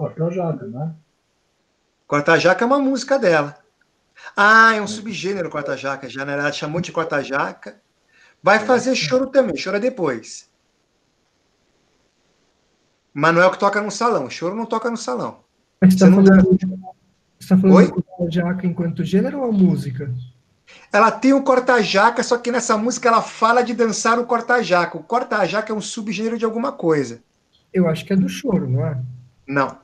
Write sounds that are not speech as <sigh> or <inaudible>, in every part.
Corta a jaca, né? Corta a jaca é uma música dela. Ah, é um subgênero corta a jaca. Já né? ela chamou de corta a jaca. Vai é. fazer choro também, chora depois. Mas não é o que toca no salão. Choro não toca no salão. Mas tá você está falando, de... tá falando Oi? de corta-jaca enquanto gênero ou a música? Ela tem o corta-jaca, só que nessa música ela fala de dançar o corta-jaca. O corta-jaca é um subgênero de alguma coisa. Eu acho que é do choro, não é? Não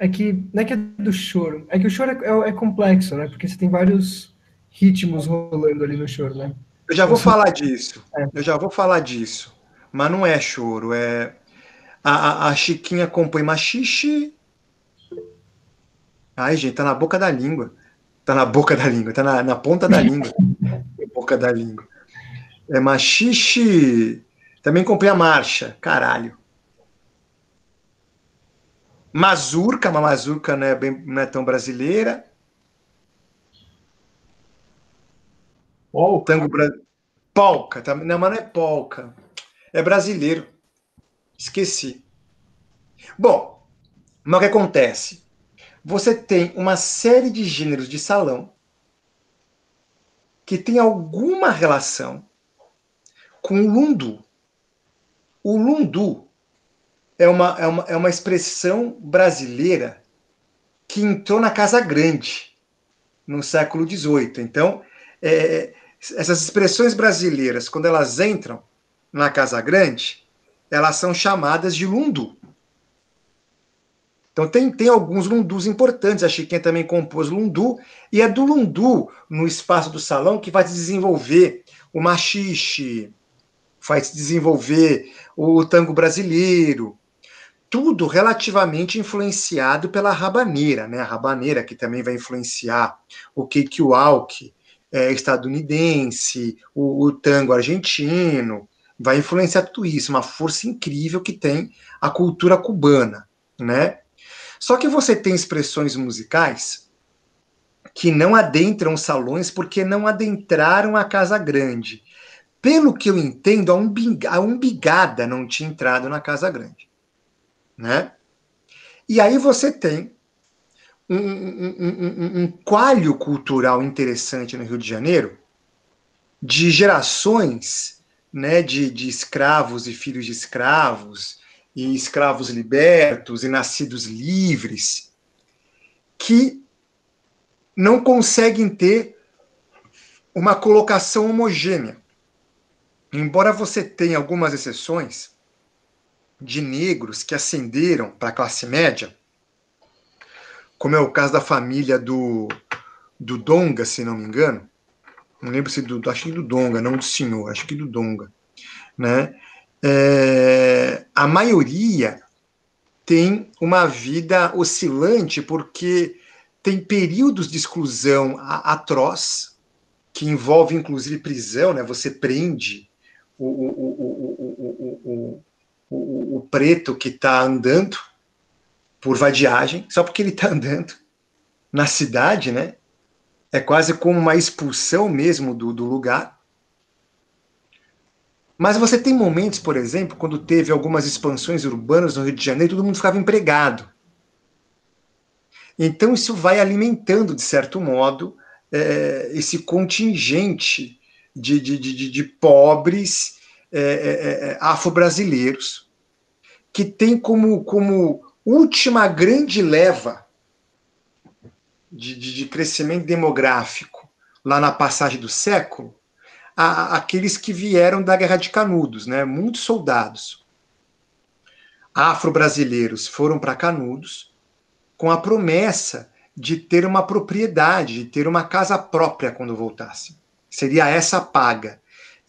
é que não é que é do choro, é que o choro é, é, é, complexo, né? Porque você tem vários ritmos rolando ali no choro, né? Eu já vou então, falar disso. É. Eu já vou falar disso. Mas não é choro, é a, a, a Chiquinha compõe machixe. Ai, gente, tá na boca da língua. Tá na boca da língua, tá na, na ponta da língua. <laughs> boca da língua. É machixe. Também comprei a marcha, caralho. Mazurca, uma mazurca não é, bem, não é tão brasileira. Polca. Tango bra... Polca, tá... não, mas não é polca. É brasileiro. Esqueci. Bom, mas o que acontece? Você tem uma série de gêneros de salão que tem alguma relação com o lundu. O lundu é uma, é uma, é uma expressão brasileira que entrou na Casa Grande no século XVIII. Então, é, essas expressões brasileiras, quando elas entram na Casa Grande, elas são chamadas de lundu. Então, tem, tem alguns lundus importantes. A Chiquinha também compôs lundu, e é do lundu, no espaço do salão, que vai se desenvolver o machixe, vai se desenvolver o tango brasileiro, tudo relativamente influenciado pela rabaneira, né? A rabaneira que também vai influenciar o cakewalk é, estadunidense, o, o tango argentino, vai influenciar tudo isso, uma força incrível que tem a cultura cubana, né? Só que você tem expressões musicais que não adentram salões porque não adentraram a casa grande. Pelo que eu entendo, a umbigada não tinha entrado na casa grande né? E aí você tem um, um, um, um cultural interessante no Rio de Janeiro de gerações né, de, de escravos e filhos de escravos, e escravos libertos e nascidos livres, que não conseguem ter uma colocação homogênea. Embora você tenha algumas exceções, de negros que ascenderam para a classe média, como é o caso da família do, do Donga, se não me engano. Não lembro se do. Acho que do Donga, não do senhor, acho que do Donga. Né? É, a maioria tem uma vida oscilante porque tem períodos de exclusão atroz, que envolve inclusive prisão, né? você prende o, o, o, o o, o preto que está andando por vadiagem, só porque ele está andando na cidade, né? É quase como uma expulsão mesmo do, do lugar. Mas você tem momentos, por exemplo, quando teve algumas expansões urbanas no Rio de Janeiro, todo mundo ficava empregado. Então isso vai alimentando, de certo modo, é, esse contingente de, de, de, de pobres é é, é, é, afro-brasileiros, que tem como, como última grande leva de, de, de crescimento demográfico lá na passagem do século, a, a, aqueles que vieram da Guerra de Canudos, né? muitos soldados afro-brasileiros foram para Canudos com a promessa de ter uma propriedade, de ter uma casa própria quando voltassem. Seria essa a paga.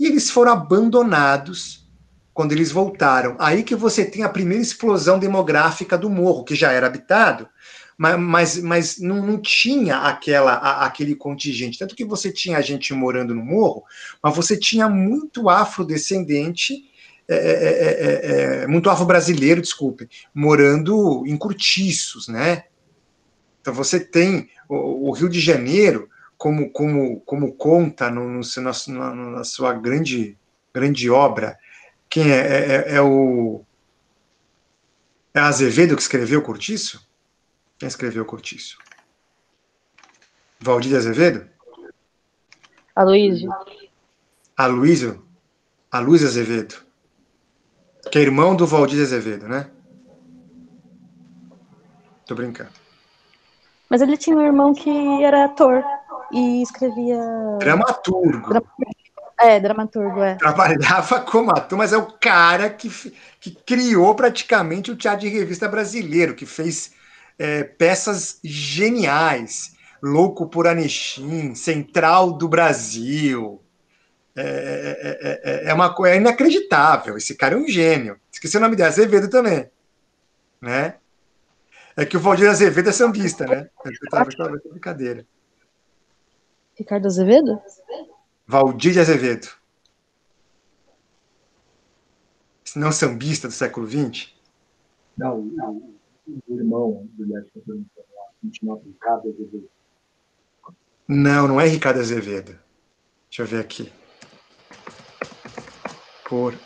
E eles foram abandonados quando eles voltaram. Aí que você tem a primeira explosão demográfica do morro, que já era habitado, mas, mas, mas não, não tinha aquela a, aquele contingente. Tanto que você tinha gente morando no morro, mas você tinha muito afrodescendente. É, é, é, muito afro-brasileiro, desculpe, morando em cortiços, né? Então você tem o, o Rio de Janeiro, como, como, como conta no, no, na, na, sua grande, grande obra, quem é? É, é, é o é Azevedo que escreveu Cortiço? Quem escreveu Cortiço? Valdir Azevedo? Aloysio. Aloysio? Aloysio Azevedo. Que é irmão do Valdir Azevedo, né? Tô brincando. Mas ele tinha um irmão que era ator e escrevia. Dramaturgo. É, dramaturgo, é. Trabalhava <laughs> como ator, mas é o cara que, que criou praticamente o teatro de revista brasileiro, que fez é, peças geniais. Louco por Anexim, Central do Brasil. É, é, é, é, é uma coisa é inacreditável. Esse cara é um gênio. Esqueci o nome dele, Azevedo também. Né? É que o Valdir Azevedo é sambista, né? Eu tava, tava brincadeira. Ricardo Azevedo? Valdir de Azevedo. Esse não é sambista do século XX? Não, não. O irmão do Guilherme Ricardo Azevedo. Não, não é Ricardo Azevedo. Deixa eu ver aqui. Por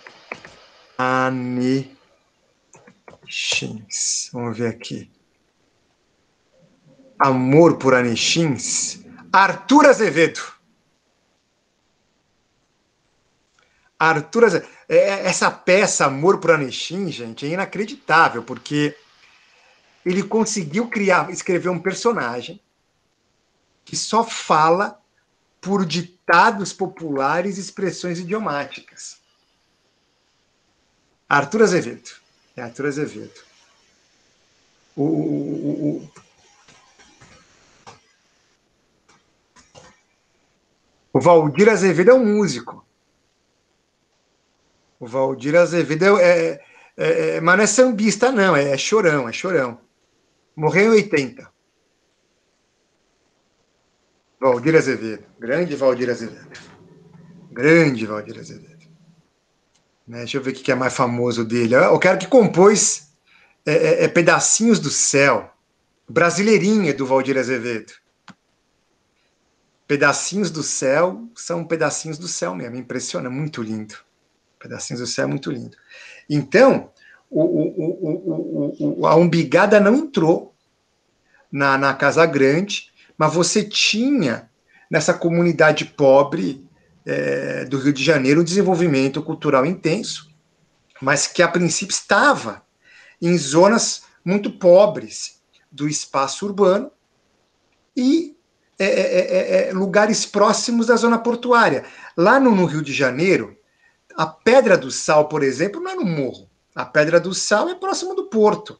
Anixins. Vamos ver aqui. Amor por Anixins Arthur Azevedo. Arthur Azevedo. É, é, essa peça Amor por Anixim, gente, é inacreditável, porque ele conseguiu criar, escrever um personagem que só fala por ditados populares e expressões idiomáticas. Arthur Azevedo. É Arthur Azevedo. O, o, o, O Valdir Azevedo é um músico. O Valdir Azevedo é, é, é, é, mas não é sambista, não, é, é chorão, é chorão. Morreu em 80. Valdir Azevedo. Grande Valdir Azevedo. Grande Valdir Azevedo. Né, deixa eu ver o que é mais famoso dele. Ah, o cara que compôs é, é, é, Pedacinhos do Céu. Brasileirinha do Valdir Azevedo pedacinhos do céu são pedacinhos do céu mesmo. Impressiona, muito lindo. Pedacinhos do céu é muito lindo. Então, o, o, o, a umbigada não entrou na, na Casa Grande, mas você tinha nessa comunidade pobre é, do Rio de Janeiro um desenvolvimento cultural intenso, mas que a princípio estava em zonas muito pobres do espaço urbano e é é, é, é, é, lugares próximos da zona portuária. Lá no, no Rio de Janeiro, a Pedra do Sal, por exemplo, não é no morro. A Pedra do Sal é próximo do porto.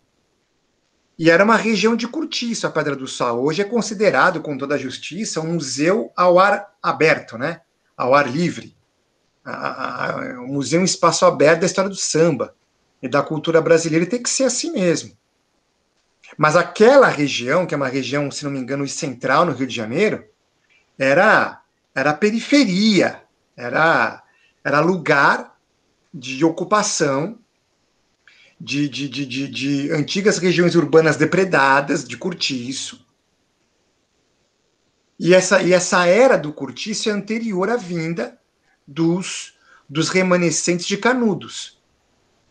E era uma região de cortiço, a Pedra do Sal. Hoje é considerado, com toda a justiça, um museu ao ar aberto, né? ao ar livre. o museu é um espaço aberto da história do samba e da cultura brasileira, e tem que ser assim mesmo. Mas aquela região, que é uma região, se não me engano, central no Rio de Janeiro, era era periferia, era era lugar de ocupação de, de, de, de, de antigas regiões urbanas depredadas, de cortiço. E essa, e essa era do cortiço é anterior à vinda dos, dos remanescentes de Canudos.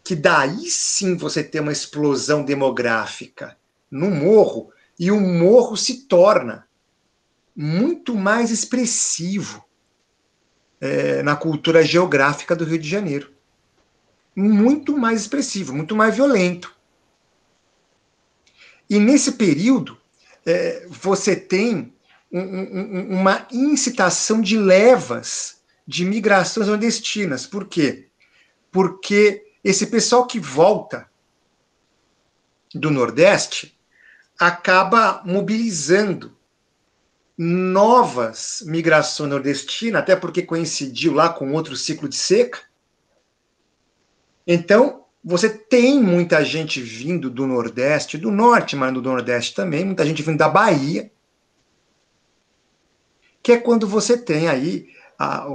Que daí sim você tem uma explosão demográfica no morro e o morro se torna muito mais expressivo é, na cultura geográfica do Rio de Janeiro. Muito mais expressivo, muito mais violento. E nesse período, é, você tem um, um, uma incitação de levas de migrações nordestinas. Por quê? Porque esse pessoal que volta do Nordeste acaba mobilizando novas migrações nordestinas, até porque coincidiu lá com outro ciclo de seca. Então, você tem muita gente vindo do Nordeste, do Norte, mas do Nordeste também, muita gente vindo da Bahia, que é quando você tem aí a,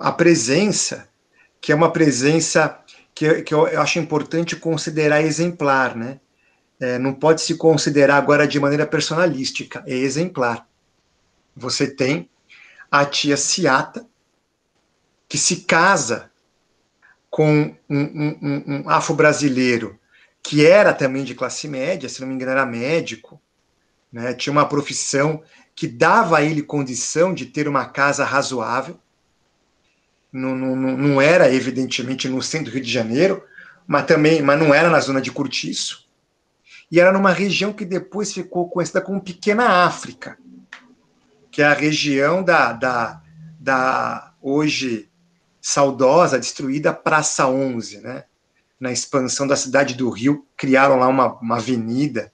a presença, que é uma presença que, que eu acho importante considerar exemplar, né? é, não pode se considerar agora de maneira personalística, é exemplar. Você tem a tia Ciata, que se casa com um, um, um, afro-brasileiro que era também de classe média, se não me engano, era médico, né? tinha uma profissão que dava a ele condição de ter uma casa razoável. Não, não, não era, evidentemente, no centro do Rio de Janeiro, mas também mas não era na zona de Curtiço e era numa região que depois ficou conhecida como Pequena África, que é a região da, da, da hoje saudosa, destruída Praça 11, né? Na expansão da cidade do Rio, criaram lá uma, uma avenida,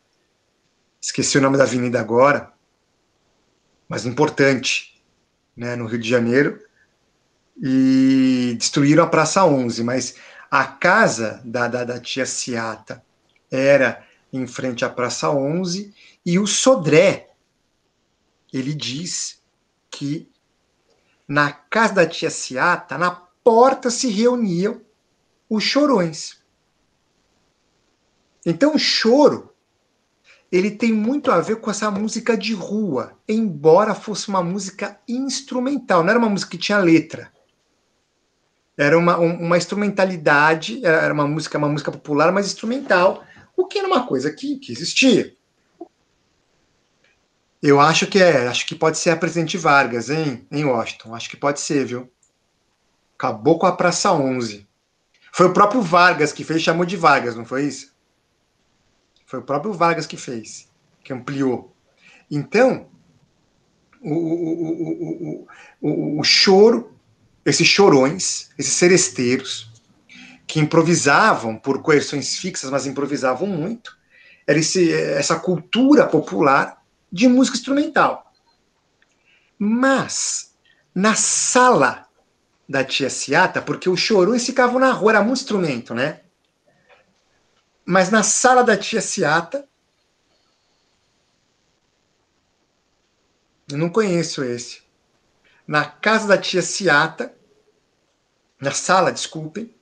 esqueci o nome da avenida agora, mas importante, né, no Rio de Janeiro, e destruíram a Praça 11, mas a casa da, da, da tia Ciata era em frente à Praça 11, e o Sodré, ele diz que na casa da tia Ciata, na porta se reuniam os chorões. Então, o choro ele tem muito a ver com essa música de rua, embora fosse uma música instrumental, não era uma música que tinha letra. Era uma, uma instrumentalidade, era uma música, uma música popular, mas instrumental, o que era uma coisa que, que existia. Eu acho que é, acho que pode ser a presidente Vargas, hein, em Washington. Acho que pode ser, viu? Acabou com a Praça 11. Foi o próprio Vargas que fez, chamou de Vargas, não foi isso? Foi o próprio Vargas que fez, que ampliou. Então, o, o, o, o, o, o, o choro, esses chorões, esses seresteiros, que improvisavam por coerções fixas, mas improvisavam muito, era esse, essa cultura popular de música instrumental. Mas, na sala da tia Ciata, porque os chorões ficavam na rua, era muito instrumento, né? Mas na sala da tia Ciata, eu não conheço esse. Na casa da tia Ciata, na sala, desculpem,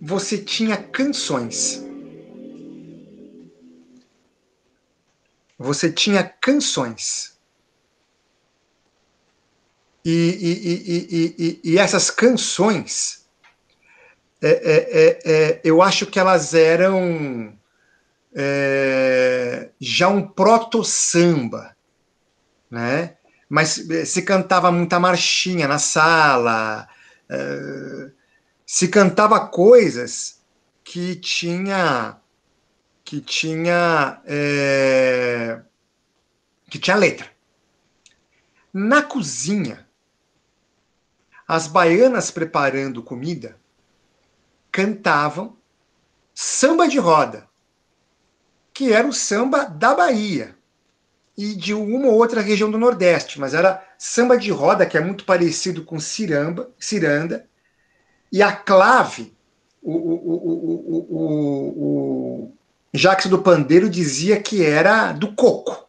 você tinha canções. Você tinha canções. E, e, e, e essas canções, é, é, é, é, eu acho que elas eram é, já um proto-samba, né? Mas eh, se cantava muita marchinha na sala, eh, se cantava coisas que tinha que tinha é, que tinha letra. Na cozinha, as baianas preparando comida cantavam samba de roda, que era o samba da Bahia e de uma ou outra região do Nordeste, mas era samba de roda que é muito parecido com ciramba, ciranda, e a clave, o, o, o, Jacques do Pandeiro dizia que era do coco,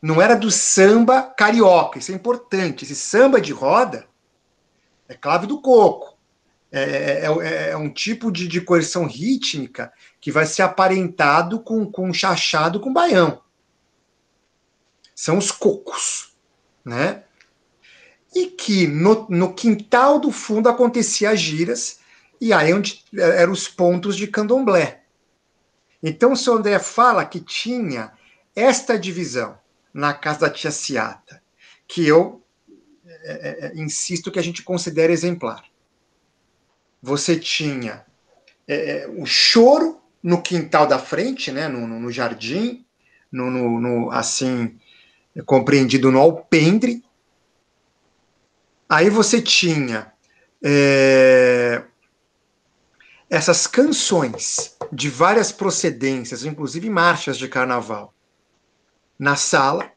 não era do samba carioca. Isso é importante. Esse samba de roda é clave do coco. É, é, é, é, é um tipo de, de, coerção rítmica que vai ser aparentado com, com chachado com baião. São os cocos, né? e que no, no quintal do fundo acontecia as giras, e aí é onde é, eram os pontos de candomblé. Então, o senhor André fala que tinha esta divisão na casa da tia Ciata, que eu é, é, é, insisto que a gente considere exemplar. Você tinha é, o choro no quintal da frente, né, no, no, no jardim, no, no, assim compreendido no alpendre, Aí você tinha é, essas canções de várias procedências, inclusive marchas de carnaval, na sala.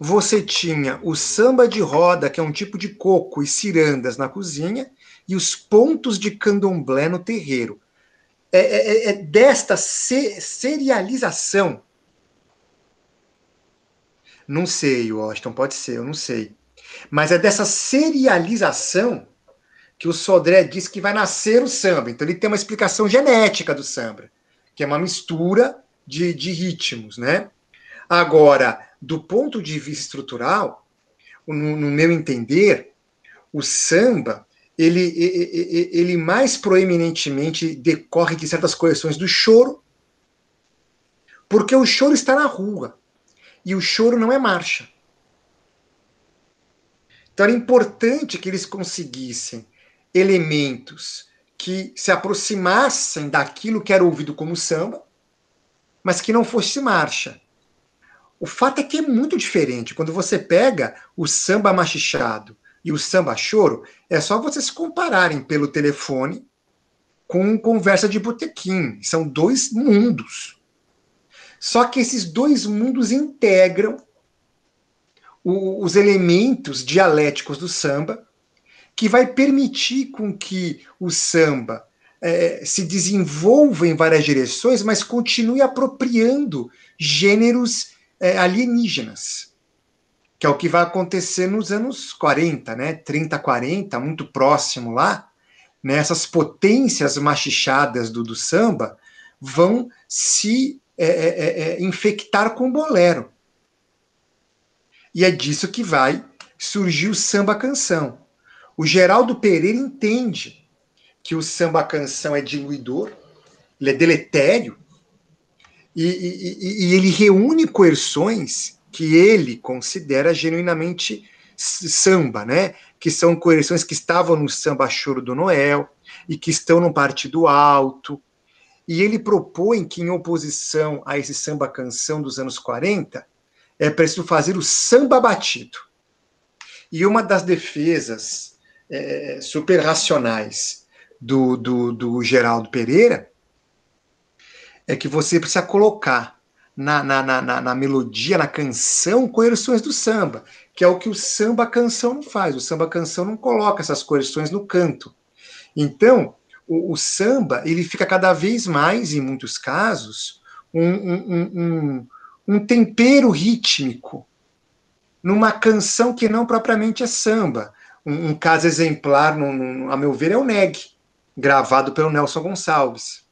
Você tinha o samba de roda, que é um tipo de coco e cirandas na cozinha, e os pontos de candomblé no terreiro. É, é, é, é desta se, serialização. Não sei, Washington, pode ser, eu não sei mas é dessa serialização que o Sodré diz que vai nascer o samba. Então ele tem uma explicação genética do samba, que é uma mistura de, de ritmos, né? Agora, do ponto de vista estrutural, no, no meu entender, o samba ele, ele, ele mais proeminentemente decorre de certas coleções do choro, porque o choro está na rua e o choro não é marcha. Então era importante que eles conseguissem elementos que se aproximassem daquilo que era ouvido como samba, mas que não fosse marcha. O fato é que é muito diferente. Quando você pega o samba machichado e o samba choro, é só vocês se compararem pelo telefone com conversa de botequim. São dois mundos. Só que esses dois mundos integram o, os elementos dialéticos do samba, que vai permitir com que o samba é, se desenvolva em várias direções, mas continue apropriando gêneros é, alienígenas, que é o que vai acontecer nos anos 40, né? 30, 40, muito próximo lá, né? essas potências machichadas do, do samba vão se é, é, é, é infectar com o bolero. E é disso que vai surgir o samba canção. O Geraldo Pereira entende que o samba canção é diluidor, ele é deletério, e, e, e ele reúne coerções que ele considera genuinamente samba, né? Que são coerções que estavam no samba choro do Noel e que estão no partido alto. E ele propõe que, em oposição a esse samba canção dos anos 40, é preciso fazer o samba batido. E uma das defesas é, super racionais do, do, do Geraldo Pereira é que você precisa colocar na, na, na, na, melodia, na canção, coerções do samba, que é o que o samba canção não faz. O samba canção não coloca essas coerções no canto. Então, o, o samba ele fica cada vez mais, em muitos casos, um, um, um, um tempero rítmico numa canção que não propriamente é samba. Um, um caso exemplar, a meu ver, é o Neg, gravado pelo Nelson Gonçalves.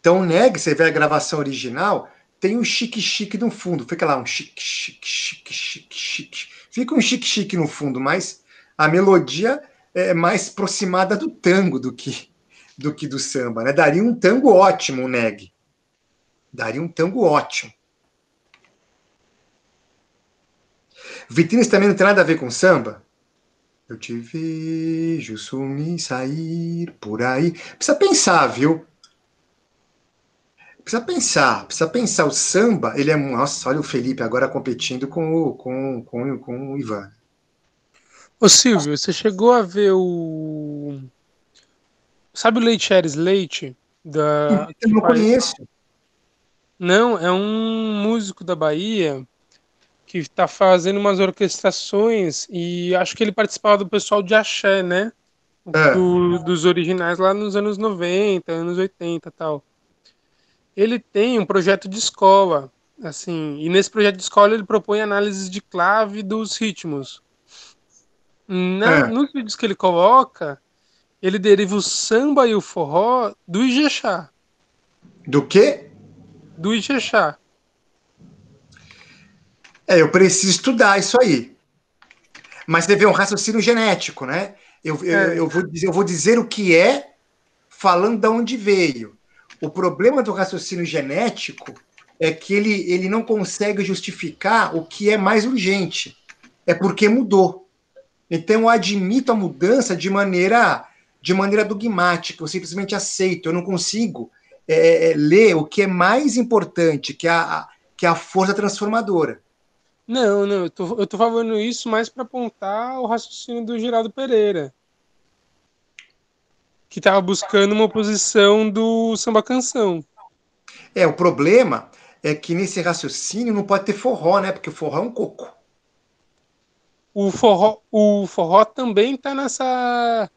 Então, o Neg, você vê a gravação original, tem um chique-chique no fundo. Fica lá um chique-chique-chique-chique-chique. Fica um chique-chique no fundo, mas a melodia é mais aproximada do tango do que do que do samba, né? Daria um tango ótimo, o Neg. Daria um tango ótimo. Vitrines também não tem nada a ver com samba? Eu te vejo sumir, sair por aí. Precisa pensar, viu? Precisa pensar, precisa pensar. O samba, ele é. Nossa, olha o Felipe agora competindo com o, com, com, com o Ivan. Ô Silvio, você chegou a ver o. Sabe o Leite Eres Leite? Da... Então, eu não conheço. Faz... Não, é um músico da Bahia que está fazendo umas orquestrações e acho que ele participava do pessoal de axé, né? É. Do, dos originais lá nos anos 90, anos 80 tal. Ele tem um projeto de escola, assim, e nesse projeto de escola ele propõe análises de clave dos ritmos. Na, é. Nos vídeos que ele coloca, ele deriva o samba e o forró do Ijexá. Do quê? do Ijexá. É, eu preciso estudar isso aí. Mas vê um raciocínio genético, né? Eu, eu, é. eu, vou dizer, eu vou dizer o que é, falando de onde veio. O problema do raciocínio genético é que ele, ele não consegue justificar o que é mais urgente. É porque mudou. Então eu admito a mudança de maneira de maneira dogmática, eu simplesmente aceito, eu não consigo é, é, é, ler o que é mais importante, que é a, que a força transformadora. Não, não, eu tô, eu tô falando isso mais para apontar o raciocínio do Geraldo Pereira, que estava buscando uma posição do samba canção. É, o problema é que nesse raciocínio não pode ter forró, né? Porque o forró é um coco. O forró, o forró também tá nessa.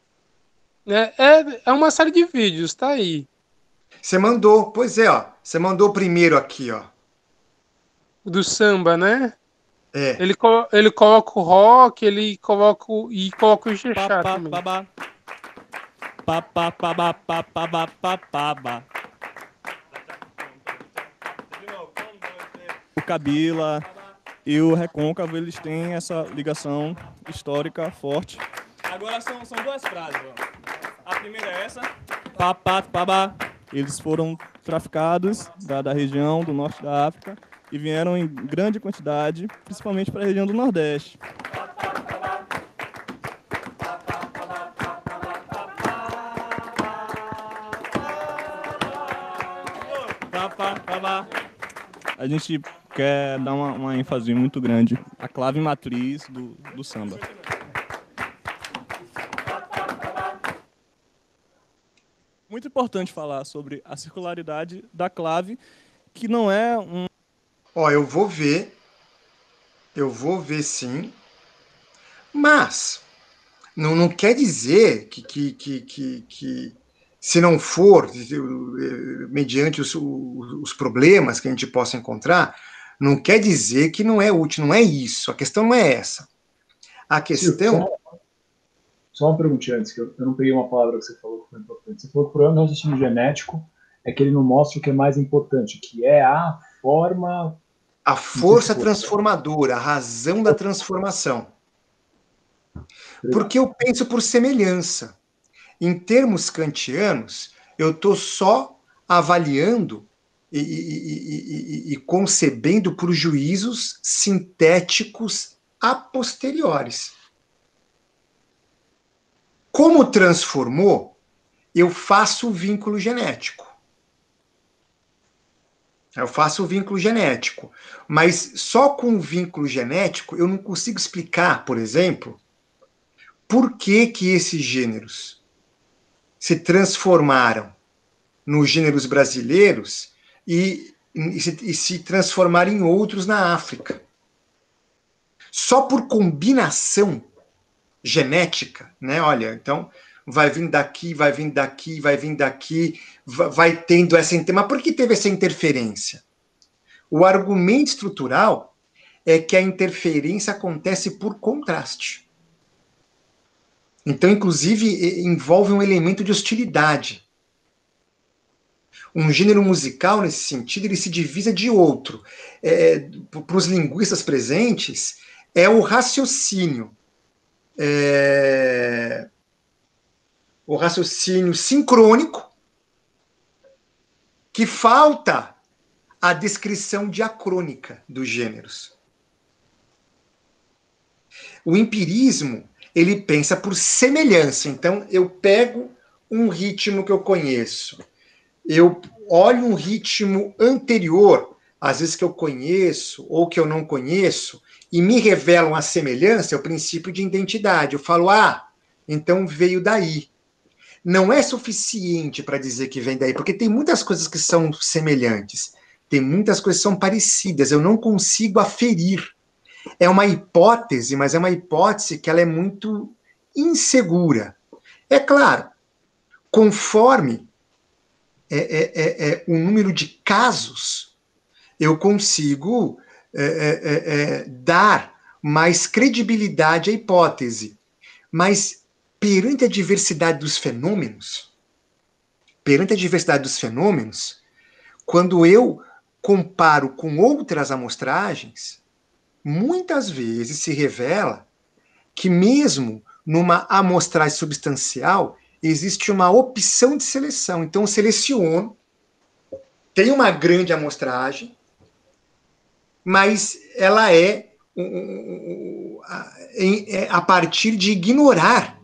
Né? É, é uma série de vídeos, tá aí. Você mandou, pois é, ó. Você mandou o primeiro aqui, ó. Do samba, né? É. Ele, co ele coloca o rock, ele coloca o, e coloca o Ixexá também. Babá. Babá, babá, O Kabila e o Recôncavo, eles têm essa ligação histórica forte. Agora são, são duas frases, ó. A primeira é essa. Papá, papá. Eles foram traficados da, da região do norte da África e vieram em grande quantidade, principalmente para a região do Nordeste. A gente quer dar uma, uma ênfase muito grande à clave matriz do, do samba. muito importante falar sobre a circularidade da clave, que não é um. Ó, eu vou ver. Eu vou ver sim. Mas não, não quer dizer que, que, que, que, que se não for, eh, mediante os, os problemas que a gente possa encontrar, não quer dizer que não é útil, não é isso. A questão não é essa. A questão. Só uma perguntinha antes, que eu, eu, não peguei uma palavra que você falou que foi importante. Você falou que o problema do raciocínio é genético é que ele não mostra o que é mais importante, que é a forma. A força transformadora, a razão da transformação. Porque eu penso por semelhança. Em termos kantianos, eu estou só avaliando e, e, e, e concebendo por juízos sintéticos a posteriores. Como transformou, eu faço o vínculo genético. Eu faço o vínculo genético. Mas só com o vínculo genético eu não consigo explicar, por exemplo, por que, que esses gêneros se transformaram nos gêneros brasileiros e, e, se, e se transformaram em outros na África. Só por combinação genética, né? Olha, então vai vir daqui, vai vir daqui, vai vir daqui, vai tendo essa Mas por que teve essa interferência? O argumento estrutural é que a interferência acontece por contraste. Então, inclusive, envolve um elemento de hostilidade. Um gênero musical, nesse sentido, ele se divisa de outro. É, é Para os linguistas presentes, é o raciocínio é, o raciocínio sincrônico, que falta a descrição diacrônica dos gêneros. O empirismo, ele pensa por semelhança. Então, eu pego um ritmo que eu conheço, eu olho um ritmo anterior, às vezes que eu conheço ou que eu não conheço, e me revelam a semelhança, é o princípio de identidade. Eu falo, ah, então veio daí. Não é suficiente para dizer que vem daí, porque tem muitas coisas que são semelhantes, tem muitas coisas que são parecidas, eu não consigo aferir. É uma hipótese, mas é uma hipótese que ela é muito insegura. É claro, conforme é, é, é, o é número de casos, eu consigo é é, é, é, dar mais credibilidade à hipótese. Mas perante a diversidade dos fenômenos, perante a diversidade dos fenômenos, quando eu comparo com outras amostragens, muitas vezes se revela que mesmo numa amostragem substancial existe uma opção de seleção. Então eu seleciono, tem uma grande amostragem, mas ela é, é a partir de ignorar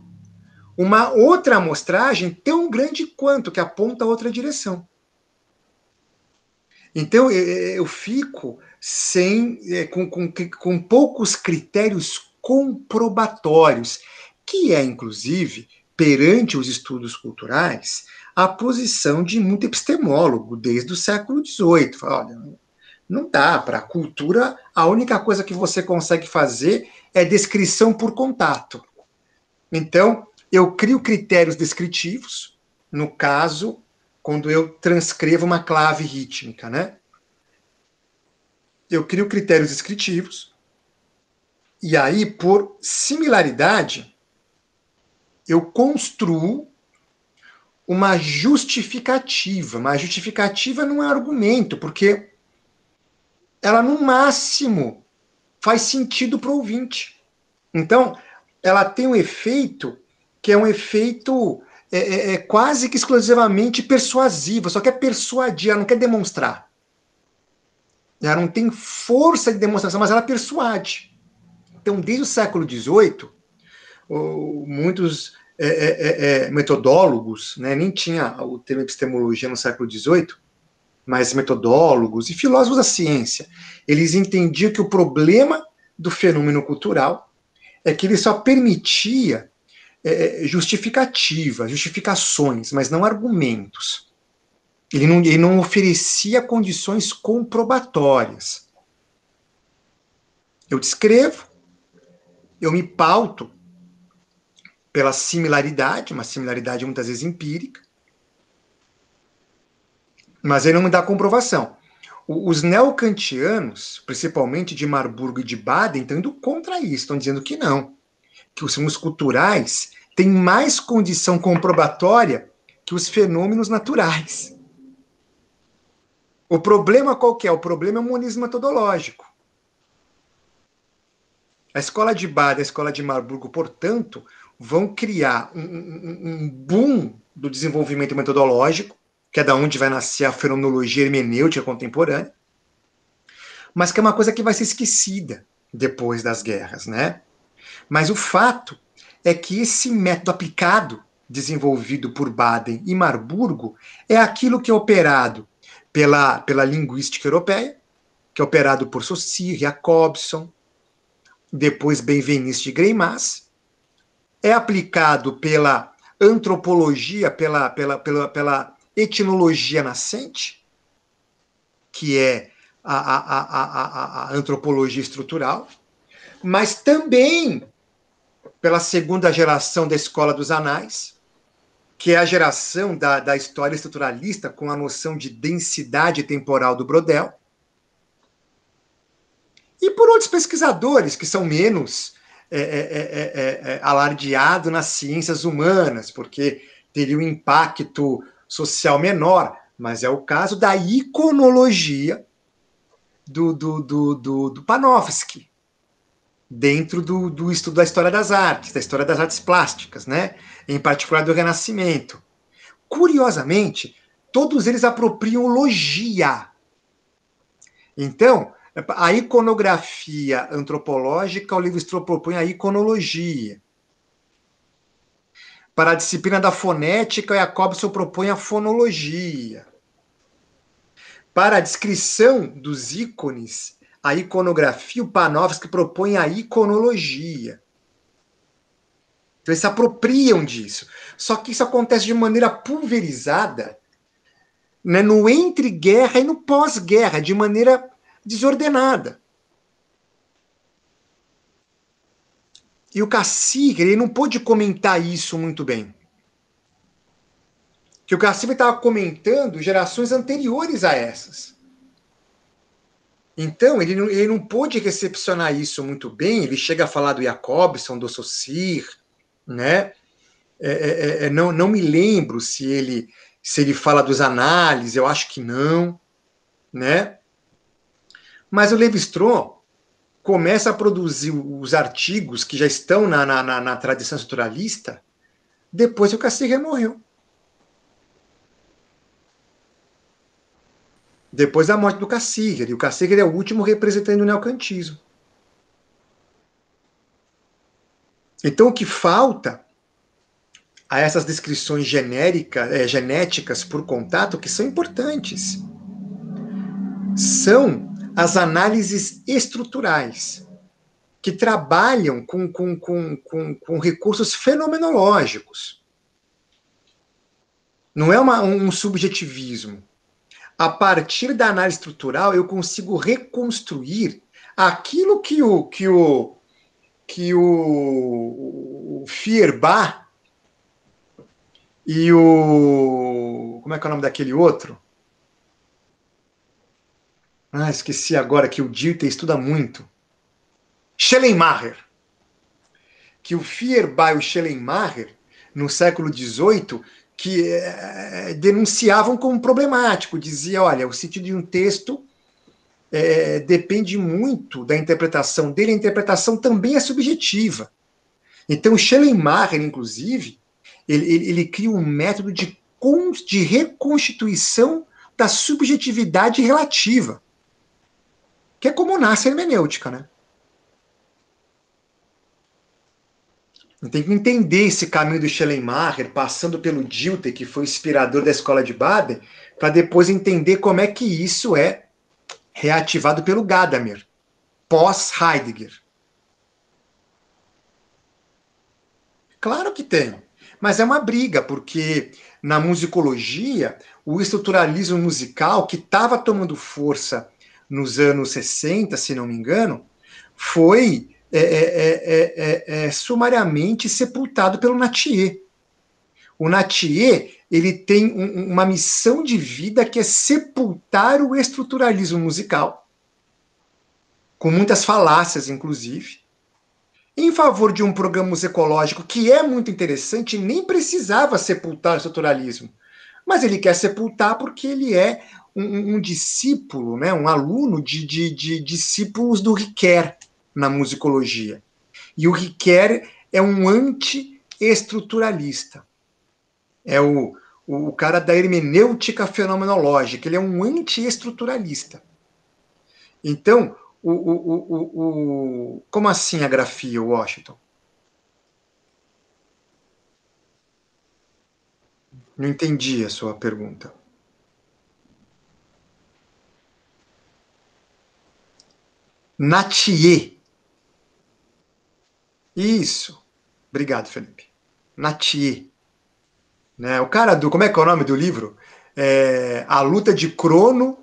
uma outra amostragem tão grande quanto que aponta outra direção. Então eu fico sem é, com, com, com poucos critérios comprobatórios, que é inclusive perante os estudos culturais a posição de muito epistemólogo desde o século XVIII. Olha, não dá. Para a cultura, a única coisa que você consegue fazer é descrição por contato. Então, eu crio critérios descritivos, no caso, quando eu transcrevo uma clave rítmica, né? Eu crio critérios descritivos, e aí, por similaridade, eu construo uma justificativa. Mas justificativa não é argumento, porque ela no máximo faz sentido para o ouvinte. Então, ela tem um efeito que é um efeito é, é, é quase que exclusivamente persuasivo, só quer persuadir, ela não quer demonstrar. Ela não tem força de demonstração, mas ela persuade. Então, desde o século XVIII, muitos é, é, é, metodólogos, né, nem tinha o termo epistemologia no século XVIII, mas metodólogos e filósofos da ciência, eles entendiam que o problema do fenômeno cultural é que ele só permitia é, é, justificativas, justificações, mas não argumentos. Ele não, ele não oferecia condições comprobatórias. Eu descrevo, eu me pauto pela similaridade, uma similaridade muitas vezes empírica, mas ele não me dá comprovação. Os neocantianos, principalmente de Marburgo e de Baden, estão indo contra isso, estão dizendo que não, que os fenômenos culturais têm mais condição comprobatória que os fenômenos naturais. O problema qual é? O problema é o monismo metodológico. A escola de Baden, a escola de Marburgo, portanto, vão criar um, um, um boom do desenvolvimento metodológico que é da onde vai nascer a fenomenologia hermenêutica contemporânea, mas que é uma coisa que vai ser esquecida depois das guerras, né? Mas o fato é que esse método aplicado, desenvolvido por Baden e Marburgo, é aquilo que é operado pela, pela linguística europeia, que é operado por Saussure, Jacobson, depois Benveniste e Greimas, é aplicado pela antropologia, pela, pela, pela, pela etnologia nascente, que é a, a, a, a antropologia estrutural, mas também pela segunda geração da escola dos anais, que é a geração da, da história estruturalista com a noção de densidade temporal do Brodel, e por outros pesquisadores que são menos é, é, é, alardeados nas ciências humanas, porque teria um impacto social menor, mas é o caso da iconologia do, do, do, do, do Panofsky, dentro do, do estudo da história das artes, da história das artes plásticas, né? em particular do Renascimento. Curiosamente, todos eles apropriam logia. Então, a iconografia antropológica, o livro propõe a iconologia. Para a disciplina da fonética, Jacobson propõe a fonologia. Para a descrição dos ícones, a iconografia, o Panofsky propõe a iconologia. Então, eles se apropriam disso. Só que isso acontece de maneira pulverizada né, no entre-guerra e no pós-guerra, de maneira desordenada. E o cacique, ele não pôde comentar isso muito bem. Que o cacique estava comentando gerações anteriores a essas. Então, ele não, ele não pôde recepcionar isso muito bem. Ele chega a falar do Jacobson, do Saussure, né? É, é, é, é, não, não me lembro se ele se ele fala dos análises, eu acho que não, né? Mas o Levi-Strauss, começa a produzir os artigos que já estão na, na, na, na tradição estruturalista depois que o Cassirer morreu. Depois da morte do Cassirer, e o Cassirer é o último representante do neocantismo. Então, o que falta a essas descrições genéricas, é, eh, genéticas por contato, que são importantes, são as análises estruturais, que trabalham com, com, com, com, com recursos fenomenológicos. Não é uma, um subjetivismo. A partir da análise estrutural, eu consigo reconstruir aquilo que o, que o, que o, o Fierbach e o. Como é que é o nome daquele outro? Ah, esqueci agora que o Dieter estuda muito. Schellenmacher. Que o Feuerbach e o Schellenmacher, no século XVIII, que é, denunciavam como problemático. Dizia, olha, o sentido de um texto é, depende muito da interpretação dele, a interpretação também é subjetiva. Então, Schellenmacher, inclusive, ele, ele, ele cria um método de, de reconstituição da subjetividade relativa que é como nasce a hermenêutica, né? Tem que entender esse caminho do Schellenmacher, passando pelo Dilthey, que foi inspirador da escola de Baden, para depois entender como é que isso é reativado pelo Gadamer, pós-Heidegger. Claro que tem, mas é uma briga, porque na musicologia, o estruturalismo musical, que estava tomando força nos anos 60, se não me engano, foi é, é, é, é, é sumariamente sepultado pelo Natier. O Natier ele tem um, uma missão de vida que é sepultar o estruturalismo musical, com muitas falácias, inclusive, em favor de um programa musicológico que é muito interessante e nem precisava sepultar o estruturalismo mas ele quer sepultar porque ele é um, um discípulo, né, um aluno de, de, de, discípulos do Riquet na musicologia. E o Riquet é um anti-estruturalista. É o, o, o cara da hermenêutica fenomenológica, ele é um anti-estruturalista. Então, o, o, o, o, como assim a grafia, Washington? Não entendi a sua pergunta. Natier. Isso. Obrigado, Felipe. Natier. Né? O cara do. Como é que é o nome do livro? É, a luta de Crono.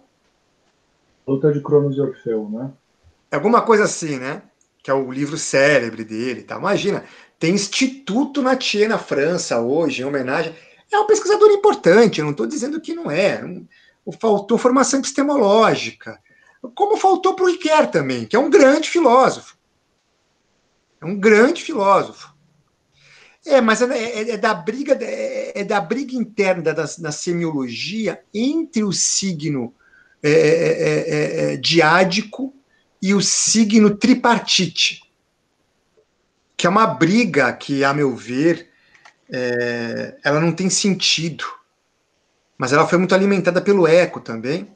Luta de Cronos e Orfeu, né? É alguma coisa assim, né? Que é o livro célebre dele. Tá? Imagina, tem Instituto Natier na França hoje, em homenagem. É um pesquisador importante, não estou dizendo que não é. Faltou formação epistemológica, como faltou para o Riquet também, que é um grande filósofo. É um grande filósofo. É, mas é, é, é da briga é, é, da briga interna da, da semiologia entre o signo é, é, é, diádico e o signo tripartite, que é uma briga que, a meu ver, é, ela não tem sentido, mas ela foi muito alimentada pelo eco também,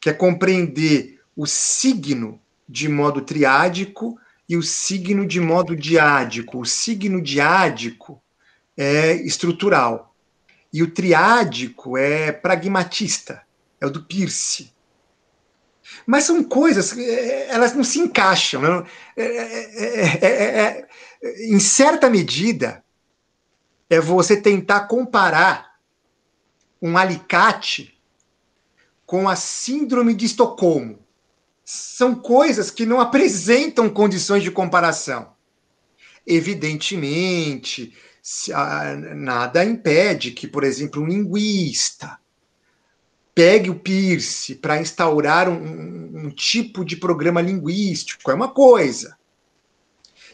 que é compreender o signo de modo triádico e o signo de modo diádico. O signo diádico é estrutural e o triádico é pragmatista, é o do Peirce. Mas são coisas, é, elas não se encaixam. Não? Né? É, é, é, é, é, em certa medida, é você tentar comparar um alicate com a síndrome de Estocolmo. São coisas que não apresentam condições de comparação. Evidentemente, nada impede que, por exemplo, um linguista pegue o Pierce para instaurar um, um, tipo de programa linguístico, é uma coisa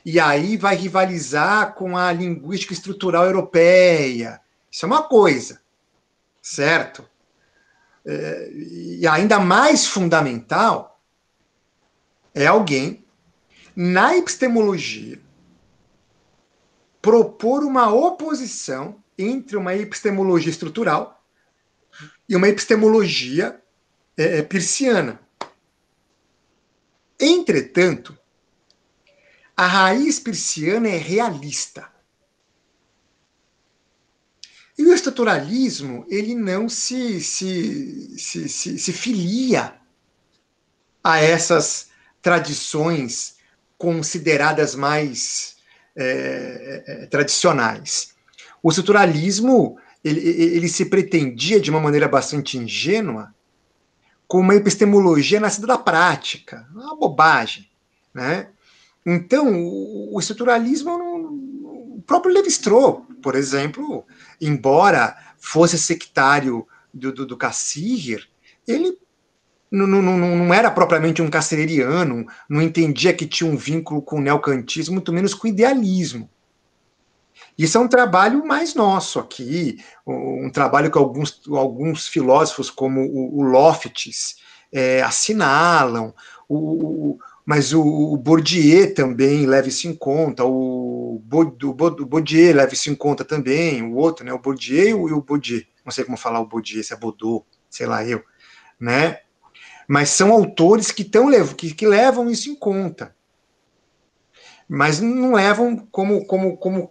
e aí vai rivalizar com a linguística estrutural europeia. Isso é uma coisa, certo? É, e ainda mais fundamental é alguém na epistemologia propor uma oposição entre uma epistemologia estrutural e uma epistemologia é, é, Entretanto, a raiz persiana é realista. E o estruturalismo, ele não se, se, se, se, se filia a essas tradições consideradas mais é, é, é tradicionais. O estruturalismo, ele, ele se pretendia, de uma maneira bastante ingênua, com uma epistemologia nascida da prática, uma bobagem, né? Então, o, o estruturalismo, o próprio Levi-Strauss, por exemplo, embora fosse sectário do, do, do ele não, não, não, era propriamente um casseriano, não entendia que tinha um vínculo com o neocantismo, muito menos com o idealismo. Isso é um trabalho mais nosso aqui, um trabalho que alguns, alguns filósofos, como o, o é, assinalam. O, mas o, o Bourdieu também leva isso em conta, o, Bod, o, Bourdieu leva isso em conta também, o outro, né, o Bourdieu e o, o Bourdieu, não sei como falar o Bourdieu, se é Bodô, sei lá eu, né, mas são autores que, tão, que, que levam isso em conta, mas não levam como, como, como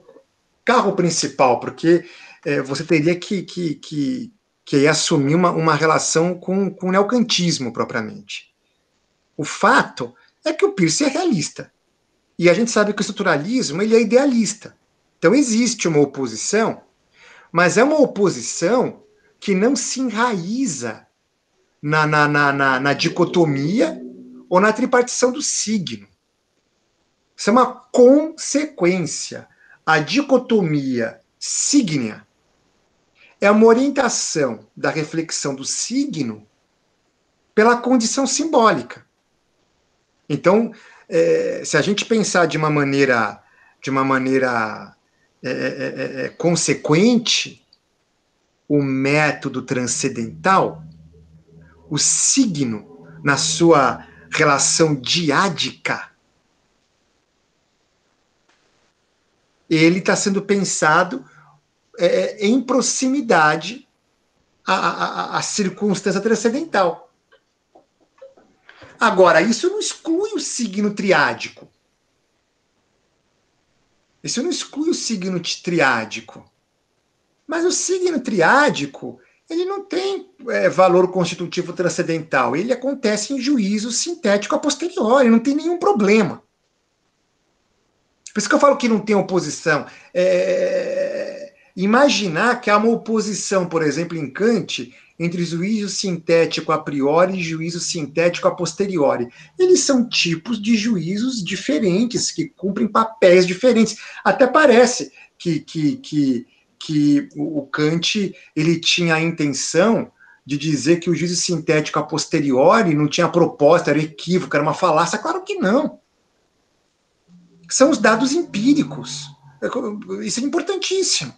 carro principal, porque é, você teria que, que, que, que assumir uma, uma relação com, com o neocantismo propriamente. O fato é que o Peirce é realista. E a gente sabe que o estruturalismo ele é idealista. Então existe uma oposição, mas é uma oposição que não se enraiza na, na, na, na, na dicotomia ou na tripartição do signo. Isso é uma consequência. A dicotomia sígnea é uma orientação da reflexão do signo pela condição simbólica. Então, é, se a gente pensar de uma maneira, de uma maneira é, é, é, é, é consequente, o método transcendental, o signo na sua relação diádica, ele está sendo pensado em proximidade à, à, à circunstância transcendental. Agora, isso não exclui o signo triádico. Isso não exclui o signo triádico. Mas o signo triádico, ele não tem é, valor constitutivo transcendental. Ele acontece em juízo sintético a posteriori, não tem nenhum problema. Por isso que eu falo que não tem oposição. É... é, é, é imaginar que há uma oposição, por exemplo, em Kant, entre juízo sintético a priori e juízo sintético a posteriori. Eles são tipos de juízos diferentes, que cumprem papéis diferentes. Até parece que, que, que, que o Kant ele tinha a intenção de dizer que o juízo sintético a posteriori não tinha proposta, era equívoco, era uma falácia. Claro que não. São os dados empíricos. É isso é importantíssimo.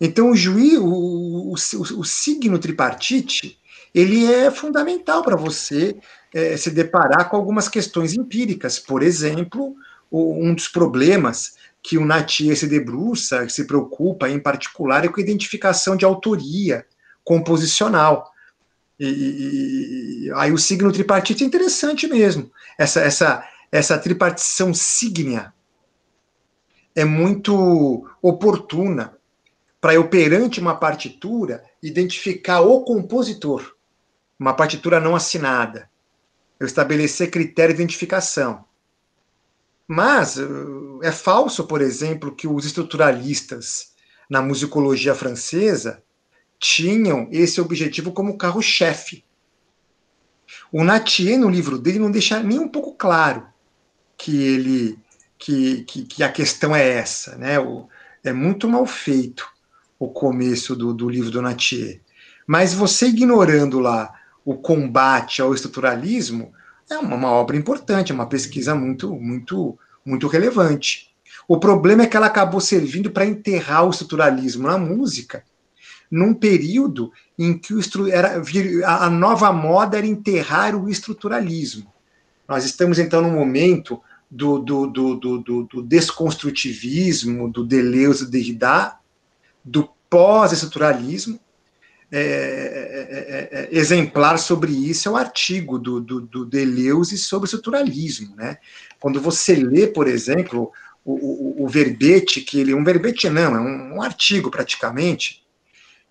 Então, o juiz, o, o, o, signo tripartite, ele é fundamental para você é, se deparar com algumas questões empíricas. Por exemplo, um dos problemas que o Natier se debruça, se preocupa em particular, é com a identificação de autoria composicional. E, e, aí o signo tripartite é interessante mesmo. Essa, essa, essa tripartição sígnia é muito oportuna para eu, perante uma partitura, identificar o compositor. Uma partitura não assinada. Eu estabelecer critério de identificação. Mas eh, é falso, por exemplo, que os estruturalistas na musicologia francesa tinham esse objetivo como carro-chefe. O Nathier, no livro dele, não deixa nem um pouco claro que ele que, que, que a questão é essa. Né? O, é muito mal feito o começo do, do livro do Nathier. Mas você ignorando lá o combate ao estruturalismo, é uma, uma, obra importante, é uma pesquisa muito, muito, muito relevante. O problema é que ela acabou servindo para enterrar o estruturalismo na música, num período em que o era, a nova moda era enterrar o estruturalismo. Nós estamos então no momento do, do, do, do, do desconstrutivismo, do Deleuze, do Derrida, do pós-estruturalismo, é, é, é, é, exemplar sobre isso é o artigo do, do, do, Deleuze sobre estruturalismo. Né? Quando você lê, por exemplo, o, o, o verbete, que ele. Um verbete não, é um, um, artigo praticamente,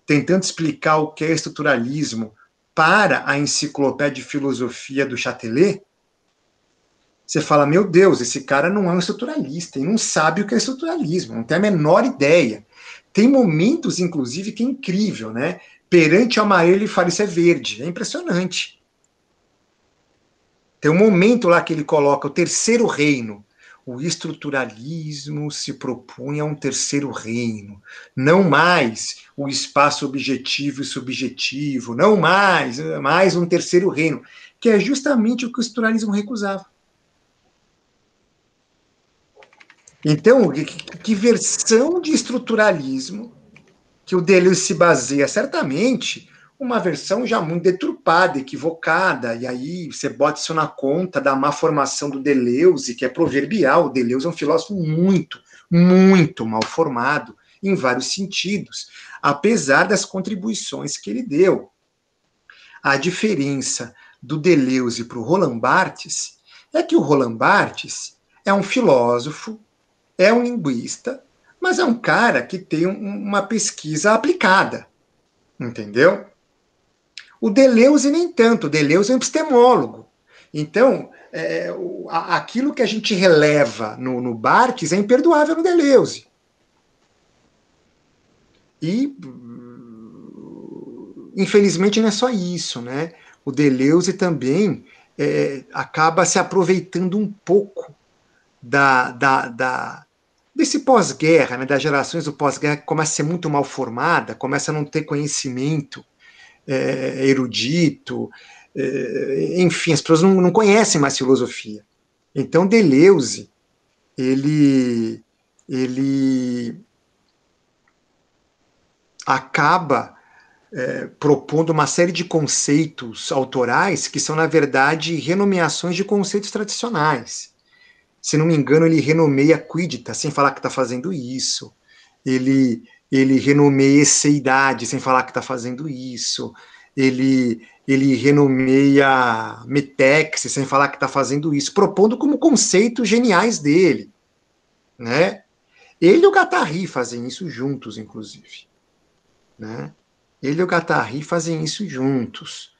tentando explicar o que é estruturalismo para a enciclopédia de filosofia do Chatelet, você fala, meu Deus, esse cara não é um estruturalista, e não sabe o que é estruturalismo, não tem a menor ideia. Tem momentos, inclusive, que é incrível, né? Perante amarelo ele fala isso é verde. É impressionante. Tem um momento lá que ele coloca o terceiro reino. O estruturalismo se propunha a um terceiro reino. Não mais o espaço objetivo e subjetivo. Não mais, mais um terceiro reino. Que é justamente o que o estruturalismo recusava. Então, que, que versão de estruturalismo que o Deleuze se baseia? Certamente, uma versão já muito deturpada, equivocada, e aí você bota isso na conta da má formação do Deleuze, que é proverbial. O Deleuze é um filósofo muito, muito mal formado, em vários sentidos, apesar das contribuições que ele deu. A diferença do Deleuze para o Roland Barthes é que o Roland Barthes é um filósofo é um linguista, mas é um cara que tem um, uma pesquisa aplicada, entendeu? O Deleuze nem tanto, o Deleuze é um epistemólogo. Então, é, o, a, aquilo que a gente releva no, no Barthes é imperdoável no Deleuze. E, infelizmente, não é só isso, né? O Deleuze também é, acaba se aproveitando um pouco da, da, da, desse pós-guerra, né, das gerações do pós-guerra que começa a ser muito mal formada, começa a não ter conhecimento é, erudito, é, enfim, as pessoas não, não conhecem mais filosofia. Então Deleuze, ele, ele acaba é, propondo uma série de conceitos autorais que são, na verdade, renomeações de conceitos tradicionais se não me engano, ele renomeia Quidita, sem falar que está fazendo isso. Ele, ele renomeia Seidade, sem falar que está fazendo isso. Ele, ele renomeia Metex, sem falar que está fazendo isso, propondo como conceitos geniais dele. Né? Ele e o Gattari fazem isso juntos, inclusive. Né? Ele e o Gattari fazem isso juntos.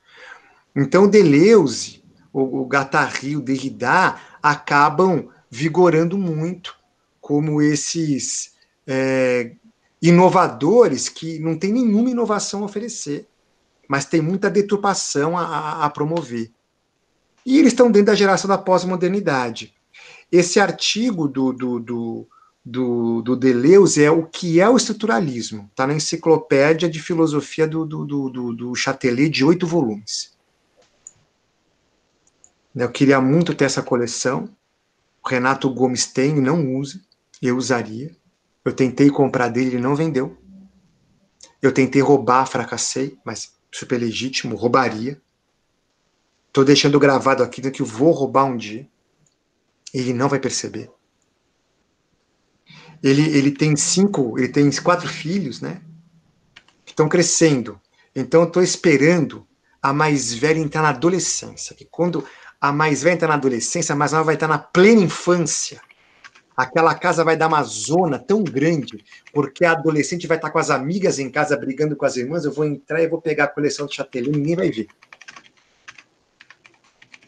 Então, Deleuze, o, o Gattari, o Derrida, acabam vigorando muito como esses é, inovadores que não tem nenhuma inovação a oferecer, mas tem muita deturpação a, a, a promover. E eles estão dentro da geração da pós-modernidade. Esse artigo do, do, do, do, do Deleuze é o que é o estruturalismo. Está na Enciclopédia de Filosofia do, do, do, do chatelet de oito volumes. Eu queria muito ter essa coleção. Renato Gomes tem, não usa. Eu usaria. Eu tentei comprar dele, ele não vendeu. Eu tentei roubar, fracassei, mas super legítimo, roubaria. Tô deixando gravado aqui que eu vou roubar um dia. Ele não vai perceber. Ele, ele tem cinco, ele tem quatro filhos, né? Que estão crescendo. Então eu tô esperando a mais velha entrar na adolescência, que quando a mais velha está na adolescência, a mais nova vai estar tá na plena infância. Aquela casa vai dar uma zona tão grande, porque a adolescente vai estar tá com as amigas em casa brigando com as irmãs. Eu vou entrar e vou pegar a coleção de Chatelin, ninguém vai ver.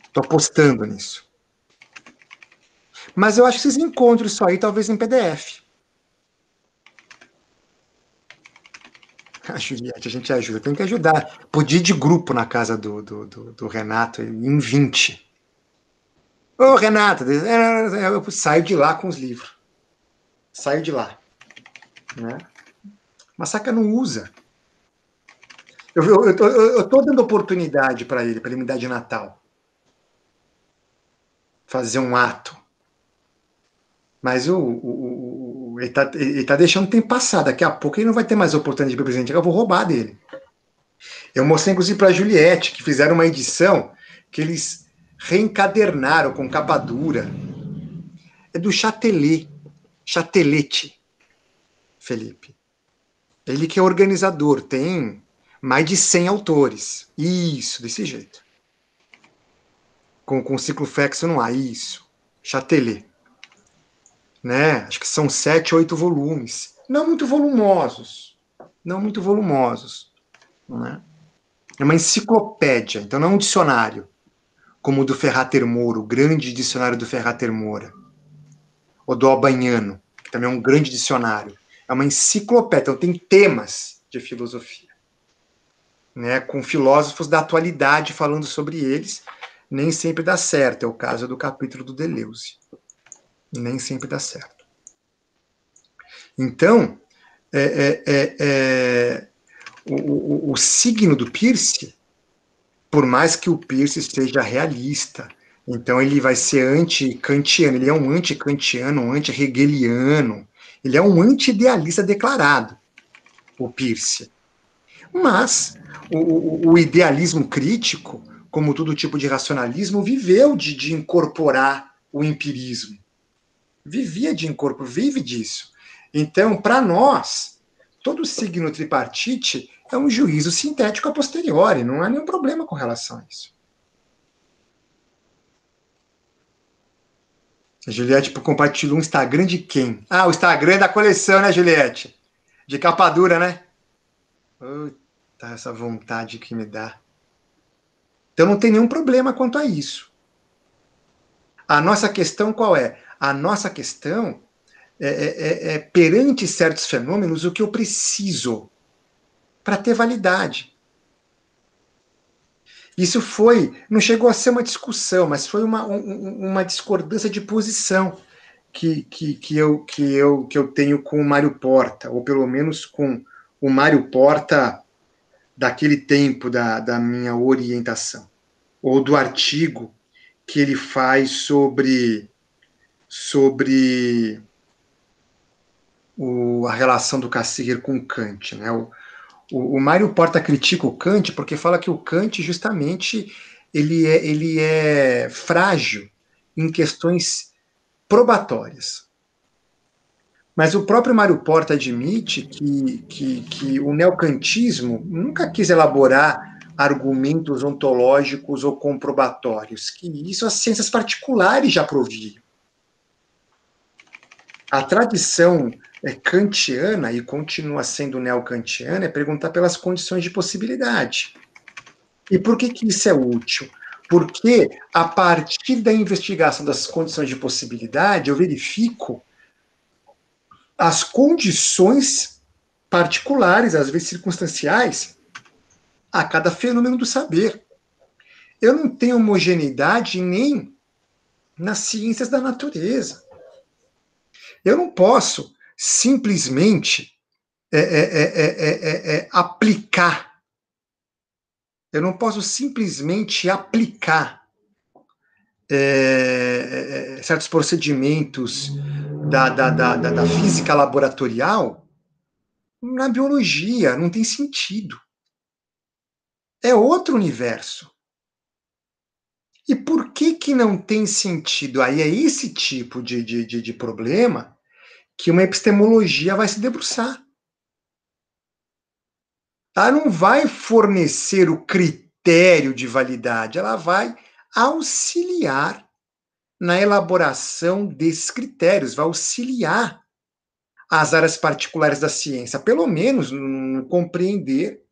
Estou apostando nisso. Mas eu acho que vocês encontram isso aí, talvez em PDF. A ah, Juliette, a gente ajuda, tem que ajudar. Podia ir de grupo na casa do, do, do, do Renato, em 20. Ô, Renata, é, é, é, eu saio de lá com os livros. Saio de lá. Né? Massaca não usa. Eu, eu, eu, eu tô dando oportunidade para ele, para ele me dar de Natal. Fazer um ato. Mas o, o, o ele, tá, ele tá deixando o tempo passar. Daqui a pouco ele não vai ter mais oportunidade de presente. Eu vou roubar dele. Eu mostrei, inclusive, para a Juliette, que fizeram uma edição que eles Reencadernaram com capa dura. É do Chatelet, Chatelete, Felipe. Ele que é organizador, tem mais de 100 autores. Isso, desse jeito. Com, com cicloflexo não há isso. Chatelet. Né? Acho que são sete, oito volumes. Não muito volumosos. Não muito volumosos. né? é? é uma enciclopédia, então não é um dicionário como o do Ferrater Moura, o grande dicionário do Ferrater Moura, ou do Albaniano, que também é um grande dicionário. É uma enciclopédia, então tem temas de filosofia, né, com filósofos da atualidade falando sobre eles, nem sempre dá certo, é o caso do capítulo do Deleuze. Nem sempre dá certo. Então, é, é, é, é o, o, o signo do Pierce por mais que o Peirce seja realista, então ele vai ser anti-kantiano, ele é um anti-kantiano, um anti-hegeliano, ele é um anti-idealista declarado, o Peirce. Mas o, o, idealismo crítico, como todo tipo de racionalismo, viveu de, de incorporar o empirismo. Vivia de incorporar, vive disso. Então, para nós, todo signo tripartite é um juízo sintético a posteriori, não há nenhum problema com relação a isso. A Juliette tipo, compartilhou um Instagram de quem? Ah, o Instagram é da coleção, né, Juliette? De capa dura, né? Puta, essa vontade que me dá. Então não tem nenhum problema quanto a isso. A nossa questão qual é? A nossa questão é, é, é, é perante certos fenômenos, o que eu preciso para ter validade. Isso foi, não chegou a ser uma discussão, mas foi uma, um, uma discordância de posição que, que, que, eu, que, eu, que eu tenho com o Mário Porta, ou pelo menos com o Mário Porta daquele tempo da, da minha orientação, ou do artigo que ele faz sobre, sobre o, a relação do Cassirer com Kant, né? O, o, o Mário Porta critica o Kant porque fala que o Kant justamente ele é, ele é frágil em questões probatórias. Mas o próprio Mário Porta admite que, que, que o neocantismo nunca quis elaborar argumentos ontológicos ou comprobatórios, que isso as ciências particulares já proviam. A tradição é kantiana e continua sendo neocantiana é perguntar pelas condições de possibilidade. E por que, que isso é útil? Porque a partir da investigação das condições de possibilidade, eu verifico as condições particulares, às vezes circunstanciais, a cada fenômeno do saber. Eu não tenho homogeneidade nem nas ciências da natureza. Eu não posso simplesmente é é é, é, é, é, aplicar. Eu não posso simplesmente aplicar certos procedimentos da, da, da, da física laboratorial na biologia, não tem sentido. É outro universo. E por que que não tem sentido? Aí é esse tipo de, de, de, de problema que uma epistemologia vai se debruçar. Ela tá? não vai fornecer o critério de validade, ela vai auxiliar na elaboração desses critérios, vai auxiliar as áreas particulares da ciência, pelo menos no compreender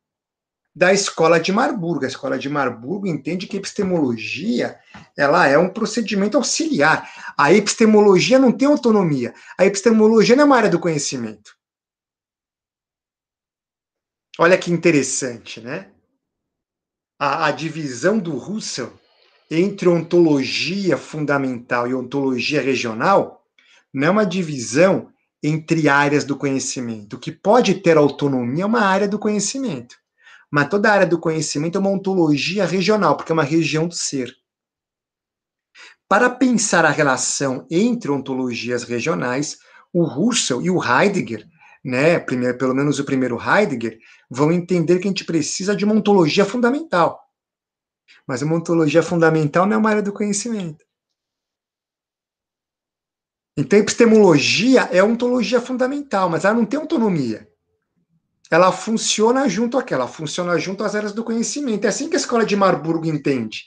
da escola de Marburgo. A escola de Marburgo entende que epistemologia ela é um procedimento auxiliar. A epistemologia não tem autonomia. A epistemologia não é uma área do conhecimento. Olha que interessante, né? A, a divisão do Russell entre ontologia fundamental e ontologia regional não é uma divisão entre áreas do conhecimento. O que pode ter autonomia é uma área do conhecimento. Mas toda a área do conhecimento é uma ontologia regional, porque é uma região do ser. Para pensar a relação entre ontologias regionais, o Russell e o Heidegger, né, primeiro, pelo menos o primeiro Heidegger, vão entender que a gente precisa de uma ontologia fundamental. Mas uma ontologia fundamental não é uma área do conhecimento. Então, epistemologia é ontologia fundamental, mas ela não tem autonomia ela funciona junto àquela, funciona junto às áreas do conhecimento. É assim que a escola de Marburgo entende.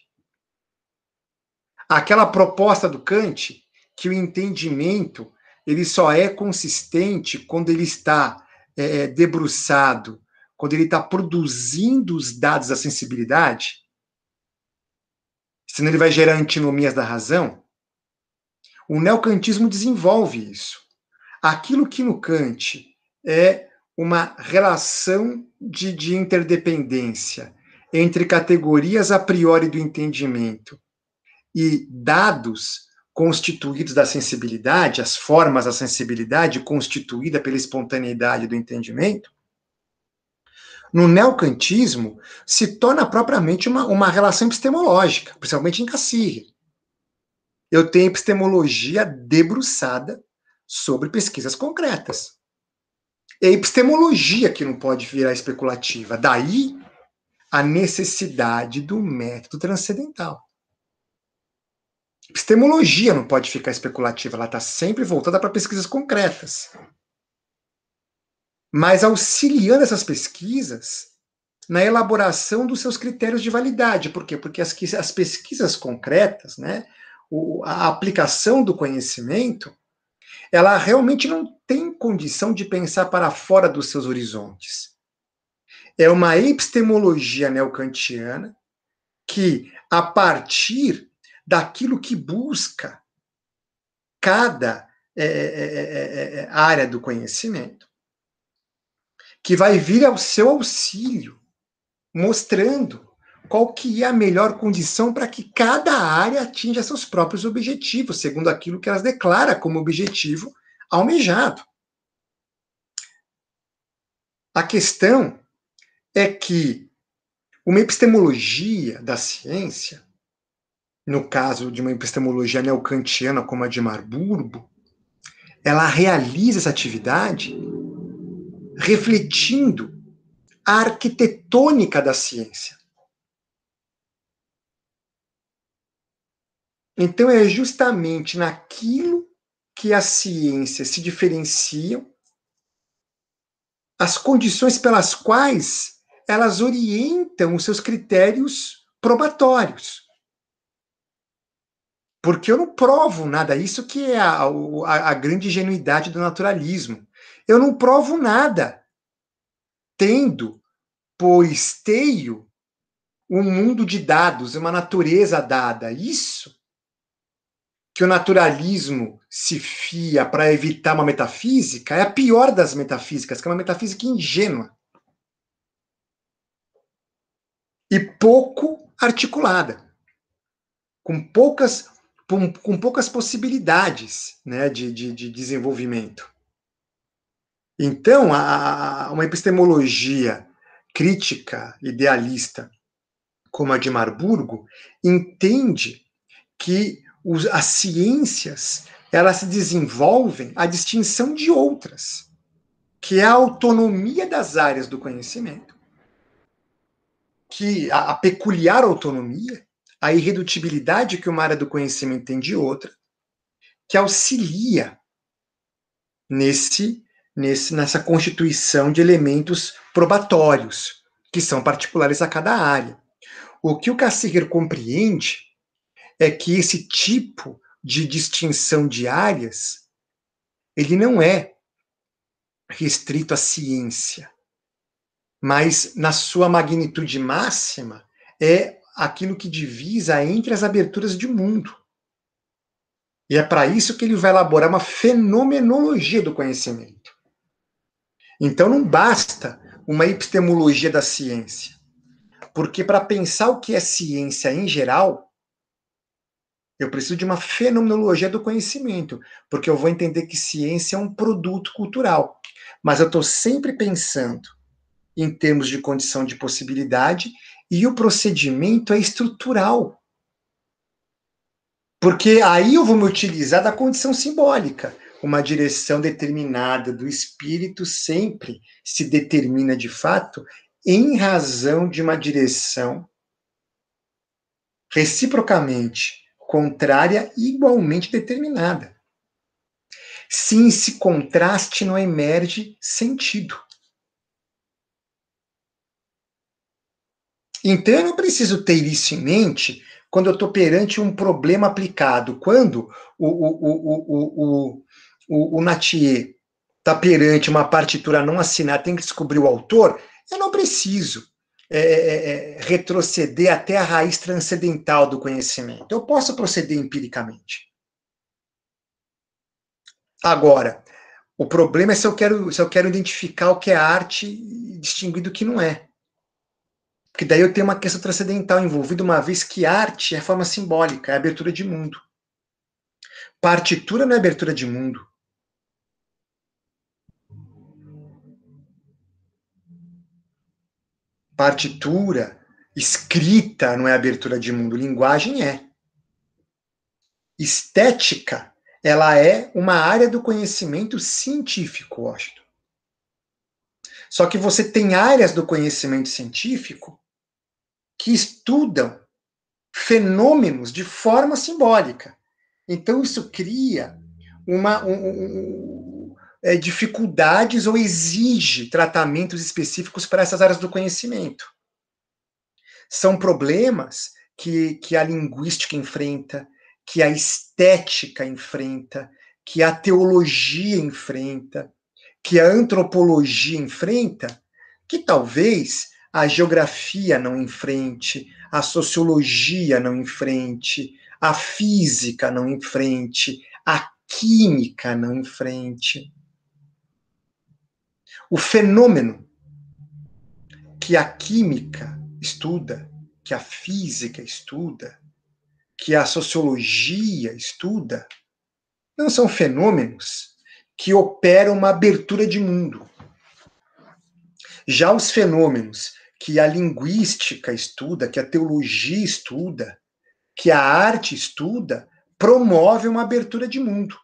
Aquela proposta do Kant, que o entendimento ele só é consistente quando ele está é, é debruçado, quando ele está produzindo os dados da sensibilidade, senão ele vai gerar antinomias da razão. O neocantismo desenvolve isso. Aquilo que no Kant é uma relação de, de interdependência entre categorias a priori do entendimento e dados constituídos da sensibilidade, as formas da sensibilidade constituída pela espontaneidade do entendimento, no neocantismo se torna propriamente uma, uma relação epistemológica, principalmente em Cassirre. Eu tenho epistemologia debruçada sobre pesquisas concretas. É a epistemologia que não pode virar especulativa. Daí a necessidade do método transcendental. Epistemologia não pode ficar especulativa, ela está sempre voltada para pesquisas concretas. Mas auxiliando essas pesquisas na elaboração dos seus critérios de validade. Por quê? Porque as, as pesquisas concretas, né, a aplicação do conhecimento, ela realmente não tem condição de pensar para fora dos seus horizontes. É uma epistemologia neocantiana que, a partir daquilo que busca cada é, é, é, área do conhecimento, que vai vir ao seu auxílio, mostrando qual que é a melhor condição para que cada área atinja seus próprios objetivos, segundo aquilo que elas declara como objetivo almejado. A questão é que uma epistemologia da ciência, no caso de uma epistemologia neocantiana como a de Marburgo, ela realiza essa atividade refletindo a arquitetônica da ciência. Então, é justamente naquilo que as ciências se diferenciam, as condições pelas quais elas orientam os seus critérios probatórios. Porque eu não provo nada, isso que é a, a, a grande ingenuidade do naturalismo. Eu não provo nada, tendo por esteio um mundo de dados, uma natureza dada. Isso que o naturalismo se fia para evitar uma metafísica é a pior das metafísicas, que é uma metafísica ingênua e pouco articulada, com poucas, com, com poucas possibilidades né, de, de, de desenvolvimento. Então, a, a, uma epistemologia crítica, idealista, como a de Marburgo, entende que os, as ciências elas se desenvolvem à distinção de outras, que é a autonomia das áreas do conhecimento, que a, a peculiar autonomia, a irredutibilidade que uma área do conhecimento tem de outra, que auxilia nesse, nesse nessa constituição de elementos probatórios que são particulares a cada área. O que o Cassirer compreende é que esse tipo de distinção de áreas ele não é restrito à ciência, mas na sua magnitude máxima é aquilo que divisa entre as aberturas de mundo. E é para isso que ele vai elaborar uma fenomenologia do conhecimento. Então não basta uma epistemologia da ciência, porque para pensar o que é ciência em geral, eu preciso de uma fenomenologia do conhecimento, porque eu vou entender que ciência é um produto cultural. Mas eu estou sempre pensando em termos de condição de possibilidade e o procedimento é estrutural. Porque aí eu vou me utilizar da condição simbólica. Uma direção determinada do espírito sempre se determina de fato em razão de uma direção reciprocamente contrária igualmente determinada. Sim, se contraste não emerge sentido. Então eu não preciso ter isso em mente quando eu estou perante um problema aplicado. Quando o, o, o, o, o, o Natier está perante uma partitura não assinada, tem que descobrir o autor, eu não preciso é, é, é, retroceder até a raiz transcendental do conhecimento. Eu posso proceder empiricamente. Agora, o problema é se eu quero, se eu quero identificar o que é arte e distinguir do que não é. Porque daí eu tenho uma questão transcendental envolvida, uma vez que arte é forma simbólica, é abertura de mundo. Partitura não é abertura de mundo. partitura, escrita não é abertura de mundo, linguagem é. Estética, ela é uma área do conhecimento científico, Washington. Só que você tem áreas do conhecimento científico que estudam fenômenos de forma simbólica. Então, isso cria uma, um, é, dificuldades ou exige tratamentos específicos para essas áreas do conhecimento. São problemas que, que a linguística enfrenta, que a estética enfrenta, que a teologia enfrenta, que a antropologia enfrenta, que talvez a geografia não enfrente, a sociologia não enfrente, a física não enfrente, a química não enfrente. O fenômeno que a química estuda, que a física estuda, que a sociologia estuda, não são fenômenos que operam uma abertura de mundo. Já os fenômenos que a linguística estuda, que a teologia estuda, que a arte estuda, promovem uma abertura de mundo.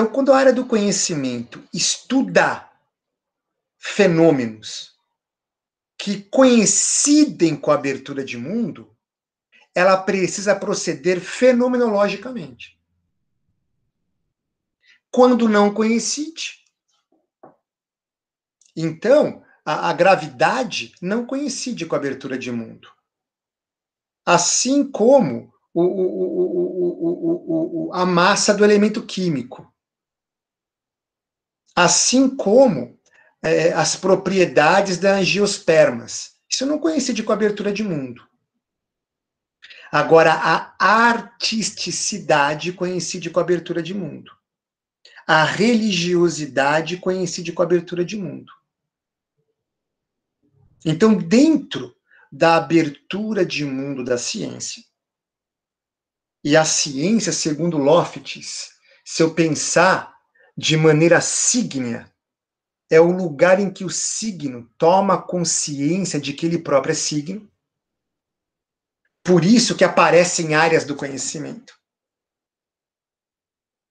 Então, quando a área do conhecimento estuda fenômenos que coincidem com a abertura de mundo, ela precisa proceder fenomenologicamente. Quando não coincide, então a, a gravidade não coincide com a abertura de mundo. Assim como o, o, o, a massa do elemento químico assim como é, as propriedades das angiospermas. Isso não coincide com a abertura de mundo. Agora, a artisticidade coincide com a abertura de mundo. A religiosidade coincide com a abertura de mundo. Então, dentro da abertura de mundo da ciência, e a ciência, segundo Loftis, se eu pensar de maneira sígnea é o lugar em que o signo toma consciência de que ele próprio é signo. Por isso que aparecem áreas do conhecimento.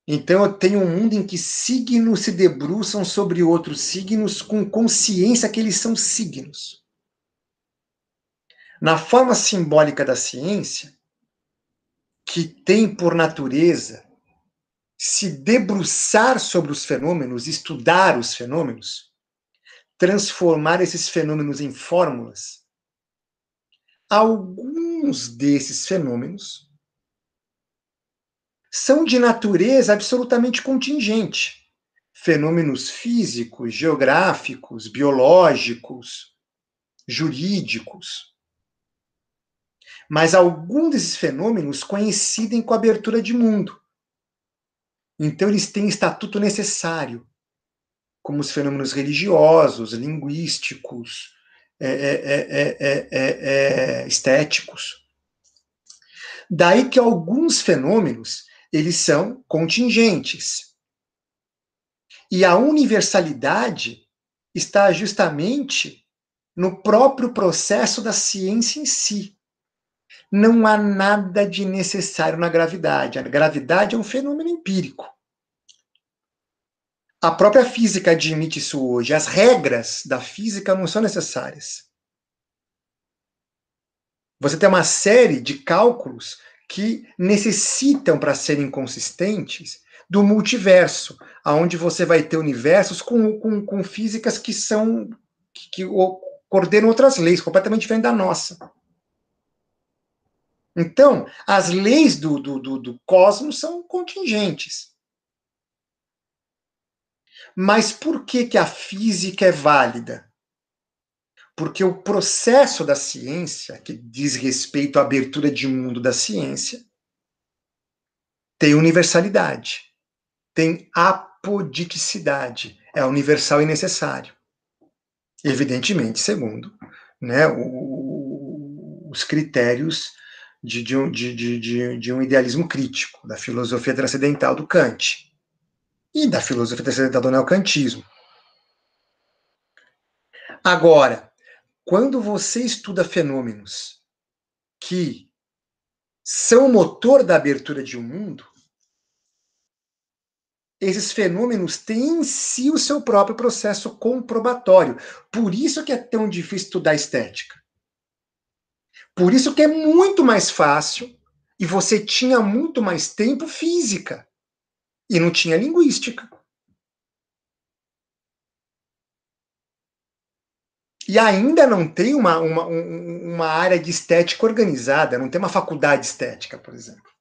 Então eu tenho um mundo em que signos se debruçam sobre outros signos com consciência que eles são signos. Na forma simbólica da ciência, que tem por natureza se debruçar sobre os fenômenos, estudar os fenômenos, transformar esses fenômenos em fórmulas. Alguns desses fenômenos são de natureza absolutamente contingente. Fenômenos físicos, geográficos, biológicos, jurídicos. Mas alguns desses fenômenos coincidem com a abertura de mundo então, eles têm estatuto necessário, como os fenômenos religiosos, linguísticos, é é, é, é, é, estéticos. Daí que alguns fenômenos eles são contingentes. E a universalidade está justamente no próprio processo da ciência em si. Não há nada de necessário na gravidade. A gravidade é um fenômeno empírico. A própria física admite isso hoje. As regras da física não são necessárias. Você tem uma série de cálculos que necessitam, para serem consistentes, do multiverso, aonde você vai ter universos com, com, com físicas que são que, que coordenam outras leis, completamente diferentes da nossa. Então, as leis do, do, do, do cosmos são contingentes. Mas por que, que a física é válida? Porque o processo da ciência, que diz respeito à abertura de mundo da ciência, tem universalidade, tem apoditicidade, é universal e necessário. Evidentemente, segundo né, o, os critérios de, de, um, de, de, de, um idealismo crítico, da filosofia transcendental do Kant e da filosofia transcendental do neocantismo. Agora, quando você estuda fenômenos que são o motor da abertura de um mundo, esses fenômenos têm em si o seu próprio processo comprobatório. Por isso que é tão difícil estudar estética. Por isso que é muito mais fácil e você tinha muito mais tempo física e não tinha linguística. E ainda não tem uma, uma, uma área de estética organizada, não tem uma faculdade estética, por exemplo.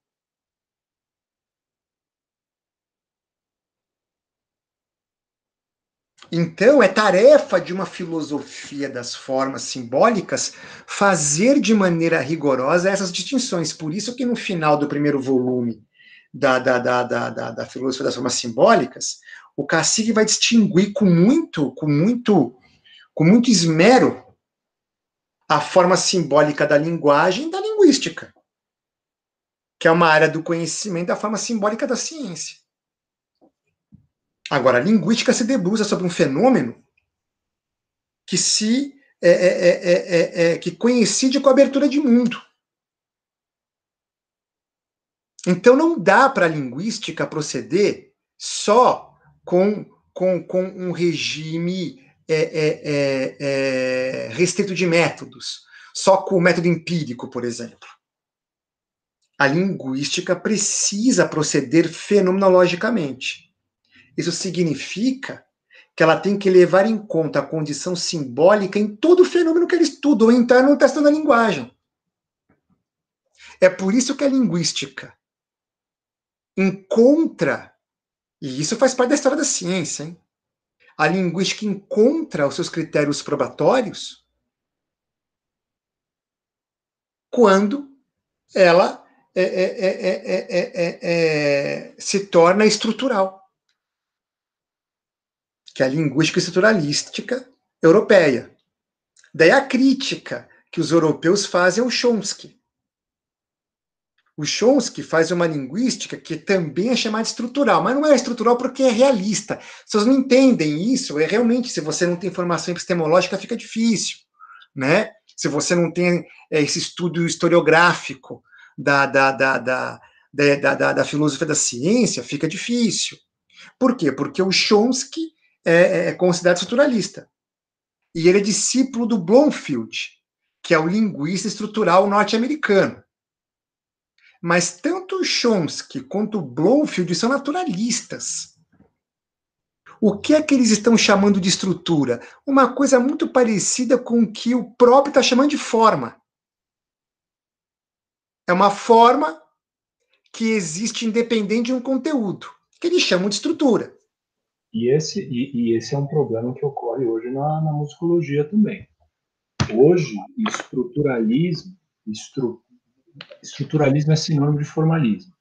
Então, é tarefa de uma filosofia das formas simbólicas fazer de maneira rigorosa essas distinções. Por isso que no final do primeiro volume da, da, da, da, da, da filosofia das formas simbólicas, o cacique vai distinguir com muito, com muito, com muito esmero a forma simbólica da linguagem e da linguística, que é uma área do conhecimento da forma simbólica da ciência. Agora, a linguística se debruça sobre um fenômeno que se é é é, é, é, é, que coincide com a abertura de mundo. Então, não dá para a linguística proceder só com, com, com um regime restrito de métodos, só com o método empírico, por exemplo. A linguística precisa proceder fenomenologicamente. Isso significa que ela tem que levar em conta a condição simbólica em todo o fenômeno que ela estuda, ou então não está estudando a linguagem. É por isso que a linguística encontra, e isso faz parte da história da ciência, hein? a linguística encontra os seus critérios probatórios quando ela é, é, é, se torna estrutural que é a linguística estruturalística europeia. Daí a crítica que os europeus fazem ao Chomsky. O Chomsky faz uma linguística que também é chamada estrutural, mas não é estrutural porque é realista. Se Vocês não entendem isso, é realmente, se você não tem formação epistemológica, fica difícil, né? Se você não tem é, esse estudo historiográfico da, da, da, da, da, da, da, da filosofia da ciência, fica difícil. Por quê? Porque o Chomsky é, é, é considerado estruturalista. E ele é discípulo do Bloomfield que é o linguista estrutural norte-americano. Mas tanto Chomsky quanto Bloomfield são naturalistas. O que é que eles estão chamando de estrutura? Uma coisa muito parecida com o que o próprio está chamando de forma. É uma forma que existe independente de um conteúdo, que eles chamam de estrutura. E esse, e, e esse é um problema que ocorre hoje na, na musicologia também. Hoje, estruturalismo, estru, estruturalismo é sinônimo de formalismo.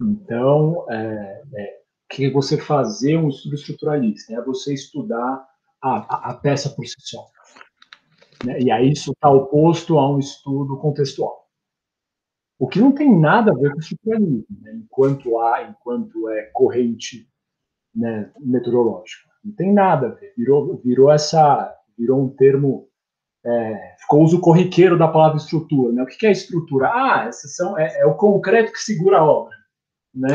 Então, é, é, que você fazer um estudo estruturalista é você estudar a, a, a peça por si só. Né? E aí isso está oposto a um estudo contextual. O que não tem nada a ver com estruturalismo, né? enquanto há, enquanto é corrente né, meteorológica. Não tem nada a ver. Virou, virou, essa, virou um termo, é, ficou o uso corriqueiro da palavra estrutura. Né? O que é estrutura? Ah, essas são, é, é o concreto que segura a obra. Né?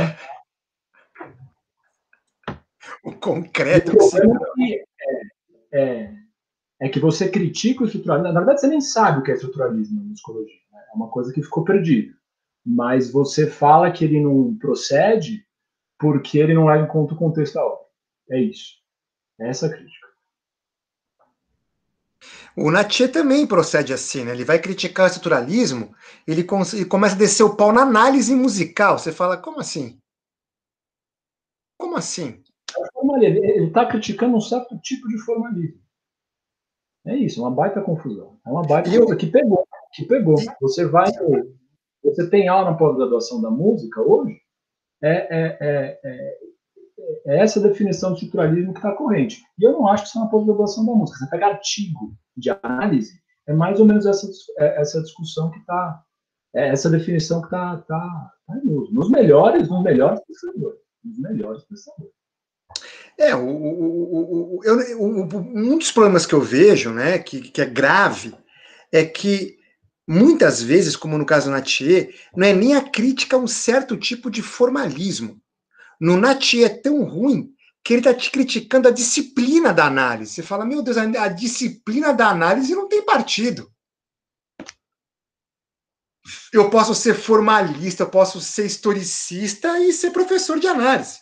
O concreto o que segura é, é, é, é, que você critica o estruturalismo. Na verdade, você nem sabe o que é estruturalismo na psicologia. Né? É uma coisa que ficou perdida. Mas você fala que ele não procede porque ele não leva é em conta o contexto da obra. É isso. É essa a crítica. O Natchez também procede assim, né? Ele vai criticar o estruturalismo, ele, começa a descer o pau na análise musical. Você fala, como assim? Como assim? É ele está criticando um certo tipo de formalismo. É isso, é uma baita confusão. É uma baita confusão que pegou, que pegou. Você vai, você tem aula na pós-graduação da música hoje, é é, é, é, é essa definição de estruturalismo que está corrente. E eu não acho que isso é uma pós-graduação da música. Você pega artigo de análise, é mais ou menos essa, é, essa discussão que está, essa definição que está tá, tá em uso. Nos melhores, nos melhores pensadores. Nos melhores pensadores. É, o, o, o, eu, um dos problemas que eu vejo, né, que, que é grave, é que Muitas vezes, como no caso do Natier, não é nem a crítica a um certo tipo de formalismo. No Natier é tão ruim que ele está te criticando a disciplina da análise. Você fala, meu Deus, a disciplina da análise não tem partido. Eu posso ser formalista, eu posso ser historicista e ser professor de análise.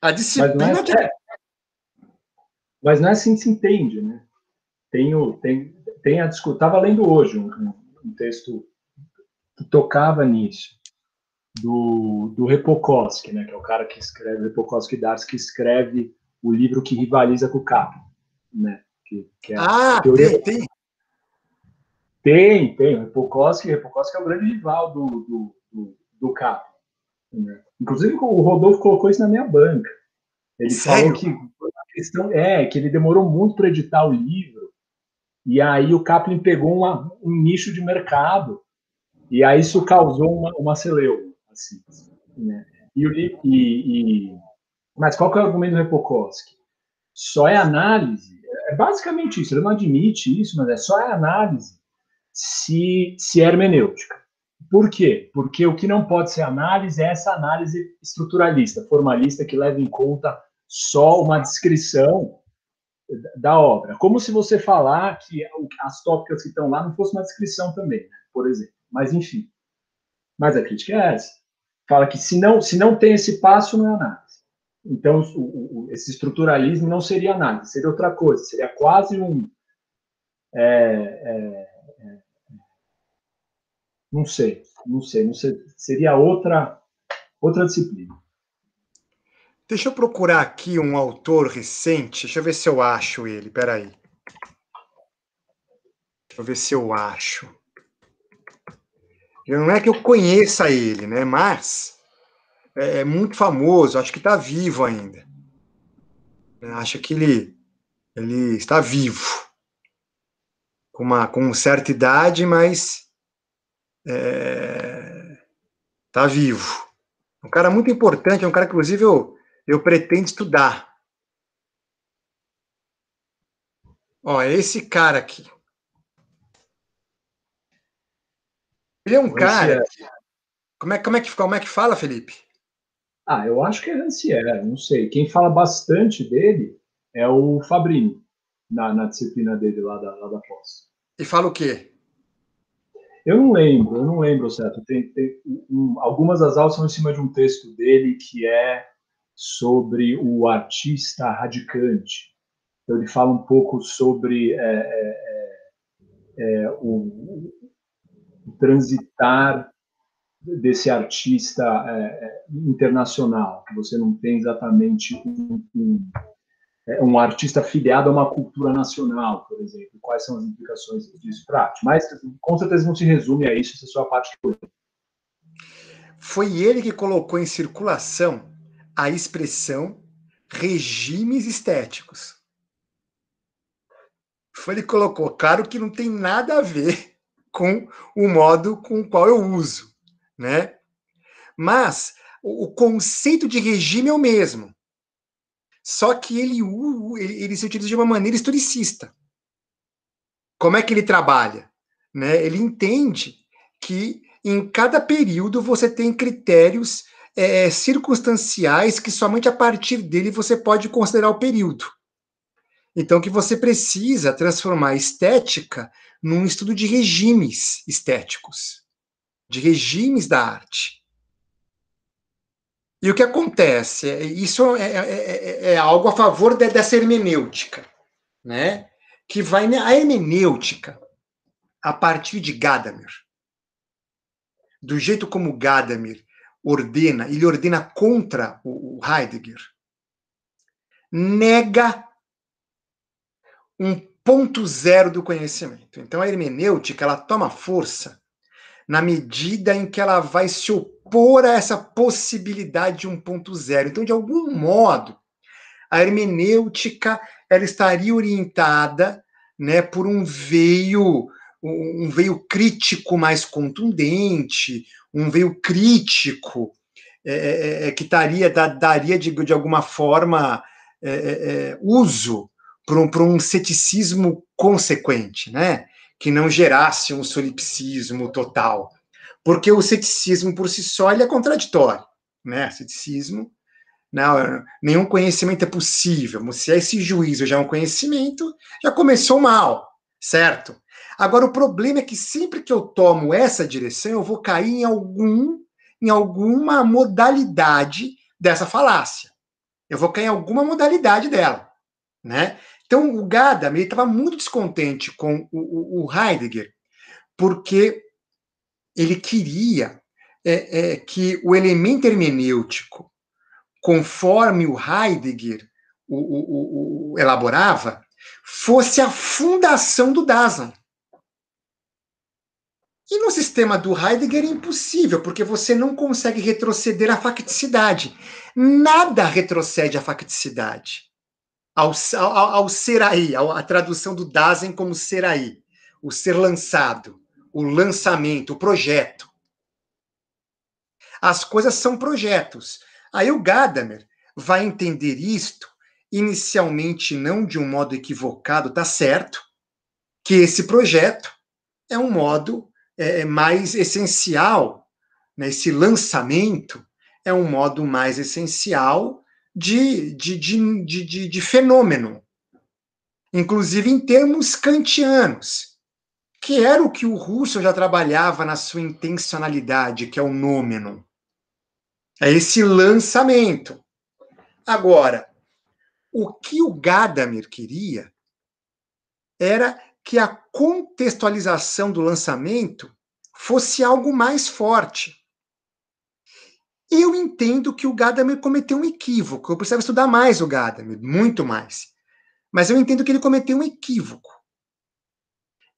A disciplina. Mas não é, mas não é assim que se entende, né? Tem, o, tem, tem a discussão. Estava lendo hoje um, um, texto que tocava nisso, do, do Repokoski, né, que é o cara que escreve, Repokoski Dars, que escreve o livro que rivaliza com o Cap, Né, que, que é ah, teoria... tem, tem. Tem, tem. O Repokoski, Repokoski é o grande rival do, do, do, do Né? Inclusive, o Rodolfo colocou isso na minha banca. Ele Sério? falou que a questão é que ele demorou muito para editar o livro e aí o Kaplan pegou uma, um nicho de mercado, e aí isso causou uma, uma celeuma. Assim, né? e, e, e, mas qual que é o argumento do Repokowski? Só é análise, é basicamente isso, ele não admite isso, mas é só é análise se, se é hermenêutica. Por quê? Porque o que não pode ser análise é essa análise estruturalista, formalista, que leva em conta só uma descrição da obra. Como se você falar que as tópicas que estão lá não fosse uma descrição também, né? por exemplo. Mas, enfim. Mas a crítica é essa. Fala que se não, se não tem esse passo, não é análise. Então, o, o, esse estruturalismo não seria análise, seria outra coisa, seria quase um. É, é, é, é. não sei, não sei, não sei, seria outra, outra disciplina. Deixa eu procurar aqui um autor recente. Deixa eu ver se eu acho ele. Peraí. Deixa eu ver se eu acho. Não é que eu conheça ele, né? Mas é, é muito famoso. Acho que está vivo ainda. Acho que ele, ele está vivo. Com uma, com certa idade, mas está é, tá vivo. É um cara muito importante. É um cara que, inclusive, eu eu pretendo estudar. Ó, esse cara aqui. Ele é um cara. Como é, como, é que, como é que fala, Felipe? Ah, eu acho que é Rancière, não sei. Quem fala bastante dele é o Fabrini, na, na disciplina dele lá da, lá da pós. E fala o quê? Eu não lembro, eu não lembro, certo? Tem, tem um, algumas das aulas são em cima de um texto dele que é sobre o artista radicante. Então, ele fala um pouco sobre é, é, é, é o, o, transitar desse artista é, internacional, que você não tem exatamente um, um um artista filiado a uma cultura nacional, por exemplo, quais são as implicações disso para arte. Mas, com certeza, não se resume a isso, essa é parte Foi ele que colocou em circulação a expressão regimes estéticos. foi Ele colocou, claro que não tem nada a ver com o modo com o qual eu uso, né? Mas o conceito de regime é o mesmo. Só que ele, ele se utiliza de uma maneira historicista. Como é que ele trabalha? Né? Ele entende que em cada período você tem critérios é, é, circunstanciais que somente a partir dele você pode considerar o período. Então, que você precisa transformar a estética num estudo de regimes estéticos, de regimes da arte. E o que acontece? É, isso é, é, é, é algo a favor de, dessa hermenêutica, né? Que vai a hermenêutica a partir de Gadamer, do jeito como Gadamer ordena, ele ordena contra o, o Heidegger, nega um ponto zero do conhecimento. Então a hermenêutica ela toma força na medida em que ela vai se opor a essa possibilidade de um ponto zero. Então de algum modo a hermenêutica ela estaria orientada, né, por um veio um veio crítico mais contundente, um veio crítico é, é, é, é que taria, da, daria, de, de alguma forma, é, uso para um, um ceticismo consequente, né? que não gerasse um solipsismo total. Porque o ceticismo por si só ele é contraditório. Né? O ceticismo, não, né? nenhum conhecimento é possível. Se esse juízo já é um conhecimento, já começou mal, certo? Agora, o problema é que sempre que eu tomo essa direção, eu vou cair em algum, em alguma modalidade dessa falácia. Eu vou cair em alguma modalidade dela, né? Então, o Gadamer estava muito descontente com o, o, o, Heidegger, porque ele queria é, é, que o elemento hermenêutico, conforme o Heidegger o, elaborava, fosse a fundação do Dasein. E no sistema do Heidegger é impossível, porque você não consegue retroceder à facticidade. Nada retrocede à facticidade. Ao, ao, ao ser aí, a tradução do Dasein como ser aí, o ser lançado, o lançamento, o projeto. As coisas são projetos. Aí o Gadamer vai entender isto inicialmente não de um modo equivocado, tá certo? Que esse projeto é um modo é, é, mais essencial, né? esse lançamento é um modo mais essencial de, de, de, de, de, de fenômeno, inclusive em termos kantianos, que era o que o Russo já trabalhava na sua intencionalidade, que é o nômeno. É esse lançamento. Agora, o que o Gadamer queria era que a contextualização do lançamento fosse algo mais forte. Eu entendo que o Gadamer cometeu um equívoco. Eu precisava estudar mais o Gadamer, muito mais. Mas eu entendo que ele cometeu um equívoco.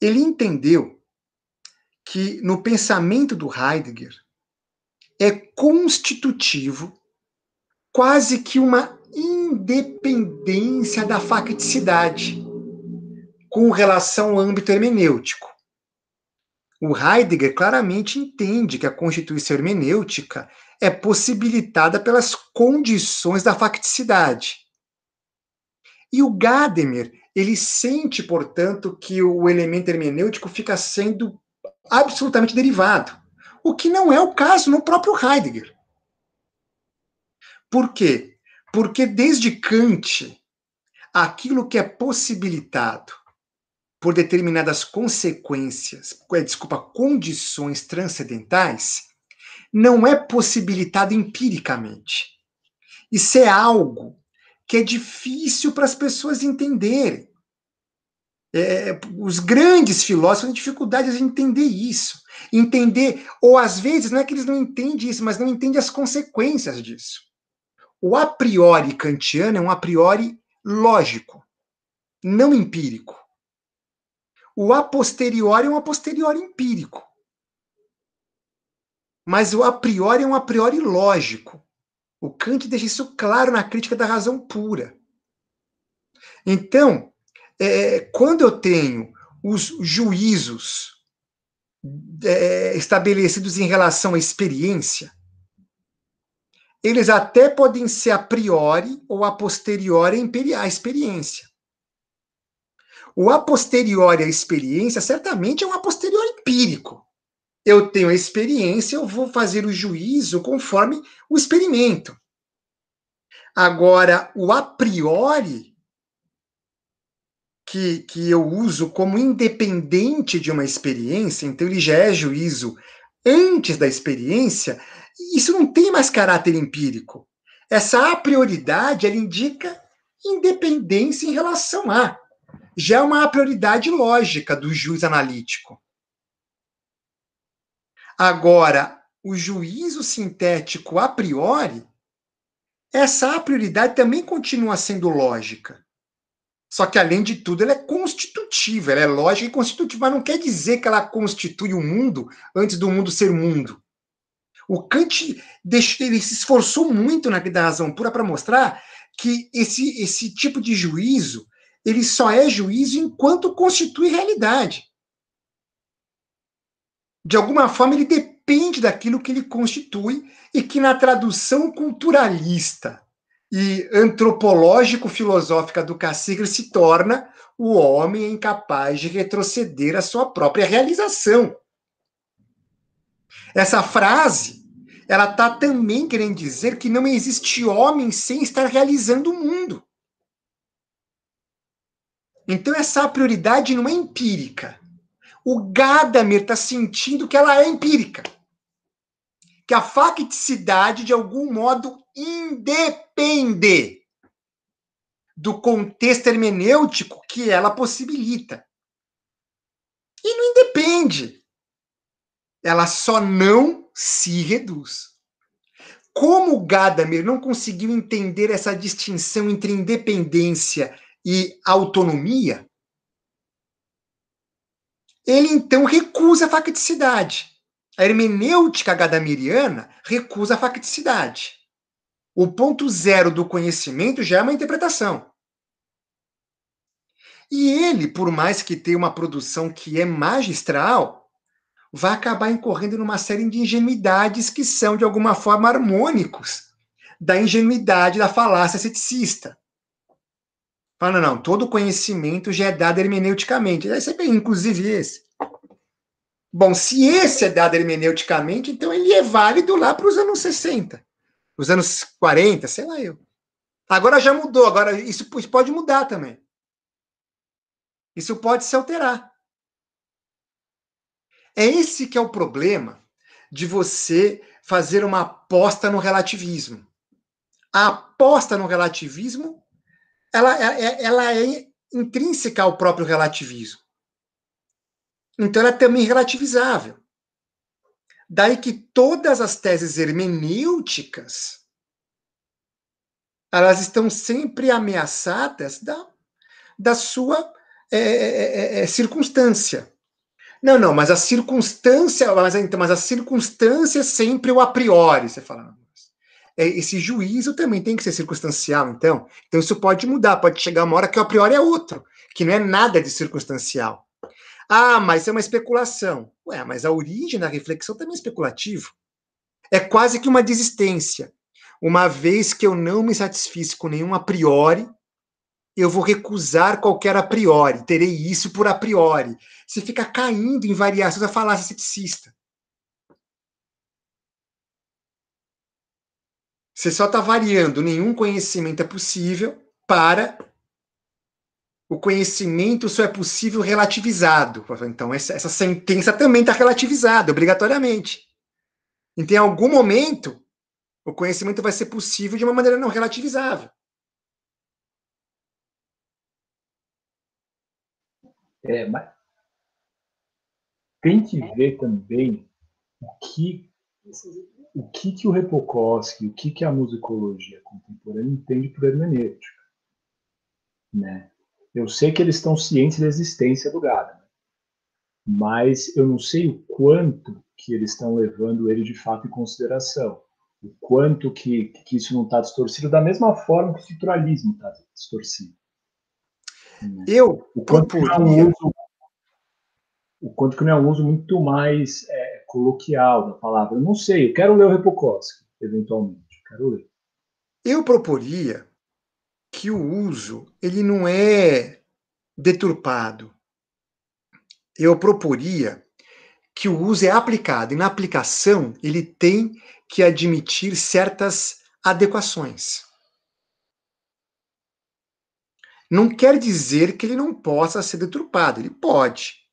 Ele entendeu que no pensamento do Heidegger é constitutivo quase que uma independência da facticidade com relação ao âmbito hermenêutico. O Heidegger claramente entende que a constituição hermenêutica é possibilitada pelas condições da facticidade. E o Gadamer, ele sente, portanto, que o elemento hermenêutico fica sendo absolutamente derivado, o que não é o caso no próprio Heidegger. Por quê? Porque desde Kant, aquilo que é possibilitado por determinadas consequências, é, desculpa, condições transcendentais, não é possibilitado empiricamente. Isso é algo que é difícil para as pessoas entenderem. É, os grandes filósofos têm dificuldades de entender isso. Entender, ou às vezes, não é que eles não entendem isso, mas não entendem as consequências disso. O a priori kantiano é um a priori lógico, não empírico. O a posteriori é um a posteriori empírico. Mas o a priori é um a priori lógico. O Kant deixa isso claro na crítica da razão pura. Então, é, é quando eu tenho os juízos é, estabelecidos em relação à experiência, eles até podem ser a priori ou a posteriori a experiência. O a posteriori à experiência certamente é um a posteriori empírico. Eu tenho a experiência, eu vou fazer o juízo conforme o experimento. Agora, o a priori que, que eu uso como independente de uma experiência, então ele já é juízo antes da experiência, isso não tem mais caráter empírico. Essa a prioridade ela indica independência em relação a já é uma prioridade lógica do juiz analítico. Agora, o juízo sintético a priori, essa prioridade também continua sendo lógica. Só que, além de tudo, ela é constitutiva, ela é lógica e constitutiva, mas não quer dizer que ela constitui o mundo antes do mundo ser mundo. O Kant deixou, ele se esforçou muito na vida da razão pura para mostrar que esse, esse tipo de juízo ele só é juízo enquanto constitui realidade. De alguma forma, ele depende daquilo que ele constitui e que, na tradução culturalista e antropológico-filosófica do Cassigra, se torna o homem incapaz de retroceder à sua própria realização. Essa frase, ela está também querendo dizer que não existe homem sem estar realizando o mundo. Então, essa prioridade não é empírica. O Gadamer está sentindo que ela é empírica. Que a facticidade, de algum modo, independe do contexto hermenêutico que ela possibilita. E não independe. Ela só não se reduz. Como o Gadamer não conseguiu entender essa distinção entre independência e e autonomia, ele então recusa a facticidade. A hermenêutica gadamiriana recusa a facticidade. O ponto zero do conhecimento já é uma interpretação. E ele, por mais que tenha uma produção que é magistral, vai acabar incorrendo numa série de ingenuidades que são, de alguma forma, harmônicos da ingenuidade da falácia ceticista. Fala, não, todo conhecimento já é dado hermeneuticamente. Aí você pega, inclusive, esse. Bom, se esse é dado hermeneuticamente, então ele é válido lá para os anos 60, os anos 40, sei lá eu. Agora já mudou, agora isso pode mudar também. Isso pode se alterar. É esse que é o problema de você fazer uma aposta no relativismo. A aposta no relativismo ela, é, é, ela é intrínseca ao próprio relativismo. Então, ela é também relativizável. Daí que todas as teses hermenêuticas elas estão sempre ameaçadas da, da sua é, é, é, é, é circunstância. Não, não, mas a circunstância, mas, então, mas a circunstância é sempre o a priori, você fala. É, esse juízo também tem que ser circunstancial, então. Então isso pode mudar, pode chegar uma hora que o a priori é outro, que não é nada de circunstancial. Ah, mas é uma especulação. Ué, mas a origem da reflexão também é especulativa. É quase que uma desistência. Uma vez que eu não me satisfiz com nenhum a priori, eu vou recusar qualquer a priori, terei isso por a priori. Você fica caindo em variações da falácia ceticista. Você só está variando nenhum conhecimento é possível para o conhecimento só é possível relativizado. Então, essa, essa sentença também está relativizada, obrigatoriamente. Então, em algum momento, o conhecimento vai ser possível de uma maneira não relativizável. É, mas tente ver também o que o que, que o Repokoski, o que, que a musicologia contemporânea entende por hermenêutica. Né? Eu sei que eles estão cientes da existência do Gadamer, mas eu não sei o quanto que eles estão levando ele de fato em consideração, o quanto que, que isso não está distorcido, da mesma forma que o estruturalismo está distorcido. Né? Eu o quanto que não é um uso, o quanto que não é um uso muito mais é, coloquial da palavra. Eu não sei, eu quero ler o Repukovsky, eventualmente, eu quero ler. Eu proporia que o uso ele não é deturpado. Eu proporia que o uso é aplicado e na aplicação ele tem que admitir certas adequações. Não quer dizer que ele não possa ser deturpado, ele pode.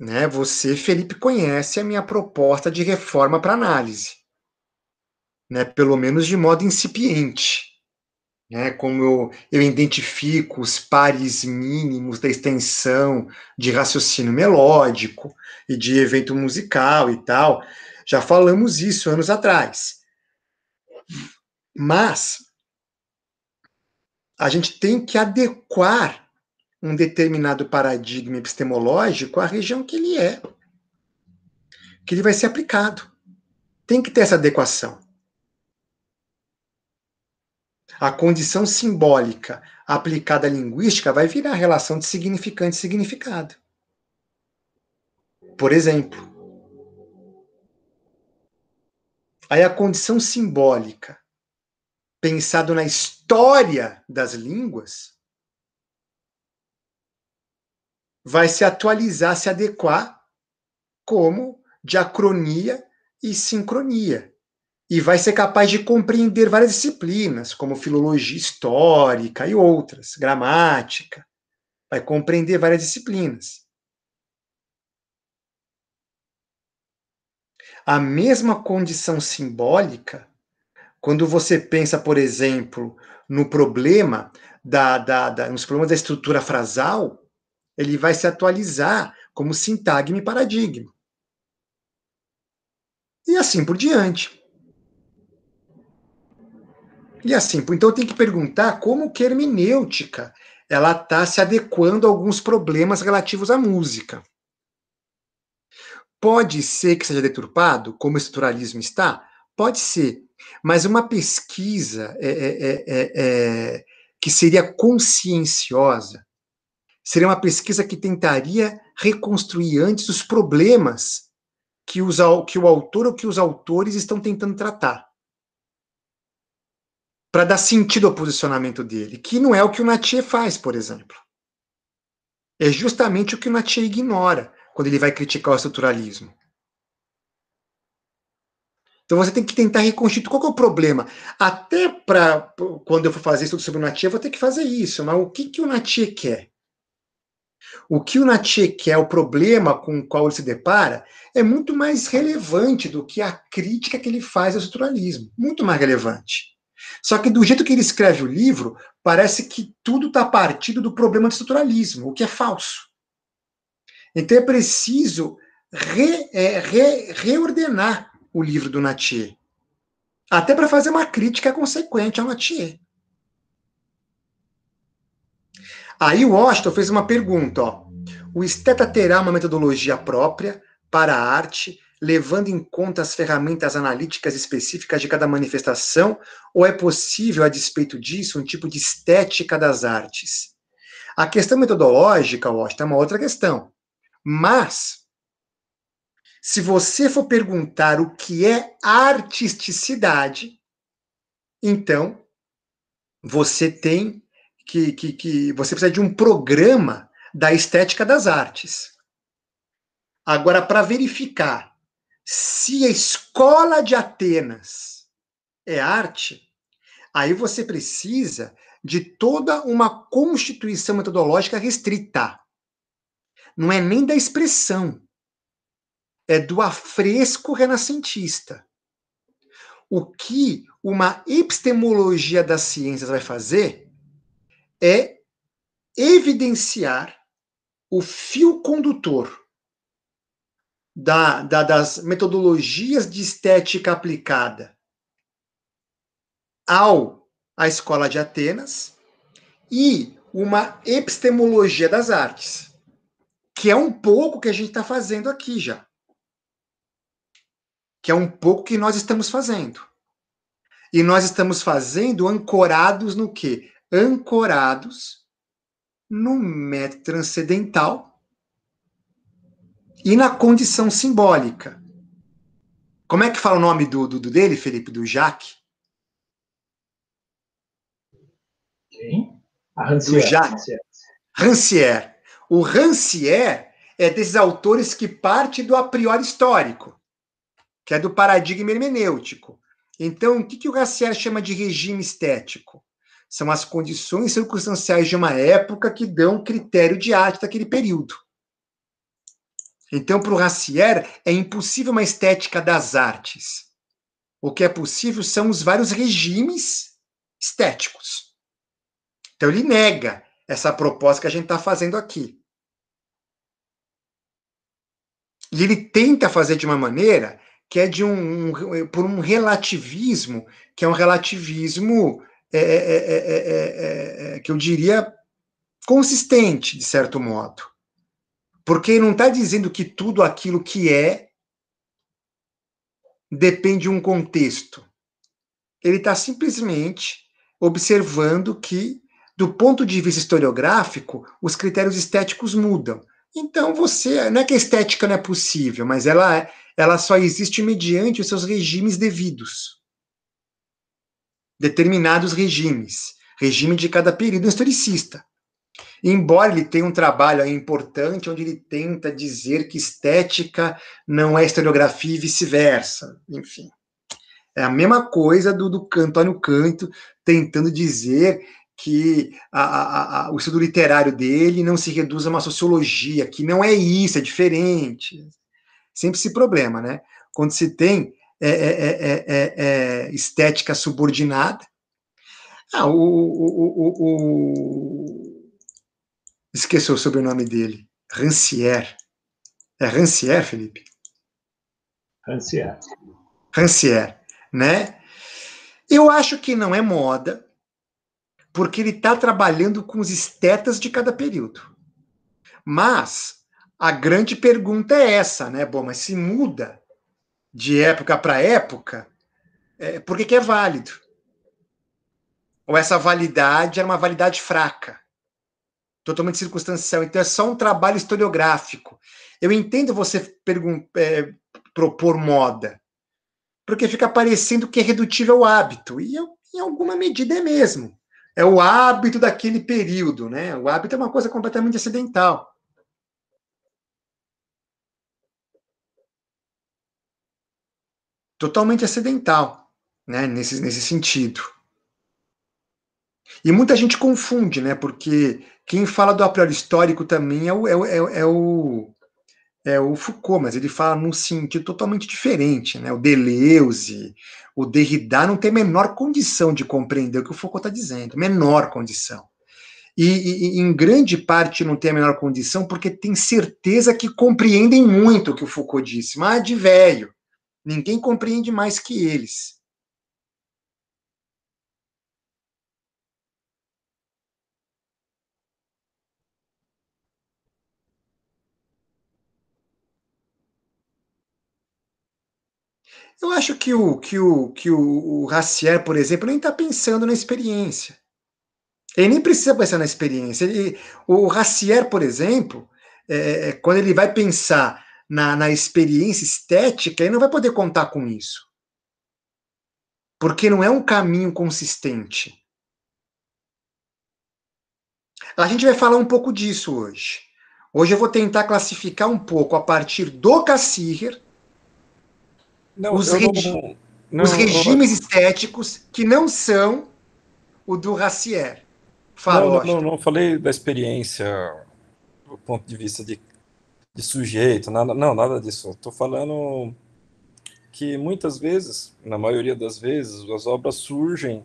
Né? Você, Felipe, conhece a minha proposta de reforma para análise, né? pelo menos de modo incipiente. Né? Como eu, eu identifico os pares mínimos da extensão de raciocínio melódico e de evento musical e tal. Já falamos isso anos atrás. Mas a gente tem que adequar um determinado paradigma epistemológico à região que ele é, que ele vai ser aplicado. Tem que ter essa adequação. A condição simbólica aplicada à linguística vai virar a relação de significante e significado. Por exemplo, aí a condição simbólica pensado na história das línguas vai se atualizar, se adequar como diacronia e sincronia. E vai ser capaz de compreender várias disciplinas, como filologia histórica e outras, gramática. Vai compreender várias disciplinas. A mesma condição simbólica, quando você pensa, por exemplo, no problema da, da, da nos problemas da estrutura frasal, ele vai se atualizar como sintagma e paradigma. E assim por diante. E assim, então tem que perguntar como que a hermenêutica ela está se adequando a alguns problemas relativos à música. Pode ser que seja deturpado, como o estruturalismo está? Pode ser. Mas uma pesquisa é, é, é, é, é que seria conscienciosa, Seria uma pesquisa que tentaria reconstruir antes os problemas que, os, que o autor ou que os autores estão tentando tratar. Para dar sentido ao posicionamento dele, que não é o que o Nathier faz, por exemplo. É justamente o que o Nathier ignora quando ele vai criticar o estruturalismo. Então você tem que tentar reconstituir qual é o problema. Até para quando eu for fazer estudo sobre o Nathier, eu vou ter que fazer isso. Mas o que, que o Nathier quer? O que o Natchek é o problema com o qual ele se depara é muito mais relevante do que a crítica que ele faz ao estruturalismo. Muito mais relevante. Só que do jeito que ele escreve o livro, parece que tudo está partido do problema do estruturalismo, o que é falso. Então é preciso re, é, re, reordenar o livro do Nattier. Até para fazer uma crítica consequente ao Nattier. Aí o Washington fez uma pergunta, ó. O esteta terá uma metodologia própria para a arte, levando em conta as ferramentas analíticas específicas de cada manifestação, ou é possível, a despeito disso, um tipo de estética das artes? A questão metodológica, Washington, é uma outra questão. Mas, se você for perguntar o que é artisticidade, então você tem que, que, que você precisa de um programa da estética das artes. Agora, para verificar se a escola de Atenas é arte, aí você precisa de toda uma constituição metodológica restrita. Não é nem da expressão, é do afresco renascentista. O que uma epistemologia das ciências vai fazer é evidenciar o fio condutor da, da, das metodologias de estética aplicada ao à escola de Atenas e uma epistemologia das artes, que é um pouco que a gente está fazendo aqui já, que é um pouco que nós estamos fazendo e nós estamos fazendo ancorados no que ancorados no método transcendental e na condição simbólica. Como é que fala o nome do, do, do dele, Felipe? Do Jacques? Quem? A Rancière. Do Rancière. O Rancière é desses autores que parte do a priori histórico, que é do paradigma hermenêutico. Então, o que, que o Rancière chama de regime estético? São as condições circunstanciais de uma época que dão critério de arte daquele período. Então, para o Racier, é impossível uma estética das artes. O que é possível são os vários regimes estéticos. Então, ele nega essa proposta que a gente está fazendo aqui. E ele tenta fazer de uma maneira que é de um, um, por um relativismo, que é um relativismo é é, é, é, é, que eu diria consistente, de certo modo. Porque não está dizendo que tudo aquilo que é depende de um contexto. Ele está simplesmente observando que, do ponto de vista historiográfico, os critérios estéticos mudam. Então você, não é que a estética não é possível, mas ela, ela só existe mediante os seus regimes devidos determinados regimes, regime de cada período historicista. Embora ele tenha um trabalho importante onde ele tenta dizer que estética não é historiografia e vice-versa, enfim. É a mesma coisa do, do Antônio Canto tentando dizer que a, a, a, o estudo literário dele não se reduz a uma sociologia, que não é isso, é diferente. Sempre esse problema, né? Quando se tem é é, é, é, é, estética subordinada. Ah, o, o, o, Esqueceu o sobrenome dele. Rancière. É Rancière, Felipe? Rancière. Rancière, né? Eu acho que não é moda, porque ele está trabalhando com os estetas de cada período. Mas a grande pergunta é essa, né? Bom, mas se muda de época para época, é, por que, é válido? Ou essa validade era uma validade fraca, totalmente circunstancial. Então é só um trabalho historiográfico. Eu entendo você é, propor moda, porque fica parecendo que é redutível o hábito, e eu, em alguma medida é mesmo. É o hábito daquele período, né? O hábito é uma coisa completamente acidental. totalmente acidental, né, nesse, nesse sentido. E muita gente confunde, né, porque quem fala do a priori histórico também é, é o, é, o, é, o, é o Foucault, mas ele fala num sentido totalmente diferente, né, o Deleuze, o Derrida não tem menor condição de compreender o que o Foucault está dizendo, menor condição. E, e, e, em grande parte não tem a menor condição porque tem certeza que compreendem muito o que o Foucault disse, mas é de velho. Ninguém compreende mais que eles. Eu acho que o que o, que o, o Racier, por exemplo, nem está pensando na experiência. Ele nem precisa pensar na experiência. Ele, o Racier, por exemplo, é, é, quando ele vai pensar na, na experiência estética, ele não vai poder contar com isso. Porque não é um caminho consistente. A gente vai falar um pouco disso hoje. Hoje eu vou tentar classificar um pouco a partir do Cassir os, regi não, os, regimes estéticos que não são o do Rassier Fala, não, não, falei da experiência do ponto de vista de de sujeito, nada, não, nada disso. Estou falando que muitas vezes, na maioria das vezes, as obras surgem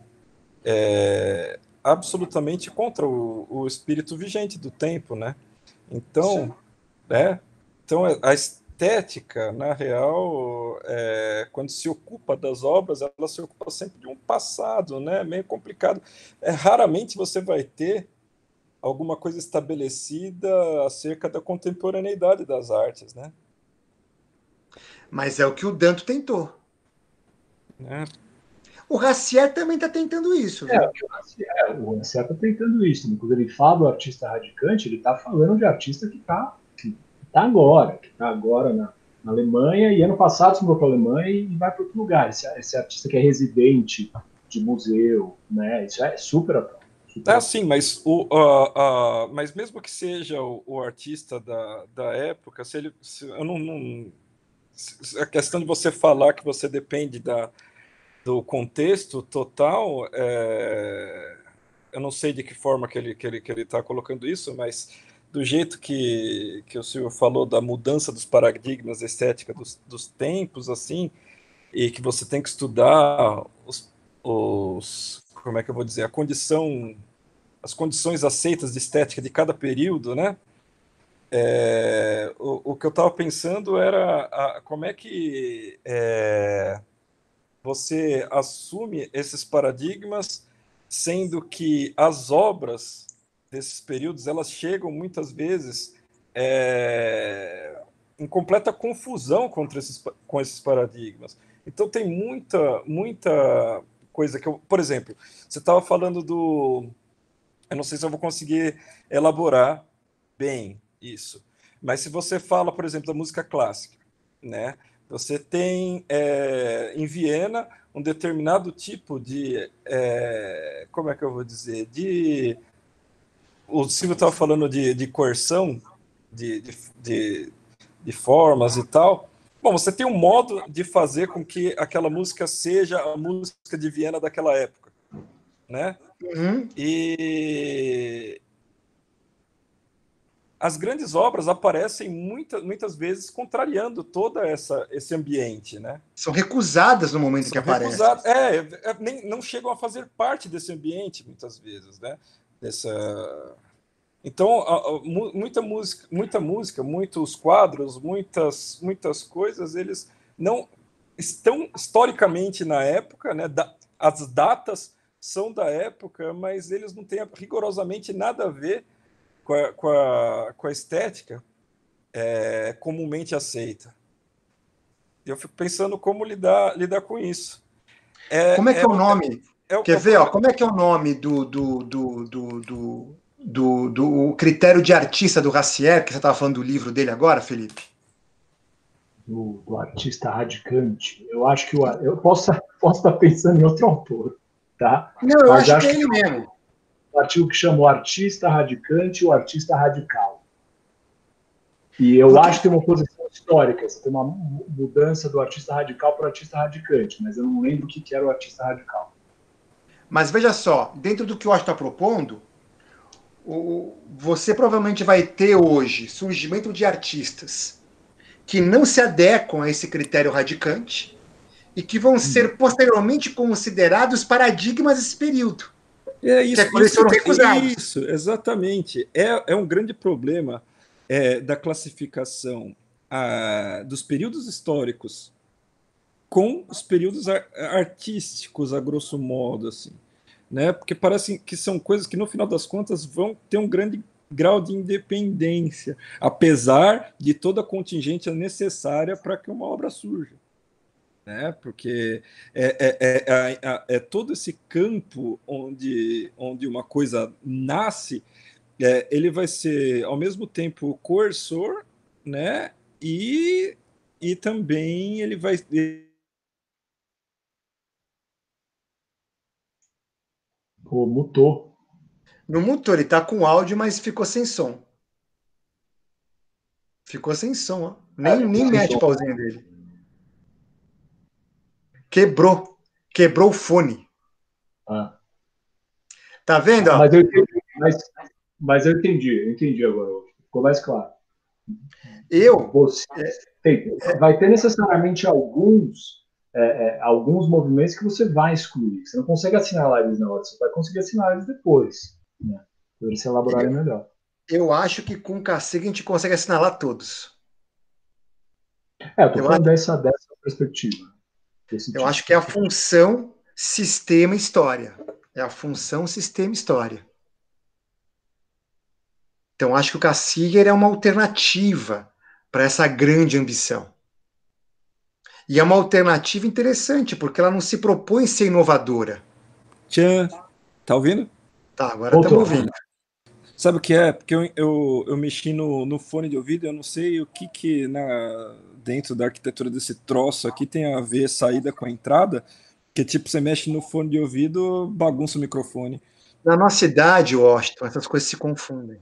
é, absolutamente contra o, o, espírito vigente do tempo, né? Então, né? Então a estética, na real, é, quando se ocupa das obras, ela se ocupa sempre de um passado, né? Meio complicado. É raramente você vai ter alguma coisa estabelecida acerca da contemporaneidade das artes, né? Mas é o que o Danto tentou. Né? Tá é. O Racier também está tentando isso. É, né? o Racier está tentando isso. Quando ele fala do artista radicante, ele está falando de artista que está que tá agora, que está agora na, na, Alemanha, e ano passado se mudou para a Alemanha e vai para outro lugar. Esse, esse, artista que é residente de museu, né? Isso é super atual é então, sim, mas, o, uh, uh, mas mesmo que seja o, o artista da, da época, se ele. Se, eu não, não se, a questão de você falar que você depende da, do contexto total, é, eu não sei de que forma que ele está que ele, que ele tá colocando isso, mas do jeito que, que o senhor falou da mudança dos paradigmas estética dos, dos tempos, assim, e que você tem que estudar os, os como é que eu vou dizer, a condição as condições aceitas de estética de cada período, né? É, o, o, que eu estava pensando era a, como é que é, você assume esses paradigmas, sendo que as obras desses períodos elas chegam muitas vezes é, em completa confusão contra esses, com esses paradigmas. Então tem muita muita coisa que eu, por exemplo, você estava falando do eu não sei se eu vou conseguir elaborar bem isso. Mas se você fala, por exemplo, da música clássica, né? Você tem é, em Viena um determinado tipo de, é, como é que eu vou dizer, de o Silvio estava falando de, de coerção, de, de, de, formas e tal. Bom, você tem um modo de fazer com que aquela música seja a música de Viena daquela época, né? Uhum. E as grandes obras aparecem muita, muitas vezes contrariando todo essa, esse ambiente. Né? São recusadas no momento São que aparecem. É, é, é, nem, não chegam a fazer parte desse ambiente, muitas vezes. Né? Dessa... Então, a, a, muita música, muita música, muitos quadros, muitas, muitas coisas, eles não estão historicamente na época, né? Da, as datas são da época, mas eles não têm rigorosamente nada a ver com a, com a, com a estética é, comumente aceita. Eu fico pensando como lidar, lidar com isso. É, como é que é, é, é, é o nome? É, Quer ver? Ó, como é que é o nome do, do, do, do, do, do, do critério de artista do Racier, que você estava falando do livro dele agora, Felipe? Do, do artista radicante. Eu acho que eu, eu posso, <laughs> posso estar pensando em outro autor. Tá? Não, eu acho, acho que é ele mesmo. artigo que chama o artista radicante e o artista radical. E eu acho que tem uma posição histórica, você tem uma mudança do artista radical para o artista radicante, mas eu não lembro o que era o artista radical. Mas veja só, dentro do que o Acho está propondo, o, você provavelmente vai ter hoje surgimento de artistas que não se adequam a esse critério radicante, e que vão hum. ser posteriormente considerados paradigmas desse período. É isso, que é isso, foram é Isso, exatamente. É, é um grande problema é, da classificação a, ah, dos períodos históricos com os períodos artísticos, a grosso modo, assim. Né? Porque parecem que são coisas que, no final das contas, vão ter um grande grau de independência, apesar de toda a contingência necessária para que uma obra surja né? Porque é, é, é, é, todo esse campo onde, onde uma coisa nasce, ele vai ser ao mesmo tempo coerçor, né? E, e também ele vai Pô, mutou. No mutou, ele tá com áudio, mas ficou sem som. Ficou sem som, ó. Nem, nem mete o pauzinho dele. Quebrou. Quebrou o fone. Ah. Tá vendo? Mas eu entendi, mas, mas, eu entendi, entendi agora. Ficou mais claro. Eu. Você, é. tem, vai ter necessariamente alguns. É, é, alguns movimentos que você vai excluir. Você não consegue assinalar eles na hora, você vai conseguir assinar eles depois. Né? Para se elaborarem eu, é. melhor. Eu acho que com o cacique a gente consegue assinalar todos. É, eu tô falando acho... dessa, dessa perspectiva. Eu acho que é a função sistema-história. É a função sistema-história. Então, acho que o Cassiger é uma alternativa para essa grande ambição. E é uma alternativa interessante, porque ela não se propõe a ser inovadora. Tchan, tá ouvindo? Tá, agora estamos ouvindo. Sabe o que é? Porque eu, eu, eu mexi no, no fone de ouvido, eu não sei o que que na, dentro da arquitetura desse troço aqui tem a ver saída com a entrada, que tipo, você mexe no fone de ouvido, bagunça o microfone. Na nossa idade, Washington, essas coisas se confundem.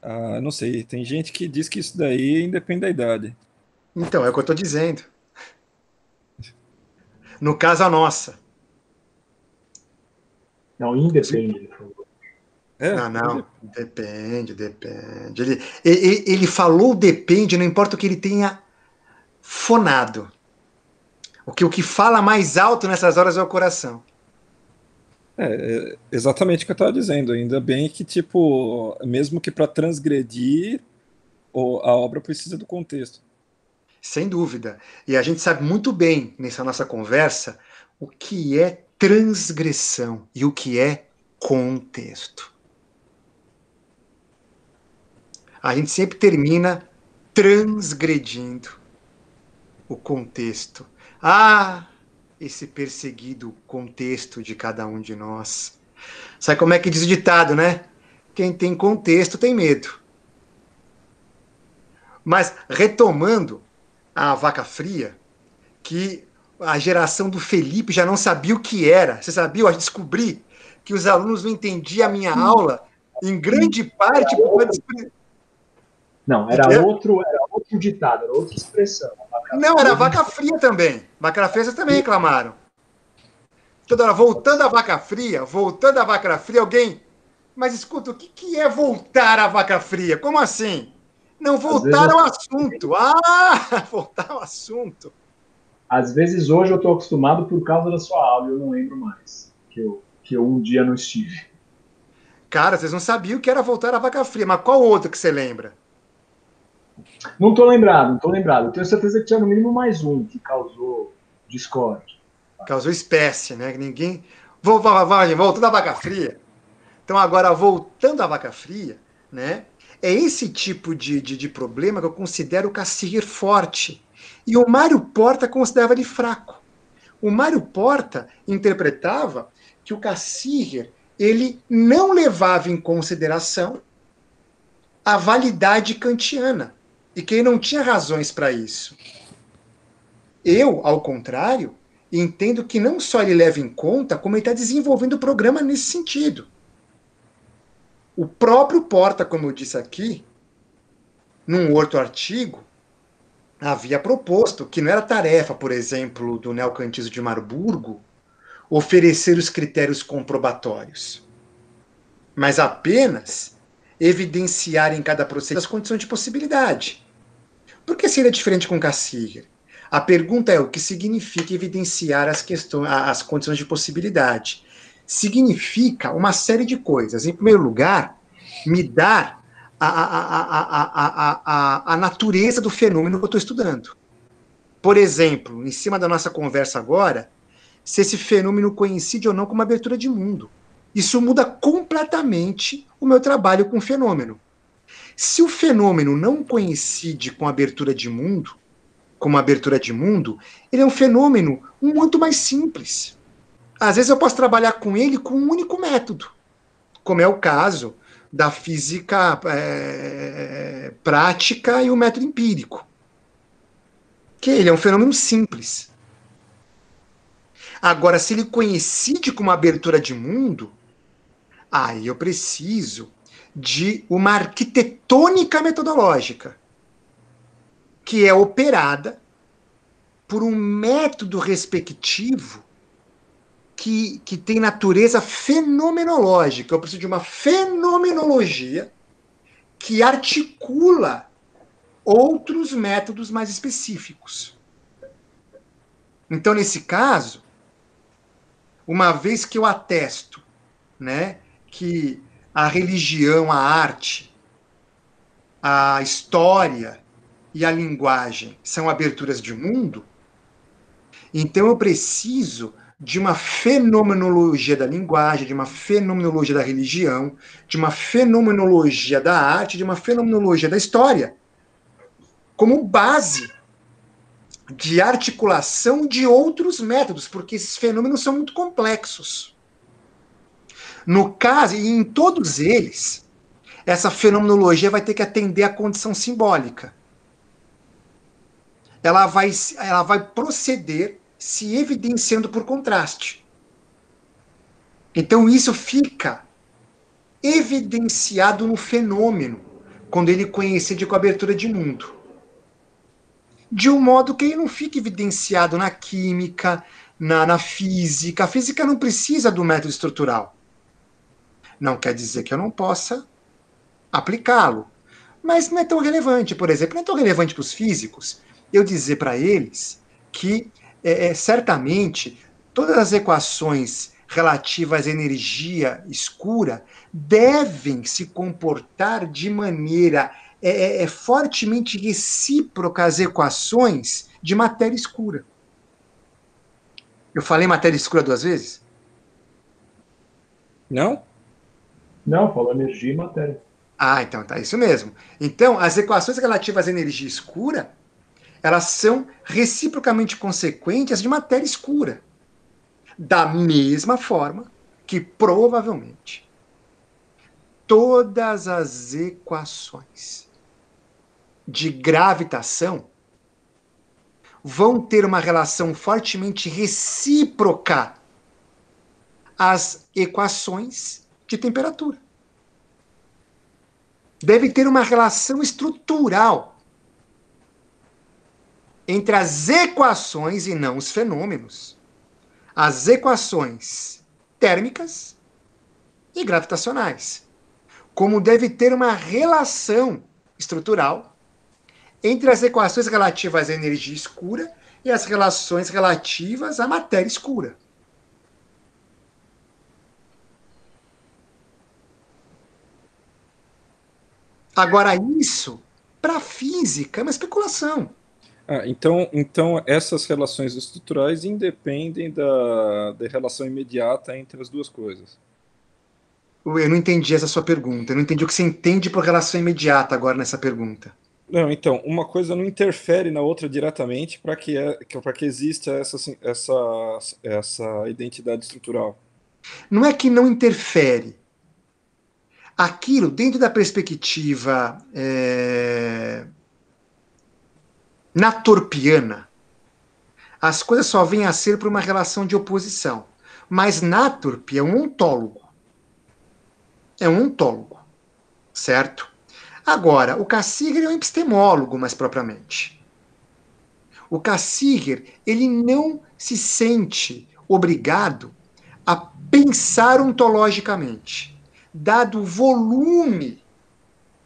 Ah, não sei, tem gente que diz que isso daí independe da idade. Então, é o que eu estou dizendo. No caso, a nossa. Não, independe. É, ah, não, não. Depende, depende. Ele, ele, ele, falou depende, não importa o que ele tenha fonado. O que, o que fala mais alto nessas horas é o coração. É, é exatamente o que eu estava dizendo. Ainda bem que, tipo, mesmo que para transgredir, a obra precisa do contexto. Sem dúvida. E a gente sabe muito bem nessa nossa conversa o que é transgressão e o que é contexto a gente sempre termina transgredindo o contexto. Ah, esse perseguido contexto de cada um de nós. Sabe como é que diz o ditado, né? Quem tem contexto tem medo. Mas retomando a vaca fria, que a geração do Felipe já não sabia o que era. Você sabia? Eu descobri que os alunos não entendiam a minha aula em grande parte por não, era outro, era outro ditado, era outra expressão. Não, era vaca fria também. Vaca fria também reclamaram. Toda hora, voltando a vaca fria, voltando a vaca fria, alguém. Mas escuta, o que, que é voltar a vaca fria? Como assim? Não voltaram ao assunto. Ah, <laughs> voltar ao assunto. Às vezes hoje eu estou acostumado por causa da sua aula, eu não lembro mais que eu, que eu um dia não estive. Cara, vocês não sabiam que era voltar a vaca fria, mas qual outro que você lembra? Não estou lembrado, não estou lembrado. Tenho certeza que tinha no mínimo mais um que causou discórdia. Causou espécie, né? Ninguém. Vou, vou, voltando à vaca fria. Então, agora, voltando à vaca fria, né? É esse tipo de, de, de problema que eu considero o Cassir forte. E o Mário Porta considerava ele fraco. O Mário Porta interpretava que o Cassir ele não levava em consideração a validade kantiana e quem não tinha razões para isso. Eu, ao contrário, entendo que não só ele leva em conta, como ele está desenvolvendo o programa nesse sentido. O próprio Porta, como eu disse aqui, num outro artigo, havia proposto que não era tarefa, por exemplo, do neocantismo de Marburgo oferecer os critérios comprobatórios, mas apenas evidenciar em cada processo as condições de possibilidade. Por que seria diferente com Cassiger? A pergunta é o que significa evidenciar as questões, as condições de possibilidade. Significa uma série de coisas. Em primeiro lugar, me dar a, a, a, a, natureza do fenômeno que eu estou estudando. Por exemplo, em cima da nossa conversa agora, se esse fenômeno coincide ou não com uma abertura de mundo. Isso muda completamente o meu trabalho com o fenômeno. Se o fenômeno não coincide com a abertura de mundo, como uma abertura de mundo, ele é um fenômeno muito mais simples. Às vezes eu posso trabalhar com ele com um único método, como é o caso da física é, prática e o método empírico. Que ele é um fenômeno simples. Agora, se ele coincide com uma abertura de mundo, aí eu preciso de uma arquitetônica metodológica que é operada por um método respectivo que, que tem natureza fenomenológica. Eu preciso de uma fenomenologia que articula outros métodos mais específicos. Então, nesse caso, uma vez que eu atesto né, que a religião, a arte, a história e a linguagem são aberturas de mundo, então eu preciso de uma fenomenologia da linguagem, de uma fenomenologia da religião, de uma fenomenologia da arte, de uma fenomenologia da história, como base de articulação de outros métodos, porque esses fenômenos são muito complexos. No caso, e em todos eles, essa fenomenologia vai ter que atender à condição simbólica. Ela vai, ela vai proceder se evidenciando por contraste. Então, isso fica evidenciado no fenômeno, quando ele coincide com a abertura de mundo. De um modo que ele não fica evidenciado na química, na, na física. A física não precisa do método estrutural. Não quer dizer que eu não possa aplicá-lo. Mas não é tão relevante, por exemplo, não é tão relevante para os físicos eu dizer para eles que é, é certamente todas as equações relativas à energia escura devem se comportar de maneira é, é, é, fortemente recíproca às equações de matéria escura. Eu falei matéria escura duas vezes? Não? Não, falou energia e matéria. Ah, então tá isso mesmo. Então, as equações relativas à energia escura, elas são reciprocamente consequentes de matéria escura. Da mesma forma que provavelmente todas as equações de gravitação vão ter uma relação fortemente recíproca às equações de temperatura. Deve ter uma relação estrutural entre as equações e não os fenômenos. As equações térmicas e gravitacionais. Como deve ter uma relação estrutural entre as equações relativas à energia escura e as relações relativas à matéria escura. Agora, isso, para a física, é uma especulação. Ah, então, então, essas relações estruturais independem da, da relação imediata entre as duas coisas. Eu não entendi essa sua pergunta. Eu não entendi o que você entende por relação imediata agora nessa pergunta. Não, então, uma coisa não interfere na outra diretamente para que, é, para que exista essa, assim, essa, essa identidade estrutural. Não é que não interfere aquilo, dentro da perspectiva é, natorpiana, as coisas só vêm a ser por uma relação de oposição. Mas Naturp é um ontólogo. É um ontólogo, certo? Agora, o Cassiger é um epistemólogo, mais propriamente. O Cassiger, ele não se sente obrigado a pensar ontologicamente dado o volume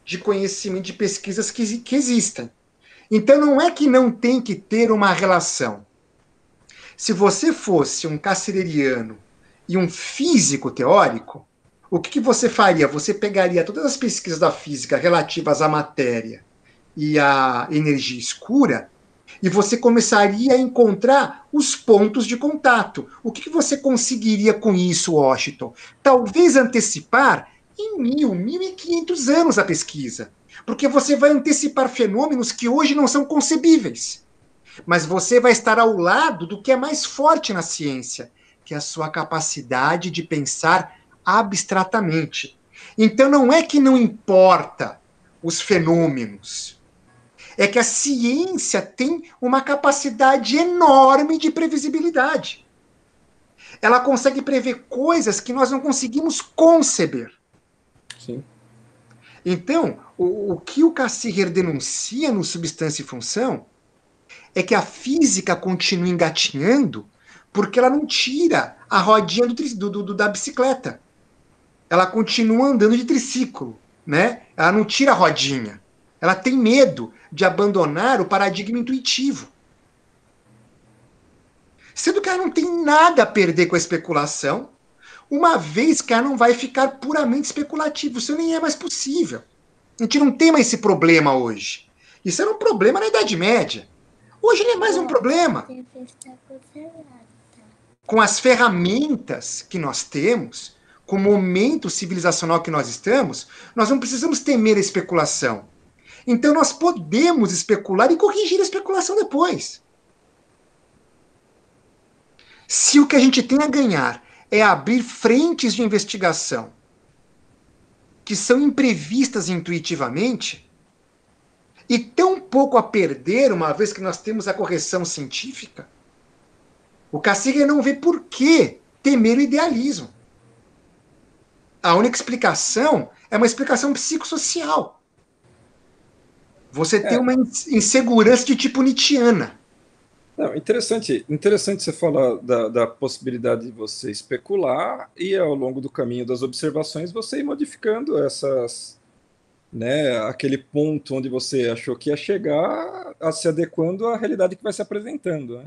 de conhecimento de pesquisas que, que existem. Então não é que não tem que ter uma relação. Se você fosse um carcereriano e um físico teórico, o que, que, você faria? Você pegaria todas as pesquisas da física relativas à matéria e à energia escura e você começaria a encontrar os pontos de contato. O que, que você conseguiria com isso, Washington? Talvez antecipar em mil, mil e quinhentos anos a pesquisa, porque você vai antecipar fenômenos que hoje não são concebíveis. Mas você vai estar ao lado do que é mais forte na ciência, que é a sua capacidade de pensar abstratamente. Então não é que não importa os fenômenos, é que a ciência tem uma capacidade enorme de previsibilidade. Ela consegue prever coisas que nós não conseguimos conceber. Sim. Então, o, o que o Cassirer denuncia no Substância e Função é que a física continua engatinhando porque ela não tira a rodinha do, do, do, da bicicleta. Ela continua andando de triciclo, né? Ela não tira a rodinha. Ela tem medo de abandonar o paradigma intuitivo. Sendo que ela não tem nada a perder com a especulação, uma vez que ela não vai ficar puramente especulativo. Isso nem é mais possível. A gente não tem mais esse problema hoje. Isso era um problema na Idade Média. Hoje não é mais um problema. Com as ferramentas que nós temos, com o momento civilizacional que nós estamos, nós não precisamos temer a especulação. Então nós podemos especular e corrigir a especulação depois. Se o que a gente tem a ganhar é abrir frentes de investigação que são imprevistas intuitivamente, e tão pouco a perder, uma vez que nós temos a correção científica, o cacique não vê por que temer o idealismo. A única explicação é uma explicação psicossocial. Você tem é. uma insegurança de tipo Nietzscheana. Não, interessante, interessante você falar da, da, possibilidade de você especular e ao longo do caminho das observações você ir modificando essas, né, aquele ponto onde você achou que ia chegar, a se adequando à realidade que vai se apresentando. Né?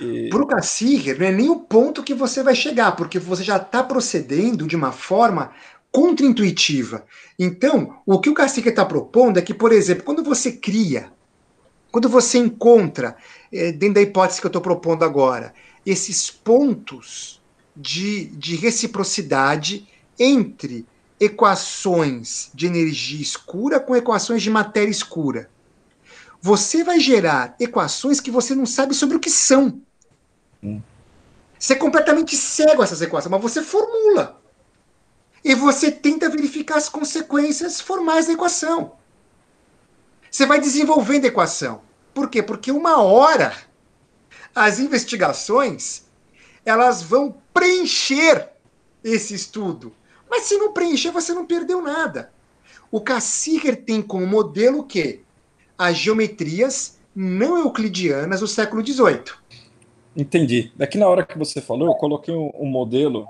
E... Para o Cassirrer, não é nem o ponto que você vai chegar, porque você já está procedendo de uma forma contraintuitiva. Então, o que o Cacique está propondo é que, por exemplo, quando você cria, quando você encontra, eh, dentro da hipótese que eu estou propondo agora, esses pontos de, de reciprocidade entre equações de energia escura com equações de matéria escura. Você vai gerar equações que você não sabe sobre o que são. Hum. Você é completamente cego a essas equações, mas você formula e você tenta verificar as consequências formais da equação. Você vai desenvolvendo a equação. Por quê? Porque uma hora as investigações elas vão preencher esse estudo. Mas se não preencher, você não perdeu nada. O Cassiger tem como modelo o quê? As geometrias não euclidianas do século XVIII. Entendi. Daqui é na hora que você falou, eu coloquei um, um modelo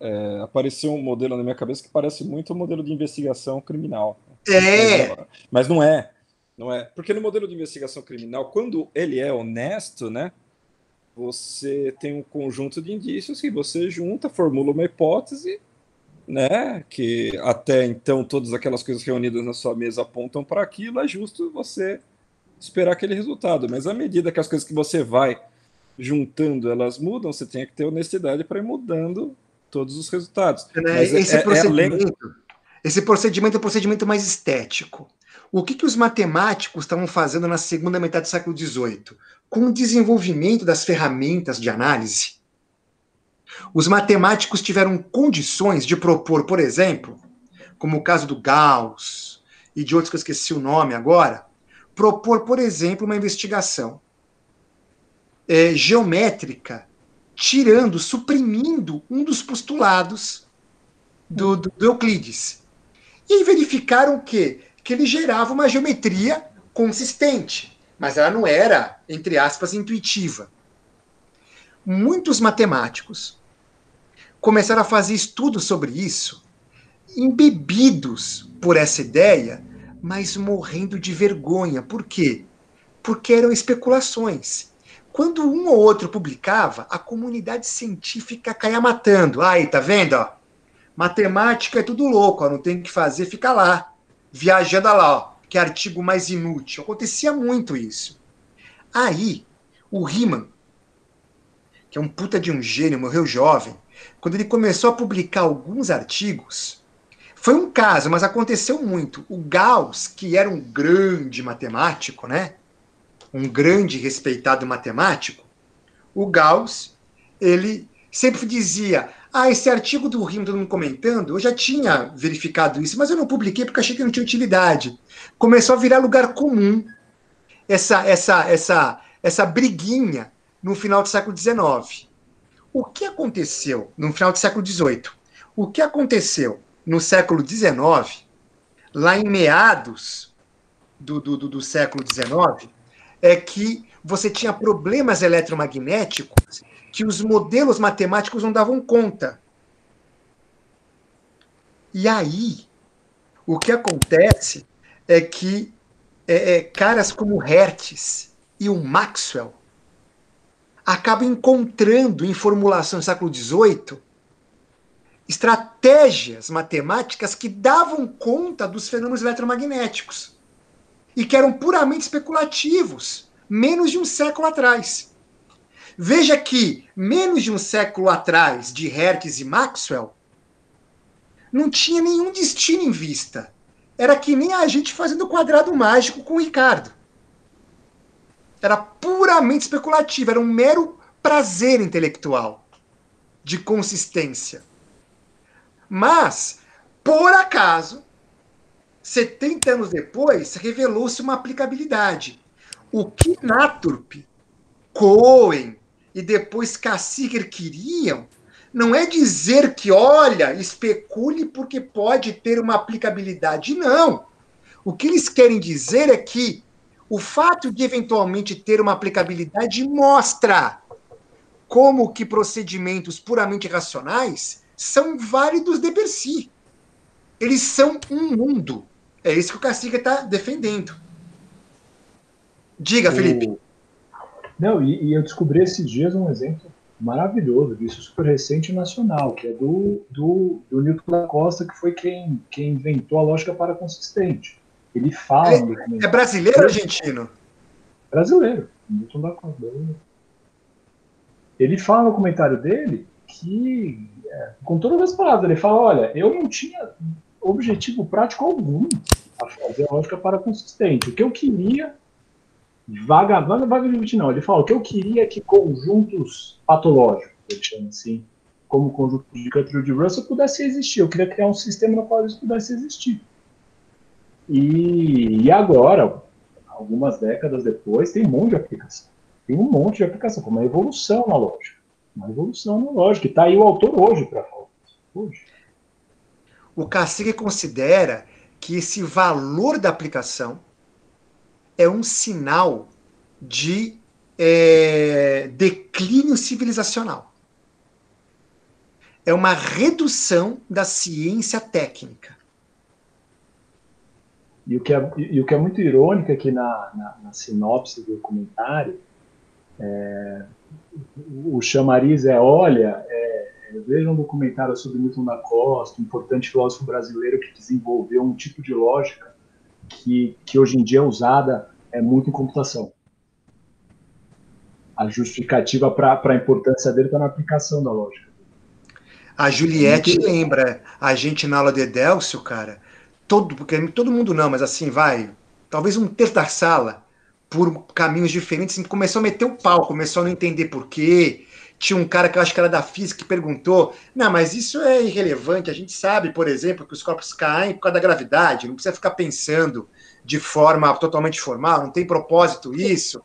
é, apareceu um modelo na minha cabeça que parece muito um modelo de investigação criminal. É. é. Mas não é, não é, porque no modelo de investigação criminal, quando ele é honesto, né, você tem um conjunto de indícios que você junta, formula uma hipótese, né, que até então todas aquelas coisas reunidas na sua mesa apontam para aquilo, é justo você esperar aquele resultado. Mas à medida que as coisas que você vai juntando elas mudam, você tem que ter honestidade para ir mudando todos os resultados. É, né, é, esse, é, é procedimento, é esse procedimento é um procedimento mais estético. O que, que os matemáticos estavam fazendo na segunda metade do século XVIII? Com o desenvolvimento das ferramentas de análise, os matemáticos tiveram condições de propor, por exemplo, como o caso do Gauss e de outros que eu esqueci o nome agora, propor, por exemplo, uma investigação é, geométrica tirando, suprimindo um dos postulados do, do, do Euclides. E verificaram que, que ele gerava uma geometria consistente, mas ela não era, entre aspas, intuitiva. Muitos matemáticos começaram a fazer estudos sobre isso, embebidos por essa ideia, mas morrendo de vergonha. Por quê? Porque eram especulações. Quando um ou outro publicava, a comunidade científica caía matando. Aí, tá vendo? Ó? Matemática é tudo louco, ó, não tem o que fazer, fica lá, viajando lá, ó, que artigo mais inútil. Acontecia muito isso. Aí, o Riemann, que é um puta de um gênio, morreu jovem, quando ele começou a publicar alguns artigos, foi um caso, mas aconteceu muito. O Gauss, que era um grande matemático, né? um grande respeitado matemático, o Gauss, ele sempre dizia: "Ah, esse artigo do Riemann todo mundo comentando, eu já tinha verificado isso, mas eu não publiquei porque achei que não tinha utilidade". Começou a virar lugar comum essa essa essa essa briguinha no final do século XIX. O que aconteceu no final do século XVIII? O que aconteceu no século XIX, lá em meados do, do, do, do século XIX, é que você tinha problemas eletromagnéticos que os modelos matemáticos não davam conta. E aí, o que acontece é que é, é, caras como Hertz e o Maxwell acabam encontrando em formulação do século XVIII estratégias matemáticas que davam conta dos fenômenos eletromagnéticos e que eram puramente especulativos, menos de um século atrás. Veja que, menos de um século atrás, de Hertz e Maxwell, não tinha nenhum destino em vista. Era que nem a gente fazendo quadrado mágico com o Ricardo. Era puramente especulativo, era um mero prazer intelectual de consistência. Mas, por acaso, 70 anos depois, revelou-se uma aplicabilidade. O que Naturp, Cohen e depois Cassiger queriam não é dizer que, olha, especule porque pode ter uma aplicabilidade. Não. O que eles querem dizer é que o fato de eventualmente ter uma aplicabilidade mostra como que procedimentos puramente racionais são válidos de per si. Eles são um mundo. É isso que o Cacique está defendendo. Diga, Felipe. O... Não, e, e, eu descobri esses dias um exemplo maravilhoso disso, super recente nacional, que é do, do, do Newton da Costa, que foi quem, quem inventou a lógica para consistente. Ele fala. É, é brasileiro ou argentino? Brasileiro. Newton da Costa. Ele fala no comentário dele que, é, com todas as palavras, ele fala: olha, eu não tinha objetivo prático algum a fazer a lógica para consistente. O que eu queria, vaga, vaga, vaga de não, ele fala, o que eu queria é que conjuntos patológicos, ele chama assim, como o conjunto de Cutler de Russell, pudesse existir. Eu queria criar um sistema no qual isso pudesse existir. E, e agora, algumas décadas depois, tem um monte de aplicação. Tem um monte de aplicação, como uma evolução na lógica. Uma evolução na lógica. E está aí o autor hoje para falar. Hoje. O Cacique considera que esse valor da aplicação é um sinal de é, declínio civilizacional. É uma redução da ciência técnica. E o que é, e o que é muito irônico aqui é na, na, na, sinopse do documentário, é, o chamariz é: olha, é, é, veja um documentário sobre Milton da Costa, um importante filósofo brasileiro que desenvolveu um tipo de lógica que, que hoje em dia é usada é, muito em computação. A justificativa para a importância dele está na aplicação da lógica. A Juliette lembra, a gente na aula de Delcio, cara, todo, porque todo mundo não, mas assim, vai, talvez um terço da sala, por caminhos diferentes, assim, começou a meter o pau, começou a não entender por quê, tinha um cara que eu acho que era da física que perguntou: não, mas isso é irrelevante. A gente sabe, por exemplo, que os corpos caem por causa da gravidade, não precisa ficar pensando de forma totalmente formal, não tem propósito isso.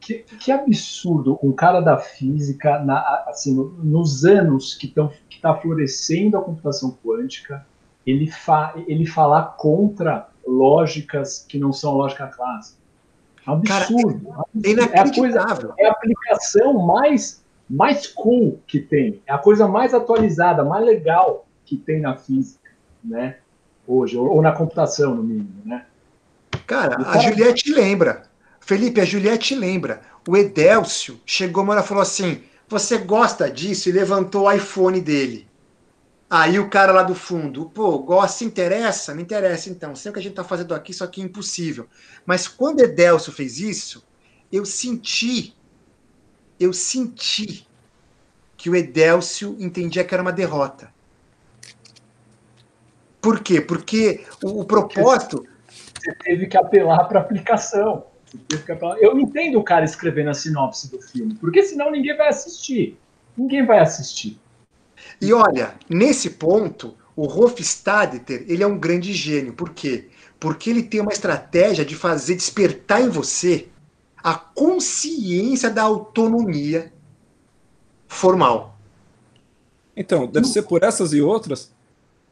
Que, que absurdo um cara da física, na, assim, nos anos que está florescendo a computação quântica, ele, fa, ele falar contra lógicas que não são lógica clássica. Absurdo. Cara, absurdo. É, inacreditável. É, a coisa, é a aplicação mais mais cool que tem, é a coisa mais atualizada, mais legal que tem na física, né? Hoje, ou, ou na computação, no mínimo, né? Cara, cara... a Juliette lembra. Felipe, a Juliette lembra. O Edélcio chegou uma hora e falou assim: Você gosta disso? E levantou o iPhone dele. Aí o cara lá do fundo, pô, gosta, interessa? Me interessa então. Sei o que a gente tá fazendo aqui, Só que é impossível. Mas quando Edelso fez isso, eu senti eu senti que o Edélcio entendia que era uma derrota. Por quê? Porque o, o propósito. Você teve que apelar para aplicação. Eu entendo o cara escrevendo a sinopse do filme, porque senão ninguém vai assistir. Ninguém vai assistir. E olha, nesse ponto, o Hofstadter, ele é um grande gênio. Por quê? Porque ele tem uma estratégia de fazer despertar em você a consciência da autonomia formal. Então, deve ser por essas e outras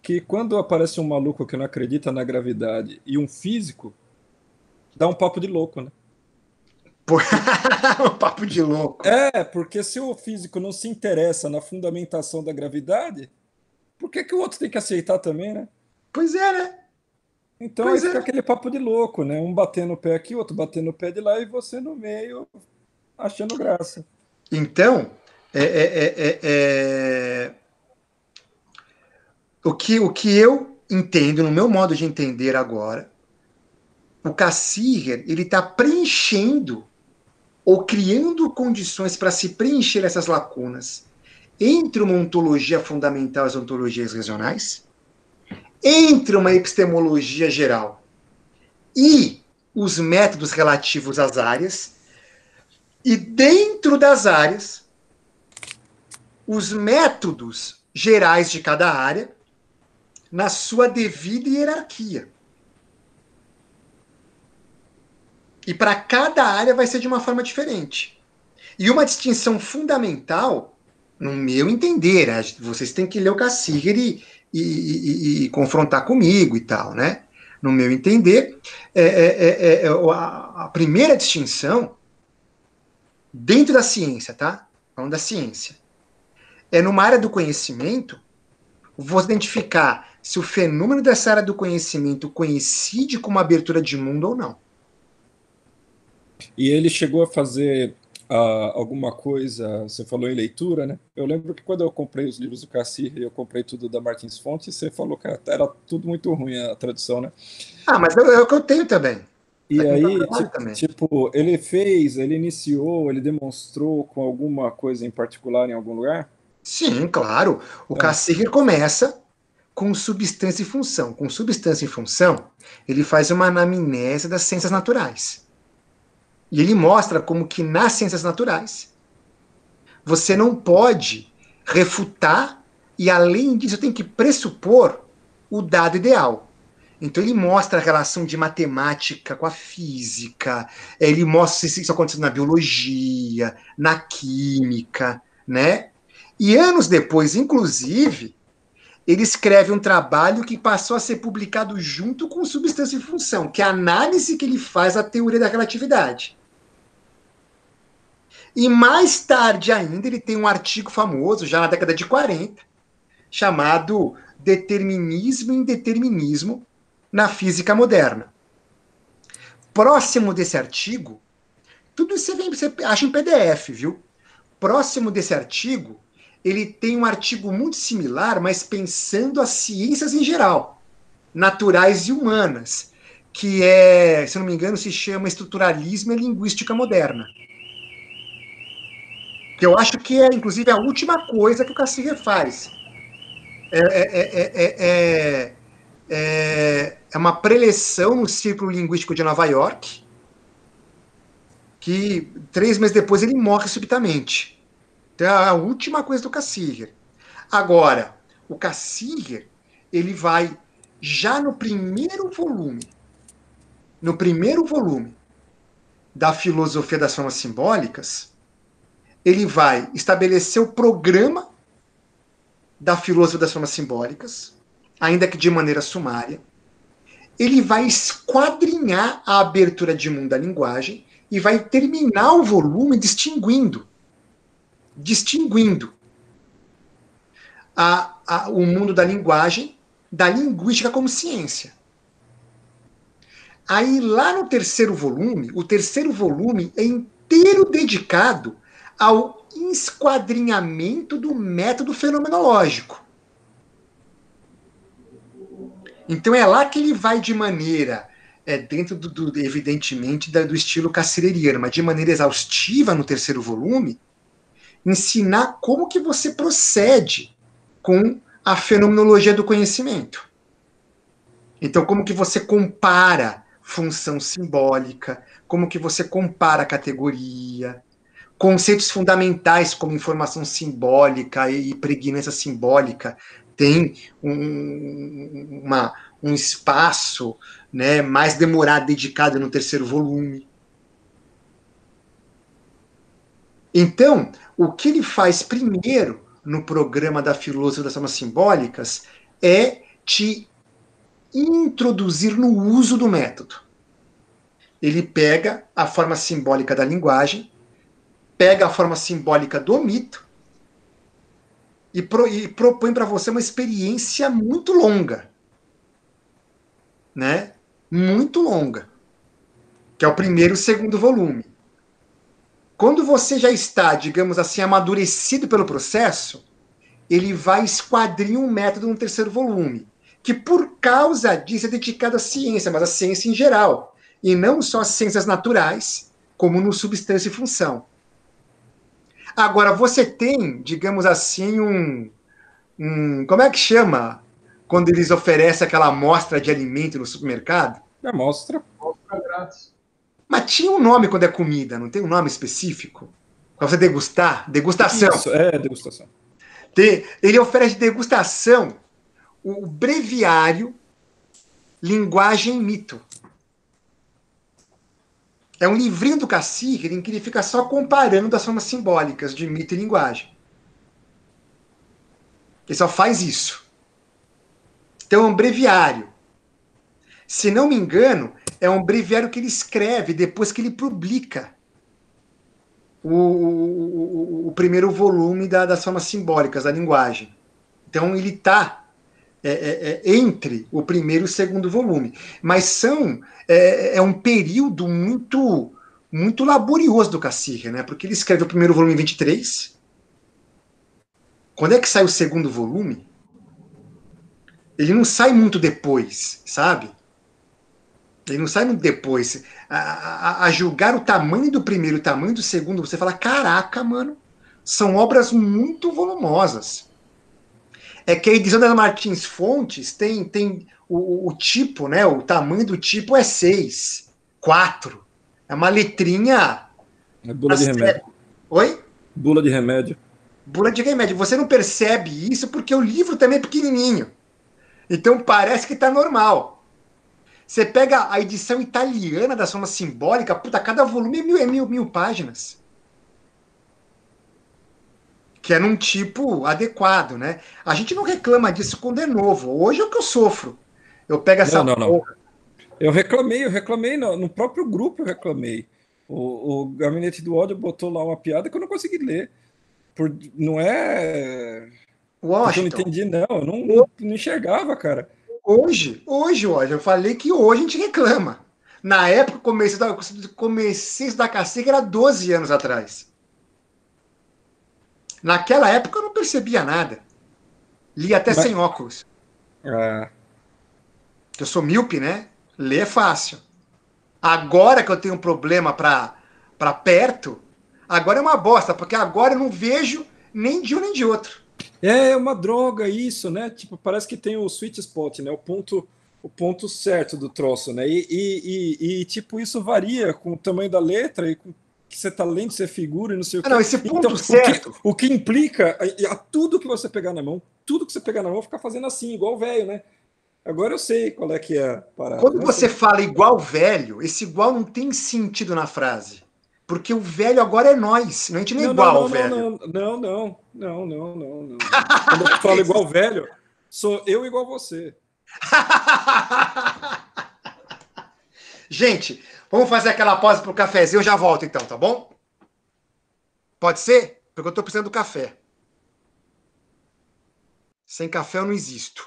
que quando aparece um maluco que não acredita na gravidade e um físico, dá um papo de louco, né? <laughs> um papo de louco. É, porque se o físico não se interessa na fundamentação da gravidade, por que, que o outro tem que aceitar também, né? Pois é, né? Então é. aquele papo de louco, né? Um batendo o pé aqui, outro batendo o pé de lá e você no meio achando graça. Então, é, é, é, O, que, o que eu entendo, no meu modo de entender agora, o Cassirrer, ele está preenchendo ou criando condições para se preencher essas lacunas entre uma ontologia fundamental e as ontologias regionais, entre uma epistemologia geral e os métodos relativos às áreas, e dentro das áreas, os métodos gerais de cada área na sua devida hierarquia. E para cada área vai ser de uma forma diferente. E uma distinção fundamental, no meu entender, né, vocês têm que ler o Cassiger e, e, e confrontar comigo e tal, né? No meu entender, é, é, é, a, a primeira distinção dentro da ciência, tá? Falando da ciência, é numa área do conhecimento você identificar se o fenômeno dessa área do conhecimento coincide com uma abertura de mundo ou não. E ele chegou a fazer ah, alguma coisa, você falou em leitura, né? Eu lembro que quando eu comprei os livros do Cassir e eu comprei tudo da Martins Fonte, você falou que era tudo muito ruim a tradução, né? Ah, mas é, é o que eu tenho também. E Aqui aí, tipo, tipo, ele fez, ele iniciou, ele demonstrou com alguma coisa em particular em algum lugar? Sim, claro. O é. Cassir começa com substância e função. Com substância e função, ele faz uma anamnese das ciências naturais. E ele mostra como que nas ciências naturais você não pode refutar e além disso tem que pressupor o dado ideal. Então ele mostra a relação de matemática com a física, ele mostra isso acontecendo na biologia, na química, né? E anos depois, inclusive, ele escreve um trabalho que passou a ser publicado junto com Substância e Função, que é a análise que ele faz da teoria da relatividade. E mais tarde ainda, ele tem um artigo famoso, já na década de 40, chamado Determinismo e Indeterminismo na Física Moderna. Próximo desse artigo, tudo isso você, vem, você acha em PDF, viu? Próximo desse artigo, ele tem um artigo muito similar, mas pensando as ciências em geral, naturais e humanas, que é, se não me engano, se chama Estruturalismo e Linguística Moderna. Que eu acho que é, inclusive, a última coisa que o Cassirre faz. É é é, é, é, é, é uma preleção no Círculo Linguístico de Nova York, que três meses depois ele morre subitamente. Então, é a última coisa do Cassirer. Agora, o Cassirer, ele vai já no primeiro volume, no primeiro volume da filosofia das formas simbólicas, ele vai estabelecer o programa da filosofia das formas simbólicas, ainda que de maneira sumária. Ele vai esquadrinhar a abertura de mundo à linguagem e vai terminar o volume distinguindo distinguindo a, a, o mundo da linguagem da linguística como ciência. Aí, lá no terceiro volume, o terceiro volume é inteiro dedicado ao esquadrinhamento do método fenomenológico. Então, é lá que ele vai de maneira é, dentro do, do evidentemente da, do estilo cacereriano, mas de maneira exaustiva no terceiro volume, ensinar como que você procede com a fenomenologia do conhecimento. Então, como que você compara função simbólica, como que você compara categoria, conceitos fundamentais como informação simbólica e pregnância simbólica tem um, uma, um espaço né, mais demorado dedicado no terceiro volume. Então, o que ele faz primeiro no programa da filosofia das formas simbólicas é te introduzir no uso do método. Ele pega a forma simbólica da linguagem, pega a forma simbólica do mito e, pro, e propõe para você uma experiência muito longa. Né? Muito longa. Que é o primeiro e o segundo volume quando você já está, digamos assim, amadurecido pelo processo, ele vai esquadrinho um método no terceiro volume, que por causa disso é dedicado à ciência, mas à ciência em geral, e não só às ciências naturais, como no substância e função. Agora, você tem, digamos assim, um, um como é que chama? Quando eles oferecem aquela amostra de alimento no supermercado? Amostra. Amostra grátis. Mas tinha um nome quando é comida, não tem um nome específico? Para você degustar? Degustação. Isso, é, degustação. Ele oferece degustação o breviário Linguagem Mito. É um livrinho do Cacique em que ele fica só comparando as formas simbólicas de mito e linguagem. Ele só faz isso. Então é um breviário. Se não me engano, é um breviário que ele escreve depois que ele publica o, o, o primeiro volume da, das formas simbólicas, da linguagem. Então ele está é, é, é, entre o primeiro e o segundo volume. Mas são é, é um período muito muito laborioso do Cassirre, né? Porque ele escreve o primeiro volume em 23. Quando é que sai o segundo volume? Ele não sai muito depois, sabe? Ele não sai depois. A, a, a, julgar o tamanho do primeiro e o tamanho do segundo, você fala: caraca, mano, são obras muito volumosas. É que a edição da Martins Fontes tem, tem o, o tipo, né? O tamanho do tipo é seis, quatro. É uma letrinha. É bula de remédio. Oi? Bula de remédio. Bula de remédio. Você não percebe isso porque o livro também é pequenininho. Então parece que está normal. Você pega a edição italiana da Soma Simbólica, puta, cada volume é mil, é mil, mil páginas. Que é num tipo adequado, né? A gente não reclama disso quando é novo. Hoje é o que eu sofro. Eu pego essa. Não, não, porra. não. Eu reclamei, eu reclamei no, no próprio grupo, eu reclamei. O, o, gabinete do ódio botou lá uma piada que eu não consegui ler. Por, não é. Washington. Eu não entendi, não. Eu não, não, não enxergava, cara. Hoje, hoje, hoje, eu falei que hoje a gente reclama. Na época, comecei da, comecei da cacique era 12 anos atrás. Naquela época eu não percebia nada. Li até Mas... sem óculos. Ah. Eu sou míope, né? Ler é fácil. Agora que eu tenho um problema para perto, agora é uma bosta, porque agora eu não vejo nem de um nem de outro. É, é uma droga isso, né? Tipo, parece que tem o sweet spot, né? O ponto, o ponto certo do troço, né? E, e, e, e tipo, isso varia com o tamanho da letra e com que você tá lendo, você é figura e não sei o que. Ah, não, esse ponto então, certo. O que, o que implica a, é, a, tudo que você pegar na mão, tudo que você pegar na mão, ficar fazendo assim, igual velho, né? Agora eu sei qual é que é a parada. Quando né? você fala igual velho, esse igual não tem sentido na frase. Porque o velho agora é nós. É a gente não é não, igual não, ao velho. Não, não, não, não, não, não. Quando eu falo igual velho, sou eu igual você. <laughs> gente, vamos fazer aquela pausa pro cafezinho. Eu já volto então, tá bom? Pode ser? Porque eu tô precisando do café. Sem café eu não existo.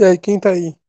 E aí, quem tá aí?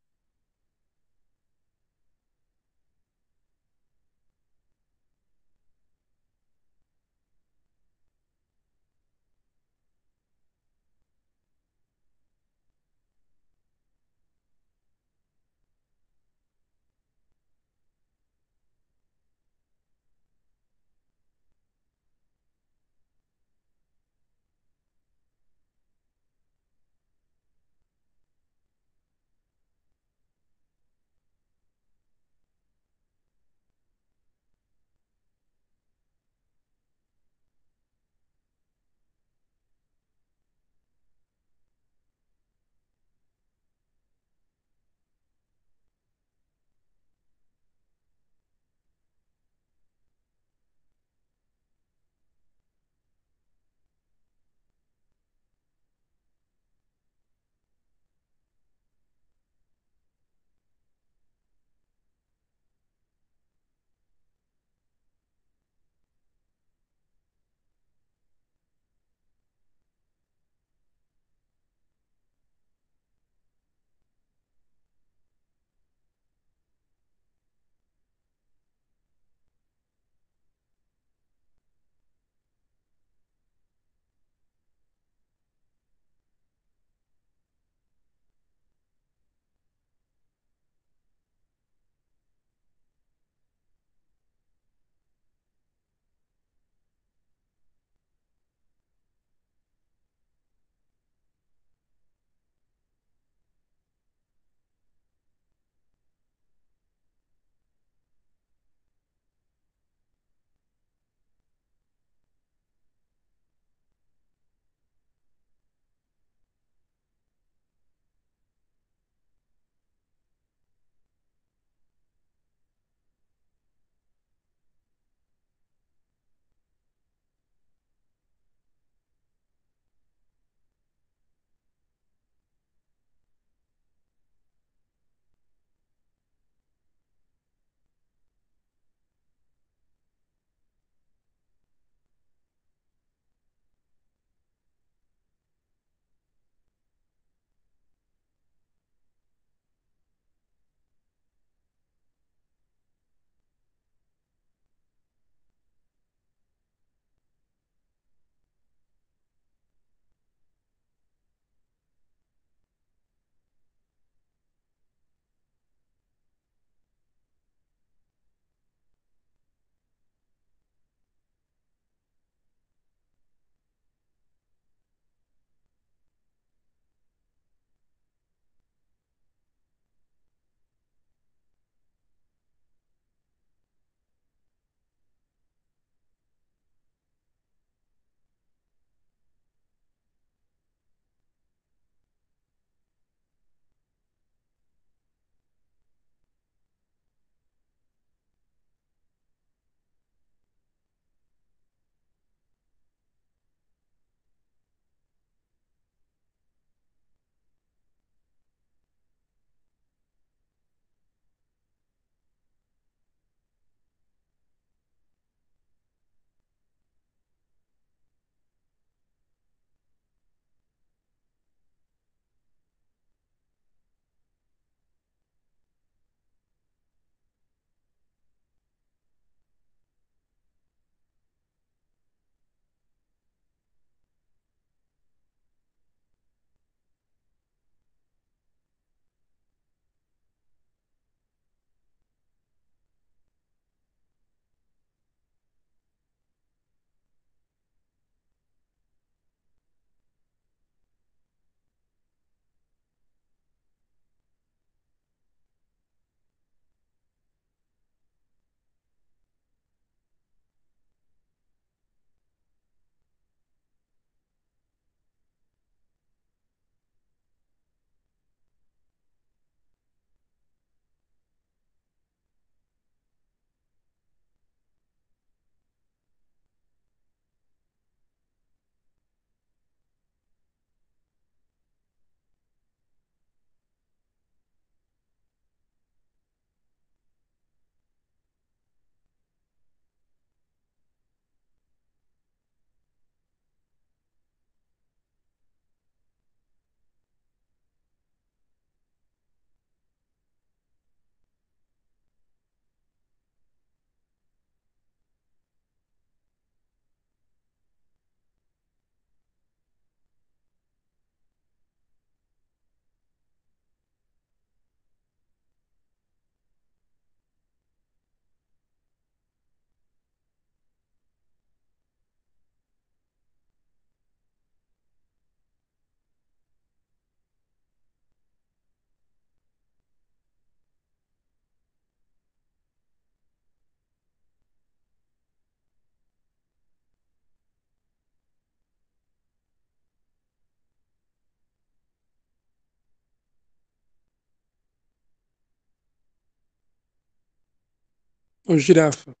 O Girafa.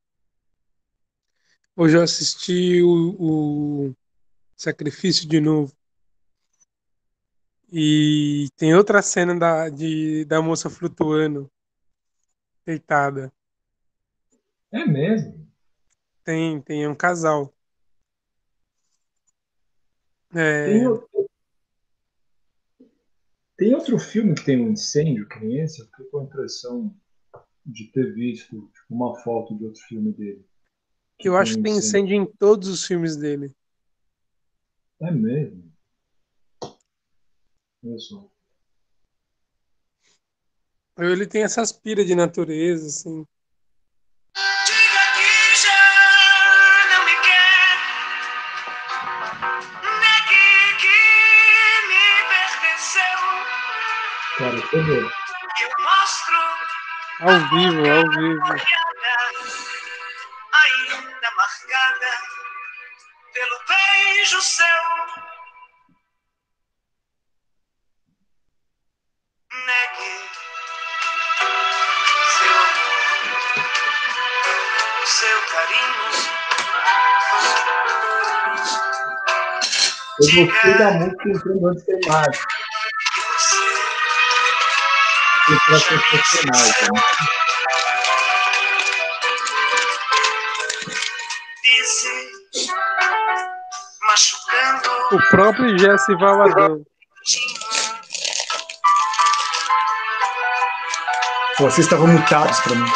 Hoje eu assisti o, o Sacrifício de novo. E tem outra cena da, de, da moça flutuando, deitada. É mesmo? Tem, tem, é um casal. É... Tem, tem outro filme que tem um incêndio que nem esse? Eu fiquei com a impressão de ter visto tipo, uma foto de outro filme dele. Que eu acho que tem incêndio em todos os filmes dele. É mesmo. Olha só. Ele tem essas aspira de natureza, assim. Cara, eu ao vivo, ao vivo. Ainda marcada pelo beijo seu. Negue seu amor, seu carinho. Eu gostei da música entrando antes de e para profissionais. Né? O próprio Jesse Valadão. vocês estavam mutados para mim.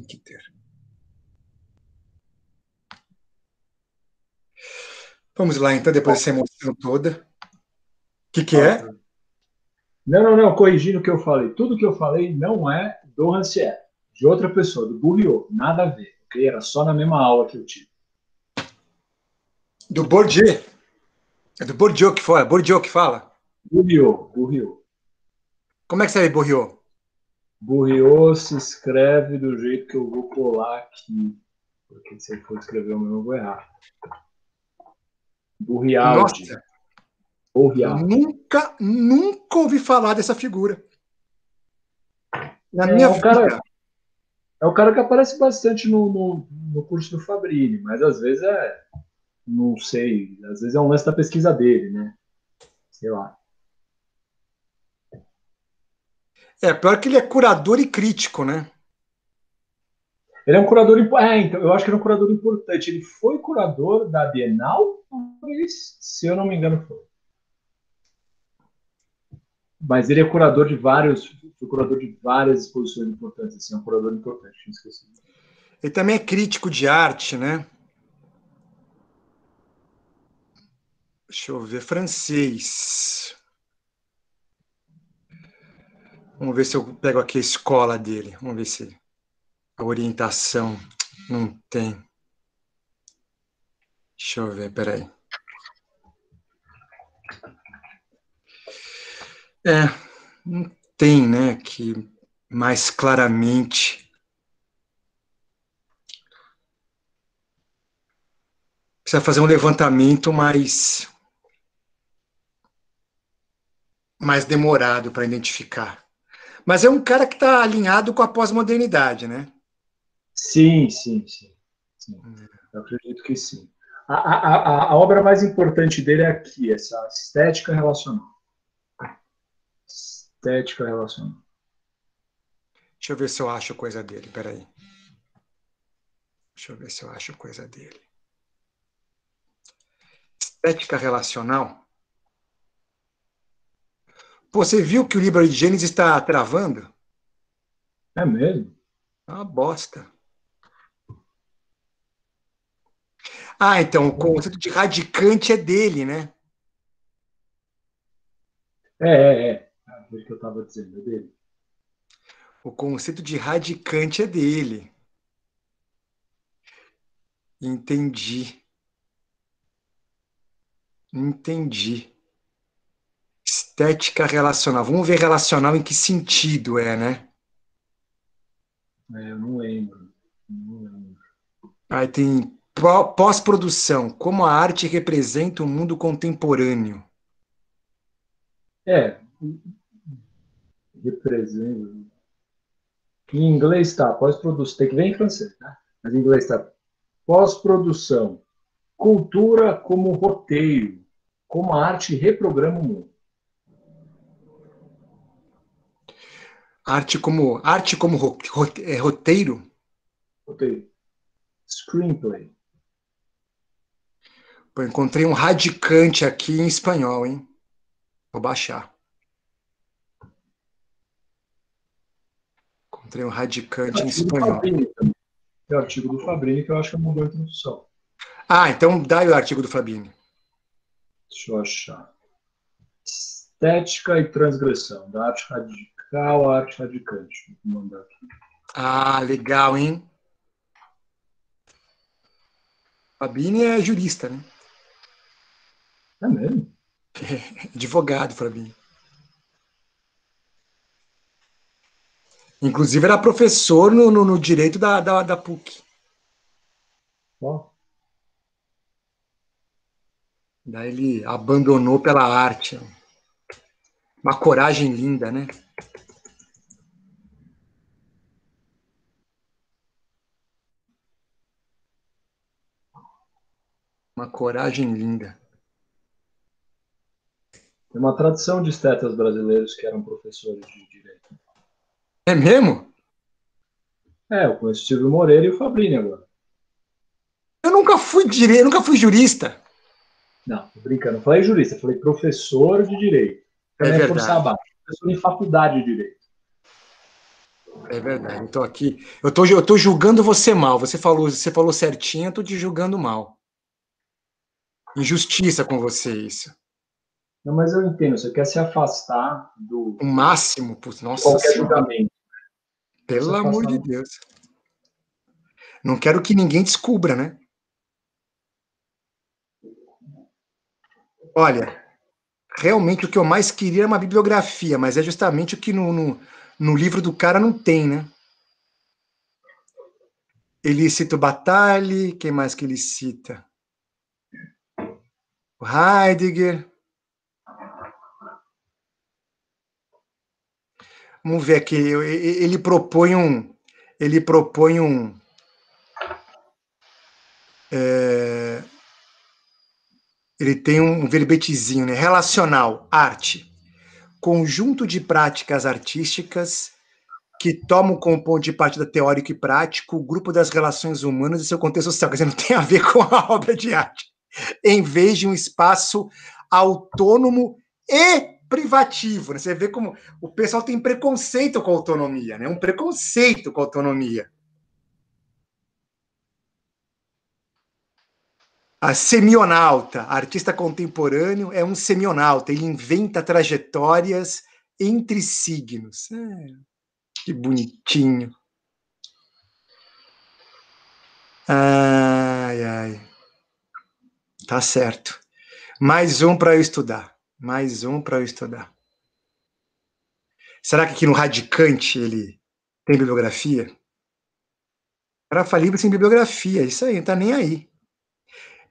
ter. Vamos lá, então, depois dessa emoção toda. O que, que é? Não, não, não, corrigindo o que eu falei. Tudo que eu falei não é do Rancière, de outra pessoa, do Bourdieu. Nada a ver, ok? Era só na mesma aula que eu tive. Do Bourdieu? É do Bourdieu que fala? Bourdieu que fala? Bourdieu, Bourdieu. Como é que você é Bourdieu? Burriot se escreve do jeito que eu vou colar aqui. Porque se eu for escrever o meu, eu vou errar. Burrialdi. Nossa. Nunca, nunca ouvi falar dessa figura. Na é minha É o Cara, é o cara que aparece bastante no, no, no curso do Fabrini, mas às vezes é. Não sei. Às vezes é um lance da pesquisa dele, né? Sei lá. É, pior que ele é curador e crítico, né? Ele é um curador. É, então, eu acho que ele é um curador importante. Ele foi curador da Bienal, se eu não me engano, foi. Mas ele é curador de vários. curador de várias exposições importantes, assim, é um curador importante, esqueci. Ele também é crítico de arte, né? Deixa eu ver, francês. Vamos ver se eu pego aqui a escola dele. Vamos ver se a orientação não tem. Deixa eu ver, peraí. É, não tem, né, que mais claramente precisa fazer um levantamento mais mais demorado para identificar. Mas é um cara que está alinhado com a pós-modernidade, né? Sim, sim, sim. sim. Eu acredito que sim. A, a, a, obra mais importante dele é aqui, essa estética relacional. Estética relacional. Deixa eu ver se eu acho coisa dele, peraí. Deixa eu ver se eu acho coisa dele. Estética relacional. Você viu que o livro de Gênesis está travando? É mesmo? É uma bosta. Ah, então, o conceito de radicante é dele, né? É, é, é. É o que eu estava dizendo, é dele. O conceito de radicante é dele. Entendi. Entendi. Estética relacional. Vamos ver relacional em que sentido é, né? É, eu não lembro. Não lembro. Aí tem pós-produção. Como a arte representa o mundo contemporâneo? É. Representa. Em inglês está pós-produção. Tem que ver em francês, tá? Mas em inglês está pós-produção. Cultura como roteiro. Como a arte reprograma o mundo. Arte como arte como ro, ro, é, roteiro? Roteiro. Screenplay. Pô, encontrei um radicante aqui em espanhol, hein? Vou baixar. Encontrei um radicante em espanhol. é o artigo do Fabrini que eu acho que mudou a introdução. Ah, então dá o artigo do Fabrini. Deixa eu achar. Estética e transgressão, da arte radical musical Arte Radicante. Ah, legal, hein? Fabini é jurista, né? É mesmo? É, advogado, Fabini. Inclusive era professor no, no, no direito da, da, da PUC. Ó. Daí ele abandonou pela arte. Uma coragem linda, né? Uma coragem linda. Tem uma tradição de estetas brasileiros que eram professores de direito. É mesmo? É, eu conheço o Silvio Moreira e o Fabrini agora. Eu nunca fui direito, nunca fui jurista. Não, tô brincando, eu falei jurista, falei professor de direito. é, é verdade. professor em faculdade de direito. É verdade, eu tô aqui. Eu tô, eu tô julgando você mal. Você falou, você falou certinho, eu tô te julgando mal injustiça com você isso. Não, mas eu entendo, você quer se afastar do. O máximo, por nossa. Qualquer senhora. julgamento. Né? Pelo amor de Deus. Não quero que ninguém descubra, né? Olha, realmente o que eu mais queria era é uma bibliografia, mas é justamente o que no, no, no livro do cara não tem, né? Ele cita o Batalha, quem mais que ele cita? Heidegger. Vamos ver aqui, ele propõe um. Ele propõe um. É, ele tem um verbetezinho, né? Relacional, arte. Conjunto de práticas artísticas que tomam como ponto de partida teórico e prático o grupo das relações humanas e seu contexto social. Quer dizer, não tem a ver com a <laughs> obra de arte em vez de um espaço autônomo e privativo. Né? Você vê como o pessoal tem preconceito com a autonomia, né? um preconceito com a autonomia. A semionauta, artista contemporâneo, é um semionauta, ele inventa trajetórias entre signos. É, que bonitinho. Ai, ai. Tá certo. Mais um para eu estudar. Mais um para eu estudar. Será que aqui no Radicante ele tem bibliografia? Era falível sem bibliografia, isso aí, não tá nem aí.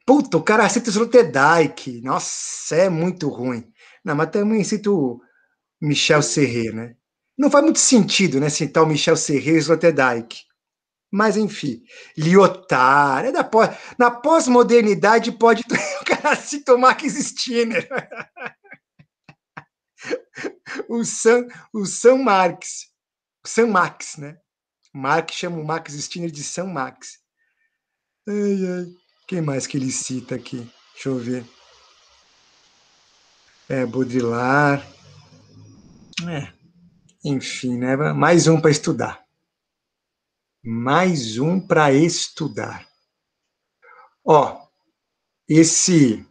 Puta, o cara cita o Sloterdijk. Nossa, é muito ruim. Não, mas também cita o Michel Serrer, né? Não faz muito sentido, né, citar o Michel Serrer e o Sloterdijk. Mas enfim, Lyotard, é, é da pós, na pós-modernidade pode <laughs> o cara se tomar que Skinner. Né? <laughs> o Sam, o Sam Marx, o Sam Max, né? Marx chama o Max de Sam Max. Ai, ai. Quem mais que ele cita aqui? Deixa eu ver. É, Baudrillard. É. Enfim, né? Mais um para estudar mais um para estudar. Ó, esse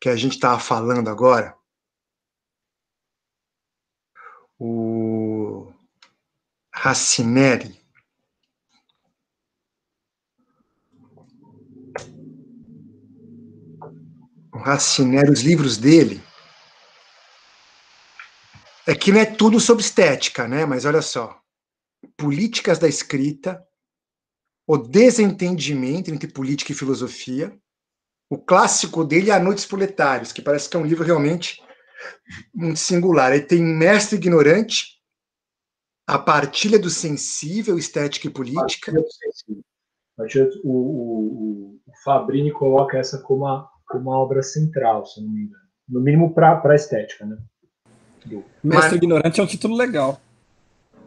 que a gente estava falando agora, o Racineri, o Racineri, os livros dele, é que não é tudo sobre estética, né? Mas olha só, políticas da escrita, o desentendimento entre política e filosofia. O clássico dele é A Noites Proletários, que parece que é um livro realmente muito singular. Aí tem Mestre Ignorante, A Partilha do Sensível, Estética e Política. O, o, o Fabrini coloca essa como uma, como uma obra central, se não me engano. No mínimo para a estética, né? Mestre Mas... Ignorante é um título legal.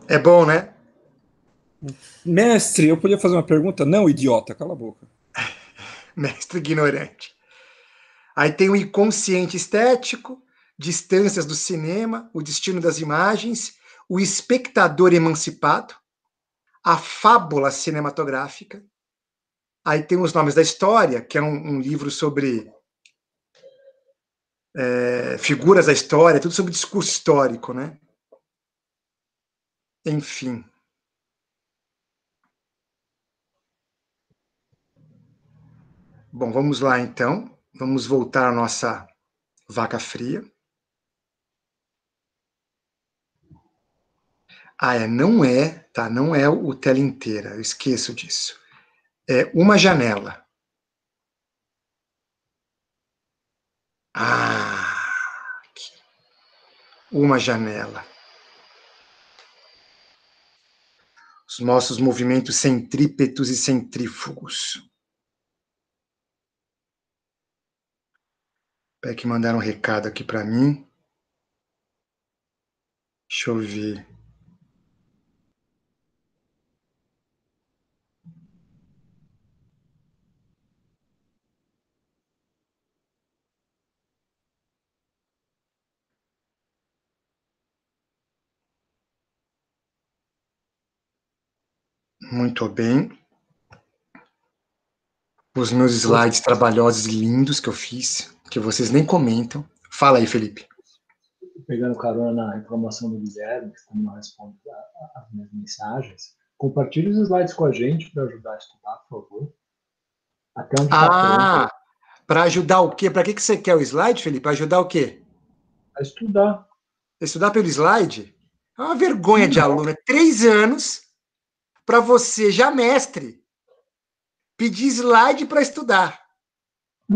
É bom, né? Mestre, eu podia fazer uma pergunta? Não, idiota, cala a boca. <laughs> Mestre ignorante. Aí tem o inconsciente estético, distâncias do cinema, o destino das imagens, o espectador emancipado, a fábula cinematográfica. Aí tem os nomes da história, que é um, um livro sobre é, figuras da história, tudo sobre discurso histórico, né? Enfim. Bom, vamos lá então. Vamos voltar à nossa vaca fria. Ah, é, não é, tá? Não é o tela inteira, eu esqueço disso. É uma janela. Ah, aqui. uma janela. Os nossos movimentos centrípetos e centrífugos. Peraí que mandaram um recado aqui para mim. Deixa eu ver. Muito bem. Os meus slides trabalhosos e lindos que eu fiz que vocês nem comentam. Fala aí, Felipe. Pegando carona na reclamação do Guilherme, que também não responde as minhas mensagens, compartilhe os slides com a gente para ajudar a estudar, por favor. Até onde Ah, para ajudar o quê? Para que, que você quer o slide, Felipe? Para ajudar o quê? A estudar. Estudar pelo slide? É uma vergonha de aluno. É três anos para você, já mestre, pedir slide para estudar.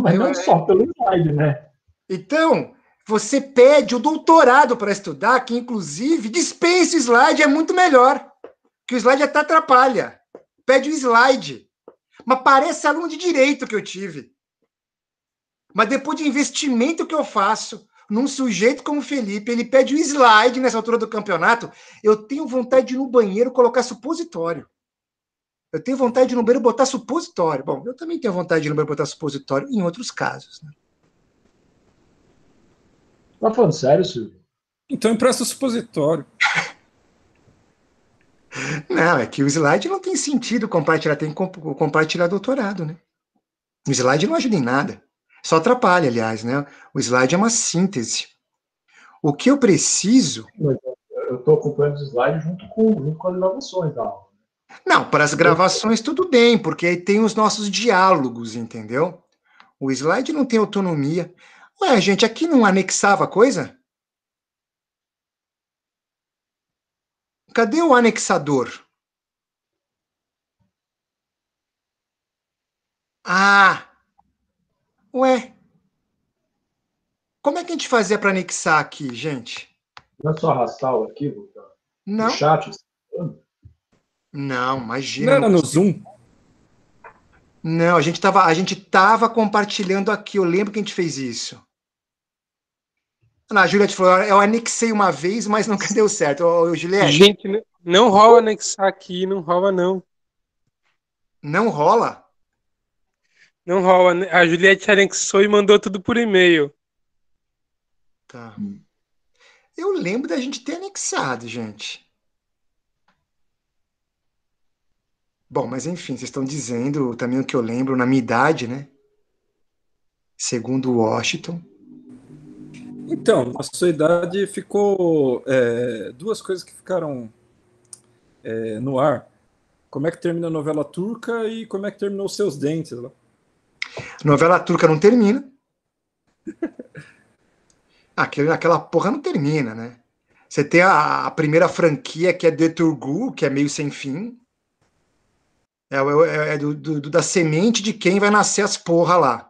Mas não é. só pelo slide, né? Então, você pede o doutorado para estudar, que inclusive dispensa o slide, é muito melhor. Que o slide até atrapalha. Pede o slide. Mas parece aluno de direito que eu tive. Mas depois de investimento que eu faço, num sujeito como o Felipe, ele pede o slide nessa altura do campeonato, eu tenho vontade de ir no banheiro colocar supositório. Eu tenho vontade de no banheiro botar supositório. Bom, eu também tenho vontade de no banheiro botar supositório em outros casos. Né? Tá falando sério, Silvio? Então empresta o supositório. <laughs> não, é que o slide não tem sentido compartilhar, tem que compartilhar doutorado, né? O slide não ajuda em nada. Só atrapalha, aliás, né? O slide é uma síntese. O que eu preciso. Eu estou acompanhando os slides junto com, junto com as gravações da aula. Não, para as gravações tudo bem, porque aí tem os nossos diálogos, entendeu? O slide não tem autonomia. Ué, gente, aqui não anexava coisa? Cadê o anexador? Ah! Ué! Como é que a gente fazia para anexar aqui, gente? Não é só arrastar o arquivo? Tá? Não. O chat. Está... Não, imagina. Não era no Zoom? Não, a gente estava a gente tava compartilhando aqui. Eu lembro que a gente fez isso. Na Júlia Juliette falou, eu anexei uma vez, mas nunca deu certo. Ô, Juliette. Gente, não rola anexar aqui, não rola não. Não rola? Não rola. Né? A Juliette anexou e mandou tudo por e-mail. Tá. Eu lembro da gente ter anexado, gente. Bom, mas enfim, vocês estão dizendo também o que eu lembro na minha idade, né? Segundo Washington. Então, a sua idade ficou. É, duas coisas que ficaram é, no ar. Como é que termina a novela turca e como é que terminou seus dentes lá? Novela turca não termina. <laughs> Aquele, aquela porra não termina, né? Você tem a, a primeira franquia que é The Turgu, que é meio sem fim. É, é, é, é do, do, da semente de quem vai nascer as porra lá.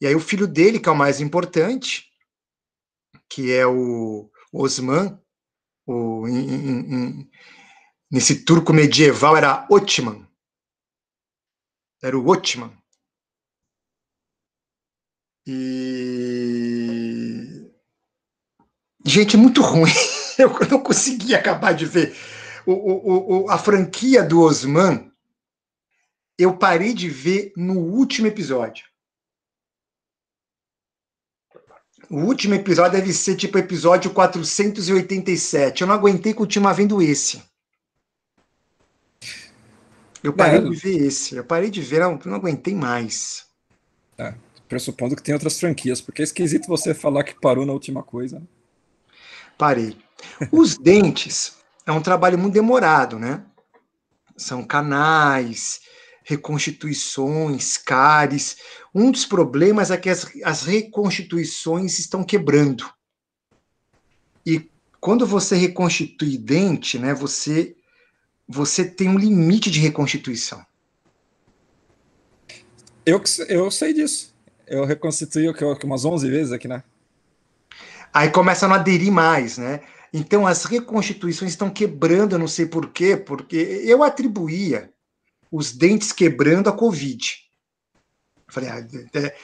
E aí o filho dele, que é o mais importante, que é o Osman, o, in, in, in, nesse turco medieval era Otman. Era o Otman. E. Gente, é muito ruim. <laughs> Eu não consegui acabar de ver. O, o, o, a franquia do Osman eu parei de ver no último episódio. O último episódio deve ser tipo episódio 487. Eu não aguentei continuar vendo esse. Eu parei não, eu... de ver esse. Eu parei de ver, não, não aguentei mais. É, pressupondo que tem outras franquias, porque é esquisito você falar que parou na última coisa. Parei. <laughs> Os dentes é um trabalho muito demorado, né? São canais, reconstituições, CARES. Um dos problemas é que as, as reconstituições estão quebrando. E quando você reconstitui dente, né, você, você tem um limite de reconstituição. Eu, eu sei disso. Eu reconstituí umas 11 vezes aqui, né? Aí começa a não aderir mais, né? Então as reconstituições estão quebrando, eu não sei por quê porque eu atribuía os dentes quebrando a Covid. Eu falei, ah, é,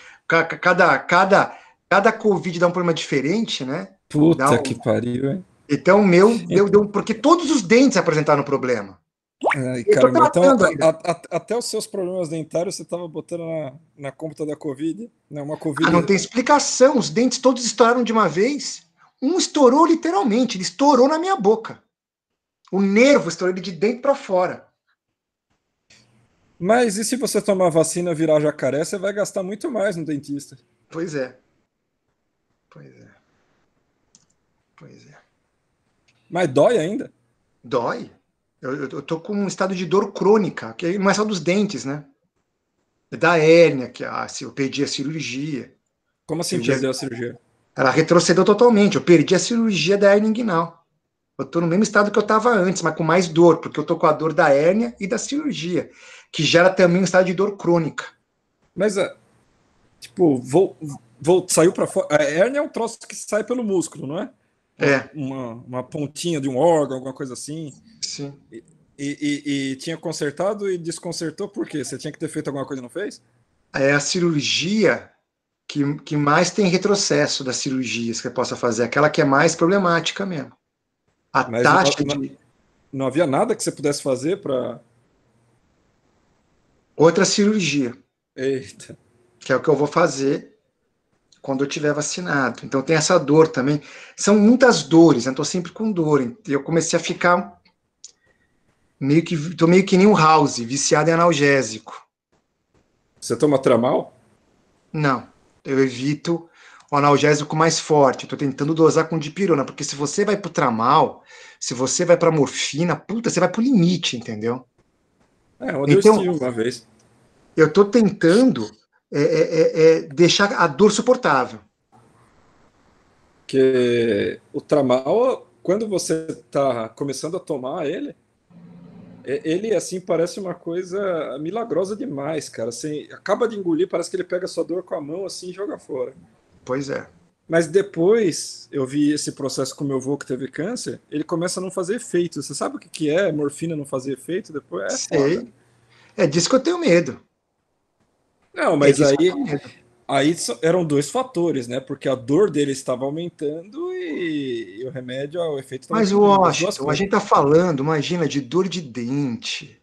cada, cada, cada Covid dá um problema diferente, né? Puta um... que pariu, hein? Então, o meu, é. deu, porque todos os dentes apresentaram problema. Ai, caramba, então, a, a, a, até os seus problemas dentários você estava botando na, na conta da Covid, né? Uma COVID. Ah, não tem explicação. Os dentes todos estouraram de uma vez. Um estourou literalmente, ele estourou na minha boca. O nervo estourou ele de dentro para fora. Mas e se você tomar vacina virar jacaré, você vai gastar muito mais no dentista. Pois é. Pois é. Pois é. Mas dói ainda? Dói. Eu, eu, eu tô com um estado de dor crônica, que não é só dos dentes, né? É da hérnia, que ah, se eu perdi a cirurgia. Como assim perdi a cirurgia? Ela retrocedeu totalmente. Eu perdi a cirurgia da hernia inguinal. Eu tô no mesmo estado que eu estava antes, mas com mais dor, porque eu tô com a dor da hérnia e da cirurgia que gera também um estado de dor crônica. Mas, é, tipo, vou, vou, saiu para fora. A é, hérnia é um troço que sai pelo músculo, não é? É. Uma, uma pontinha de um órgão, alguma coisa assim. Sim. E, e, e, tinha consertado e desconcertou por quê? Você tinha que ter feito alguma coisa e não fez? É a cirurgia que, que mais tem retrocesso das cirurgias que você possa fazer, aquela que é mais problemática mesmo. A mas taxa não, de... não havia nada que você pudesse fazer para Outra cirurgia. Eita. Que é o que eu vou fazer quando eu tiver vacinado. Então tem essa dor também. São muitas dores, né? Tô sempre com dor. Eu comecei a ficar meio que tô meio que nem um house, viciado em analgésico. Você toma tramal? Não. Eu evito o analgésico mais forte. Estou tentando dosar com dipirona, porque se você vai pro tramal, se você vai pra morfina, puta, você vai pro limite, entendeu? É, eu então, uma vez. Eu estou tentando é é, é, é, deixar a dor suportável. Que o tramal, quando você está começando a tomar ele, é, ele assim parece uma coisa milagrosa demais, cara. Assim, acaba de engolir, parece que ele pega sua dor com a mão assim e joga fora. Pois é. Mas depois eu vi esse processo com meu avô que teve câncer, ele começa a não fazer efeito. Você sabe o que, é morfina não fazer efeito? Depois é Sei. É disso que eu tenho medo. Não, mas aí, aí eram dois fatores, né? Porque a dor dele estava aumentando e, e o remédio, ah, o efeito estava Mas, Washington, a gente está falando, imagina, de dor de dente,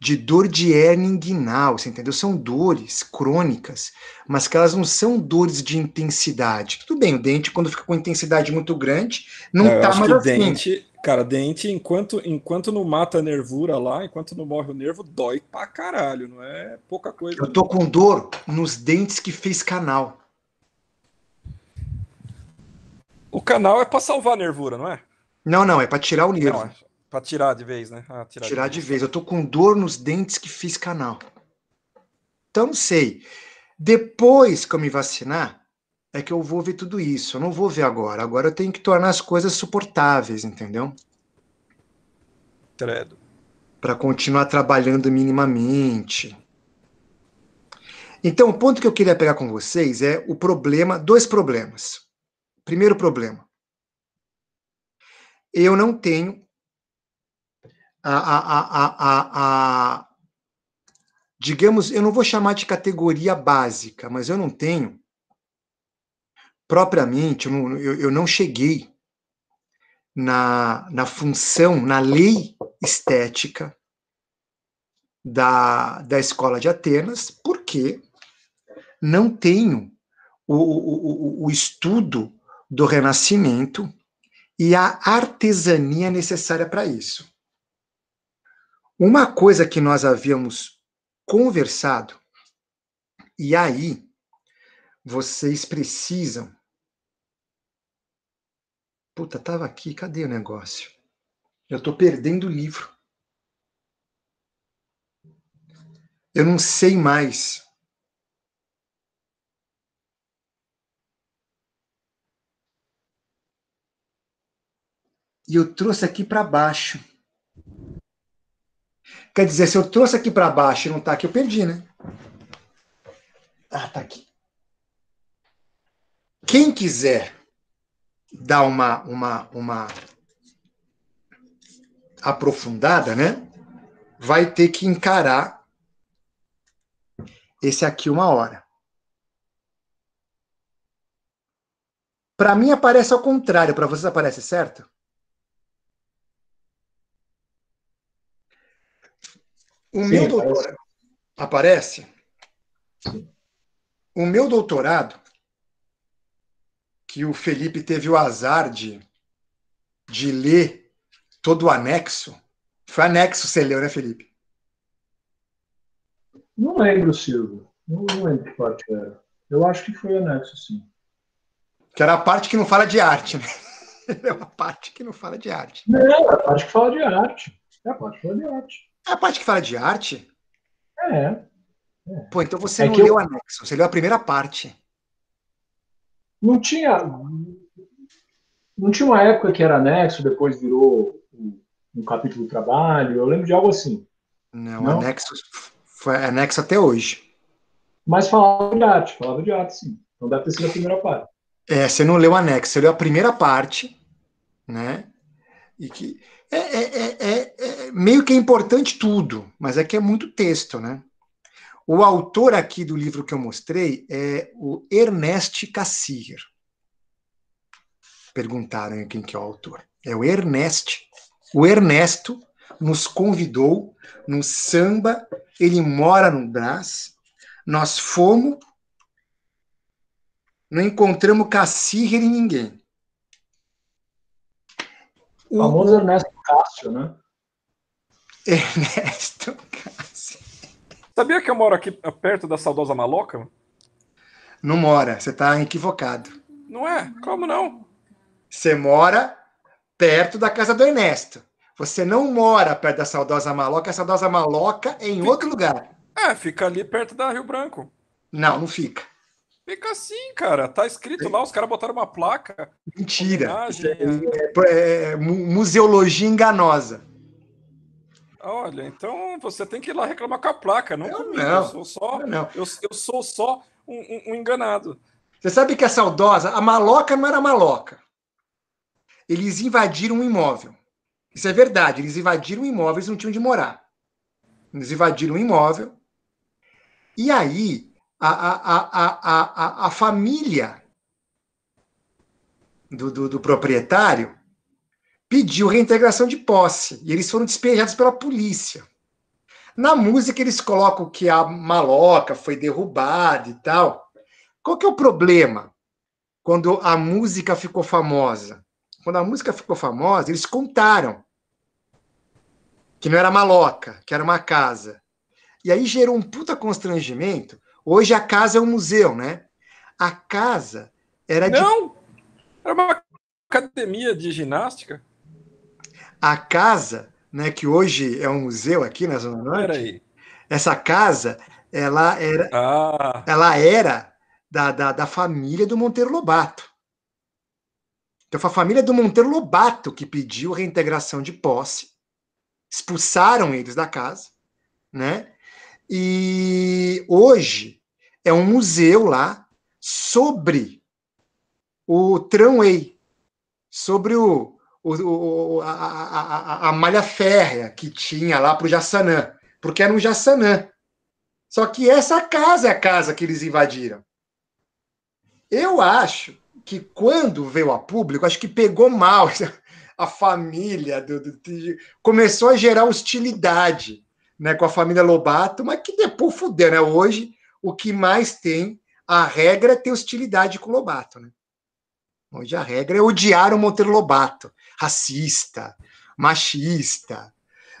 de dor de hernia inguinal, você entendeu? São dores crônicas, mas que elas não são dores de intensidade. Tudo bem, o dente, quando fica com intensidade muito grande, não é, está mais assim. Dente, Cara, dente, enquanto, enquanto não mata a nervura lá, enquanto não morre o nervo, dói pra caralho, não é pouca coisa. Eu tô né? com dor nos dentes que fiz canal. O canal é pra salvar a nervura, não é? Não, não, é pra tirar o nervo. Não, é pra tirar de vez, né? Ah, tirar, tirar de, vez. vez. Eu tô com dor nos dentes que fiz canal. Então, não sei. Depois que eu me vacinar, é que eu vou ver tudo isso. Eu não vou ver agora. Agora eu tenho que tornar as coisas suportáveis, entendeu? Credo. Para continuar trabalhando minimamente. Então, o ponto que eu queria pegar com vocês é o problema, dois problemas. Primeiro problema. Eu não tenho a, a, a, a digamos, eu não vou chamar de categoria básica, mas eu não tenho propriamente, eu não, eu, eu não cheguei na, na função, na lei estética da, da escola de Atenas, porque não tenho o, o, o, estudo do Renascimento e a artesania necessária para isso. Uma coisa que nós havíamos conversado, e aí vocês precisam Puta, tava aqui, cadê o negócio? Eu tô perdendo o livro. Eu não sei mais. E eu trouxe aqui para baixo. Quer dizer, se eu trouxe aqui para baixo e não tá aqui, eu perdi, né? Ah, tá aqui. Quem quiser dar uma, uma, uma aprofundada, né? Vai ter que encarar esse aqui uma hora. Para mim aparece ao contrário, para vocês aparece certo? O Sim, meu doutorado aparece. aparece? O meu doutorado que o Felipe teve o azar de, de ler todo o anexo. Foi anexo que você leu, né, Felipe? Não lembro, Silvio. Não, não lembro que parte era. Eu acho que foi anexo, sim. Que era a parte que não fala de arte, né? <laughs> É uma parte que não fala de arte. Não, é a parte que fala de arte. É a parte que fala de arte. É a parte que fala de arte? É. é. Pô, então você é não leu o eu... anexo, você leu a primeira parte não tinha. Não tinha uma época que era anexo, depois virou um capítulo do trabalho. Eu lembro de algo assim. Não, não? anexo foi anexo até hoje. Mas falava de arte, falava de arte, sim. Então deve ter sido a primeira parte. É, você não leu o anexo, você leu a primeira parte, né? E que é, é, é, é, é meio que é importante tudo, mas é que é muito texto, né? O autor aqui do livro que eu mostrei é o Ernest Cassirer. Perguntaram quem que é o autor. É o Ernest. O Ernesto nos convidou no samba, ele mora no Brás. Nós fomos, não encontramos Cassirer e ninguém. O famoso Ernesto Cássio, né? <laughs> Ernesto Cássio. Sabia que eu moro aqui eh, perto da saudosa maloca? Não mora, você está equivocado. Não é? Como não? Você mora perto da casa do Ernesto. Você não mora perto da saudosa maloca, a saudosa maloca é em fica... outro lugar. É, fica ali perto da Rio Branco. Não, não fica. Fica assim, cara. Tá escrito lá, os caras botaram uma placa. Mentira. É, é, é, museologia enganosa. Olha, então você tem que ir lá reclamar com a placa, não eu comigo. Não, eu sou só, não. Eu, eu sou só um, um, um, enganado. Você sabe que a saudosa, a maloca não era maloca. Eles invadiram um imóvel. Isso é verdade, eles invadiram um imóvel, eles não tinham de morar. Eles invadiram um imóvel. E aí, a, a, a, a, a, a família do, do, do proprietário pediu reintegração de posse e eles foram despejados pela polícia. Na música eles colocam que a maloca foi derrubada e tal. Qual que é o problema quando a música ficou famosa? Quando a música ficou famosa, eles contaram que não era maloca, que era uma casa. E aí gerou um puta constrangimento. Hoje a casa é um museu, né? A casa era não, de. Não! Era uma academia de ginástica. A casa, né, que hoje é um museu aqui na Zona Norte, essa casa, ela era, ah. ela era da, da, da família do Monteiro Lobato. Então foi a família do Monteiro Lobato que pediu reintegração de posse, expulsaram eles da casa, né? E hoje é um museu lá sobre o tramway, sobre o o, a, a, a, malha férrea que tinha lá para o Jassanã, porque era um Jassanã. Só que essa casa é a casa que eles invadiram. Eu acho que quando veio a público, acho que pegou mal <laughs> a família, do, do, começou a gerar hostilidade né, com a família Lobato, mas que depois fudeu, né? Hoje, o que mais tem, a regra é ter hostilidade com o Lobato, né? Hoje a regra é odiar o Monteiro Lobato racista, machista,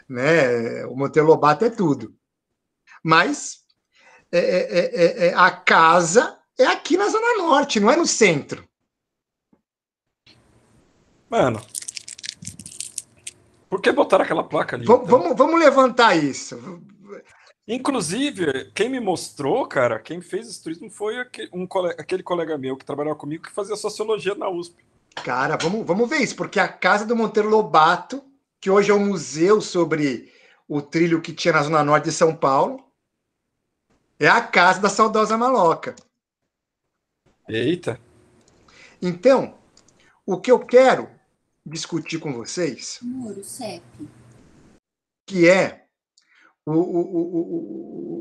né? O Monteiro Lobato é tudo. Mas é é, é, é, é, a casa é aqui na Zona Norte, não é no centro. Mano, por que botar aquela placa ali? V então? vamos, vamos levantar isso. Inclusive, quem me mostrou, cara, quem fez esse turismo foi aquele, colega, aquele colega meu que trabalhava comigo que fazia sociologia na USP. Cara, vamos, vamos ver isso, porque a casa do Monteiro Lobato, que hoje é um museu sobre o trilho que tinha na Zona Norte de São Paulo, é a casa da saudosa maloca. Eita! Então, o que eu quero discutir com vocês. Muro, CEP. Que é o, o, o,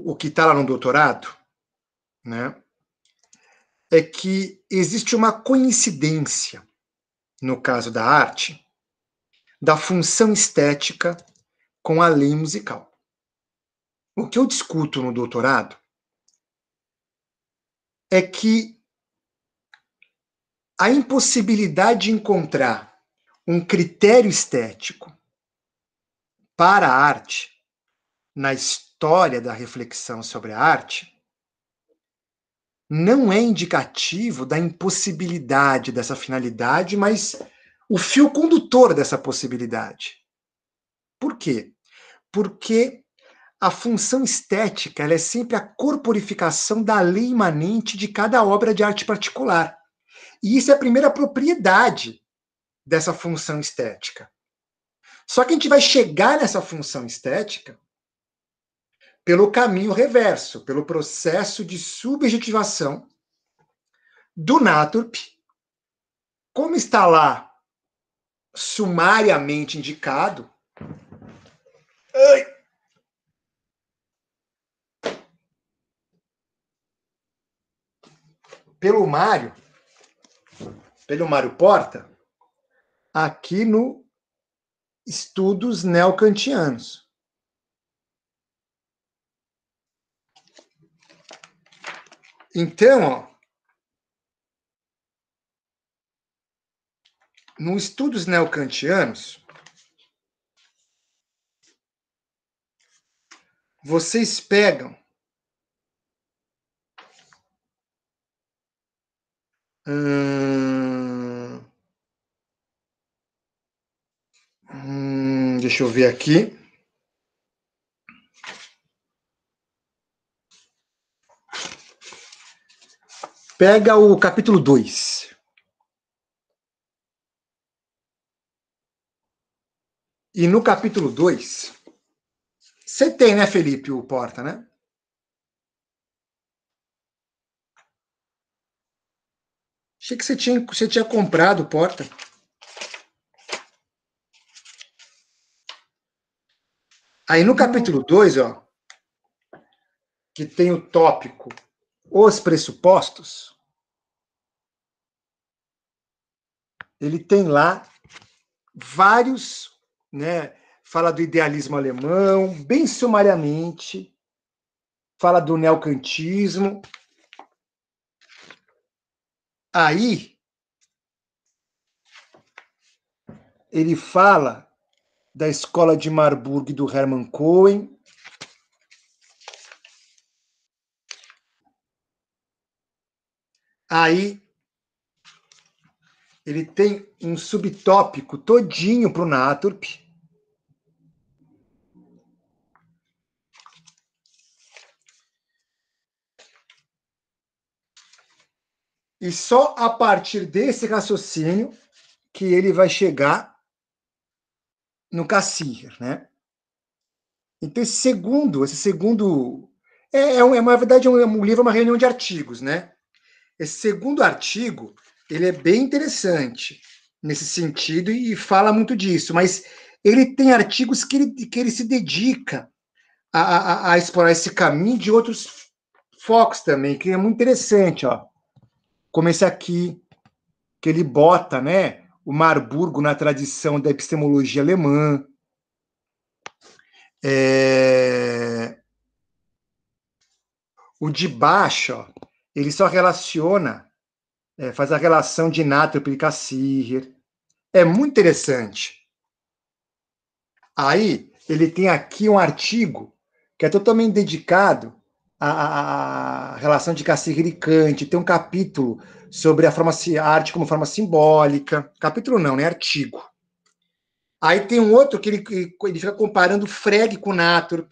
o, o que está lá no doutorado, né? É que existe uma coincidência no caso da arte, da função estética com a lei musical. O que eu discuto no doutorado é que a impossibilidade de encontrar um critério estético para a arte na história da reflexão sobre a arte não é indicativo da impossibilidade dessa finalidade, mas o fio condutor dessa possibilidade. Por quê? Porque a função estética é sempre a corporificação da lei imanente de cada obra de arte particular. E isso é a primeira propriedade dessa função estética. Só que a gente vai chegar nessa função estética pelo caminho reverso, pelo processo de subjetivação do Naturp, como está lá sumariamente indicado. Ai. pelo Mário, pelo Mário Porta, aqui no Estudos Neocantianos. Então, nos estudos neocantianos, vocês pegam hum, hum, deixa eu ver aqui. Pega o capítulo 2. E no capítulo 2, você tem, né, Felipe, o Porta, né? Achei que você tinha, você tinha comprado porta. Aí no capítulo 2, ó, que tem o tópico os pressupostos, ele tem lá vários, né? Fala do idealismo alemão, bem sumariamente, fala do neocantismo. Aí ele fala da escola de Marburg do Hermann Cohen, Aí ele tem um subtópico todinho para o Naturp. E só a partir desse raciocínio que ele vai chegar no Cassir, né? Então, esse segundo, esse segundo. É, é, é uma, na verdade, é, é um, livro, é uma reunião de artigos, né? Esse segundo artigo, ele é bem interessante nesse sentido e fala muito disso, mas ele tem artigos que ele, que ele se dedica a, a, a explorar esse caminho de outros focos também, que é muito interessante, ó. Como esse aqui, que ele bota, né, o Marburgo na tradição da epistemologia alemã. É... O de baixo, ó, ele só relaciona, é, faz a relação de e Cassirer, É muito interessante. Aí, ele tem aqui um artigo que é totalmente dedicado à relação de Cassir e Kant, tem um capítulo sobre a, forma, a arte como forma simbólica, capítulo não, né, artigo. Aí tem um outro que ele, ele fica comparando Frege com Naturp,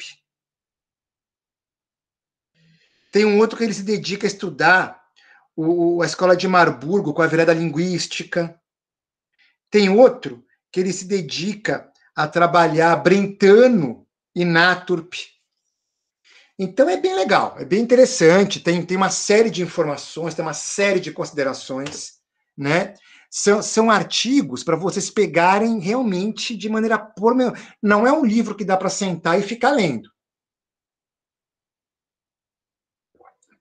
tem um outro que ele se dedica a estudar o, a escola de Marburgo com a virada linguística. Tem outro que ele se dedica a trabalhar Brentano e Naturp. Então é bem legal, é bem interessante, tem, tem uma série de informações, tem uma série de considerações, né? São, são artigos para vocês pegarem realmente de maneira pormenor. Não é um livro que dá para sentar e ficar lendo.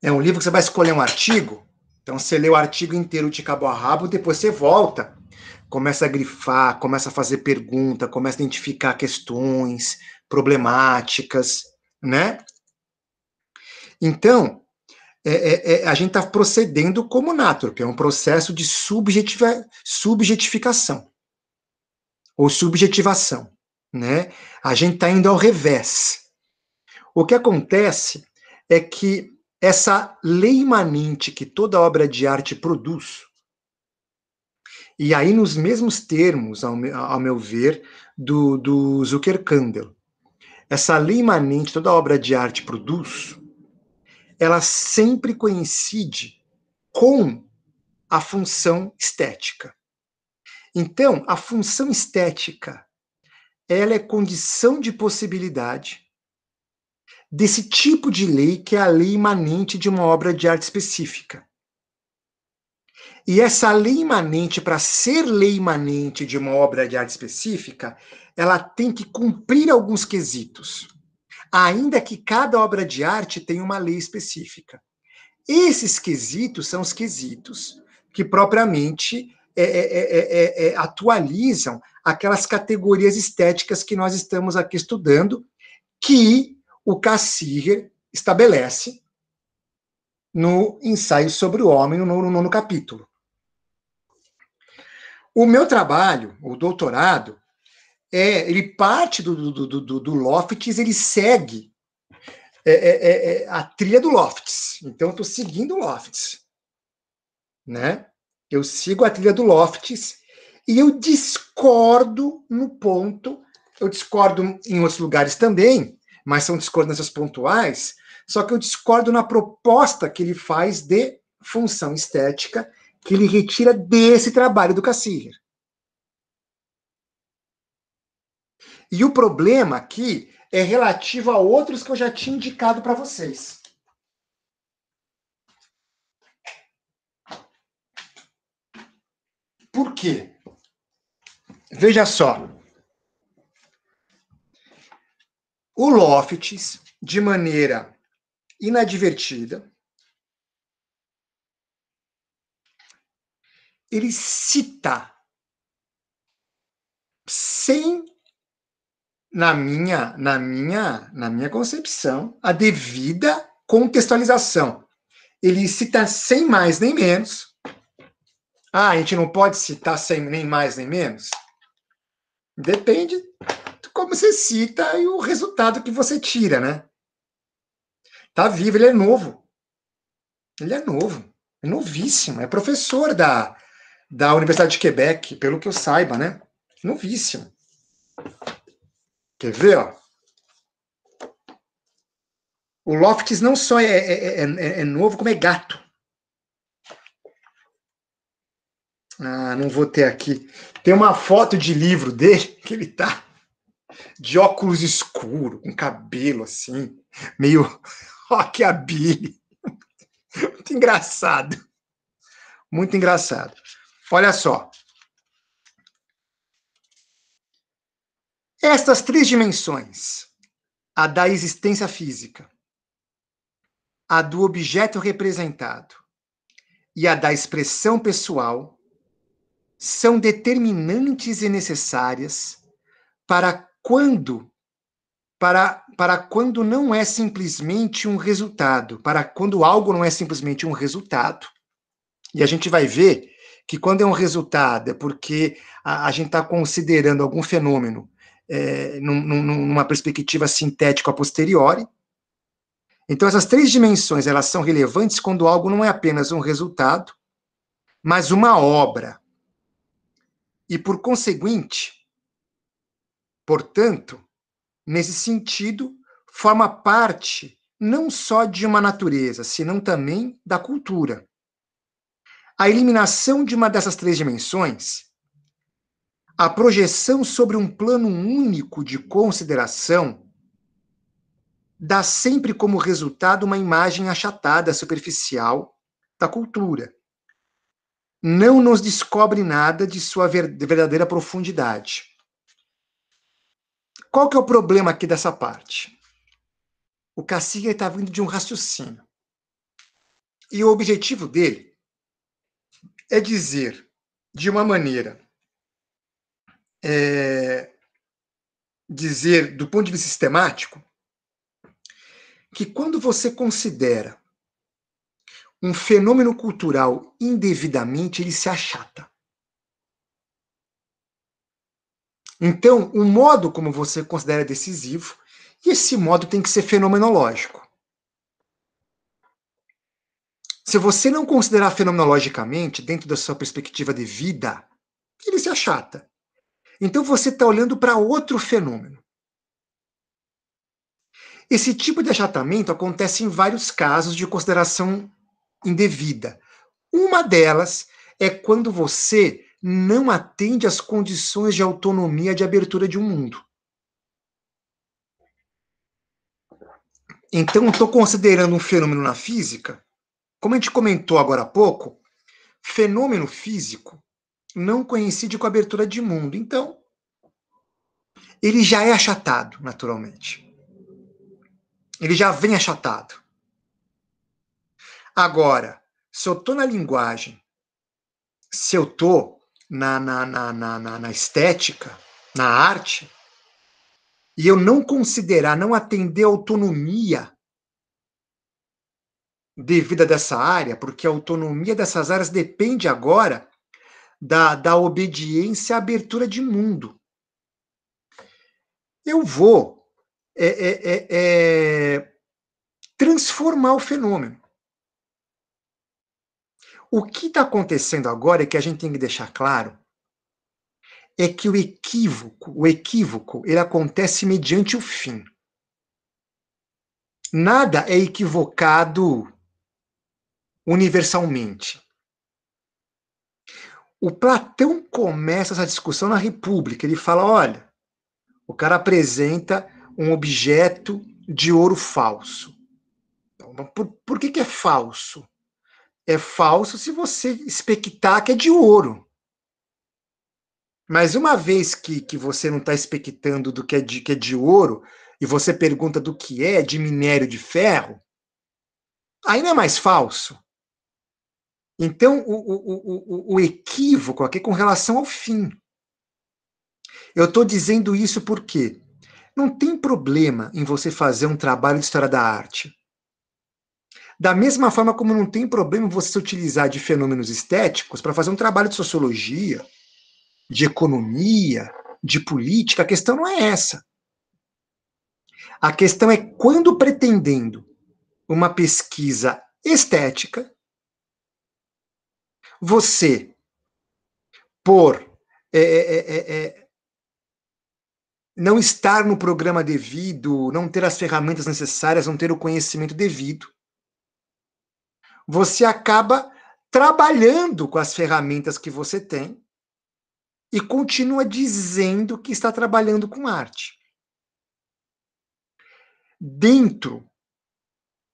É um livro que você vai escolher um artigo, então você lê o artigo inteiro de cabo a rabo, depois você volta, começa a grifar, começa a fazer pergunta, começa a identificar questões, problemáticas, né? Então, é, é, é a gente está procedendo como que é um processo de subjetiva, subjetificação ou subjetivação, né? A gente está indo ao revés. O que acontece é que essa lei imanente que toda obra de arte produz, e aí nos mesmos termos, ao meu, ao meu ver, do, do Zuckerkandel, essa lei imanente toda obra de arte produz, ela sempre coincide com a função estética. Então, a função estética, ela é condição de possibilidade desse tipo de lei que é a lei imanente de uma obra de arte específica. E essa lei imanente, para ser lei imanente de uma obra de arte específica, ela tem que cumprir alguns quesitos, ainda que cada obra de arte tenha uma lei específica. Esses quesitos são os quesitos que propriamente é, é, é, atualizam aquelas categorias estéticas que nós estamos aqui estudando, que o Cassirer estabelece no ensaio sobre o homem, no nono capítulo. O meu trabalho, o doutorado, é, ele parte do, do, do, do, do Loftis, ele segue é, é, é, é, a trilha do Loftis. Então, eu estou seguindo o Loftis. Né? Eu sigo a trilha do Loftis e eu discordo no ponto, eu discordo em outros lugares também, mas são discordâncias pontuais, só que eu discordo na proposta que ele faz de função estética que ele retira desse trabalho do Cassir. E o problema aqui é relativo a outros que eu já tinha indicado para vocês. Por quê? Veja só. O Loftis, de maneira inadvertida, ele cita sem na minha, na minha, na minha concepção, a devida contextualização. Ele cita sem mais nem menos. Ah, a gente não pode citar sem nem mais nem menos. Depende como você cita e o resultado que você tira, né? Tá vivo, ele é novo. Ele é novo, é novíssimo, é professor da, da Universidade de Quebec, pelo que eu saiba, né? Novíssimo. Quer ver, ó? O Loftus não só é, é, é, é novo, como é gato. Ah, não vou ter aqui. Tem uma foto de livro dele que ele tá de óculos escuro, com cabelo assim, meio <laughs> rockabilly. Muito engraçado. Muito engraçado. Olha só. Estas três dimensões, a da existência física, a do objeto representado e a da expressão pessoal, são determinantes e necessárias para a quando para, para quando não é simplesmente um resultado, para quando algo não é simplesmente um resultado. E a gente vai ver que quando é um resultado é porque a, a gente está considerando algum fenômeno é, num, numa perspectiva sintética a posteriori. Então essas três dimensões elas são relevantes quando algo não é apenas um resultado, mas uma obra. E por conseguinte, Portanto, nesse sentido, forma parte não só de uma natureza, senão também da cultura. A eliminação de uma dessas três dimensões, a projeção sobre um plano único de consideração, dá sempre como resultado uma imagem achatada, superficial da cultura. Não nos descobre nada de sua verdadeira profundidade. Qual que é o problema aqui dessa parte? O cacique está vindo de um raciocínio. E o objetivo dele é dizer, de uma maneira, é, dizer, do ponto de vista sistemático, que quando você considera um fenômeno cultural indevidamente, ele se achata. Então, o modo como você considera decisivo, e esse modo tem que ser fenomenológico. Se você não considerar fenomenologicamente, dentro da sua perspectiva de vida, ele se achata. Então você está olhando para outro fenômeno. Esse tipo de achatamento acontece em vários casos de consideração indevida. Uma delas é quando você não atende às condições de autonomia de abertura de um mundo. Então, estou considerando um fenômeno na física, como a gente comentou agora há pouco, fenômeno físico não coincide com a abertura de mundo. Então, ele já é achatado, naturalmente. Ele já vem achatado. Agora, se eu estou na linguagem, se eu estou na, na, na, na, na estética, na arte, e eu não considerar, não atender a autonomia devida dessa área, porque a autonomia dessas áreas depende agora da, da obediência à abertura de mundo. Eu vou é, é, é, é transformar o fenômeno. O que está acontecendo agora e é que a gente tem que deixar claro é que o equívoco, o equívoco, ele acontece mediante o fim. Nada é equivocado universalmente. O Platão começa essa discussão na República. Ele fala: olha, o cara apresenta um objeto de ouro falso. Então, por, por que, que é falso? é falso se você expectar que é de ouro. Mas uma vez que, que você não está expectando do que é, de, que é de ouro, e você pergunta do que é de minério de ferro, aí não é mais falso. Então, o, o, o, o equívoco aqui é com relação ao fim. Eu estou dizendo isso porque não tem problema em você fazer um trabalho de história da arte da mesma forma como não tem problema você se utilizar de fenômenos estéticos para fazer um trabalho de sociologia, de economia, de política, a questão não é essa. A questão é quando pretendendo uma pesquisa estética, você, por é, é, é, é, é não estar no programa devido, não ter as ferramentas necessárias, não ter o conhecimento devido, você acaba trabalhando com as ferramentas que você tem e continua dizendo que está trabalhando com arte. Dentro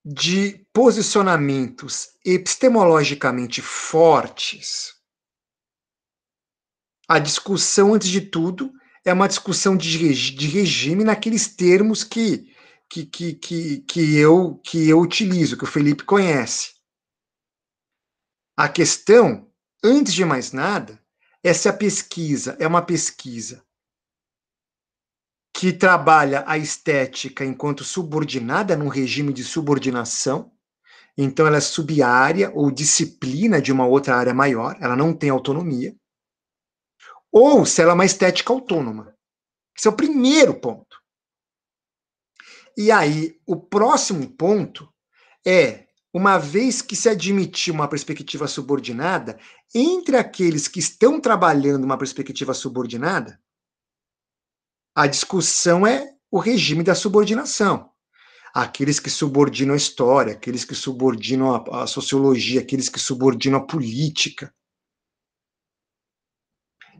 de posicionamentos epistemologicamente fortes, a discussão, antes de tudo, é uma discussão de, de regime naqueles termos que, que, que, que, que, eu, que eu utilizo, que o Felipe conhece a questão, antes de mais nada, é se a pesquisa é uma pesquisa que trabalha a estética enquanto subordinada num regime de subordinação, então ela é subárea ou disciplina de uma outra área maior, ela não tem autonomia, ou se ela é uma estética autônoma. Esse é o primeiro ponto. E aí, o próximo ponto é uma vez que se admitir uma perspectiva subordinada, entre aqueles que estão trabalhando uma perspectiva subordinada, a discussão é o regime da subordinação. Aqueles que subordinam a história, aqueles que subordinam a, a sociologia, aqueles que subordinam a política.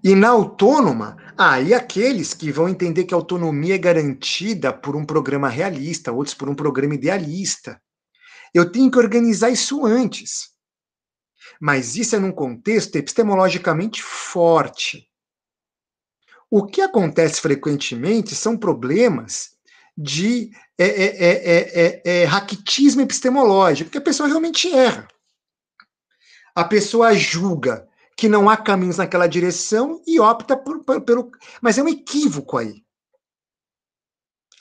E na autônoma, aí ah, aqueles que vão entender que a autonomia é garantida por um programa realista, outros por um programa idealista eu tenho que organizar isso antes. Mas isso é num contexto epistemologicamente forte. O que acontece frequentemente são problemas de é, é, é, raquitismo epistemológico, que a pessoa realmente erra. A pessoa julga que não há caminhos naquela direção e opta por, por, pelo. Mas é um equívoco aí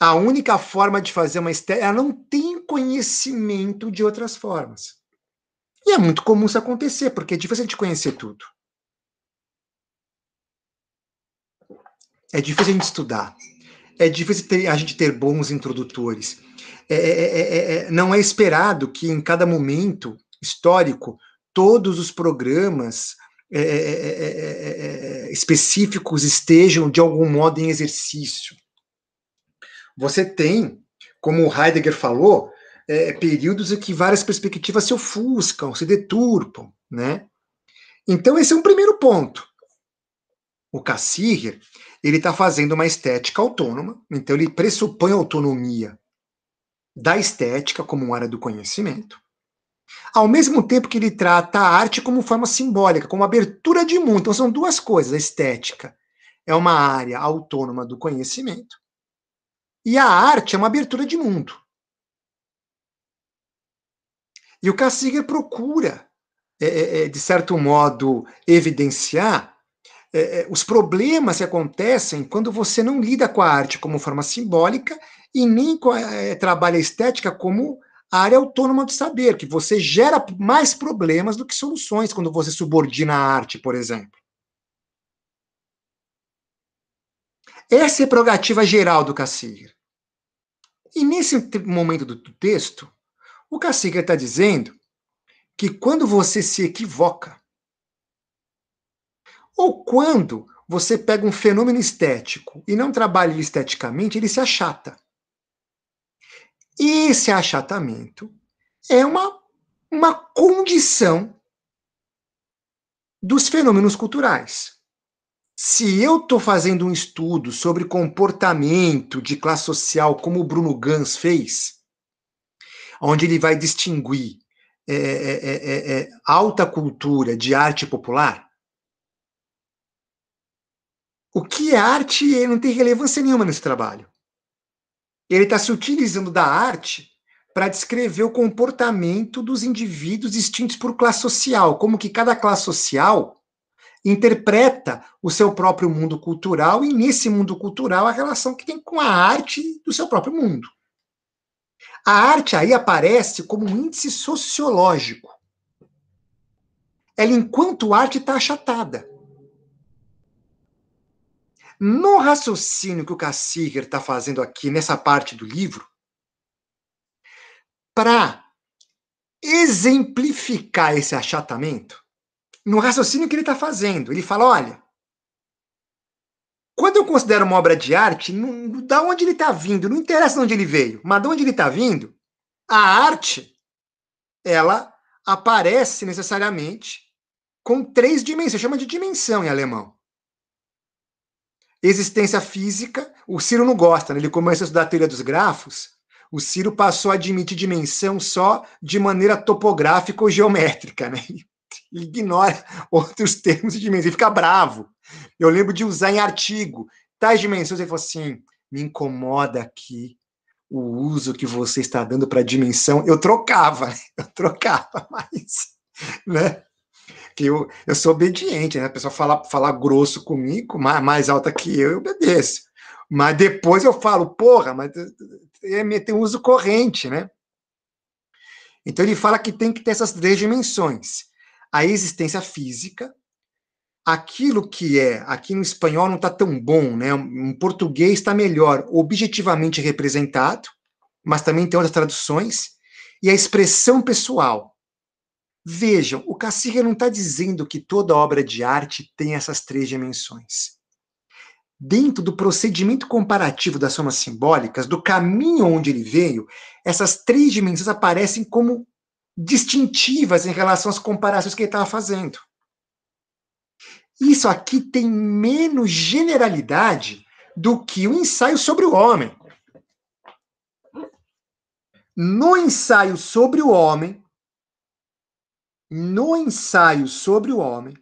a única forma de fazer uma estética, ela não tem conhecimento de outras formas. E é muito comum isso acontecer, porque é difícil de conhecer tudo. É difícil a gente estudar. É difícil ter, a gente ter bons introdutores. É, é, é, é, é não é esperado que em cada momento histórico todos os programas é, específicos estejam de algum modo em exercício. Você tem, como o Heidegger falou, é, períodos em que várias perspectivas se ofuscam, se deturpam, né? Então esse é um primeiro ponto. O Cassirer ele está fazendo uma estética autônoma, então ele pressupõe a autonomia da estética como uma área do conhecimento, ao mesmo tempo que ele trata a arte como forma simbólica, como abertura de mundo. Então são duas coisas, a estética é uma área autônoma do conhecimento, e a arte é uma abertura de mundo. E o Cassiger procura, é, é, é, de certo modo, evidenciar os problemas que acontecem quando você não lida com a arte como forma simbólica e nem com a, trabalha a estética como área autônoma de saber, que você gera mais problemas do que soluções quando você subordina a arte, por exemplo. Essa é a prerrogativa geral do cacique. E nesse momento do texto, o cacique está dizendo que quando você se equivoca, ou quando você pega um fenômeno estético e não trabalha esteticamente, ele se achata. Esse achatamento é uma, uma condição dos fenômenos culturais. Se eu estou fazendo um estudo sobre comportamento de classe social, como o Bruno Gans fez, onde ele vai distinguir é, é, é, alta cultura de arte popular, o que é arte não tem relevância nenhuma nesse trabalho. Ele está se utilizando da arte para descrever o comportamento dos indivíduos distintos por classe social, como que cada classe social interpreta o seu próprio mundo cultural e, nesse mundo cultural, a relação que tem com a arte do seu próprio mundo. A arte aí aparece como um índice sociológico. Ela, enquanto arte, está achatada. No raciocínio que o Cassiger está fazendo aqui, nessa parte do livro, para exemplificar esse achatamento, no raciocínio que ele está fazendo. Ele fala: olha, quando eu considero uma obra de arte, não, da onde ele está vindo, não interessa de onde ele veio, mas de onde ele está vindo, a arte, ela aparece necessariamente com três dimensões, chama de dimensão em alemão. Existência física, o Ciro não gosta, né? ele começa a estudar a teoria dos grafos, o Ciro passou a admitir dimensão só de maneira topográfica ou geométrica, né? ignora <laughs> outros termos e dimensões, ele fica bravo. Eu lembro de usar em artigo tais dimensões, ele falou assim, me incomoda aqui o uso que você está dando para a dimensão. Eu trocava, né? eu trocava, <laughs> mais né? Que eu, eu sou obediente, né? A pessoa fala, fala grosso comigo, mais, alta que eu, eu obedeço. Mas depois eu falo, porra, mas é, tem um uso corrente, né? Então ele fala que tem que ter essas três dimensões a existência física, aquilo que é, aqui no espanhol não está tão bom, né? Em português está melhor, objetivamente representado, mas também tem outras traduções, e a expressão pessoal. Vejam, o Cacique não está dizendo que toda obra de arte tem essas três dimensões. Dentro do procedimento comparativo das somas simbólicas, do caminho onde ele veio, essas três dimensões aparecem como distintivas em relação às comparações que ele estava fazendo. Isso aqui tem menos generalidade do que o ensaio sobre o homem. No ensaio sobre o homem, no ensaio sobre o homem,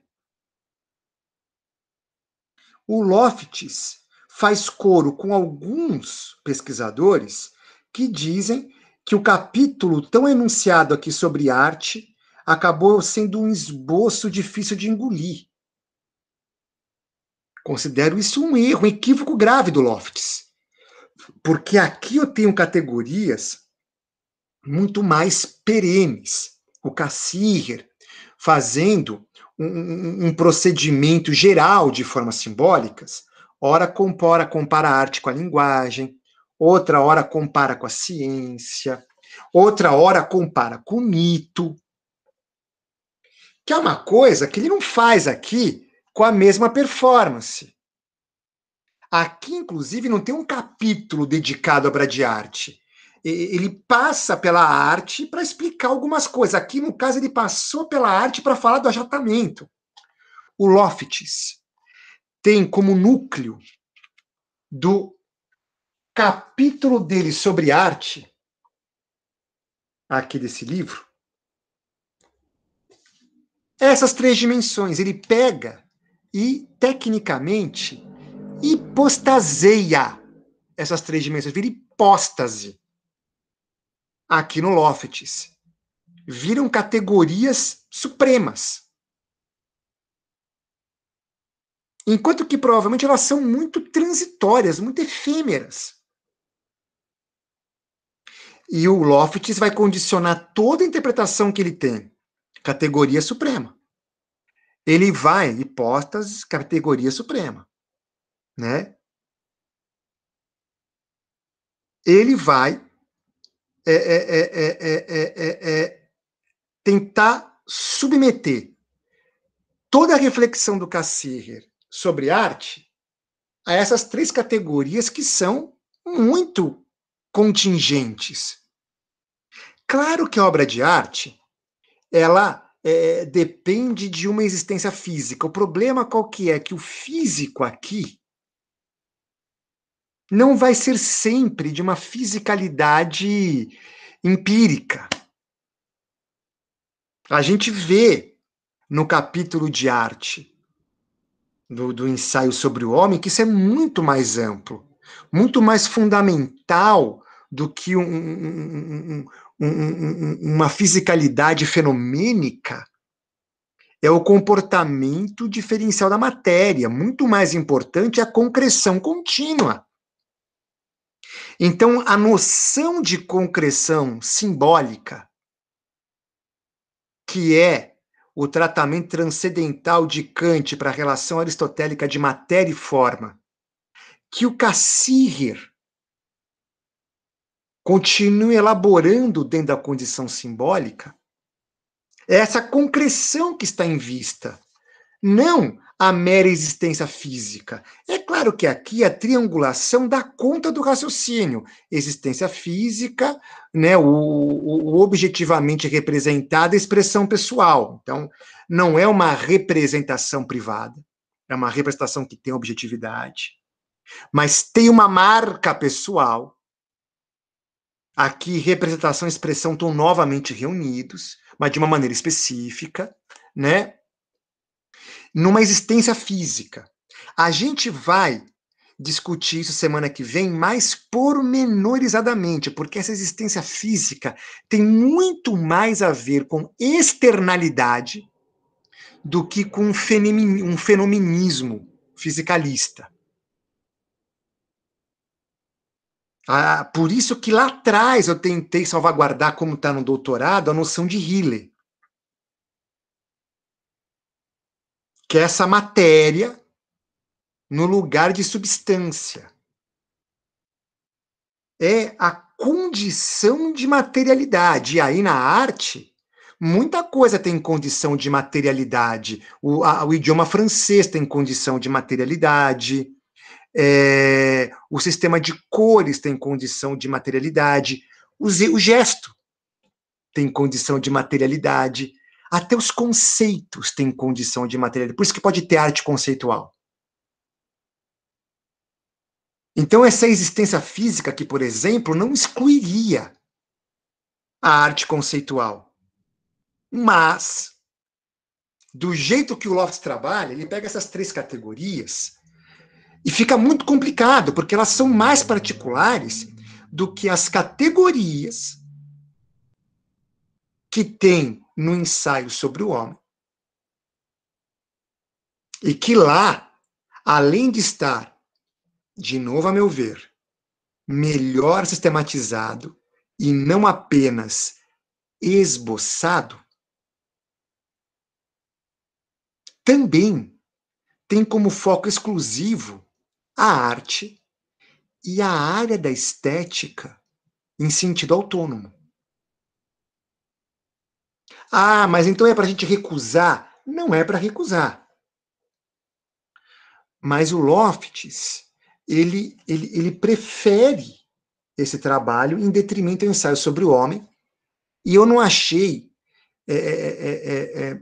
o Loftis faz coro com alguns pesquisadores que dizem que o capítulo tão enunciado aqui sobre arte acabou sendo um esboço difícil de engolir. Considero isso um erro, um equívoco grave do Lofts. Porque aqui eu tenho categorias muito mais perenes. O Cassirer fazendo um, um, procedimento geral de formas simbólicas, ora compara, compara a arte com a linguagem, outra hora compara com a ciência, outra hora compara com o mito, que é uma coisa que ele não faz aqui com a mesma performance. Aqui, inclusive, não tem um capítulo dedicado à obra de arte. Ele passa pela arte para explicar algumas coisas. Aqui, no caso, ele passou pela arte para falar do ajatamento. O Loftis tem como núcleo do capítulo dele sobre arte, aqui desse livro, essas três dimensões ele pega e, tecnicamente, hipostaseia essas três dimensões, vira hipóstase aqui no Loftus. Viram categorias supremas. Enquanto que provavelmente elas são muito transitórias, muito efêmeras. E o Loftus vai condicionar toda a interpretação que ele tem. Categoria suprema. Ele vai, hipótese, categoria suprema. Né? Ele vai é é é, é, é, é, tentar submeter toda a reflexão do Cassirer sobre arte a essas três categorias que são muito contingentes. Claro que a obra de arte, ela é, depende de uma existência física. O problema qual que é? Que o físico aqui não vai ser sempre de uma fisicalidade empírica. A gente vê no capítulo de arte do, do ensaio sobre o homem que isso é muito mais amplo muito mais fundamental do que um, um, um, uma fisicalidade fenomênica é o comportamento diferencial da matéria. Muito mais importante é a concreção contínua. Então, a noção de concreção simbólica, que é o tratamento transcendental de Kant para a relação aristotélica de matéria e forma, que o Kassir continue elaborando dentro da condição simbólica é essa concreção que está em vista, não a mera existência física. É claro que aqui a triangulação dá conta do raciocínio. Existência física, né, o, o objetivamente representada expressão pessoal. Então, não é uma representação privada, é uma representação que tem objetividade mas tem uma marca pessoal. Aqui, representação e expressão estão novamente reunidos, mas de uma maneira específica, né? Numa existência física. A gente vai discutir isso semana que vem mais pormenorizadamente, porque essa existência física tem muito mais a ver com externalidade do que com um fenomenismo, fisicalista. Ah, por isso que lá atrás eu tentei salvaguardar, como está no doutorado, a noção de Hille Que é essa matéria no lugar de substância. É a condição de materialidade. E aí na arte, muita coisa tem condição de materialidade. O, a, o idioma francês tem condição de materialidade é, o sistema de cores tem condição de materialidade, o, o gesto tem condição de materialidade, até os conceitos têm condição de materialidade. Por isso que pode ter arte conceitual. Então, essa existência física aqui, por exemplo, não excluiria a arte conceitual. Mas, do jeito que o Loft trabalha, ele pega essas três categorias e fica muito complicado, porque elas são mais particulares do que as categorias que tem no ensaio sobre o homem. E que lá, além de estar, de novo a meu ver, melhor sistematizado e não apenas esboçado, também tem como foco exclusivo a arte e a área da estética em sentido autônomo. Ah, mas então é para a gente recusar? Não é para recusar. Mas o Loftis, ele, ele, ele prefere esse trabalho em detrimento do ensaio sobre o homem. E eu não achei é, é, é, é, é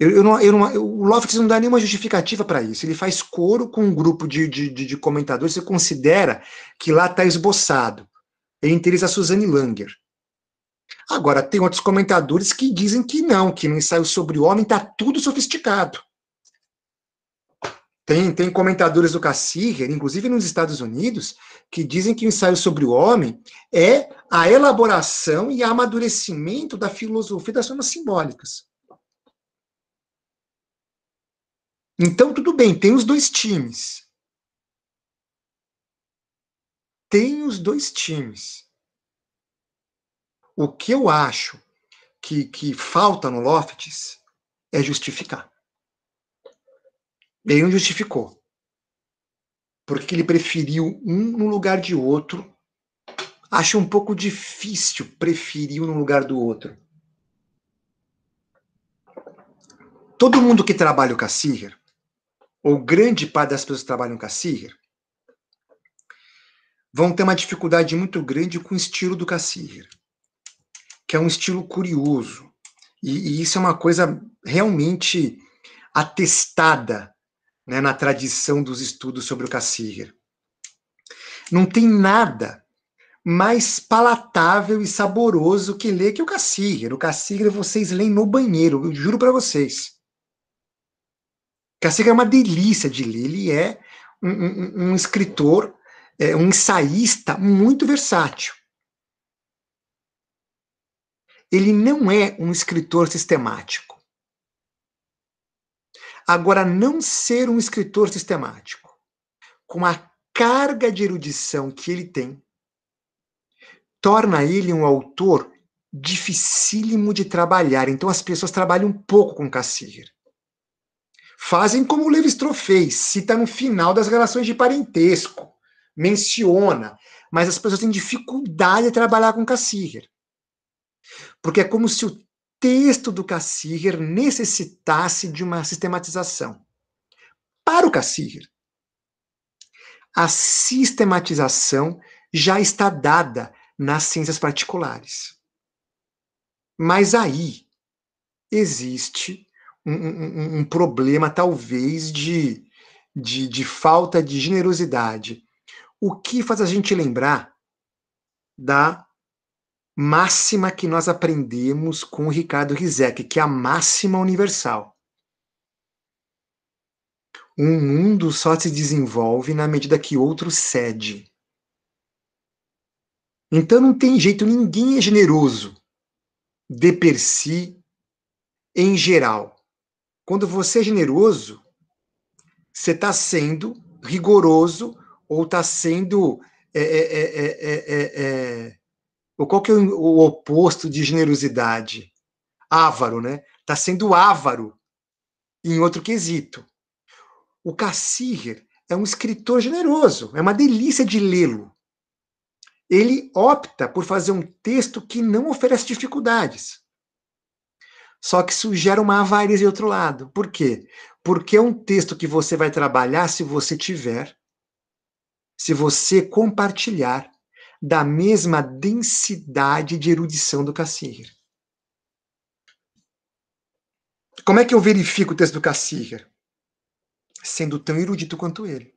eu, eu não, eu não, eu, o Loftus não dá nenhuma justificativa para isso. Ele faz coro com um grupo de, de, de, de comentadores e considera que lá está esboçado. Entre eles a Suzane Langer. Agora, tem outros comentadores que dizem que não, que no ensaio sobre o homem está tudo sofisticado. Tem, tem comentadores do Cassiger, inclusive nos Estados Unidos, que dizem que o ensaio sobre o homem é a elaboração e amadurecimento da filosofia das formas simbólicas. Então, tudo bem, tem os dois times. Tem os dois times. O que eu acho que, que falta no Loftus é justificar. não justificou. Porque ele preferiu um no lugar de outro. Acho um pouco difícil preferir um no lugar do outro. Todo mundo que trabalha o Cassir ou grande parte das pessoas que trabalham com a Sihir, vão ter uma dificuldade muito grande com o estilo do Cassir, que é um estilo curioso. E, e, isso é uma coisa realmente atestada né, na tradição dos estudos sobre o Cassir. Não tem nada mais palatável e saboroso que ler que o Cassir. O Cassir vocês leem no banheiro, eu juro para vocês. Cacega é uma delícia de ler, ele é um, um, um escritor, é, um ensaísta muito versátil. Ele não é um escritor sistemático. Agora, não ser um escritor sistemático, com a carga de erudição que ele tem, torna ele um autor dificílimo de trabalhar. Então, as pessoas trabalham um pouco com Cassirer. Fazem como o Levi-Strauss fez, cita no final das relações de parentesco, menciona, mas as pessoas têm dificuldade de trabalhar com Cassirer. Porque é como se o texto do Cassirer necessitasse de uma sistematização. Para o Cassirer, a sistematização já está dada nas ciências particulares. Mas aí existe um, um, problema, talvez, de, de, de falta de generosidade. O que faz a gente lembrar da máxima que nós aprendemos com o Ricardo Rizek, que é a máxima universal. Um mundo só se desenvolve na medida que outro cede. Então não tem jeito, ninguém é generoso de per si em geral. Quando você é generoso, você está sendo rigoroso ou está sendo. É é é, é, é, é, ou qual que é o oposto de generosidade? Ávaro, né? Está sendo ávaro em outro quesito. O Cassir é um escritor generoso, é uma delícia de lê-lo. Ele opta por fazer um texto que não oferece dificuldades. Só que isso gera uma avareza de outro lado. Por quê? Porque é um texto que você vai trabalhar se você tiver, se você compartilhar da mesma densidade de erudição do Cassirer. Como é que eu verifico o texto do Cassirer? Sendo tão erudito quanto ele.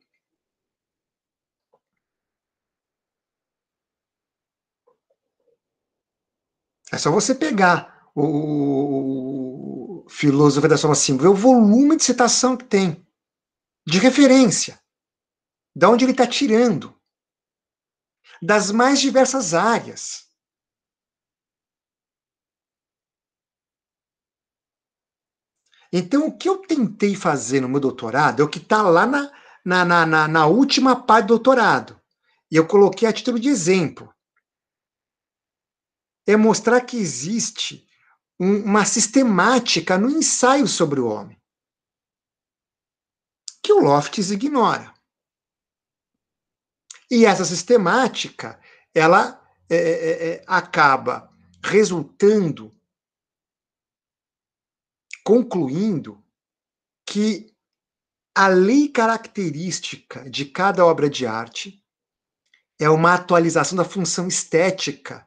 É só você pegar o filósofo da soma símbolo, é o volume de citação que tem, de referência, da onde ele está tirando, das mais diversas áreas. Então, o que eu tentei fazer no meu doutorado é o que está lá na, na, na, na, última parte do doutorado. E eu coloquei a título de exemplo. É mostrar que existe uma sistemática no ensaio sobre o homem, que o Loftus ignora. E essa sistemática, ela é é, é, é, acaba resultando, concluindo, que a lei característica de cada obra de arte é uma atualização da função estética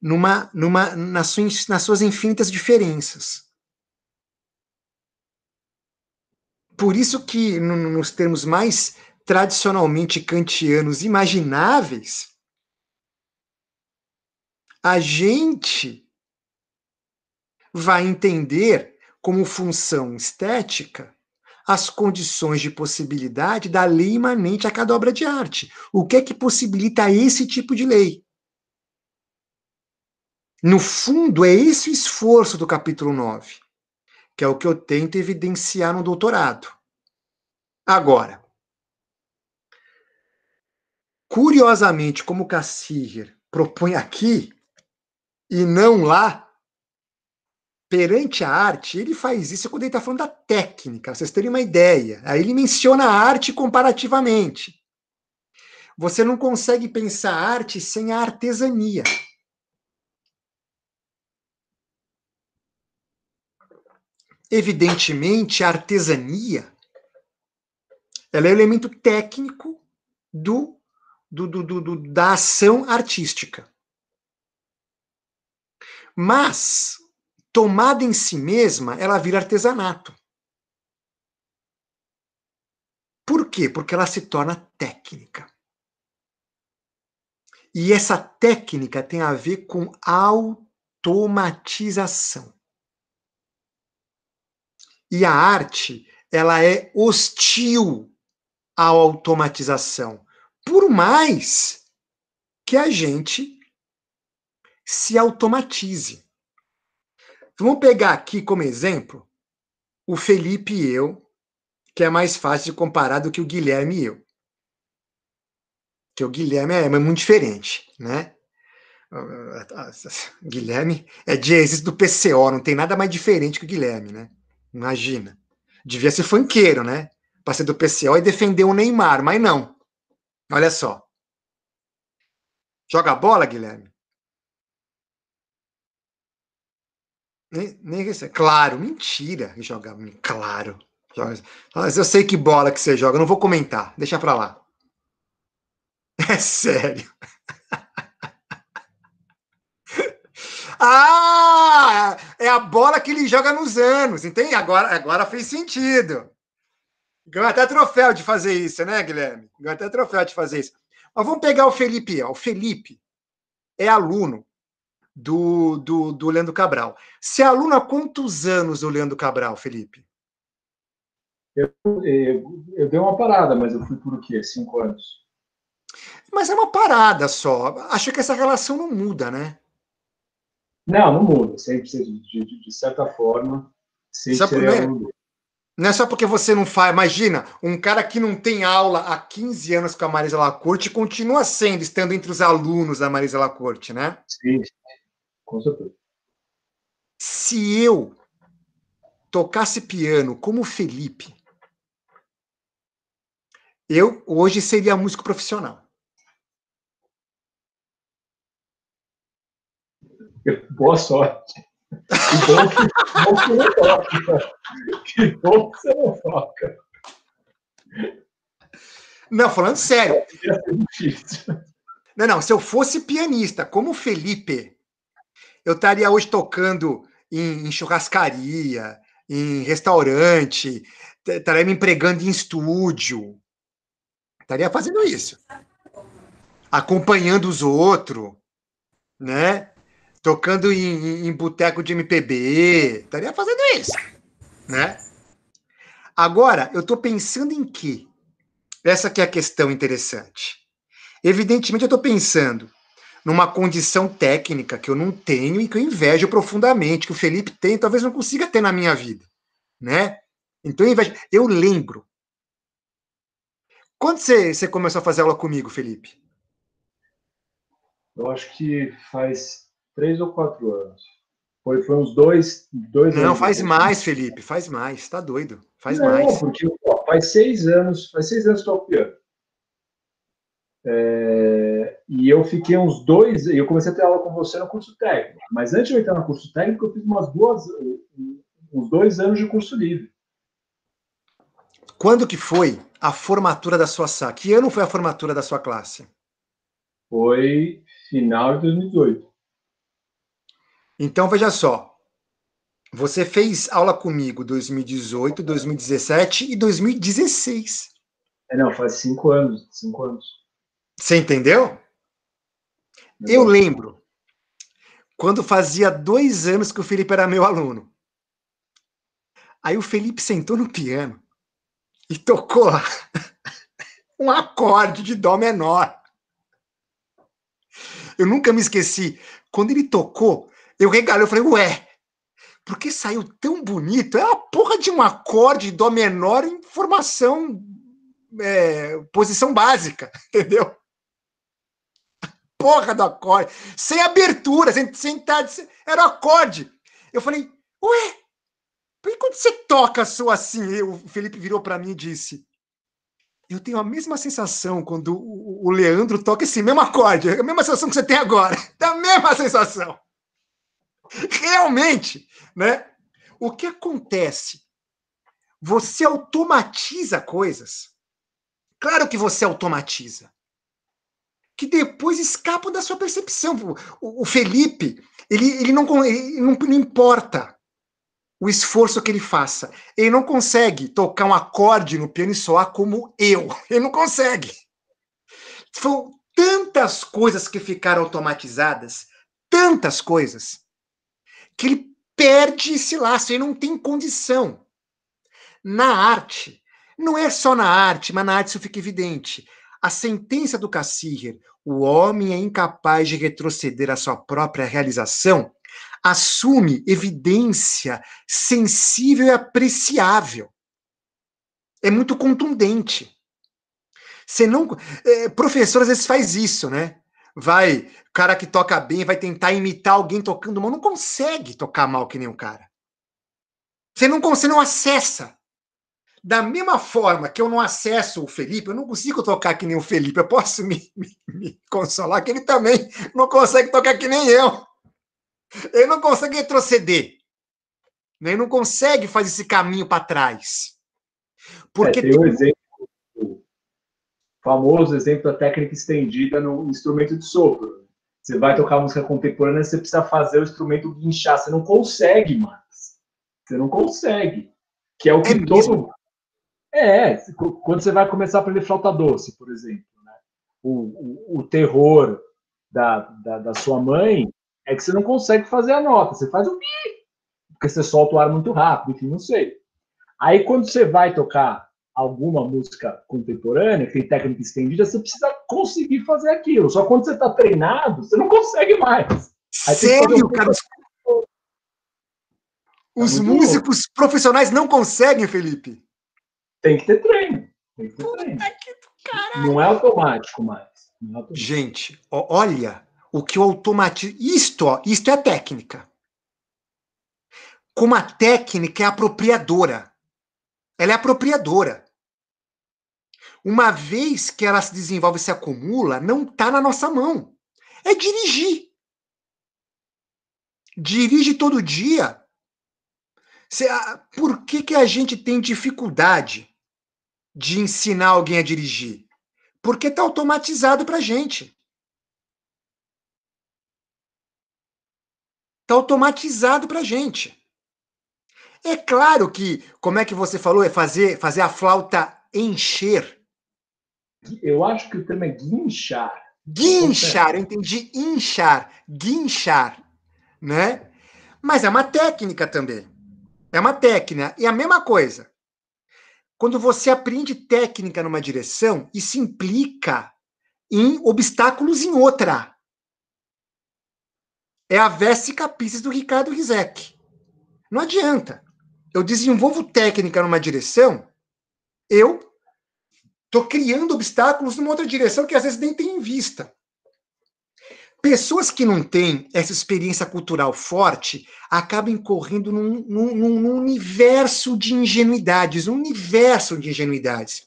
numa, numa, nas, suas, nas suas infinitas diferenças. Por isso que, nos termos mais tradicionalmente kantianos imagináveis, a gente vai entender como função estética as condições de possibilidade da lei imanente a cada obra de arte. O que é que possibilita esse tipo de lei? No fundo, é esse o esforço do capítulo 9, que é o que eu tento evidenciar no doutorado. Agora, curiosamente, como Cassirer propõe aqui e não lá, perante a arte, ele faz isso quando ele está falando da técnica, vocês terem uma ideia. Aí ele menciona a arte comparativamente. Você não consegue pensar arte sem a artesania. Evidentemente, a artesania ela é elemento técnico do, do, do, do da ação artística. Mas, tomada em si mesma, ela vira artesanato. Por quê? Porque ela se torna técnica. E essa técnica tem a ver com automatização. E a arte, ela é hostil à automatização. Por mais que a gente se automatize. vamos pegar aqui como exemplo o Felipe e eu, que é mais fácil de comparar do que o Guilherme e eu. Que o Guilherme é, é muito diferente, né? Ah, ah, ah, Guilherme é Jesus do PCO, não tem nada mais diferente que o Guilherme, né? Imagina. Devia ser funkeiro, né? Para ser do PCO e defender o Neymar, mas não. Olha só. Joga bola, Guilherme? Nem, nem Claro, mentira que joga. Claro. Joga. Mas eu sei que bola que você joga, não vou comentar. Deixa pra lá. <laughs> É sério. Ah, é a bola que ele joga nos anos, entende? Agora, agora fez sentido. Ganhou até troféu de fazer isso, né, Guilherme? Ganhou até troféu de fazer isso. Mas vamos pegar o Felipe. Ó. O Felipe é aluno do, do, do Leandro Cabral. Você é aluno há quantos anos do Leandro Cabral, Felipe? Eu, eu, eu, dei uma parada, mas eu fui por o quê? Cinco anos. Mas é uma parada só. Acho que essa relação não muda, né? Não, não muda. Sempre, de, de, de certa forma, sempre Sabe seria Não é só porque você não faz. Imagina, um cara que não tem aula há 15 anos com a Marisa Lacorte continua sendo, estando entre os alunos da Marisa Lacorte, né? Sim, com certeza. Se eu tocasse piano como Felipe, eu hoje seria músico profissional. <laughs> Boa sorte. Que bom que, bom que não toca. Que bom que você não toca. Não, falando sério. Não, não, se eu fosse pianista, como o Felipe, eu estaria hoje tocando em, em churrascaria, em restaurante, estaria me empregando em estúdio. Estaria fazendo isso. Acompanhando os outros, né? tocando em, em, em boteco de MPB, estaria fazendo isso, né? Agora, eu estou pensando em que? Essa que é a questão interessante. Evidentemente, eu estou pensando numa condição técnica que eu não tenho e que eu invejo profundamente, que o Felipe tem, talvez não consiga ter na minha vida, né? Então, eu invejo. Eu lembro. Quando você, você começou a fazer aula comigo, Felipe? Eu acho que faz três ou quatro anos. Foi, foi uns dois, dois Não, anos faz mais, Felipe, faz mais, tá doido. Faz Não, mais. Porque, faz seis anos, faz seis anos que eu piano. É, e eu fiquei uns dois, eu comecei a ter aula com você no curso técnico, mas antes de eu entrar no curso técnico, eu fiz umas duas, uns dois anos de curso livre. Quando que foi a formatura da sua SA? Que ano foi a formatura da sua classe? Foi final de 2018. Então, veja só. Você fez aula comigo 2018, 2017 e 2016. É, não, faz cinco anos. Cinco anos. Você entendeu? Eu lembro quando fazia dois anos que o Felipe era meu aluno. Aí o Felipe sentou no piano e tocou <laughs> um acorde de dó menor. Eu nunca me esqueci. Quando ele tocou, eu regalei, eu falei, ué, porque saiu tão bonito? É uma porra de um acorde dó menor em formação, é, posição básica, <laughs> entendeu? Porra do acorde, sem abertura, sem, sem tarde. Tá, era o acorde. Eu falei, ué, por que quando você toca só assim? Eu, o Felipe virou para mim e disse, eu tenho a mesma sensação quando o Leandro toca esse mesmo acorde, é a mesma sensação que você tem agora, <laughs> da mesma sensação. Realmente, né? O que acontece? Você automatiza coisas. Claro que você automatiza. Que depois escapam da sua percepção. O, o Felipe, ele, ele, não, ele não, não importa o esforço que ele faça. Ele não consegue tocar um acorde no piano e soar como eu. Ele não consegue. Foram tantas coisas que ficaram automatizadas, tantas coisas, que ele perde esse laço, ele não tem condição. Na arte, não é só na arte, mas na arte isso fica evidente. A sentença do Cassirer, o homem é incapaz de retroceder à sua própria realização, assume evidência sensível e apreciável. É muito contundente. Você não, é, professor às vezes faz isso, né? vai, cara que toca bem vai tentar imitar alguém tocando mal. Não consegue tocar mal que nem o cara. Você não, você não acessa. Da mesma forma que eu não acesso o Felipe, eu não consigo tocar que nem o Felipe. Eu posso me, me, me consolar que ele também não consegue tocar que nem eu. Ele não consegue retroceder. Ele não consegue fazer esse caminho para trás. Porque é, tem um exemplo famoso exemplo da técnica estendida no instrumento de sopro. Você vai tocar música contemporânea, você precisa fazer o instrumento guinchar. Você não consegue, Max. Você não consegue. Que é o que é todo. É, quando você vai começar a aprender flauta doce, por exemplo. Né? O, o, o terror da, da, da, sua mãe é que você não consegue fazer a nota. Você faz o quê? Porque você solta o ar muito rápido, enfim, não sei. Aí quando você vai tocar alguma música contemporânea, que tem técnica estendida, você precisa conseguir fazer aquilo. Só quando você está treinado, você não consegue mais. Aí Sério, um... cara? Os é músicos louco. profissionais não conseguem, Felipe. Tem que ter treino. Tem que ter Puta treino. Que não é automático mais. É automático. Gente, olha o que o automático. Isto, ó, isto é técnica. Como a técnica é apropriadora. Ela é apropriadora. Uma vez que ela se desenvolve e se acumula, não está na nossa mão. É dirigir. Dirige todo dia. Ah, por que, que a gente tem dificuldade de ensinar alguém a dirigir? Porque está automatizado para a gente. Está automatizado para a gente. É claro que, como é que você falou, é fazer, fazer a flauta encher eu acho que o termo é guinchar. Guinchar, eu entendi inchar, guinchar, né? Mas é uma técnica também. É uma técnica. E a mesma coisa. Quando você aprende técnica numa direção, isso implica em obstáculos em outra. É a veste capices do Ricardo Rizek. Não adianta. Eu desenvolvo técnica numa direção, eu Estou criando obstáculos numa outra direção que às vezes nem tem em vista. Pessoas que não têm essa experiência cultural forte acabam incorrendo num, num, num, universo de ingenuidades, um universo de ingenuidades.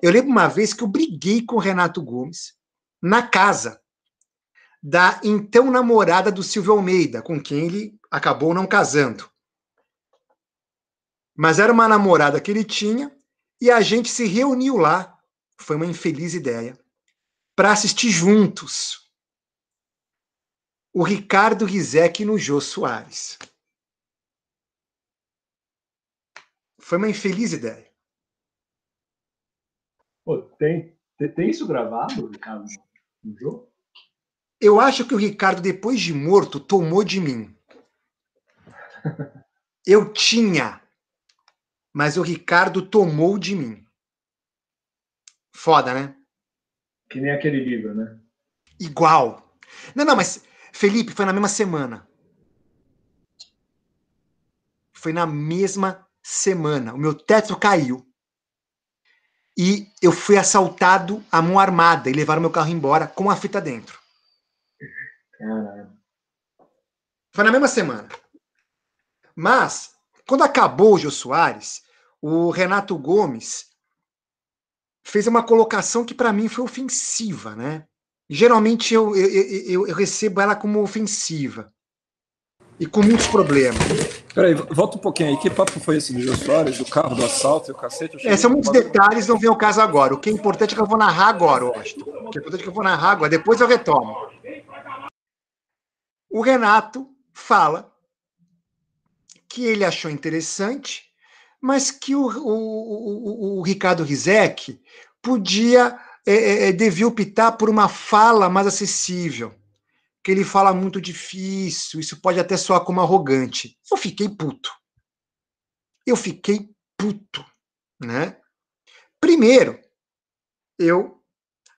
Eu lembro uma vez que eu briguei com o Renato Gomes na casa da então namorada do Silvio Almeida, com quem ele acabou não casando. Mas era uma namorada que ele tinha e a gente se reuniu lá, foi uma infeliz ideia, para assistir juntos o Ricardo Rizek no Jô Soares. Foi uma infeliz ideia. Pô, tem, tem, tem isso gravado, Ricardo, no Jô? Eu acho que o Ricardo, depois de morto, tomou de mim. <laughs> Eu tinha mas o Ricardo tomou de mim. Foda, né? Que nem aquele livro, né? Igual. Não, não, mas Felipe, foi na mesma semana. Foi na mesma semana. O meu teto caiu. E eu fui assaltado à mão armada e levaram meu carro embora com a fita dentro. Caralho. Foi na mesma semana. Mas quando acabou o Jô Soares, o Renato Gomes fez uma colocação que para mim foi ofensiva, né? Geralmente eu, eu, eu, eu, recebo ela como ofensiva e com muitos problemas. Peraí, volta um pouquinho aí. Que papo foi esse do Jô Soares, do carro, do assalto e o cacete? É, são muitos detalhes, não vem o caso agora. O que é importante é que eu vou narrar agora, Austin. O que é importante é que eu vou narrar agora, depois eu retomo. O Renato fala que ele achou interessante, mas que o, o, o, o Ricardo Rizek podia é, é, é, devia optar por uma fala mais acessível. Que ele fala muito difícil, isso pode até soar como arrogante. Eu fiquei puto. Eu fiquei puto, né? Primeiro, eu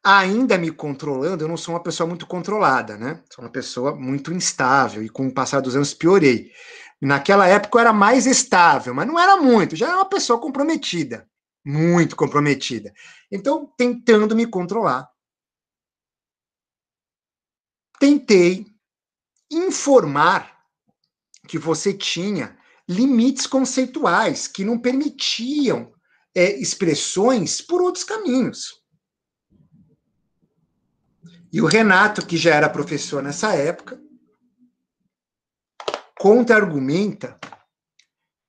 ainda me controlando, eu não sou uma pessoa muito controlada, né? Sou uma pessoa muito instável e com o passar dos anos piorei. Naquela época eu era mais estável, mas não era muito, já era uma pessoa comprometida, muito comprometida. Então, tentando me controlar. Tentei informar que você tinha limites conceituais que não permitiam é, expressões por outros caminhos. E o Renato, que já era professor nessa época, contra-argumenta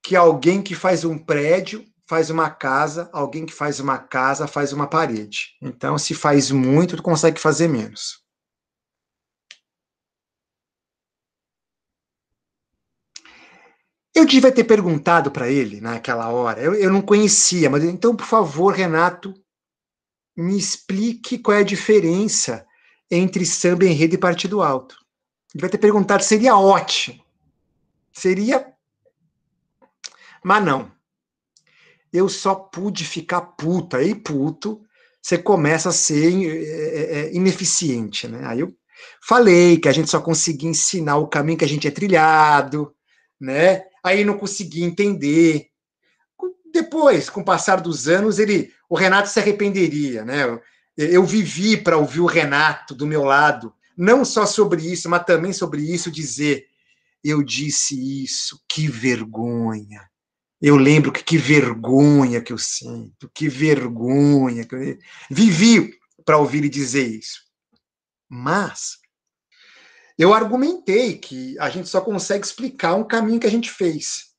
que alguém que faz um prédio faz uma casa, alguém que faz uma casa faz uma parede. Então, se faz muito, tu consegue fazer menos. Eu devia ter perguntado para ele naquela hora, eu, eu não conhecia, mas então, por favor, Renato, me explique qual é a diferença entre samba enredo e partido alto. Ele vai ter perguntado, seria ótimo. Seria. Mas não. Eu só pude ficar puta e puto. Você começa a ser é, é, é, ineficiente, né? Aí eu falei que a gente só conseguia ensinar o caminho que a gente é trilhado, né? Aí não conseguia entender. Depois, com o passar dos anos, ele, o Renato se arrependeria, né? Eu, eu vivi para ouvir o Renato do meu lado, não só sobre isso, mas também sobre isso dizer eu disse isso, que vergonha. Eu lembro que que vergonha que eu sinto, que vergonha. Que eu... Vivi para ouvir ele dizer isso. Mas eu argumentei que a gente só consegue explicar um caminho que a gente fez.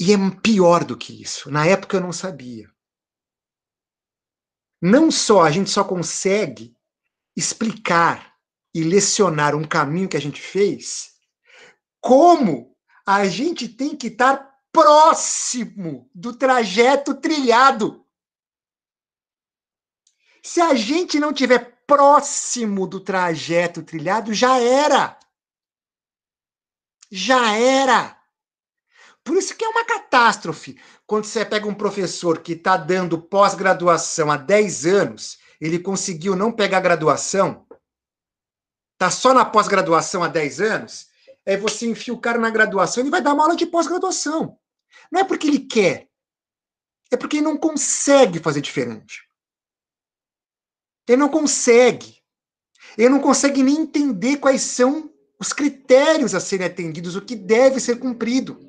E é pior do que isso. Na época eu não sabia. Não só a gente só consegue explicar e lecionar um caminho que a gente fez, como a gente tem que estar próximo do trajeto trilhado. Se a gente não tiver próximo do trajeto trilhado, já era. Já era. Por isso que é uma catástrofe quando você pega um professor que está dando pós-graduação há 10 anos, ele conseguiu não pegar graduação está só na pós-graduação há 10 anos, aí é você enfia o cara na graduação, ele vai dar uma aula de pós-graduação. Não é porque ele quer, é porque ele não consegue fazer diferente. Ele não consegue. Ele não consegue nem entender quais são os critérios a serem atendidos, o que deve ser cumprido.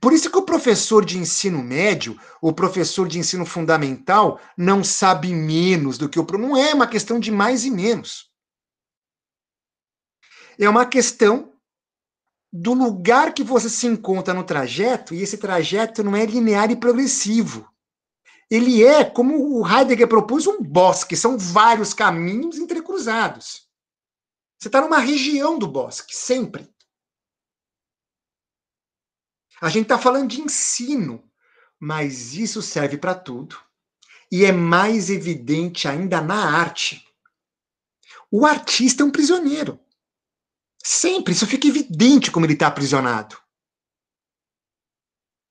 Por isso que o professor de ensino médio, o professor de ensino fundamental, não sabe menos do que o. Não é uma questão de mais e menos. É uma questão do lugar que você se encontra no trajeto, e esse trajeto não é linear e progressivo. Ele é, como o Heidegger propôs, um bosque, são vários caminhos entrecruzados. Você está numa região do bosque, sempre. A gente está falando de ensino, mas isso serve para tudo. E é mais evidente ainda na arte. O artista é um prisioneiro. Sempre, isso fica evidente como ele está aprisionado.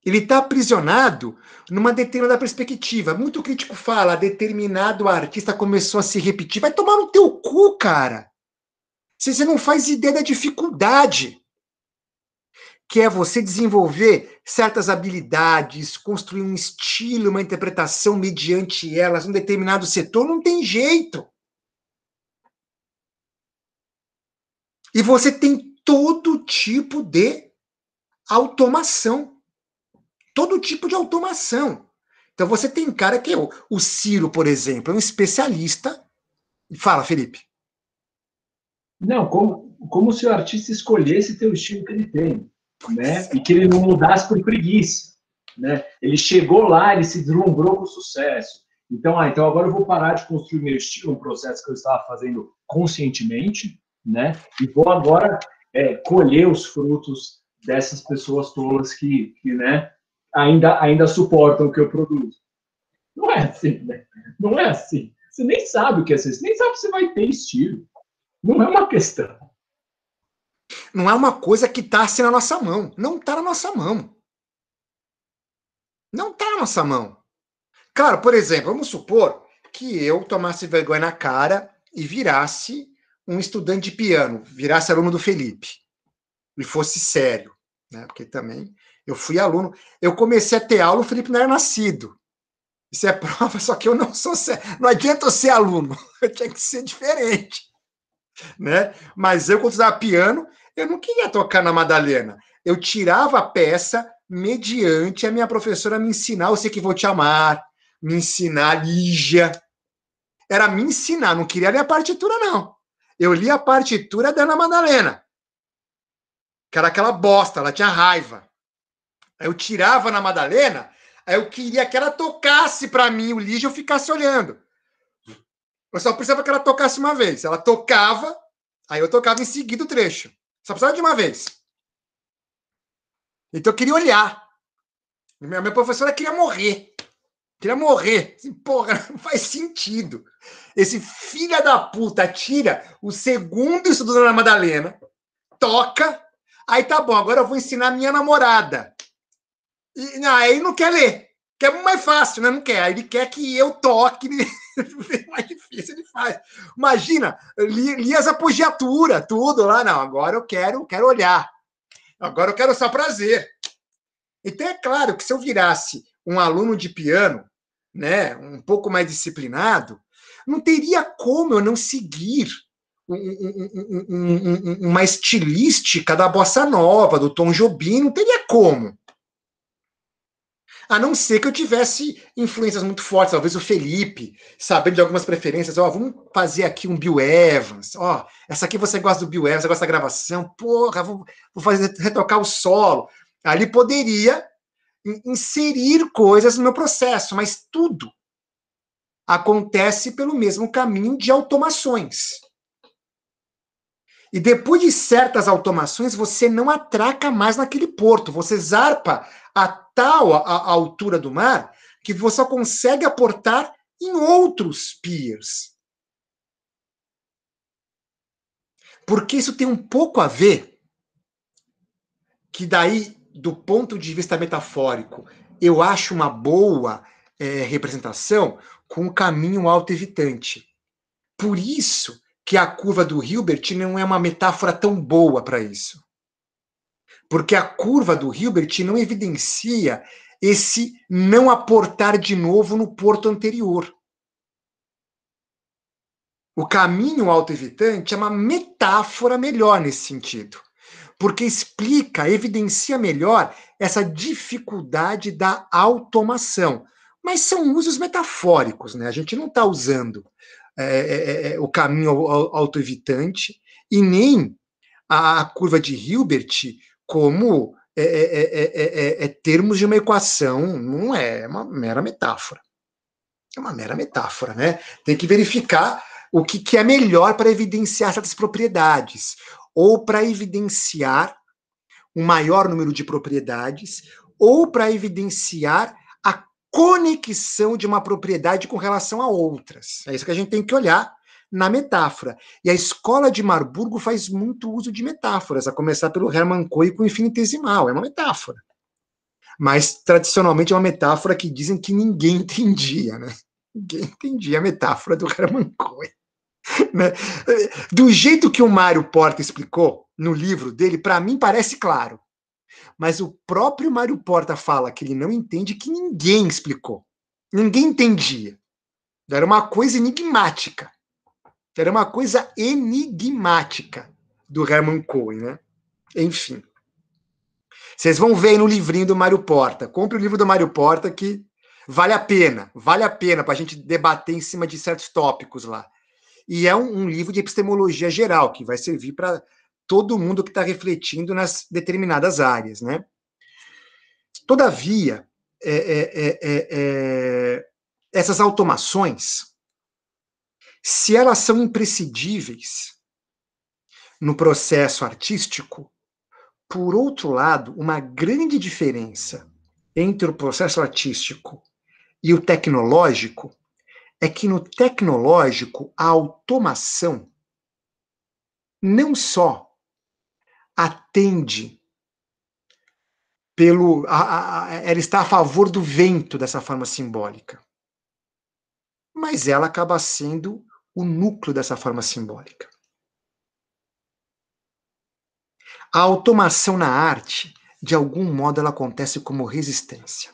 Ele está aprisionado numa determinada perspectiva. Muito crítico fala, determinado artista começou a se repetir. Vai tomar no teu cu, cara. Você não faz ideia da dificuldade que é você desenvolver certas habilidades, construir um estilo, uma interpretação mediante elas, um determinado setor, não tem jeito. E você tem todo tipo de automação. Todo tipo de automação. Então você tem cara que é o, o Ciro, por exemplo, é um especialista. Fala, Felipe. Não, como, como se o artista escolhesse ter o estilo que ele tem né? E que ele não mudasse por preguiça, né? Ele chegou lá, ele se deslumbrou com sucesso. Então, ah, então agora eu vou parar de construir meu estilo, um processo que eu estava fazendo conscientemente, né? E vou agora é, colher os frutos dessas pessoas tolas que, que né, ainda, ainda suportam o que eu produzo. Não é assim, né? Não é assim. Você nem sabe o que é isso, você nem sabe se vai ter estilo. Não é uma questão. Não é uma coisa que está assim na nossa mão. Não está na nossa mão. Não está na nossa mão. Claro, por exemplo, vamos supor que eu tomasse vergonha na cara e virasse um estudante de piano, virasse aluno do Felipe. E fosse sério, né? Porque também eu fui aluno. Eu comecei a ter aula, o Felipe não era nascido. Isso é <laughs> prova, só que eu não sou sério. Não adianta eu ser aluno, <laughs> eu tinha que ser diferente. Né? Mas eu, quando estudava piano, eu não queria tocar na Madalena. Eu tirava a peça mediante a minha professora me ensinar, eu sei que vou te amar, me ensinar Lígia. Era me ensinar, não queria ler a partitura, não. Eu li a partitura da Ana Madalena, que era aquela bosta, ela tinha raiva. Aí eu tirava na Madalena, aí eu queria que ela tocasse para mim o Lígia eu ficasse olhando. Eu só precisava que ela tocasse uma vez. Ela tocava, aí eu tocava em seguida o trecho. Só precisava de uma vez. Então eu queria olhar. Minha, minha professora queria morrer. Queria morrer. Assim, porra, <laughs> não faz sentido. Esse filho da puta tira o segundo estudo da Madalena, toca, aí tá bom, agora eu vou ensinar minha namorada. E, não, aí não quer ler. Quer é mais fácil, né? Não quer. Ele quer que eu toque. <laughs> <laughs> É mais difícil ele faz. Imagina, li, li as apogiaturas, tudo lá, não. Agora eu quero, quero olhar. Agora eu quero só prazer. Então é claro que se eu virasse um aluno de piano, né, um pouco mais disciplinado, não teria como eu não seguir um, um, um, uma estilística da bossa nova, do Tom Jobim, não teria como. A não ser que eu tivesse influências muito fortes, talvez o Felipe, sabendo de algumas preferências, ó, oh, vamos fazer aqui um Bill Evans, ó, oh, essa aqui você gosta do Bill Evans, você gosta da gravação, porra, vou, vou fazer retocar o solo. Ali poderia inserir coisas no meu processo, mas tudo acontece pelo mesmo caminho de automações. E depois de certas automações, você não atraca mais naquele porto, você zarpa a tal a, a altura do mar que você só consegue aportar em outros piers. Porque isso tem um pouco a ver que daí, do ponto de vista metafórico, eu acho uma boa é, representação com o caminho auto-evitante. Por isso que a curva do Hilbert não é uma metáfora tão boa para isso porque a curva do Hilbert não evidencia esse não aportar de novo no porto anterior. O caminho autoevitante é uma metáfora melhor nesse sentido, porque explica, evidencia melhor essa dificuldade da automação. Mas são usos metafóricos, né? A gente não está usando é, é, é, é, o caminho autoevitante e nem a curva de Hilbert como é é é, é, é, é, termos de uma equação, não é uma mera metáfora. É uma mera metáfora, né? Tem que verificar o que, que é melhor para evidenciar certas propriedades, ou para evidenciar um maior número de propriedades, ou para evidenciar a conexão de uma propriedade com relação a outras. É isso que a gente tem que olhar na metáfora. E a escola de Marburgo faz muito uso de metáforas, a começar pelo Hermann Coe com o infinitesimal, é uma metáfora. Mas tradicionalmente é uma metáfora que dizem que ninguém <laughs> entendia, né? Ninguém entendia a metáfora do Hermann Coe. <laughs> Né? Do jeito que o Mário Porta explicou no livro dele, para mim parece claro. Mas o próprio Mário Porta fala que ele não entende que ninguém explicou. Ninguém entendia. Era uma coisa enigmática que era uma coisa enigmática do Herman Cohen, né? Enfim. Vocês vão ver no livrinho do Mário Porta. Compre o livro do Mário Porta que vale a pena, vale a pena para a gente debater em cima de certos tópicos lá. E é um, um livro de epistemologia geral, que vai servir para todo mundo que está refletindo nas determinadas áreas, né? Todavia, é, é, é, essas automações se elas são imprescindíveis no processo artístico, por outro lado, uma grande diferença entre o processo artístico e o tecnológico é que no tecnológico a automação não só atende pelo a, a, ela está a favor do vento dessa forma simbólica mas ela acaba sendo o núcleo dessa forma simbólica. A automação na arte, de algum modo, ela acontece como resistência.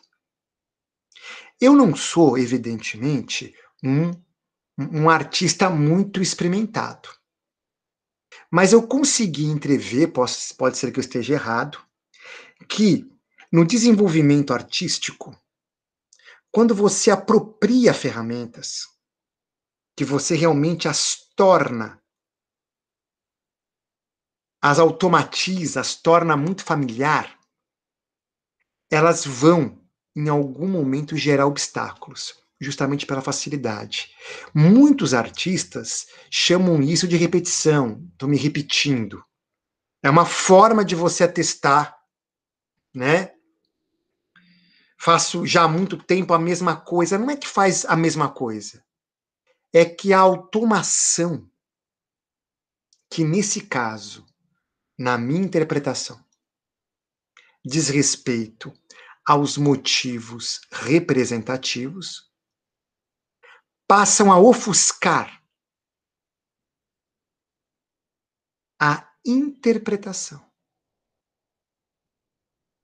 Eu não sou, evidentemente, um, um artista muito experimentado. Mas eu consegui entrever, posso, pode ser que eu esteja errado, que no desenvolvimento artístico, quando você apropria ferramentas, que você realmente as torna, as automatiza, as torna muito familiar, elas vão, em algum momento, gerar obstáculos, justamente pela facilidade. Muitos artistas chamam isso de repetição, estou me repetindo. É uma forma de você atestar, né? faço já há muito tempo a mesma coisa. Não é que faz a mesma coisa. É que a automação, que nesse caso, na minha interpretação, diz respeito aos motivos representativos, passam a ofuscar a interpretação.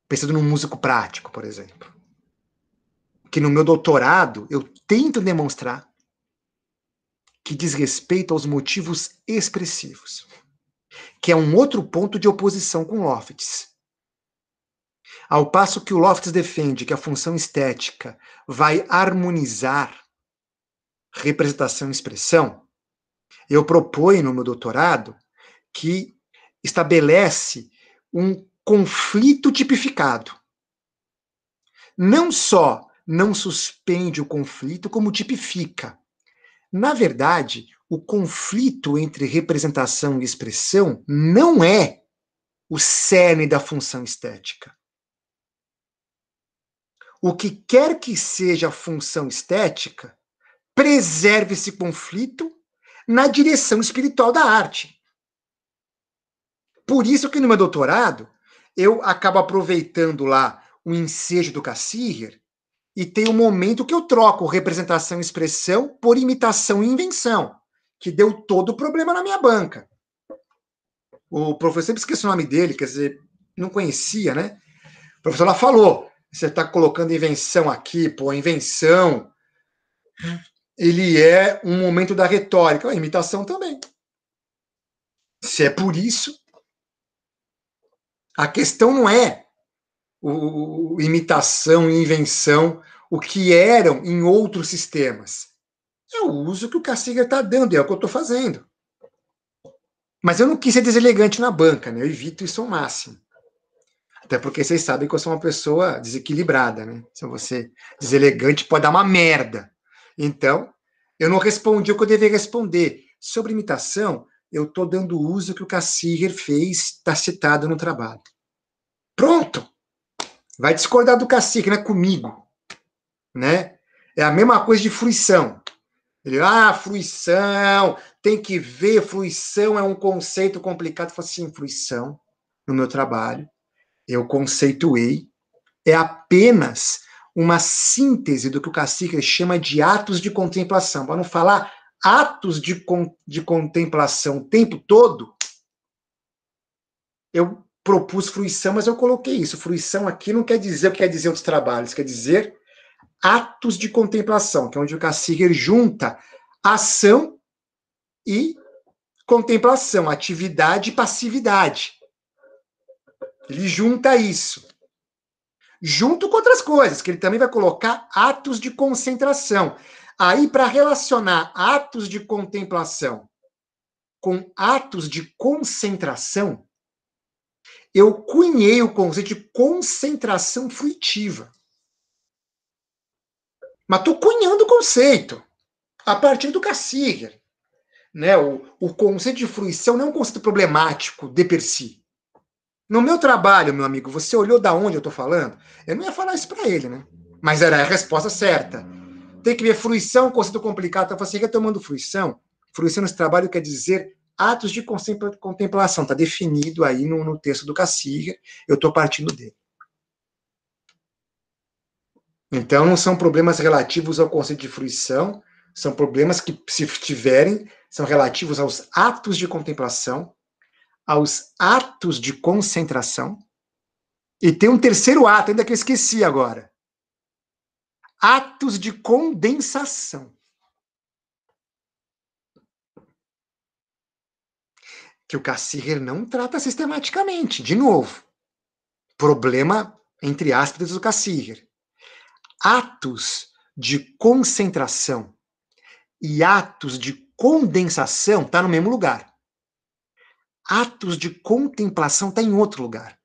Pensando num músico prático, por exemplo que no meu doutorado eu tento demonstrar que diz respeito aos motivos expressivos, que é um outro ponto de oposição com Loftus, Ao passo que o Loftus defende que a função estética vai harmonizar representação e expressão, eu proponho no meu doutorado que estabelece um conflito tipificado. Não só não suspende o conflito, como tipifica. Na verdade, o conflito entre representação e expressão não é o cerne da função estética. O que quer que seja a função estética, preserve esse conflito na direção espiritual da arte. Por isso que no meu doutorado, eu acabo aproveitando lá o ensejo do Cassirer e tem o um momento que eu troco representação e expressão por imitação e invenção, que deu todo o problema na minha banca. O professor, sempre esqueci o nome dele, quer dizer, não conhecia, né? O professor lá falou: você está colocando invenção aqui, pô, invenção. Ele é um momento da retórica, a imitação também. Se é por isso, a questão não é o, imitação e invenção, o que eram em outros sistemas. É o uso que o Cassiga está dando, é o que eu estou fazendo. Mas eu não quis ser deselegante na banca, né? eu evito isso ao máximo. Até porque vocês sabem que eu sou uma pessoa desequilibrada, né? Se você deselegante, pode dar uma merda. Então, eu não respondi o que eu devia responder. Sobre imitação, eu estou dando uso que o Cassiger fez, está citado no trabalho. Pronto! Vai discordar do cacique, é Comigo, né? É a mesma coisa de fruição. Ele, ah, fruição, tem que ver, fruição é um conceito complicado. Eu falo assim, fruição, no meu trabalho, eu conceituei, é apenas uma síntese do que o cacique chama de atos de contemplação. Para não falar atos de, con de contemplação o tempo todo, eu propus fruição, mas eu coloquei isso. Fruição aqui não quer dizer o que quer dizer outros trabalhos, quer dizer atos de contemplação, que é onde o Cassiger junta ação e contemplação, atividade e passividade. Ele junta isso. Junto com outras coisas, que ele também vai colocar atos de concentração. Aí, para relacionar atos de contemplação com atos de concentração, eu cunhei o conceito de concentração fruitiva. Mas estou cunhando o conceito a partir do Cassiger. Né? O, o conceito de fruição não é um conceito problemático de per si. No meu trabalho, meu amigo, você olhou da onde eu estou falando? Eu não ia falar isso para ele, né? Mas era a resposta certa. Tem que ver fruição, conceito complicado. Então, você quer assim, tomando fruição? Fruição nesse trabalho quer dizer Atos de contemplação, está definido aí no, no, texto do Cacique, eu estou partindo dele. Então, não são problemas relativos ao conceito de fruição, são problemas que, se tiverem, são relativos aos atos de contemplação, aos atos de concentração, e tem um terceiro ato, ainda que eu esqueci agora. Atos de condensação. que o Cassirer não trata sistematicamente. De novo, problema entre aspas do Cassirer. Atos de concentração e atos de condensação está no mesmo lugar. Atos de contemplação está em outro lugar.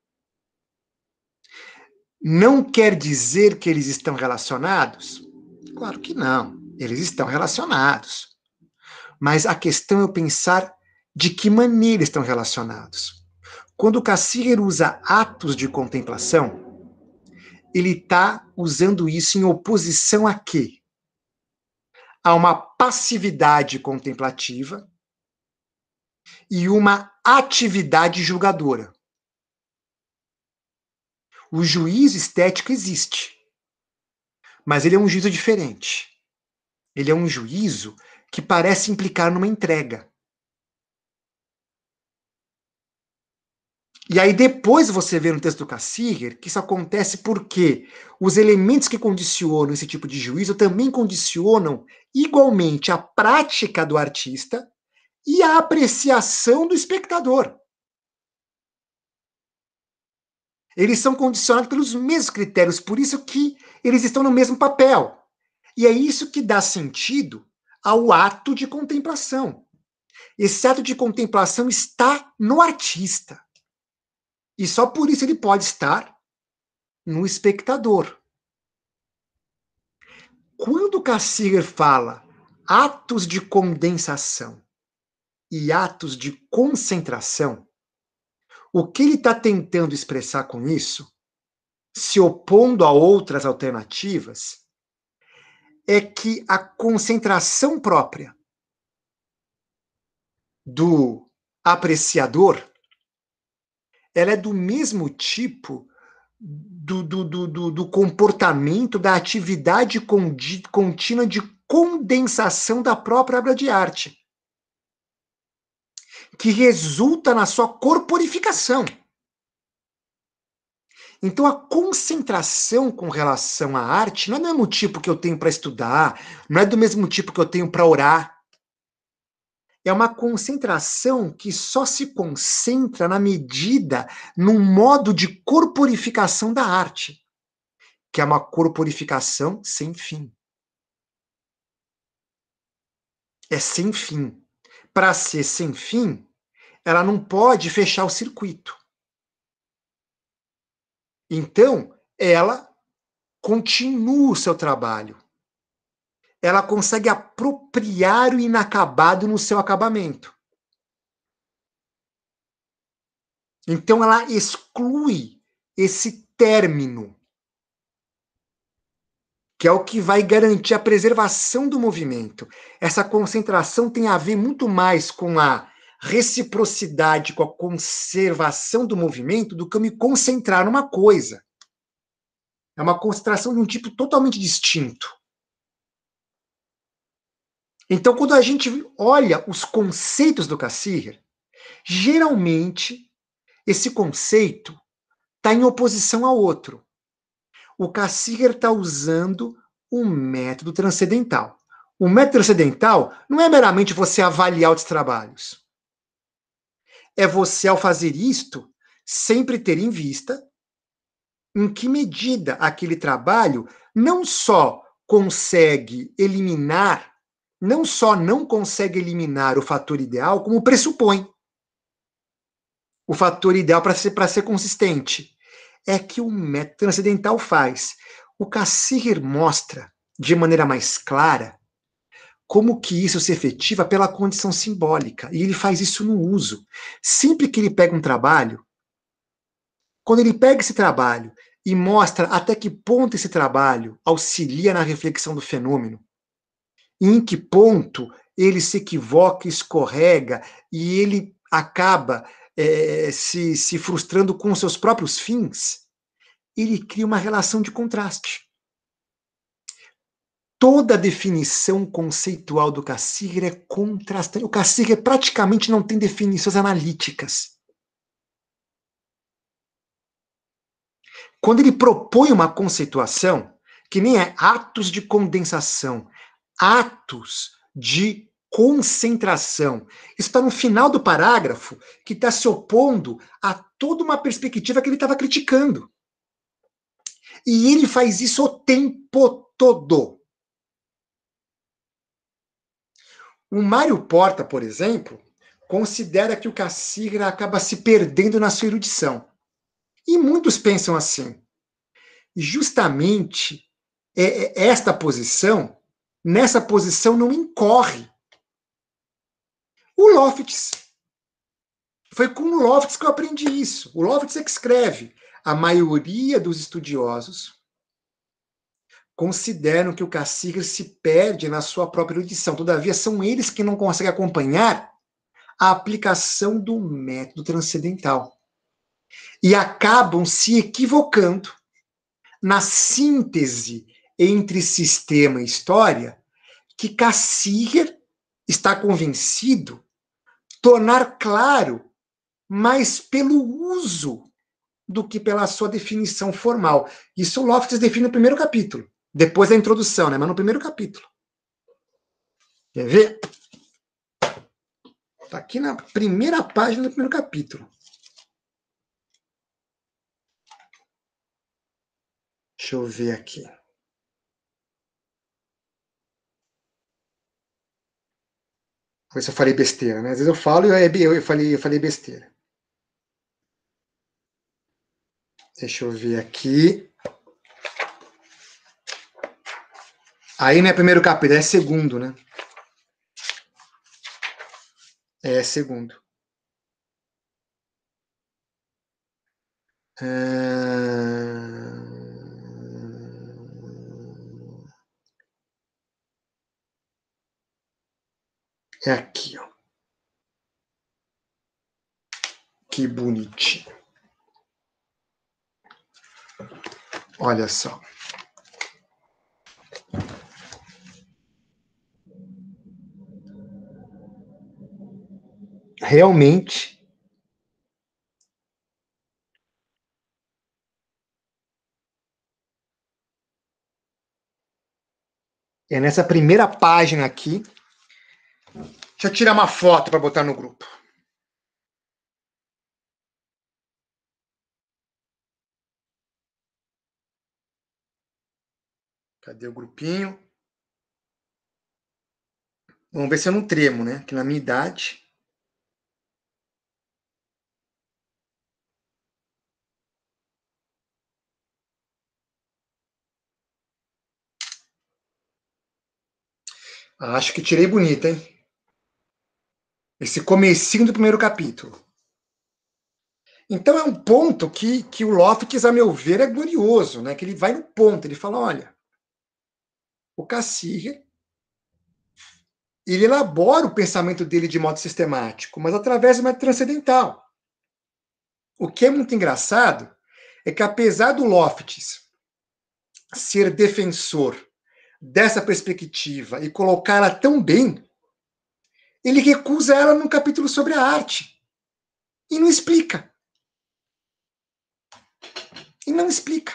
Não quer dizer que eles estão relacionados? Claro que não. Eles estão relacionados. Mas a questão é eu pensar de que maneira estão relacionados. Quando o Cassirer usa atos de contemplação, ele está usando isso em oposição a quê? A uma passividade contemplativa e uma atividade julgadora. O juízo estético existe, mas ele é um juízo diferente. Ele é um juízo que parece implicar numa entrega. E aí depois você vê no texto do Cassirer que isso acontece porque os elementos que condicionam esse tipo de juízo também condicionam igualmente a prática do artista e a apreciação do espectador. Eles são condicionados pelos mesmos critérios, por isso que eles estão no mesmo papel. E é isso que dá sentido ao ato de contemplação. Esse ato de contemplação está no artista. E só por isso ele pode estar no espectador. Quando Cassiger fala atos de condensação e atos de concentração, o que ele está tentando expressar com isso, se opondo a outras alternativas, é que a concentração própria do apreciador ela é do mesmo tipo do, do, do, do, comportamento, da atividade contínua de condensação da própria obra de arte, que resulta na sua corporificação. Então, a concentração com relação à arte não é do mesmo tipo que eu tenho para estudar, não é do mesmo tipo que eu tenho para orar, é uma concentração que só se concentra na medida, num modo de corporificação da arte, que é uma corporificação sem fim. É sem fim. Para ser sem fim, ela não pode fechar o circuito. Então, ela continua o seu trabalho ela consegue apropriar o inacabado no seu acabamento. Então ela exclui esse término, que é o que vai garantir a preservação do movimento. Essa concentração tem a ver muito mais com a reciprocidade, com a conservação do movimento, do que eu me concentrar numa coisa. É uma concentração de um tipo totalmente distinto. Então, quando a gente olha os conceitos do Cassirer, geralmente esse conceito está em oposição ao outro. O Cassirer está usando um método transcendental. O método transcendental não é meramente você avaliar os trabalhos. É você, ao fazer isto, sempre ter em vista em que medida aquele trabalho não só consegue eliminar não só não consegue eliminar o fator ideal, como pressupõe o fator ideal para ser, ser consistente. É que o método transcendental faz. O Cassir mostra, de maneira mais clara, como que isso se efetiva pela condição simbólica. E ele faz isso no uso. Sempre que ele pega um trabalho, quando ele pega esse trabalho e mostra até que ponto esse trabalho auxilia na reflexão do fenômeno, em que ponto ele se equivoca, escorrega e ele acaba é, se, se frustrando com seus próprios fins, ele cria uma relação de contraste. Toda a definição conceitual do Cassirer é contrastante. O Cassirer é praticamente não tem definições analíticas. Quando ele propõe uma conceituação, que nem é atos de condensação, atos de concentração. Está no final do parágrafo que está se opondo a toda uma perspectiva que ele estava criticando. E ele faz isso o tempo todo. O Mário Porta, por exemplo, considera que o Cassigra acaba se perdendo na sua erudição. E muitos pensam assim. Justamente é, é esta posição nessa posição não incorre. O Loftus. Foi com o Loftus que eu aprendi isso. O Loftus é que escreve. A maioria dos estudiosos consideram que o cacique se perde na sua própria erudição. Todavia, são eles que não conseguem acompanhar a aplicação do método transcendental. E acabam se equivocando na síntese entre sistema e história que Cassirer está convencido tornar claro, mais pelo uso do que pela sua definição formal. Isso o Loftus define no primeiro capítulo, depois da introdução, né? mas no primeiro capítulo. Quer ver? Está aqui na primeira página do primeiro capítulo. Deixa eu ver aqui. Foi se eu falei besteira, né? Às vezes eu falo e é eu, eu, falei, eu falei besteira. Deixa eu ver aqui. Aí não é primeiro capítulo, é segundo, né? É segundo. Ah. É aqui, ó. Que bonitinho. Olha só. Realmente é nessa primeira página aqui Deixa eu tirar uma foto para botar no grupo. Cadê o grupinho? Vamos ver se eu não tremo, né? Que na minha idade. Acho que tirei bonita, hein? Esse comecinho do primeiro capítulo. Então é um ponto que, que o Loftus, a meu ver, é glorioso, né? Que ele vai no ponto, ele fala, olha, o Cassirer, ele elabora o pensamento dele de modo sistemático, mas através de uma transcendental. O que é muito engraçado é que apesar do Loftus ser defensor dessa perspectiva e colocá-la tão bem, ele recusa ela num capítulo sobre a arte. E não explica. E não explica.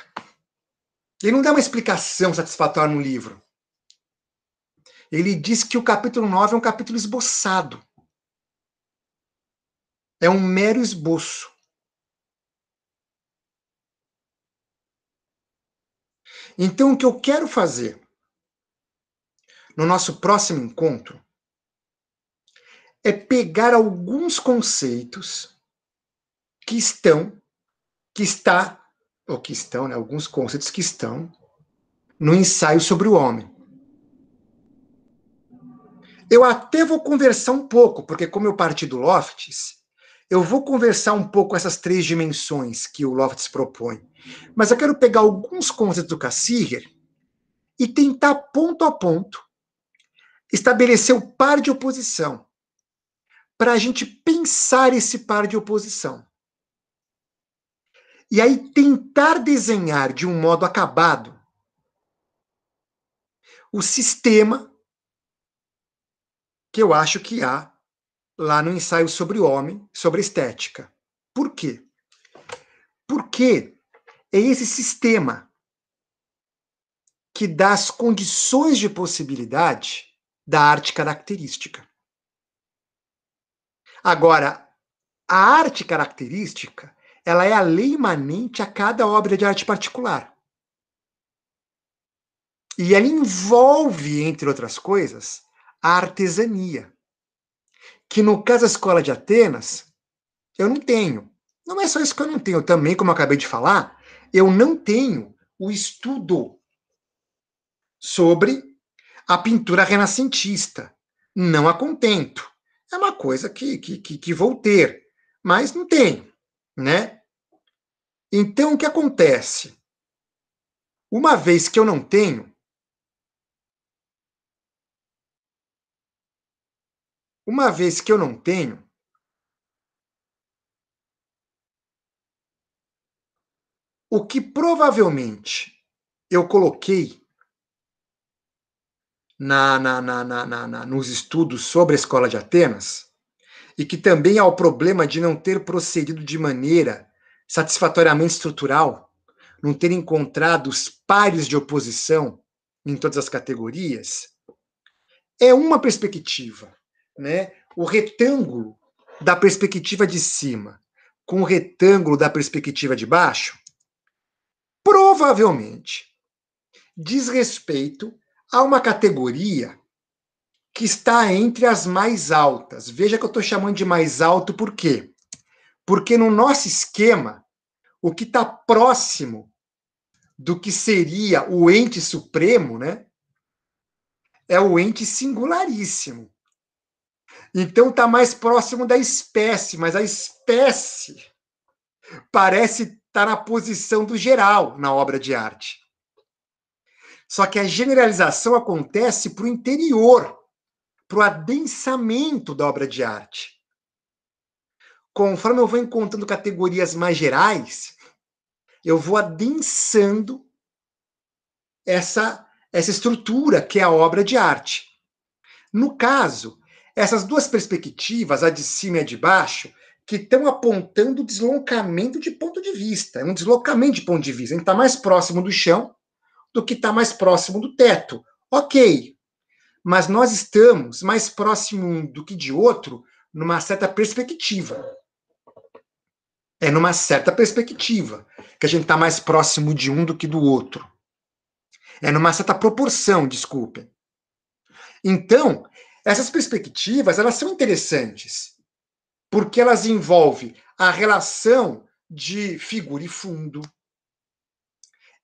Ele não dá uma explicação satisfatória no livro. Ele diz que o capítulo 9 é um capítulo esboçado. É um mero esboço. Então, o que eu quero fazer no nosso próximo encontro é pegar alguns conceitos que estão, que está, ou que estão, né, alguns conceitos que estão no ensaio sobre o homem. Eu até vou conversar um pouco, porque como eu parti do Lofts, eu vou conversar um pouco essas três dimensões que o Lofts propõe. Mas eu quero pegar alguns conceitos do Cassirer e tentar ponto a ponto estabelecer o par de oposição para a gente pensar esse par de oposição. E aí tentar desenhar de um modo acabado o sistema que eu acho que há lá no ensaio sobre o homem, sobre estética. Por quê? Porque é esse sistema que dá as condições de possibilidade da arte característica. Agora, a arte característica, ela é a lei imanente a cada obra de arte particular. E ela envolve, entre outras coisas, a artesania, que no caso da Escola de Atenas, eu não tenho. Não é só isso que eu não tenho, também, como eu acabei de falar, eu não tenho o estudo sobre a pintura renascentista. Não a contento é uma coisa que, que, que, que vou ter, mas não tenho, né? Então, o que acontece? Uma vez que eu não tenho, uma vez que eu não tenho, o que provavelmente eu coloquei na, na, na, na, nos estudos sobre a escola de Atenas e que também há o problema de não ter procedido de maneira satisfatoriamente estrutural, não ter encontrado os pares de oposição em todas as categorias, é uma perspectiva, né? O retângulo da perspectiva de cima com o retângulo da perspectiva de baixo provavelmente diz respeito Há uma categoria que está entre as mais altas. Veja que eu estou chamando de mais alto por quê? Porque no nosso esquema, o que está próximo do que seria o ente supremo, né? É o ente singularíssimo. Então está mais próximo da espécie, mas a espécie parece estar tá na posição do geral na obra de arte. Só que a generalização acontece para o interior, para o adensamento da obra de arte. Conforme eu vou encontrando categorias mais gerais, eu vou adensando essa, essa estrutura que é a obra de arte. No caso, essas duas perspectivas, a de cima e a de baixo, que estão apontando deslocamento de ponto de vista, É um deslocamento de ponto de vista. A gente está mais próximo do chão do que está mais próximo do teto. Ok, mas nós estamos mais próximo um do que de outro numa certa perspectiva. É numa certa perspectiva que a gente está mais próximo de um do que do outro. É numa certa proporção, desculpem. Então, essas perspectivas, elas são interessantes, porque elas envolvem a relação de figura e fundo,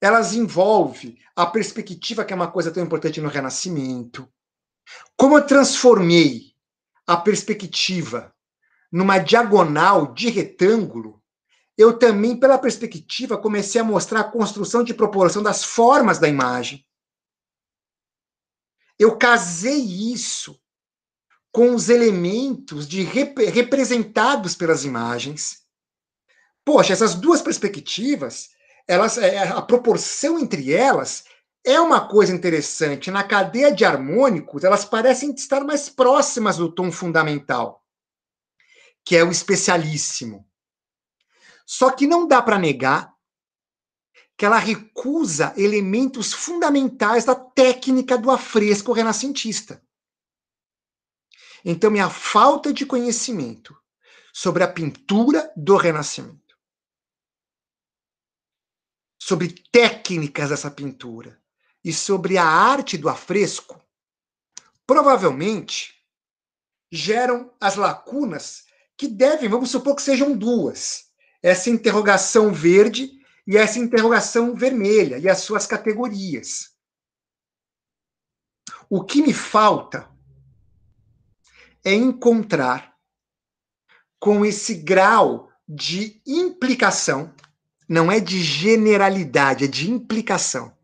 elas envolvem a perspectiva, que é uma coisa tão importante no Renascimento. Como eu transformei a perspectiva numa diagonal de retângulo, eu também, pela perspectiva, comecei a mostrar a construção de proporção das formas da imagem. Eu casei isso com os elementos de rep representados pelas imagens. Poxa, essas duas perspectivas elas, é, é, a proporção entre elas é uma coisa interessante. Na cadeia de harmônicos, elas parecem estar mais próximas do tom fundamental, que é o especialíssimo. Só que não dá para negar que ela recusa elementos fundamentais da técnica do afresco renascentista. Então, é a falta de conhecimento sobre a pintura do Renascimento sobre técnicas dessa pintura e sobre a arte do afresco, provavelmente geram as lacunas que devem, vamos supor que sejam duas, essa interrogação verde e essa interrogação vermelha e as suas categorias. O que me falta é encontrar com esse grau de implicação não é de generalidade, é de implicação.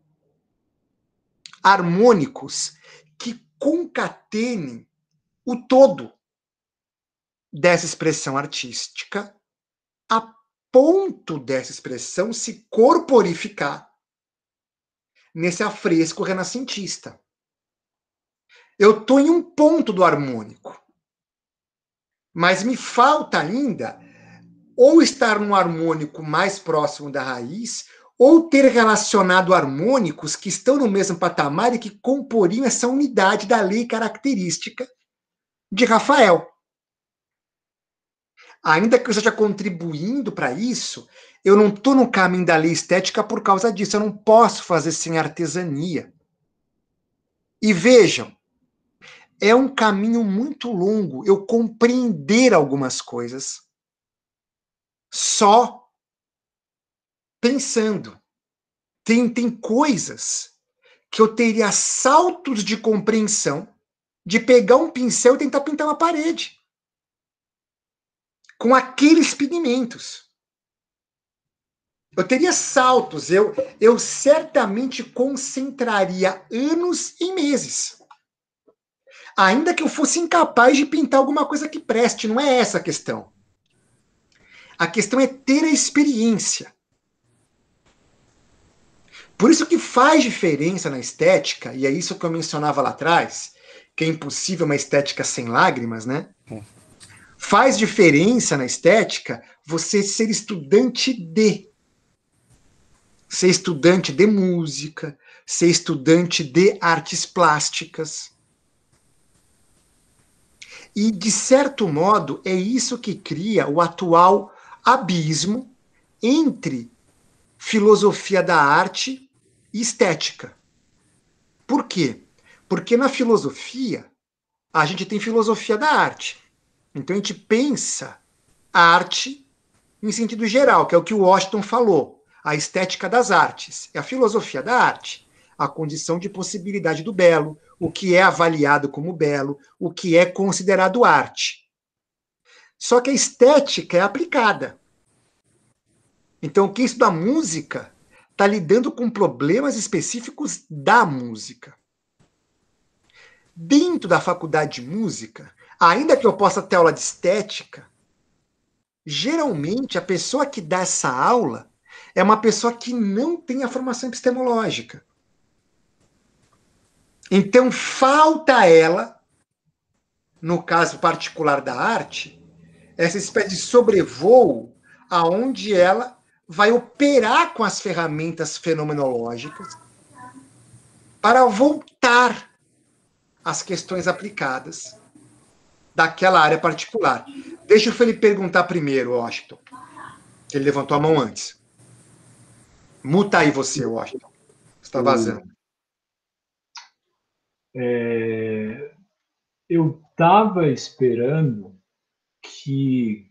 Harmônicos que concatenem o todo dessa expressão artística a ponto dessa expressão se corporificar nesse afresco renascentista. Eu estou em um ponto do harmônico, mas me falta ainda ou estar num harmônico mais próximo da raiz, ou ter relacionado harmônicos que estão no mesmo patamar e que comporiam essa unidade da lei característica de Rafael. Ainda que eu esteja contribuindo para isso, eu não estou no caminho da lei estética por causa disso. Eu não posso fazer sem artesania. E vejam, é um caminho muito longo eu compreender algumas coisas só pensando. Tem, tem coisas que eu teria saltos de compreensão de pegar um pincel e tentar pintar uma parede com aqueles pigmentos. Eu teria saltos, eu, eu certamente concentraria anos e meses. Ainda que eu fosse incapaz de pintar alguma coisa que preste, não é essa a questão. A questão é ter a experiência. Por isso que faz diferença na estética, e é isso que eu mencionava lá atrás, que é impossível uma estética sem lágrimas, né? É. Faz diferença na estética você ser estudante de. Ser estudante de música, ser estudante de artes plásticas. E, de certo modo, é isso que cria o atual abismo entre filosofia da arte e estética. Por quê? Porque na filosofia, a gente tem filosofia da arte. Então a gente pensa a arte em sentido geral, que é o que o Washington falou, a estética das artes, é a filosofia da arte, a condição de possibilidade do belo, o que é avaliado como belo, o que é considerado arte. Só que a estética é aplicada. Então, quem estuda música está lidando com problemas específicos da música. Dentro da faculdade de música, ainda que eu possa ter aula de estética, geralmente a pessoa que dá essa aula é uma pessoa que não tem a formação epistemológica. Então falta ela, no caso particular da arte, essa espécie de sobrevoo aonde ela vai operar com as ferramentas fenomenológicas para voltar às questões aplicadas daquela área particular. Deixa eu lhe perguntar primeiro, Washington. Ele levantou a mão antes. Muta aí você, Washington. Está vazando. É... Eu estava esperando que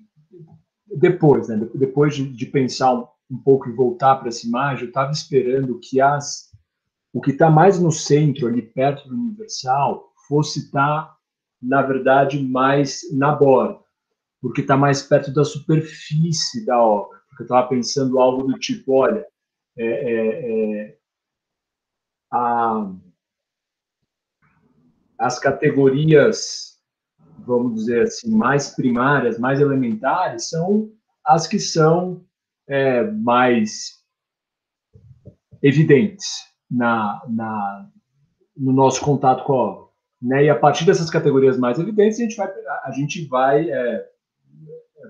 depois, né, depois de, de pensar um pouco e voltar para essa imagem, eu estava esperando que as o que está mais no centro ali perto do universal fosse estar tá, na verdade mais na borda, porque está mais perto da superfície da obra. Porque eu estava pensando algo do tipo, olha, é, é, é, a, as categorias vamos dizer assim, mais primárias, mais elementares, são as que são é, mais evidentes na, na, no nosso contato com a obra. Né? E a partir dessas categorias mais evidentes, a gente vai, a gente vai é,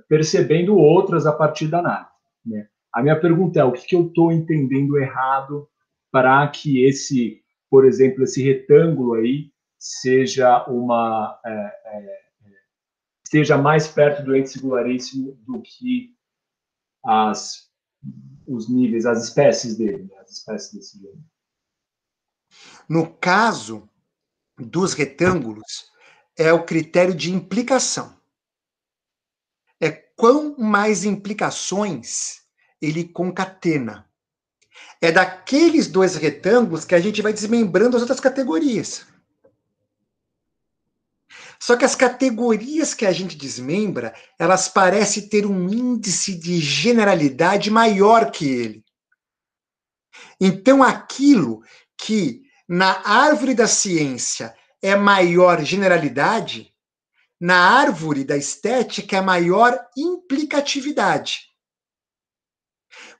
percebendo outras a partir da análise. Né? A minha pergunta é: o que, que eu estou entendendo errado para que esse, por exemplo, esse retângulo aí seja uma é, é, esteja mais perto do ente singularíssimo do que as, os níveis, as espécies dele, né? as espécies desse gênero. No caso dos retângulos, é o critério de implicação. É quão mais implicações ele concatena. É daqueles dois retângulos que a gente vai desmembrando as outras categorias. Só que as categorias que a gente desmembra, elas parecem ter um índice de generalidade maior que ele. Então, aquilo que na árvore da ciência é maior generalidade, na árvore da estética é maior implicatividade.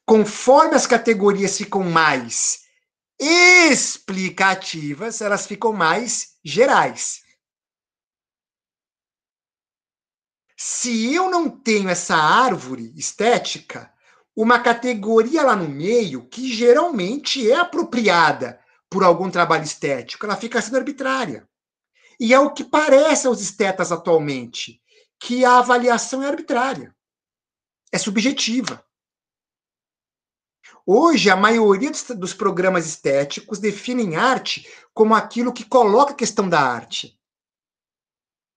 Conforme as categorias ficam mais explicativas, elas ficam mais gerais. Se eu não tenho essa árvore estética, uma categoria lá no meio que geralmente é apropriada por algum trabalho estético, ela fica sendo arbitrária. E é o que parece aos estetas atualmente, que a avaliação é arbitrária, é subjetiva. Hoje, a maioria dos programas estéticos definem arte como aquilo que coloca a questão da arte,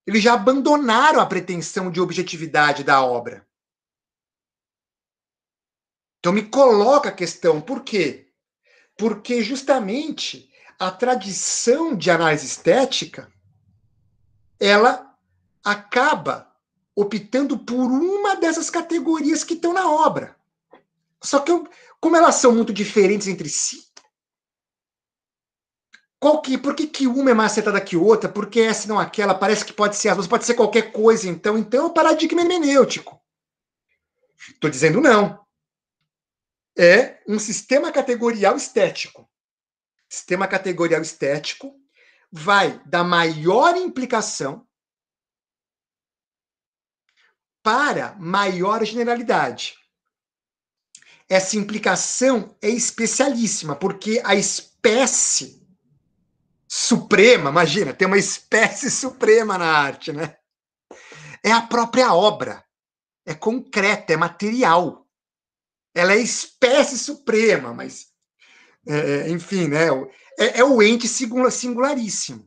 eles já abandonaram a pretensão de objetividade da obra. Então me coloca a questão, por quê? Porque justamente a tradição de análise estética ela acaba optando por uma dessas categorias que estão na obra. Só que, como elas são muito diferentes entre si, qual que, por que, que uma é mais acertada que outra? Por que essa é, e não aquela? Parece que pode ser as duas, pode ser qualquer coisa, então. Então é o paradigma hermenêutico. Estou dizendo não. É um sistema categorial estético. Sistema categorial estético vai da maior implicação para maior generalidade. Essa implicação é especialíssima, porque a espécie suprema, imagina, tem uma espécie <laughs> suprema na arte, né? É a própria obra. É concreta, é material. Ela é espécie suprema, mas, é, é enfim, né? É, é o ente singularíssimo.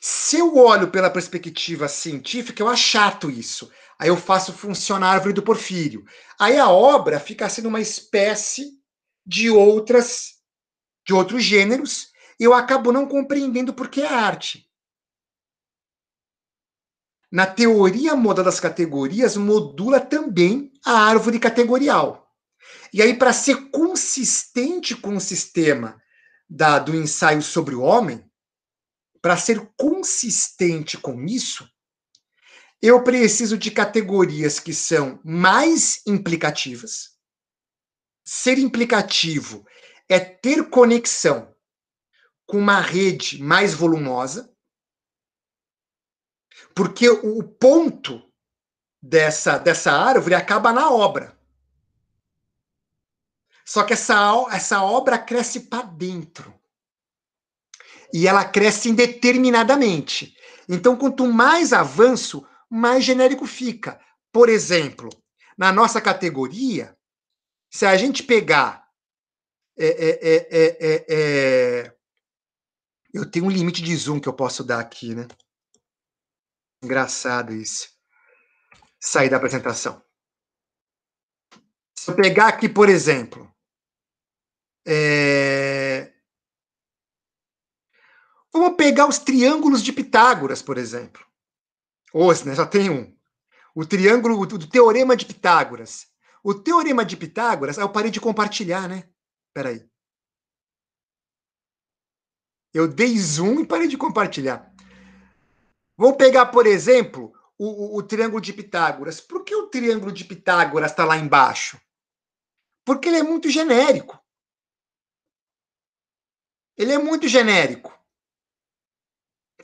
Se eu olho pela perspectiva científica, eu achato isso. Aí eu faço funcionar a árvore do Porfírio. Aí a obra fica sendo uma espécie de outras de outros gêneros, eu acabo não compreendendo por que é arte. Na teoria moda das categorias, modula também a árvore categorial. E aí, para ser consistente com o sistema da, do ensaio sobre o homem, para ser consistente com isso, eu preciso de categorias que são mais implicativas. Ser implicativo é ter conexão com uma rede mais volumosa, porque o ponto dessa, dessa árvore acaba na obra. Só que essa, essa obra cresce para dentro. E ela cresce indeterminadamente. Então, quanto mais avanço, mais genérico fica. Por exemplo, na nossa categoria, se a gente pegar é é é, é, é, é, eu tenho um limite de zoom que eu posso dar aqui, né? Engraçado isso. Sair da apresentação. Se eu pegar aqui, por exemplo, vamos pegar os triângulos de Pitágoras, por exemplo. Os, né, só tem um. O triângulo, do o teorema de Pitágoras. O teorema de Pitágoras, eu parei de compartilhar, né? Peraí. Eu dei zoom e parei de compartilhar. Vamos pegar, por exemplo, o, o, o triângulo de Pitágoras. Por que o triângulo de Pitágoras está lá embaixo? Porque ele é muito genérico. Ele é muito genérico.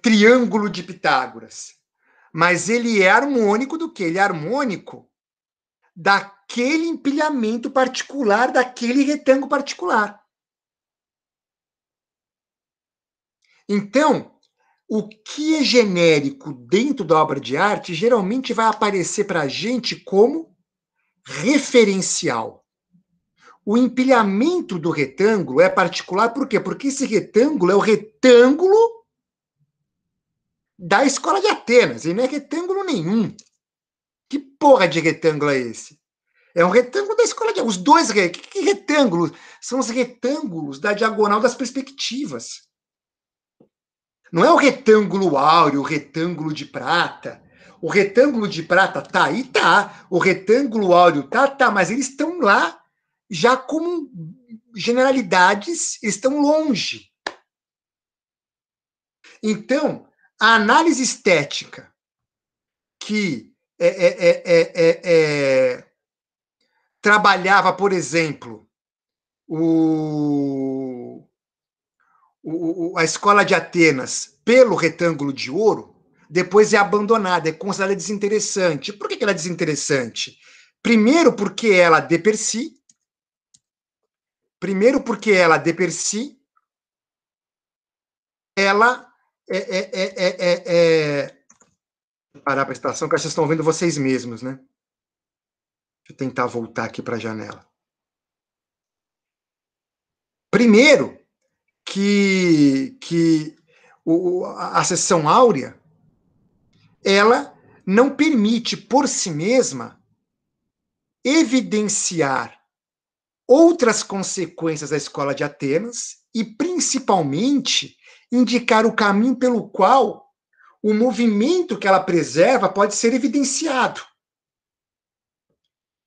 Triângulo de Pitágoras. Mas ele é harmônico do que? Ele é harmônico daquele empilhamento particular, daquele retângulo particular. Então, o que é genérico dentro da obra de arte geralmente vai aparecer para a gente como referencial. O empilhamento do retângulo é particular por quê? Porque esse retângulo é o retângulo da escola de Atenas, ele não é retângulo nenhum. Que porra de retângulo é esse? É um retângulo da escola de. Os dois. Que, que retângulos? São os retângulos da diagonal das perspectivas. Não é o retângulo áureo, o retângulo de prata. O retângulo de prata tá aí, tá. O retângulo áureo tá, tá. Mas eles estão lá já como generalidades, eles estão longe. Então, a análise estética que é é, é, é, é, trabalhava, por exemplo, o, o, a escola de Atenas pelo retângulo de ouro, depois é abandonada, é considerada desinteressante. Por que ela é desinteressante? Primeiro, porque ela de per si. Primeiro, porque ela de per si. Ela é, é, é, é parar para a estação, que vocês estão vendo vocês mesmos, né? Deixa eu tentar voltar aqui para a janela. Primeiro, que, que o, a, sessão áurea, ela não permite por si mesma evidenciar outras consequências da escola de Atenas e, principalmente, indicar o caminho pelo qual o movimento que ela preserva pode ser evidenciado.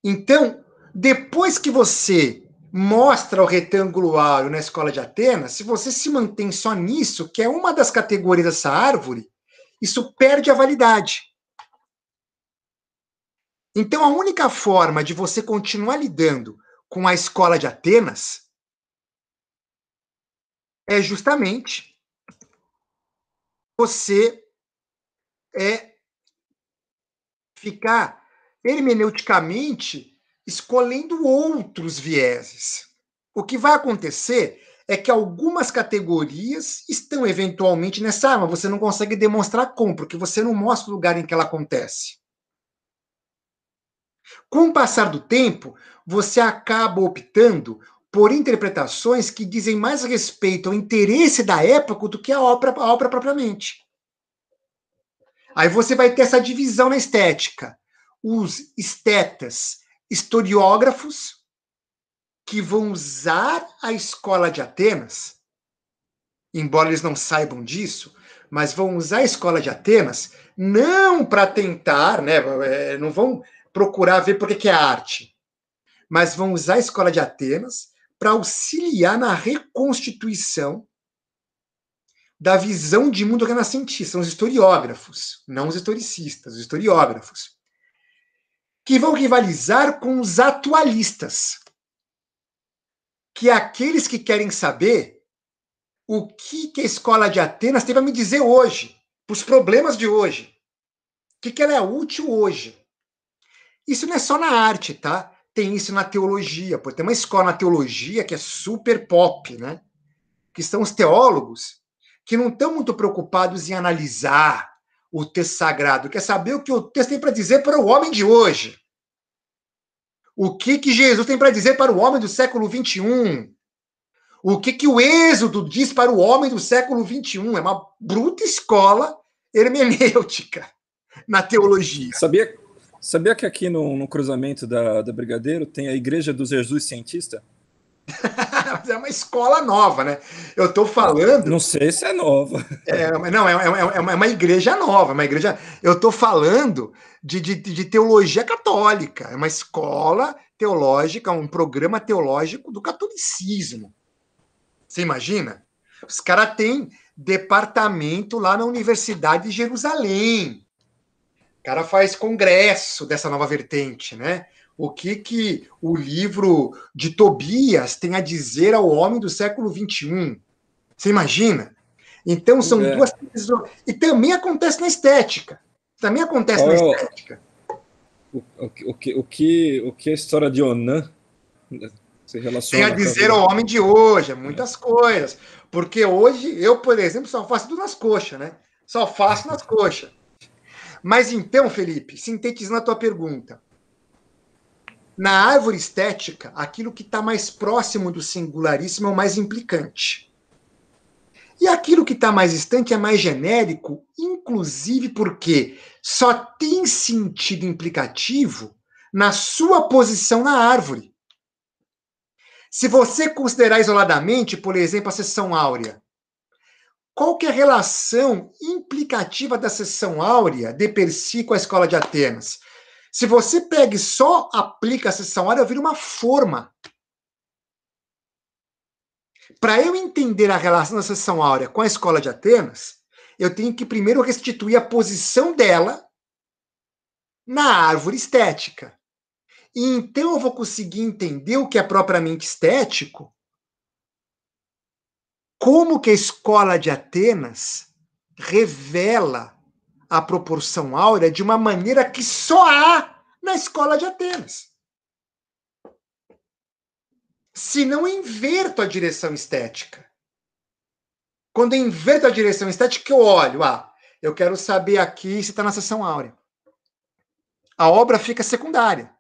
Então, depois que você mostra o retângulo áureo na escola de Atenas, se você se mantém só nisso, que é uma das categorias dessa árvore, isso perde a validade. Então, a única forma de você continuar lidando com a escola de Atenas é justamente você é ficar hermeneuticamente escolhendo outros vieses. O que vai acontecer é que algumas categorias estão eventualmente nessa arma, você não consegue demonstrar como, porque você não mostra o lugar em que ela acontece. Com o passar do tempo, você acaba optando por interpretações que dizem mais respeito ao interesse da época do que a obra, à obra propriamente. Aí você vai ter essa divisão na estética. Os estetas, historiógrafos, que vão usar a escola de Atenas, embora eles não saibam disso, mas vão usar a escola de Atenas não para tentar, né, é, não vão procurar ver por que é arte, mas vão usar a escola de Atenas para auxiliar na reconstituição da visão de mundo renascentista, são os historiógrafos, não os historicistas, os historiógrafos, que vão rivalizar com os atualistas, que é aqueles que querem saber o que, que a escola de Atenas teve a me dizer hoje, para os problemas de hoje, o que, que ela é útil hoje. Isso não é só na arte, tá? Tem isso na teologia, pô. Tem uma escola na teologia que é super pop, né? Que são os teólogos que não estão muito preocupados em analisar o texto sagrado, quer saber o que o texto tem para dizer para o homem de hoje. O que, que Jesus tem para dizer para o homem do século 21? O que, que o Êxodo diz para o homem do século 21? É uma bruta escola hermenêutica <laughs> na teologia. Sabia, sabia que aqui no, no cruzamento da, da Brigadeiro tem a Igreja do Jesus Cientista? é uma escola nova, né? Eu estou falando. Não sei se é nova. É, não, é, é, é, uma igreja nova, uma igreja. Eu estou falando de, de, de, teologia católica, é uma escola teológica, um programa teológico do catolicismo. Você imagina? Os caras têm departamento lá na Universidade de Jerusalém. O cara faz congresso dessa nova vertente, né? O que, que o livro de Tobias tem a dizer ao homem do século XXI? Você imagina? Então são é. duas E também acontece na estética. Também acontece na estética. O, o, o, que, o, que, o que a história de Onan né, se relaciona? Tem a dizer ao homem de hoje, é muitas é. coisas. Porque hoje, eu, por exemplo, só faço tudo nas coxas, né? Só faço nas <laughs> coxas. Mas então, Felipe, sintetizando a tua pergunta, na árvore estética, aquilo que está mais próximo do singularíssimo é o mais implicante. E aquilo que está mais distante é mais genérico, inclusive porque só tem sentido implicativo na sua posição na árvore. Se você considerar isoladamente, por exemplo, a seção áurea, qual que é a relação implicativa da seção áurea de Percy com a escola de Atenas? Se você pega e só aplica a sessão área, viro uma forma. Para eu entender a relação da sessão áurea com a escola de Atenas, eu tenho que primeiro restituir a posição dela na árvore estética. E então eu vou conseguir entender o que é propriamente estético, como que a escola de Atenas revela a proporção áurea é de uma maneira que só há na escola de Atenas. Se não inverto a direção estética. Quando inverto a direção estética, eu olho, ah, eu quero saber aqui se está na sessão áurea. A obra fica secundária.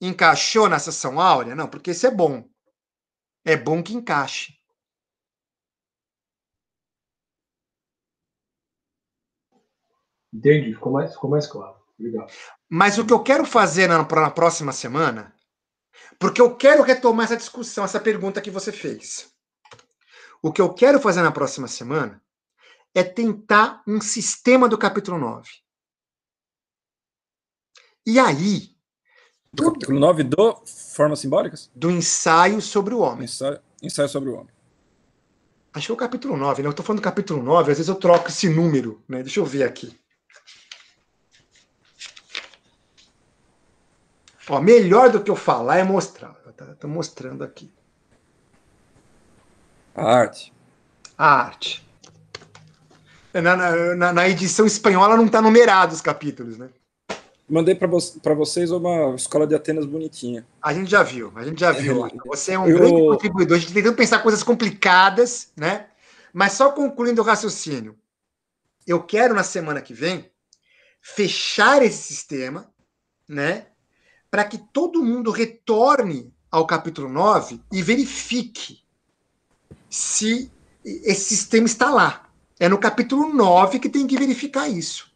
Encaixou na sessão áurea? Não, porque isso é bom. É bom que encaixe. Entendi, ficou mais, ficou mais claro. Obrigado. Mas o que eu quero fazer na, na próxima semana, porque eu quero retomar essa discussão, essa pergunta que você fez. O que eu quero fazer na próxima semana é tentar um sistema do capítulo 9. E aí. Do capítulo 9 do Formas Simbólicas? Do ensaio sobre o homem. Ensaio, ensaio sobre o homem. Acho que é o capítulo 9, né? Eu estou falando do capítulo 9, às vezes eu troco esse número, né? Deixa eu ver aqui. Ó, melhor do que eu falar é mostrar. Estou mostrando aqui. A arte. A arte. Na, na, na edição espanhola não está numerado os capítulos, né? Mandei para vo vocês uma escola de Atenas bonitinha. A gente já viu, a gente já viu. É, <laughs> Você é um eu... grande contribuidor. A gente tentando pensar coisas complicadas, né? Mas só concluindo o raciocínio. Eu quero, na semana que vem, fechar esse sistema, né? para que todo mundo retorne ao capítulo 9 e verifique se esse sistema está lá. É no capítulo 9 que tem que verificar isso.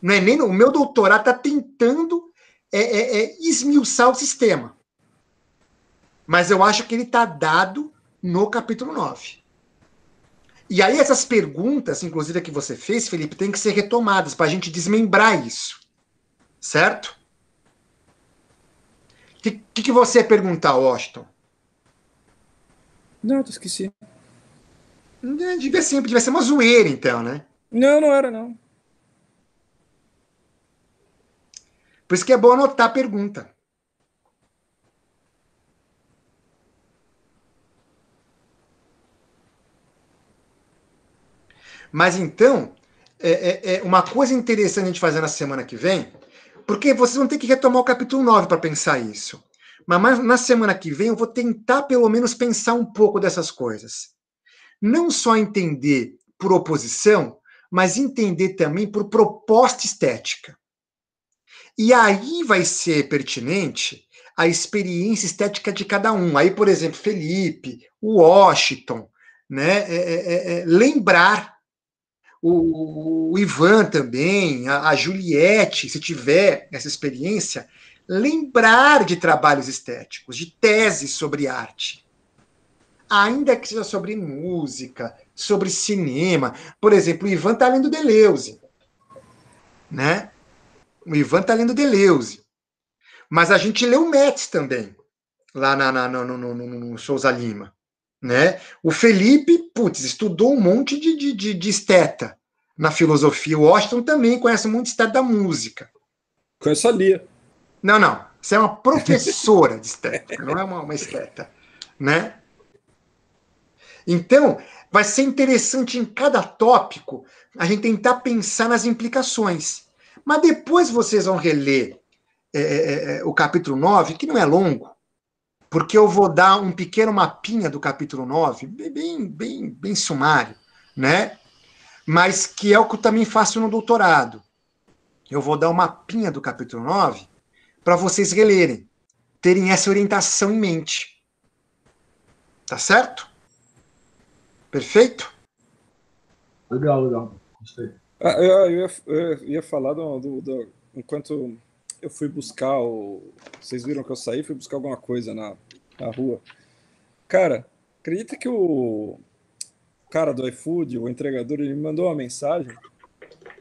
Não é nem o meu doutorado está tentando é, é, é esmiuçar o sistema. Mas eu acho que ele está dado no capítulo 9. E aí essas perguntas, inclusive a que você fez, Felipe, tem que ser retomadas para a gente desmembrar isso. Certo? O que, que você ia perguntar, Washington? Não, eu esqueci. Devia ser, devia ser uma zoeira, então, né? Não, não era, não. Por isso que é bom anotar a pergunta. Mas então, é, é, é uma coisa interessante a gente fazer na semana que vem porque vocês vão ter que retomar o capítulo 9 para pensar isso. Mas na semana que vem eu vou tentar pelo menos pensar um pouco dessas coisas. Não só entender por oposição, mas entender também por proposta estética. E aí vai ser pertinente a experiência estética de cada um. Aí, por exemplo, Felipe, Washington, né, é, é, é, é lembrar o, o Ivan também, a, a Juliette, se tiver essa experiência, lembrar de trabalhos estéticos, de teses sobre arte. Ainda que seja sobre música, sobre cinema. Por exemplo, o Ivan está lendo Deleuze. Né? O Ivan está lendo Deleuze. Mas a gente leu Metz também, lá na, na no, no, no, no Souza Lima. Né? O Felipe, putz, estudou um monte de, de, de, de esteta na filosofia. O Washington também conhece muito esteta da música. Conheço a Lia. Não, não. Você é uma professora de estética, não é uma, uma esteta, né? Então, vai ser interessante em cada tópico a gente tentar pensar nas implicações. Mas depois vocês vão reler é, é, é o capítulo 9, que não é longo, porque eu vou dar um pequeno mapinha do capítulo 9, bem, bem, bem sumário, né? Mas que é o que eu também faço no doutorado. Eu vou dar um mapinha do capítulo 9 para vocês relerem, terem essa orientação em mente. Tá certo? Perfeito? Legal, legal. Gostei. Ah, eu, eu, ia, eu ia falar do, do, do enquanto eu fui buscar o. Vocês viram que eu saí? Fui buscar alguma coisa na, na rua. Cara, acredita que o cara do iFood, o entregador, ele me mandou uma mensagem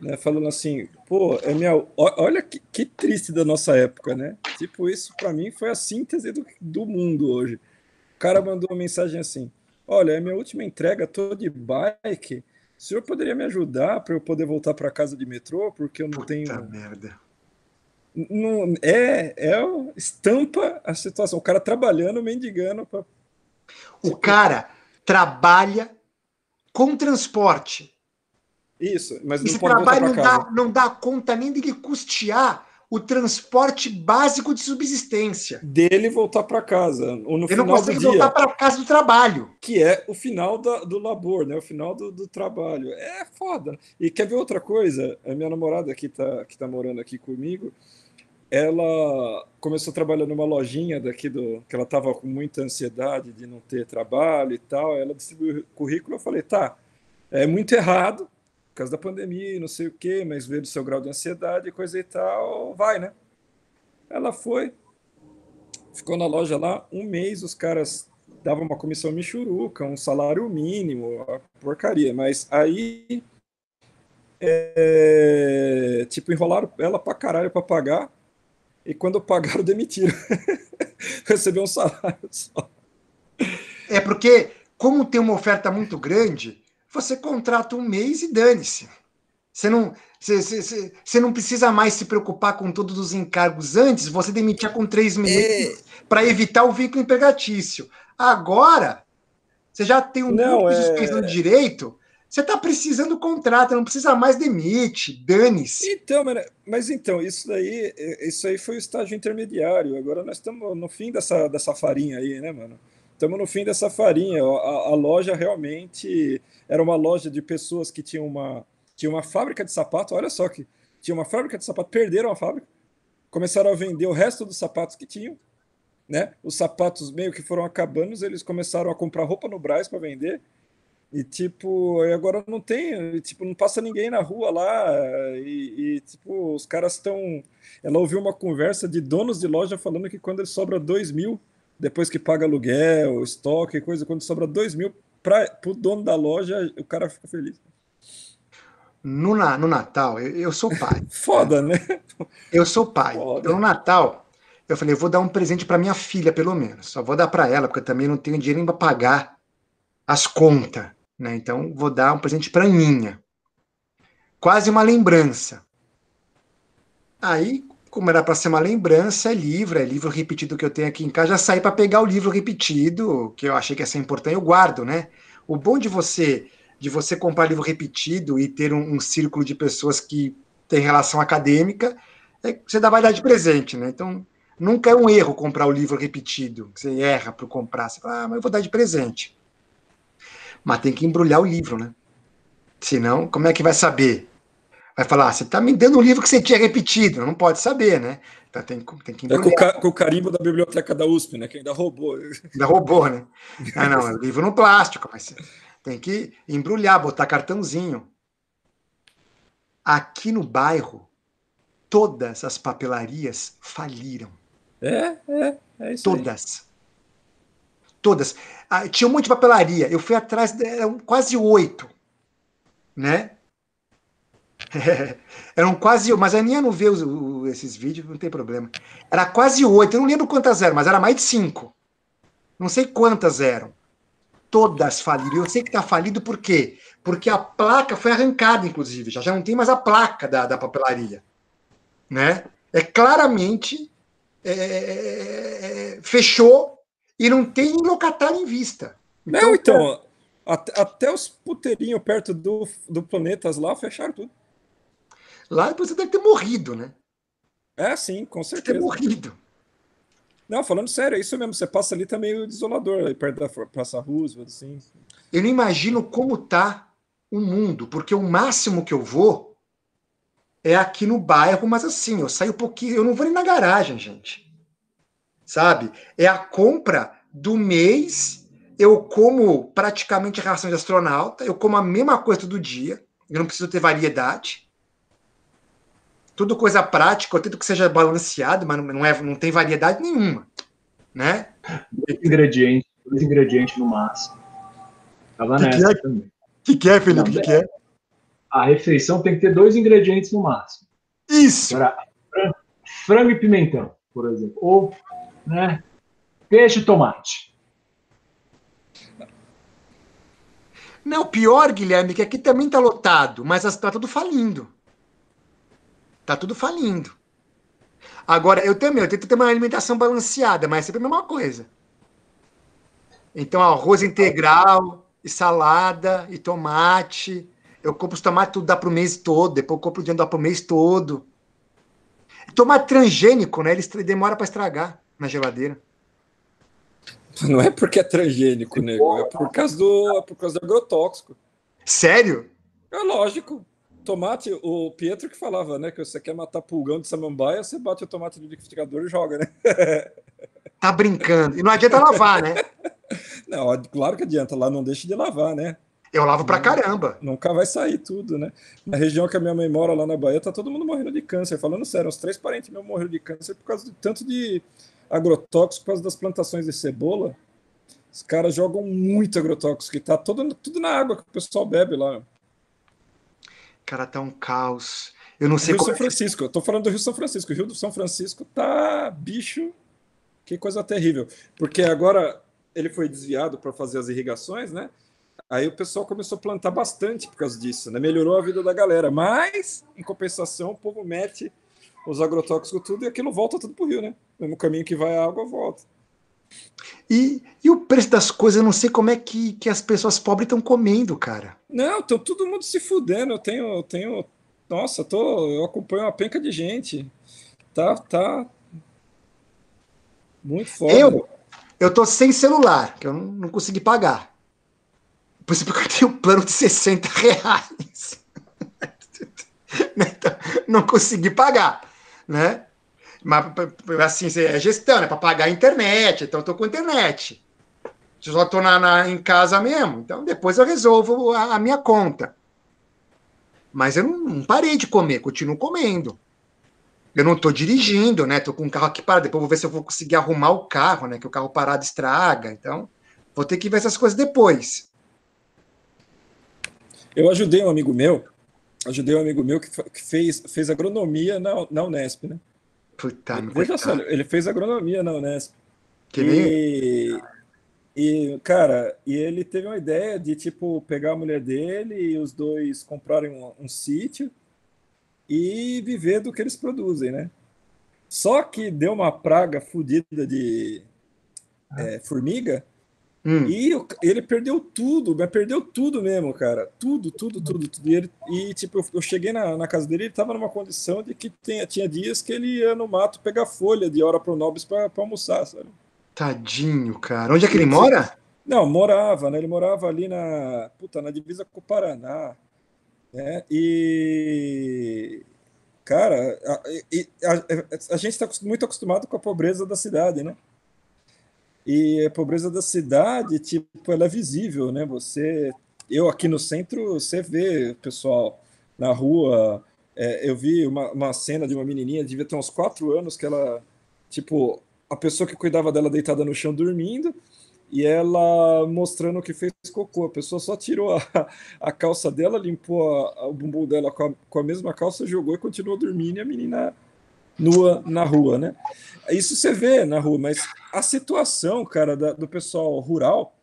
né, falando assim, pô, é minha, olha que, que, triste da nossa época, né? Tipo, isso para mim foi a síntese do, do mundo hoje. O cara mandou uma mensagem assim: olha, é minha última entrega, tô de bike. O senhor poderia me ajudar para eu poder voltar para casa de metrô, porque eu não Puta tenho merda. Não, é, é estampa a situação. O cara trabalhando, mendigando. Pra... O cara trabalha com transporte. Isso, mas não Esse pode trabalho não dá, não dá conta nem dele custear o transporte básico de subsistência. Dele voltar para casa. Ou no Ele final não consegue dia, voltar para casa do trabalho. Que é o final da, do labor, né? o final do, do, trabalho. É foda. E quer ver outra coisa? A minha namorada que está que tá morando aqui comigo, ela começou a trabalhar numa lojinha daqui do que ela estava com muita ansiedade de não ter trabalho e tal. Ela distribuiu currículo. Eu falei, tá, é muito errado por causa da pandemia, não sei o que mas vendo seu grau de ansiedade, coisa e tal, vai, né? Ela foi, ficou na loja lá um mês. Os caras davam uma comissão michuruca, um salário mínimo, porcaria. Mas aí, é, tipo, enrolaram ela pra caralho pra pagar e quando pagaram, demitiram. <laughs> Recebeu um salário só. É porque, como tem uma oferta muito grande, você contrata um mês e dane-se. Você não, você, você, você não precisa mais se preocupar com todos os encargos. Antes, você demitia com três é. meses é... para evitar o vínculo empregatício. Agora, você já tem um não, é... de direito, você tá precisando contrata, não precisa mais demite, dane-se. Então, mas então, isso daí, isso aí foi o estágio intermediário. Agora nós estamos no fim dessa, dessa farinha aí, né, mano? Estamos no fim dessa farinha. A, a, loja realmente era uma loja de pessoas que tinham uma, tinha uma fábrica de sapato. Olha só que tinha uma fábrica de sapato, perderam a fábrica, começaram a vender o resto dos sapatos que tinham. Né? Os sapatos meio que foram acabando, eles começaram a comprar roupa no Brás para vender e tipo, agora não tem, tipo, não passa ninguém na rua lá. E, e tipo, os caras estão. Ela ouviu uma conversa de donos de loja falando que quando sobra dois mil, depois que paga aluguel, estoque, coisa, quando sobra dois mil para o dono da loja, o cara fica feliz. No, na, no Natal, eu, eu sou pai. <laughs> Foda, né? Eu sou pai. Foda. Então, no Natal, eu falei, eu vou dar um presente para minha filha, pelo menos. Só vou dar para ela, porque eu também não tenho dinheiro para pagar as contas. Né? Então, vou dar um presente para Aninha. Quase uma lembrança. Aí, como era para ser uma lembrança, é livro, é livro repetido que eu tenho aqui em casa. Já saí para pegar o livro repetido, que eu achei que ia ser importante, eu guardo, né? O bom de você de você comprar livro repetido e ter um, um círculo de pessoas que tem relação acadêmica, é que você dá vai dar de presente, né? Então, nunca é um erro comprar o livro repetido, você erra para comprar, você fala, ah, mas eu vou dar de presente. Mas tem que embrulhar o livro, né? Senão, como é que vai saber? Vai falar, ah, você está me dando um livro que você tinha repetido, não pode saber, né? Então, tem, tem que embrulhar. É com o, ca, com o, carimbo da biblioteca da USP, né? Que ainda roubou. Ainda roubou, né? Ah, não, é livro no plástico, mas tem que embrulhar, botar cartãozinho. Aqui no bairro, todas as papelarias faliram. É, é, é isso. Todas. Aí. Todas. Ah, tinha um monte de papelaria. Eu fui atrás, eram quase oito, né? <laughs> eram quase, mas a minha não vê os, esses vídeos, não tem problema. Era quase oito, eu não lembro quantas eram, mas era mais de cinco. Não sei quantas eram. Todas faliram. Eu sei que está falido por quê? Porque a placa foi arrancada, inclusive. Já, já não tem mais a placa da, da papelaria. Né? É claramente é, é, é, é, é fechou e não tem locatário em vista. Então, não, então, então é. até, até os puteirinhos perto do, do Planetas lá fecharam tudo. Lá depois você deve ter morrido, né? É, sim, com certeza. Deve ter morrido. Não, falando sério, é isso mesmo. Você passa ali também tá meio desolador, ali perto da Praça Roosevelt, assim. Eu não imagino como tá o mundo, porque o máximo que eu vou é aqui no bairro, mas assim, eu saio um pouquinho, eu não vou nem na garagem, gente sabe? É a compra do mês. Eu como praticamente ração de astronauta, eu como a mesma coisa todo dia, eu não preciso ter variedade. Tudo coisa prática, eu tento que seja balanceado, mas não, é, não tem variedade nenhuma, né? Dois ingredientes, dois ingredientes no máximo. Tava que nessa que é? também. O que, que é, Felipe? O que, que é? A refeição tem que ter dois ingredientes no máximo. Isso! Agora, frango e pimentão, por exemplo. Ou né? Peixe e tomate. Não, pior, Guilherme, que aqui também tá lotado, mas tá tudo falindo. Tá tudo falindo. Agora, eu também, eu tento ter uma alimentação balanceada, mas é sempre a mesma coisa. Então, arroz integral, e salada, e tomate. Eu compro os tomates tudo dá pro mês todo, depois eu compro o dinheiro dá pro mês todo. Tomate transgênico, né? Ele demora para estragar na geladeira. <laughs> Não é porque é transgênico, nego. É por causa do, é por causa do agrotóxico. Sério? É lógico. Tomate, o Pietro que falava, né? Que você quer matar pulgão de samambaia, você bate o tomate no liquidificador e joga, né? <laughs> Tá brincando. E não adianta lavar, né? <laughs> Não, claro que adianta. Lá não deixa de lavar, né? Eu lavo pra caramba. Nunca vai sair tudo, né? Na região que a minha mãe mora, lá na Bahia, tá todo mundo morrendo de câncer. Falando sério, uns três parentes meus morreram de câncer por causa de tanto de agrotóxico por causa das plantações de cebola. Os caras jogam muito agrotóxico, que tá todo, tudo na água que o pessoal bebe lá. Cara, tá um caos. Eu não é sei Rio como... São é Francisco, eu tô falando do Rio São Francisco. O Rio do São Francisco tá bicho, que coisa terrível. Porque agora ele foi desviado para fazer as irrigações, né? Aí o pessoal começou a plantar bastante por causa disso, né? Melhorou a vida da galera. Mas, em compensação, o povo mete os agrotóxicos tudo e aquilo volta tudo pro rio, né? mesmo caminho que vai a água volta. E, e o preço das coisas, eu não sei como é que, que as pessoas pobres estão comendo, cara. Não, todo mundo se fudendo. Eu tenho, eu tenho. Nossa, tô, eu acompanho uma penca de gente. Tá, tá. Muito foda. Eu, eu tô sem celular, que eu não, não consegui pagar. Por isso porque eu tenho um plano de 60 reais. <laughs> Né? Então, não consegui pagar, né? mas assim, é gestão, é né? para pagar a internet, então estou com internet. Eu só estou na, na, em casa mesmo, então depois eu resolvo a, a minha conta. Mas eu não, não, parei de comer, continuo comendo. Eu não estou dirigindo, né? Estou com um carro aqui parado, depois vou ver se eu vou conseguir arrumar o carro, né? Que o carro parado estraga, então vou ter que ver essas coisas depois. Eu ajudei um amigo meu, ajudei um amigo meu que, fez, fez agronomia na, na Unesp, né? Puta, ele, veja só, ele fez agronomia na Unesp. Que e, nem... e, cara, e ele teve uma ideia de, tipo, pegar a mulher dele e os dois comprarem um, um sítio e viver do que eles produzem, né? Só que deu uma praga fodida de ah. é, formiga Hum. E eu, ele perdeu tudo, mas perdeu tudo mesmo, cara. Tudo, tudo, tudo, tudo. E, ele, e tipo, eu, eu cheguei na, na, casa dele, ele tava numa condição de que tinha tinha dias que ele ia no mato pegar folha de hora pro Nobis pra, pra almoçar, sabe? Tadinho, cara. Onde é que ele mora? Não, morava, né? Ele morava ali na, puta, na divisa com o Paraná. Né? E, cara, a, a, a, a gente está muito acostumado com a pobreza da cidade, né? E a pobreza da cidade, tipo, ela é visível, né? Você, eu aqui no centro, você vê pessoal na rua. É, eu vi uma, uma cena de uma menininha, devia ter uns quatro anos, que ela, tipo, a pessoa que cuidava dela deitada no chão dormindo e ela mostrando o que fez cocô. A pessoa só tirou a, a calça dela, limpou a, a, o bumbum dela com a, com a mesma calça, jogou e continuou dormindo. E a menina nua na rua, né? Isso você vê na rua, mas a situação, cara, da, do pessoal rural,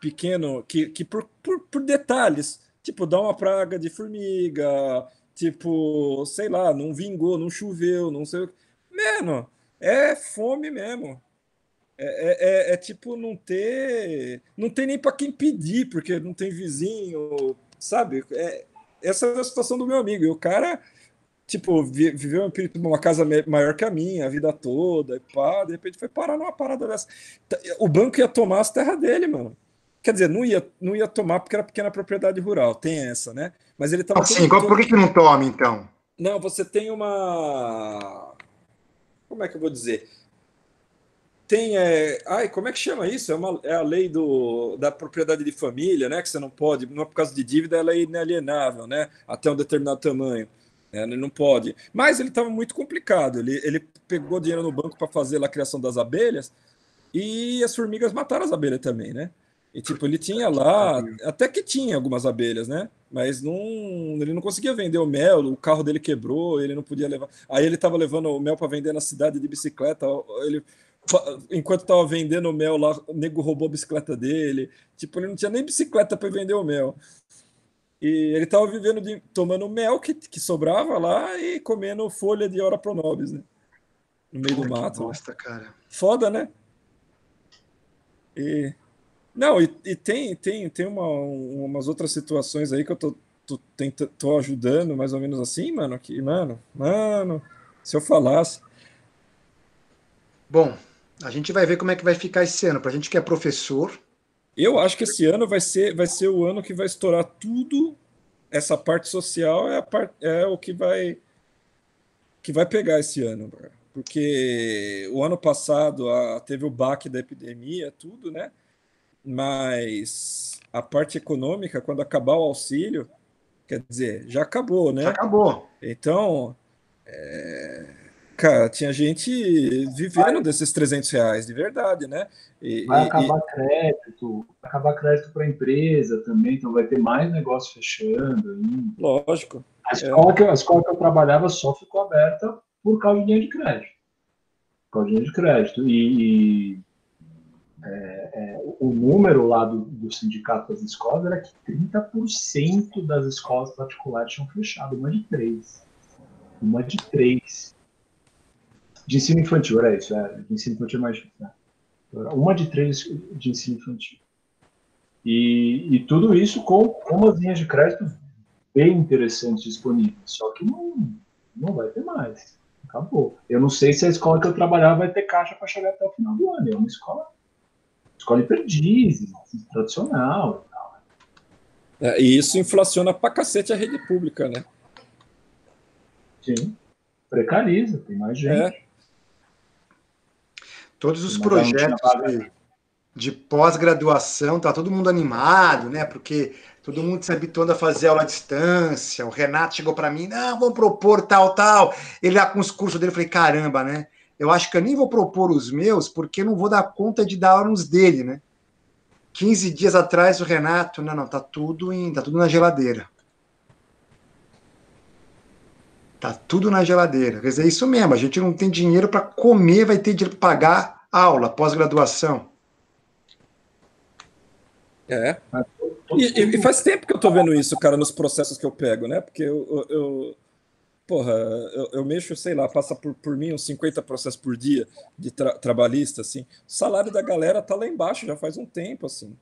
pequeno, que, que por, por, por detalhes, tipo, dá uma praga de formiga, tipo, sei lá, não vingou, não choveu, não sei o que. Mano, é fome mesmo. É, é, é, é, tipo não ter. Não tem nem para quem pedir, porque não tem vizinho, sabe? É, essa é a situação do meu amigo. E o cara tipo, viveu um período numa tipo, casa maior que a minha a vida toda, e pá, de repente foi parar numa parada dessa. Tá, o banco ia tomar as terras dele, mano. Quer dizer, não ia, não ia tomar porque era pequena propriedade rural, tem essa, né? Mas ele tava. Assim, todo... por que, que não toma, então? Não, você tem uma. Como é que eu vou dizer? Tem. É... Ai, como é que chama isso? É, uma, é a lei do, da propriedade de família, né? Que você não pode, não é por causa de dívida, ela é inalienável, né? Até um determinado tamanho. É, ele não pode. Mas ele estava muito complicado. Ele, ele pegou dinheiro no banco para fazer a criação das abelhas e as formigas mataram as abelhas também, né? E tipo, ele tinha lá, até que tinha algumas abelhas, né? Mas não, ele não conseguia vender o mel, o carro dele quebrou, ele não podia levar. Aí ele estava levando o mel para vender na cidade de bicicleta, ele enquanto estava vendendo o mel lá, o nego roubou a bicicleta dele. Tipo, ele não tinha nem bicicleta para vender o mel. E ele estava vivendo de, tomando mel que, que sobrava lá e comendo folha de Ora Pronobis, né? No meio do mato. Bosta, cara. Foda, né? E, não, e, e tem, tem, tem uma, um, umas outras situações aí que eu tô, tô, tenta, tô ajudando mais ou menos assim, mano. Que, mano, mano, se eu falasse. Bom, a gente vai ver como é que vai ficar esse ano. Pra gente que é professor, eu acho que esse ano vai ser, vai ser o ano que vai estourar tudo. Essa parte social é, parte, é o que vai que vai pegar esse ano, porque o ano passado a, teve o baque da epidemia, tudo, né? Mas a parte econômica, quando acabar o auxílio, quer dizer, já acabou, né? Já acabou. Então, é cara, tinha gente vivendo vai, desses 300 reais, de verdade, né? E, vai acabar e, crédito, vai acabar crédito para a empresa também, então vai ter mais negócio fechando. Ainda. Lógico. A é. escola, é. que, a escola que eu trabalhava só ficou aberta por causa de dinheiro de crédito. Por causa de dinheiro de crédito. E, e é, é, o número lá do, do sindicato das escolas era que 30% das escolas particulares tinham fechado, uma de três. Uma de três de ensino infantil, era isso, era, é. de ensino infantil é mais. Né? Uma de três de ensino infantil. E, e tudo isso com, com umas linhas de crédito bem interessantes disponíveis, só que não, não vai ter mais. Acabou. Eu não sei se a escola que eu trabalhava vai ter caixa para chegar até o final do ano. É uma escola, escola de perdizes, tradicional e tal. É, e isso inflaciona pra cacete a rede pública, né? Sim. Precariza, tem mais gente. É. Todos os projetos de, de pós-graduação, tá todo mundo animado, né? Porque todo mundo se habituando a fazer aula à distância. O Renato chegou para mim, não, vamos propor tal, tal. Ele lá com os cursos dele, eu falei, caramba, né? Eu acho que eu nem vou propor os meus, porque não vou dar conta de dar aula nos dele, né? 15 dias atrás, o Renato, não, não, tá tudo, em, tá tudo na geladeira. Tá tudo na geladeira. Quer dizer, é isso mesmo, a gente não tem dinheiro para comer, vai ter dinheiro para pagar aula, pós-graduação. É. E, e, faz tempo que eu tô vendo isso, cara, nos processos que eu pego, né? Porque eu. eu, porra, eu, eu, mexo, sei lá, passa por, por mim uns 50 processos por dia de tra trabalhista, assim. O salário da galera tá lá embaixo já faz um tempo, assim.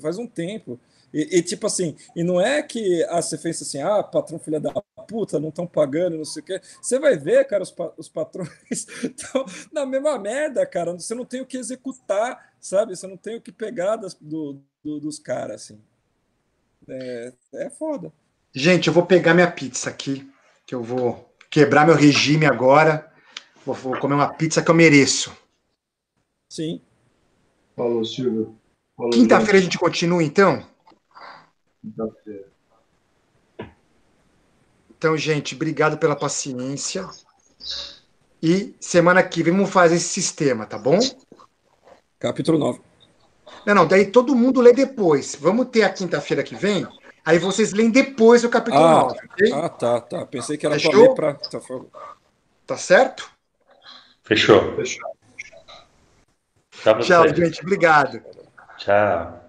Faz um tempo. E, e, tipo assim, e não é que ah, você fez assim, ah, patrão filha da puta, não estão pagando, não sei o quê. Você vai ver, cara, os, pa os patrões estão <laughs> na mesma merda, cara. Você não tem o que executar, sabe? Você não tem o que pegar das, do, do, dos caras, assim. É, é foda. Gente, eu vou pegar minha pizza aqui, que eu vou quebrar meu regime agora. Vou, vou comer uma pizza que eu mereço. Sim. Falou, Silvio. Quinta-feira a gente continua, então? Então, gente, obrigado pela paciência. E semana que vem vamos fazer esse sistema, tá bom? Capítulo 9. Não, não, daí todo mundo lê depois. Vamos ter a quinta-feira que vem, aí vocês leem depois o capítulo ah, 9. Okay? Ah, tá, tá. Pensei que era para ler pra. Tá, tá certo? Fechou. Fechou. Tchau, gente. Obrigado. Tchau.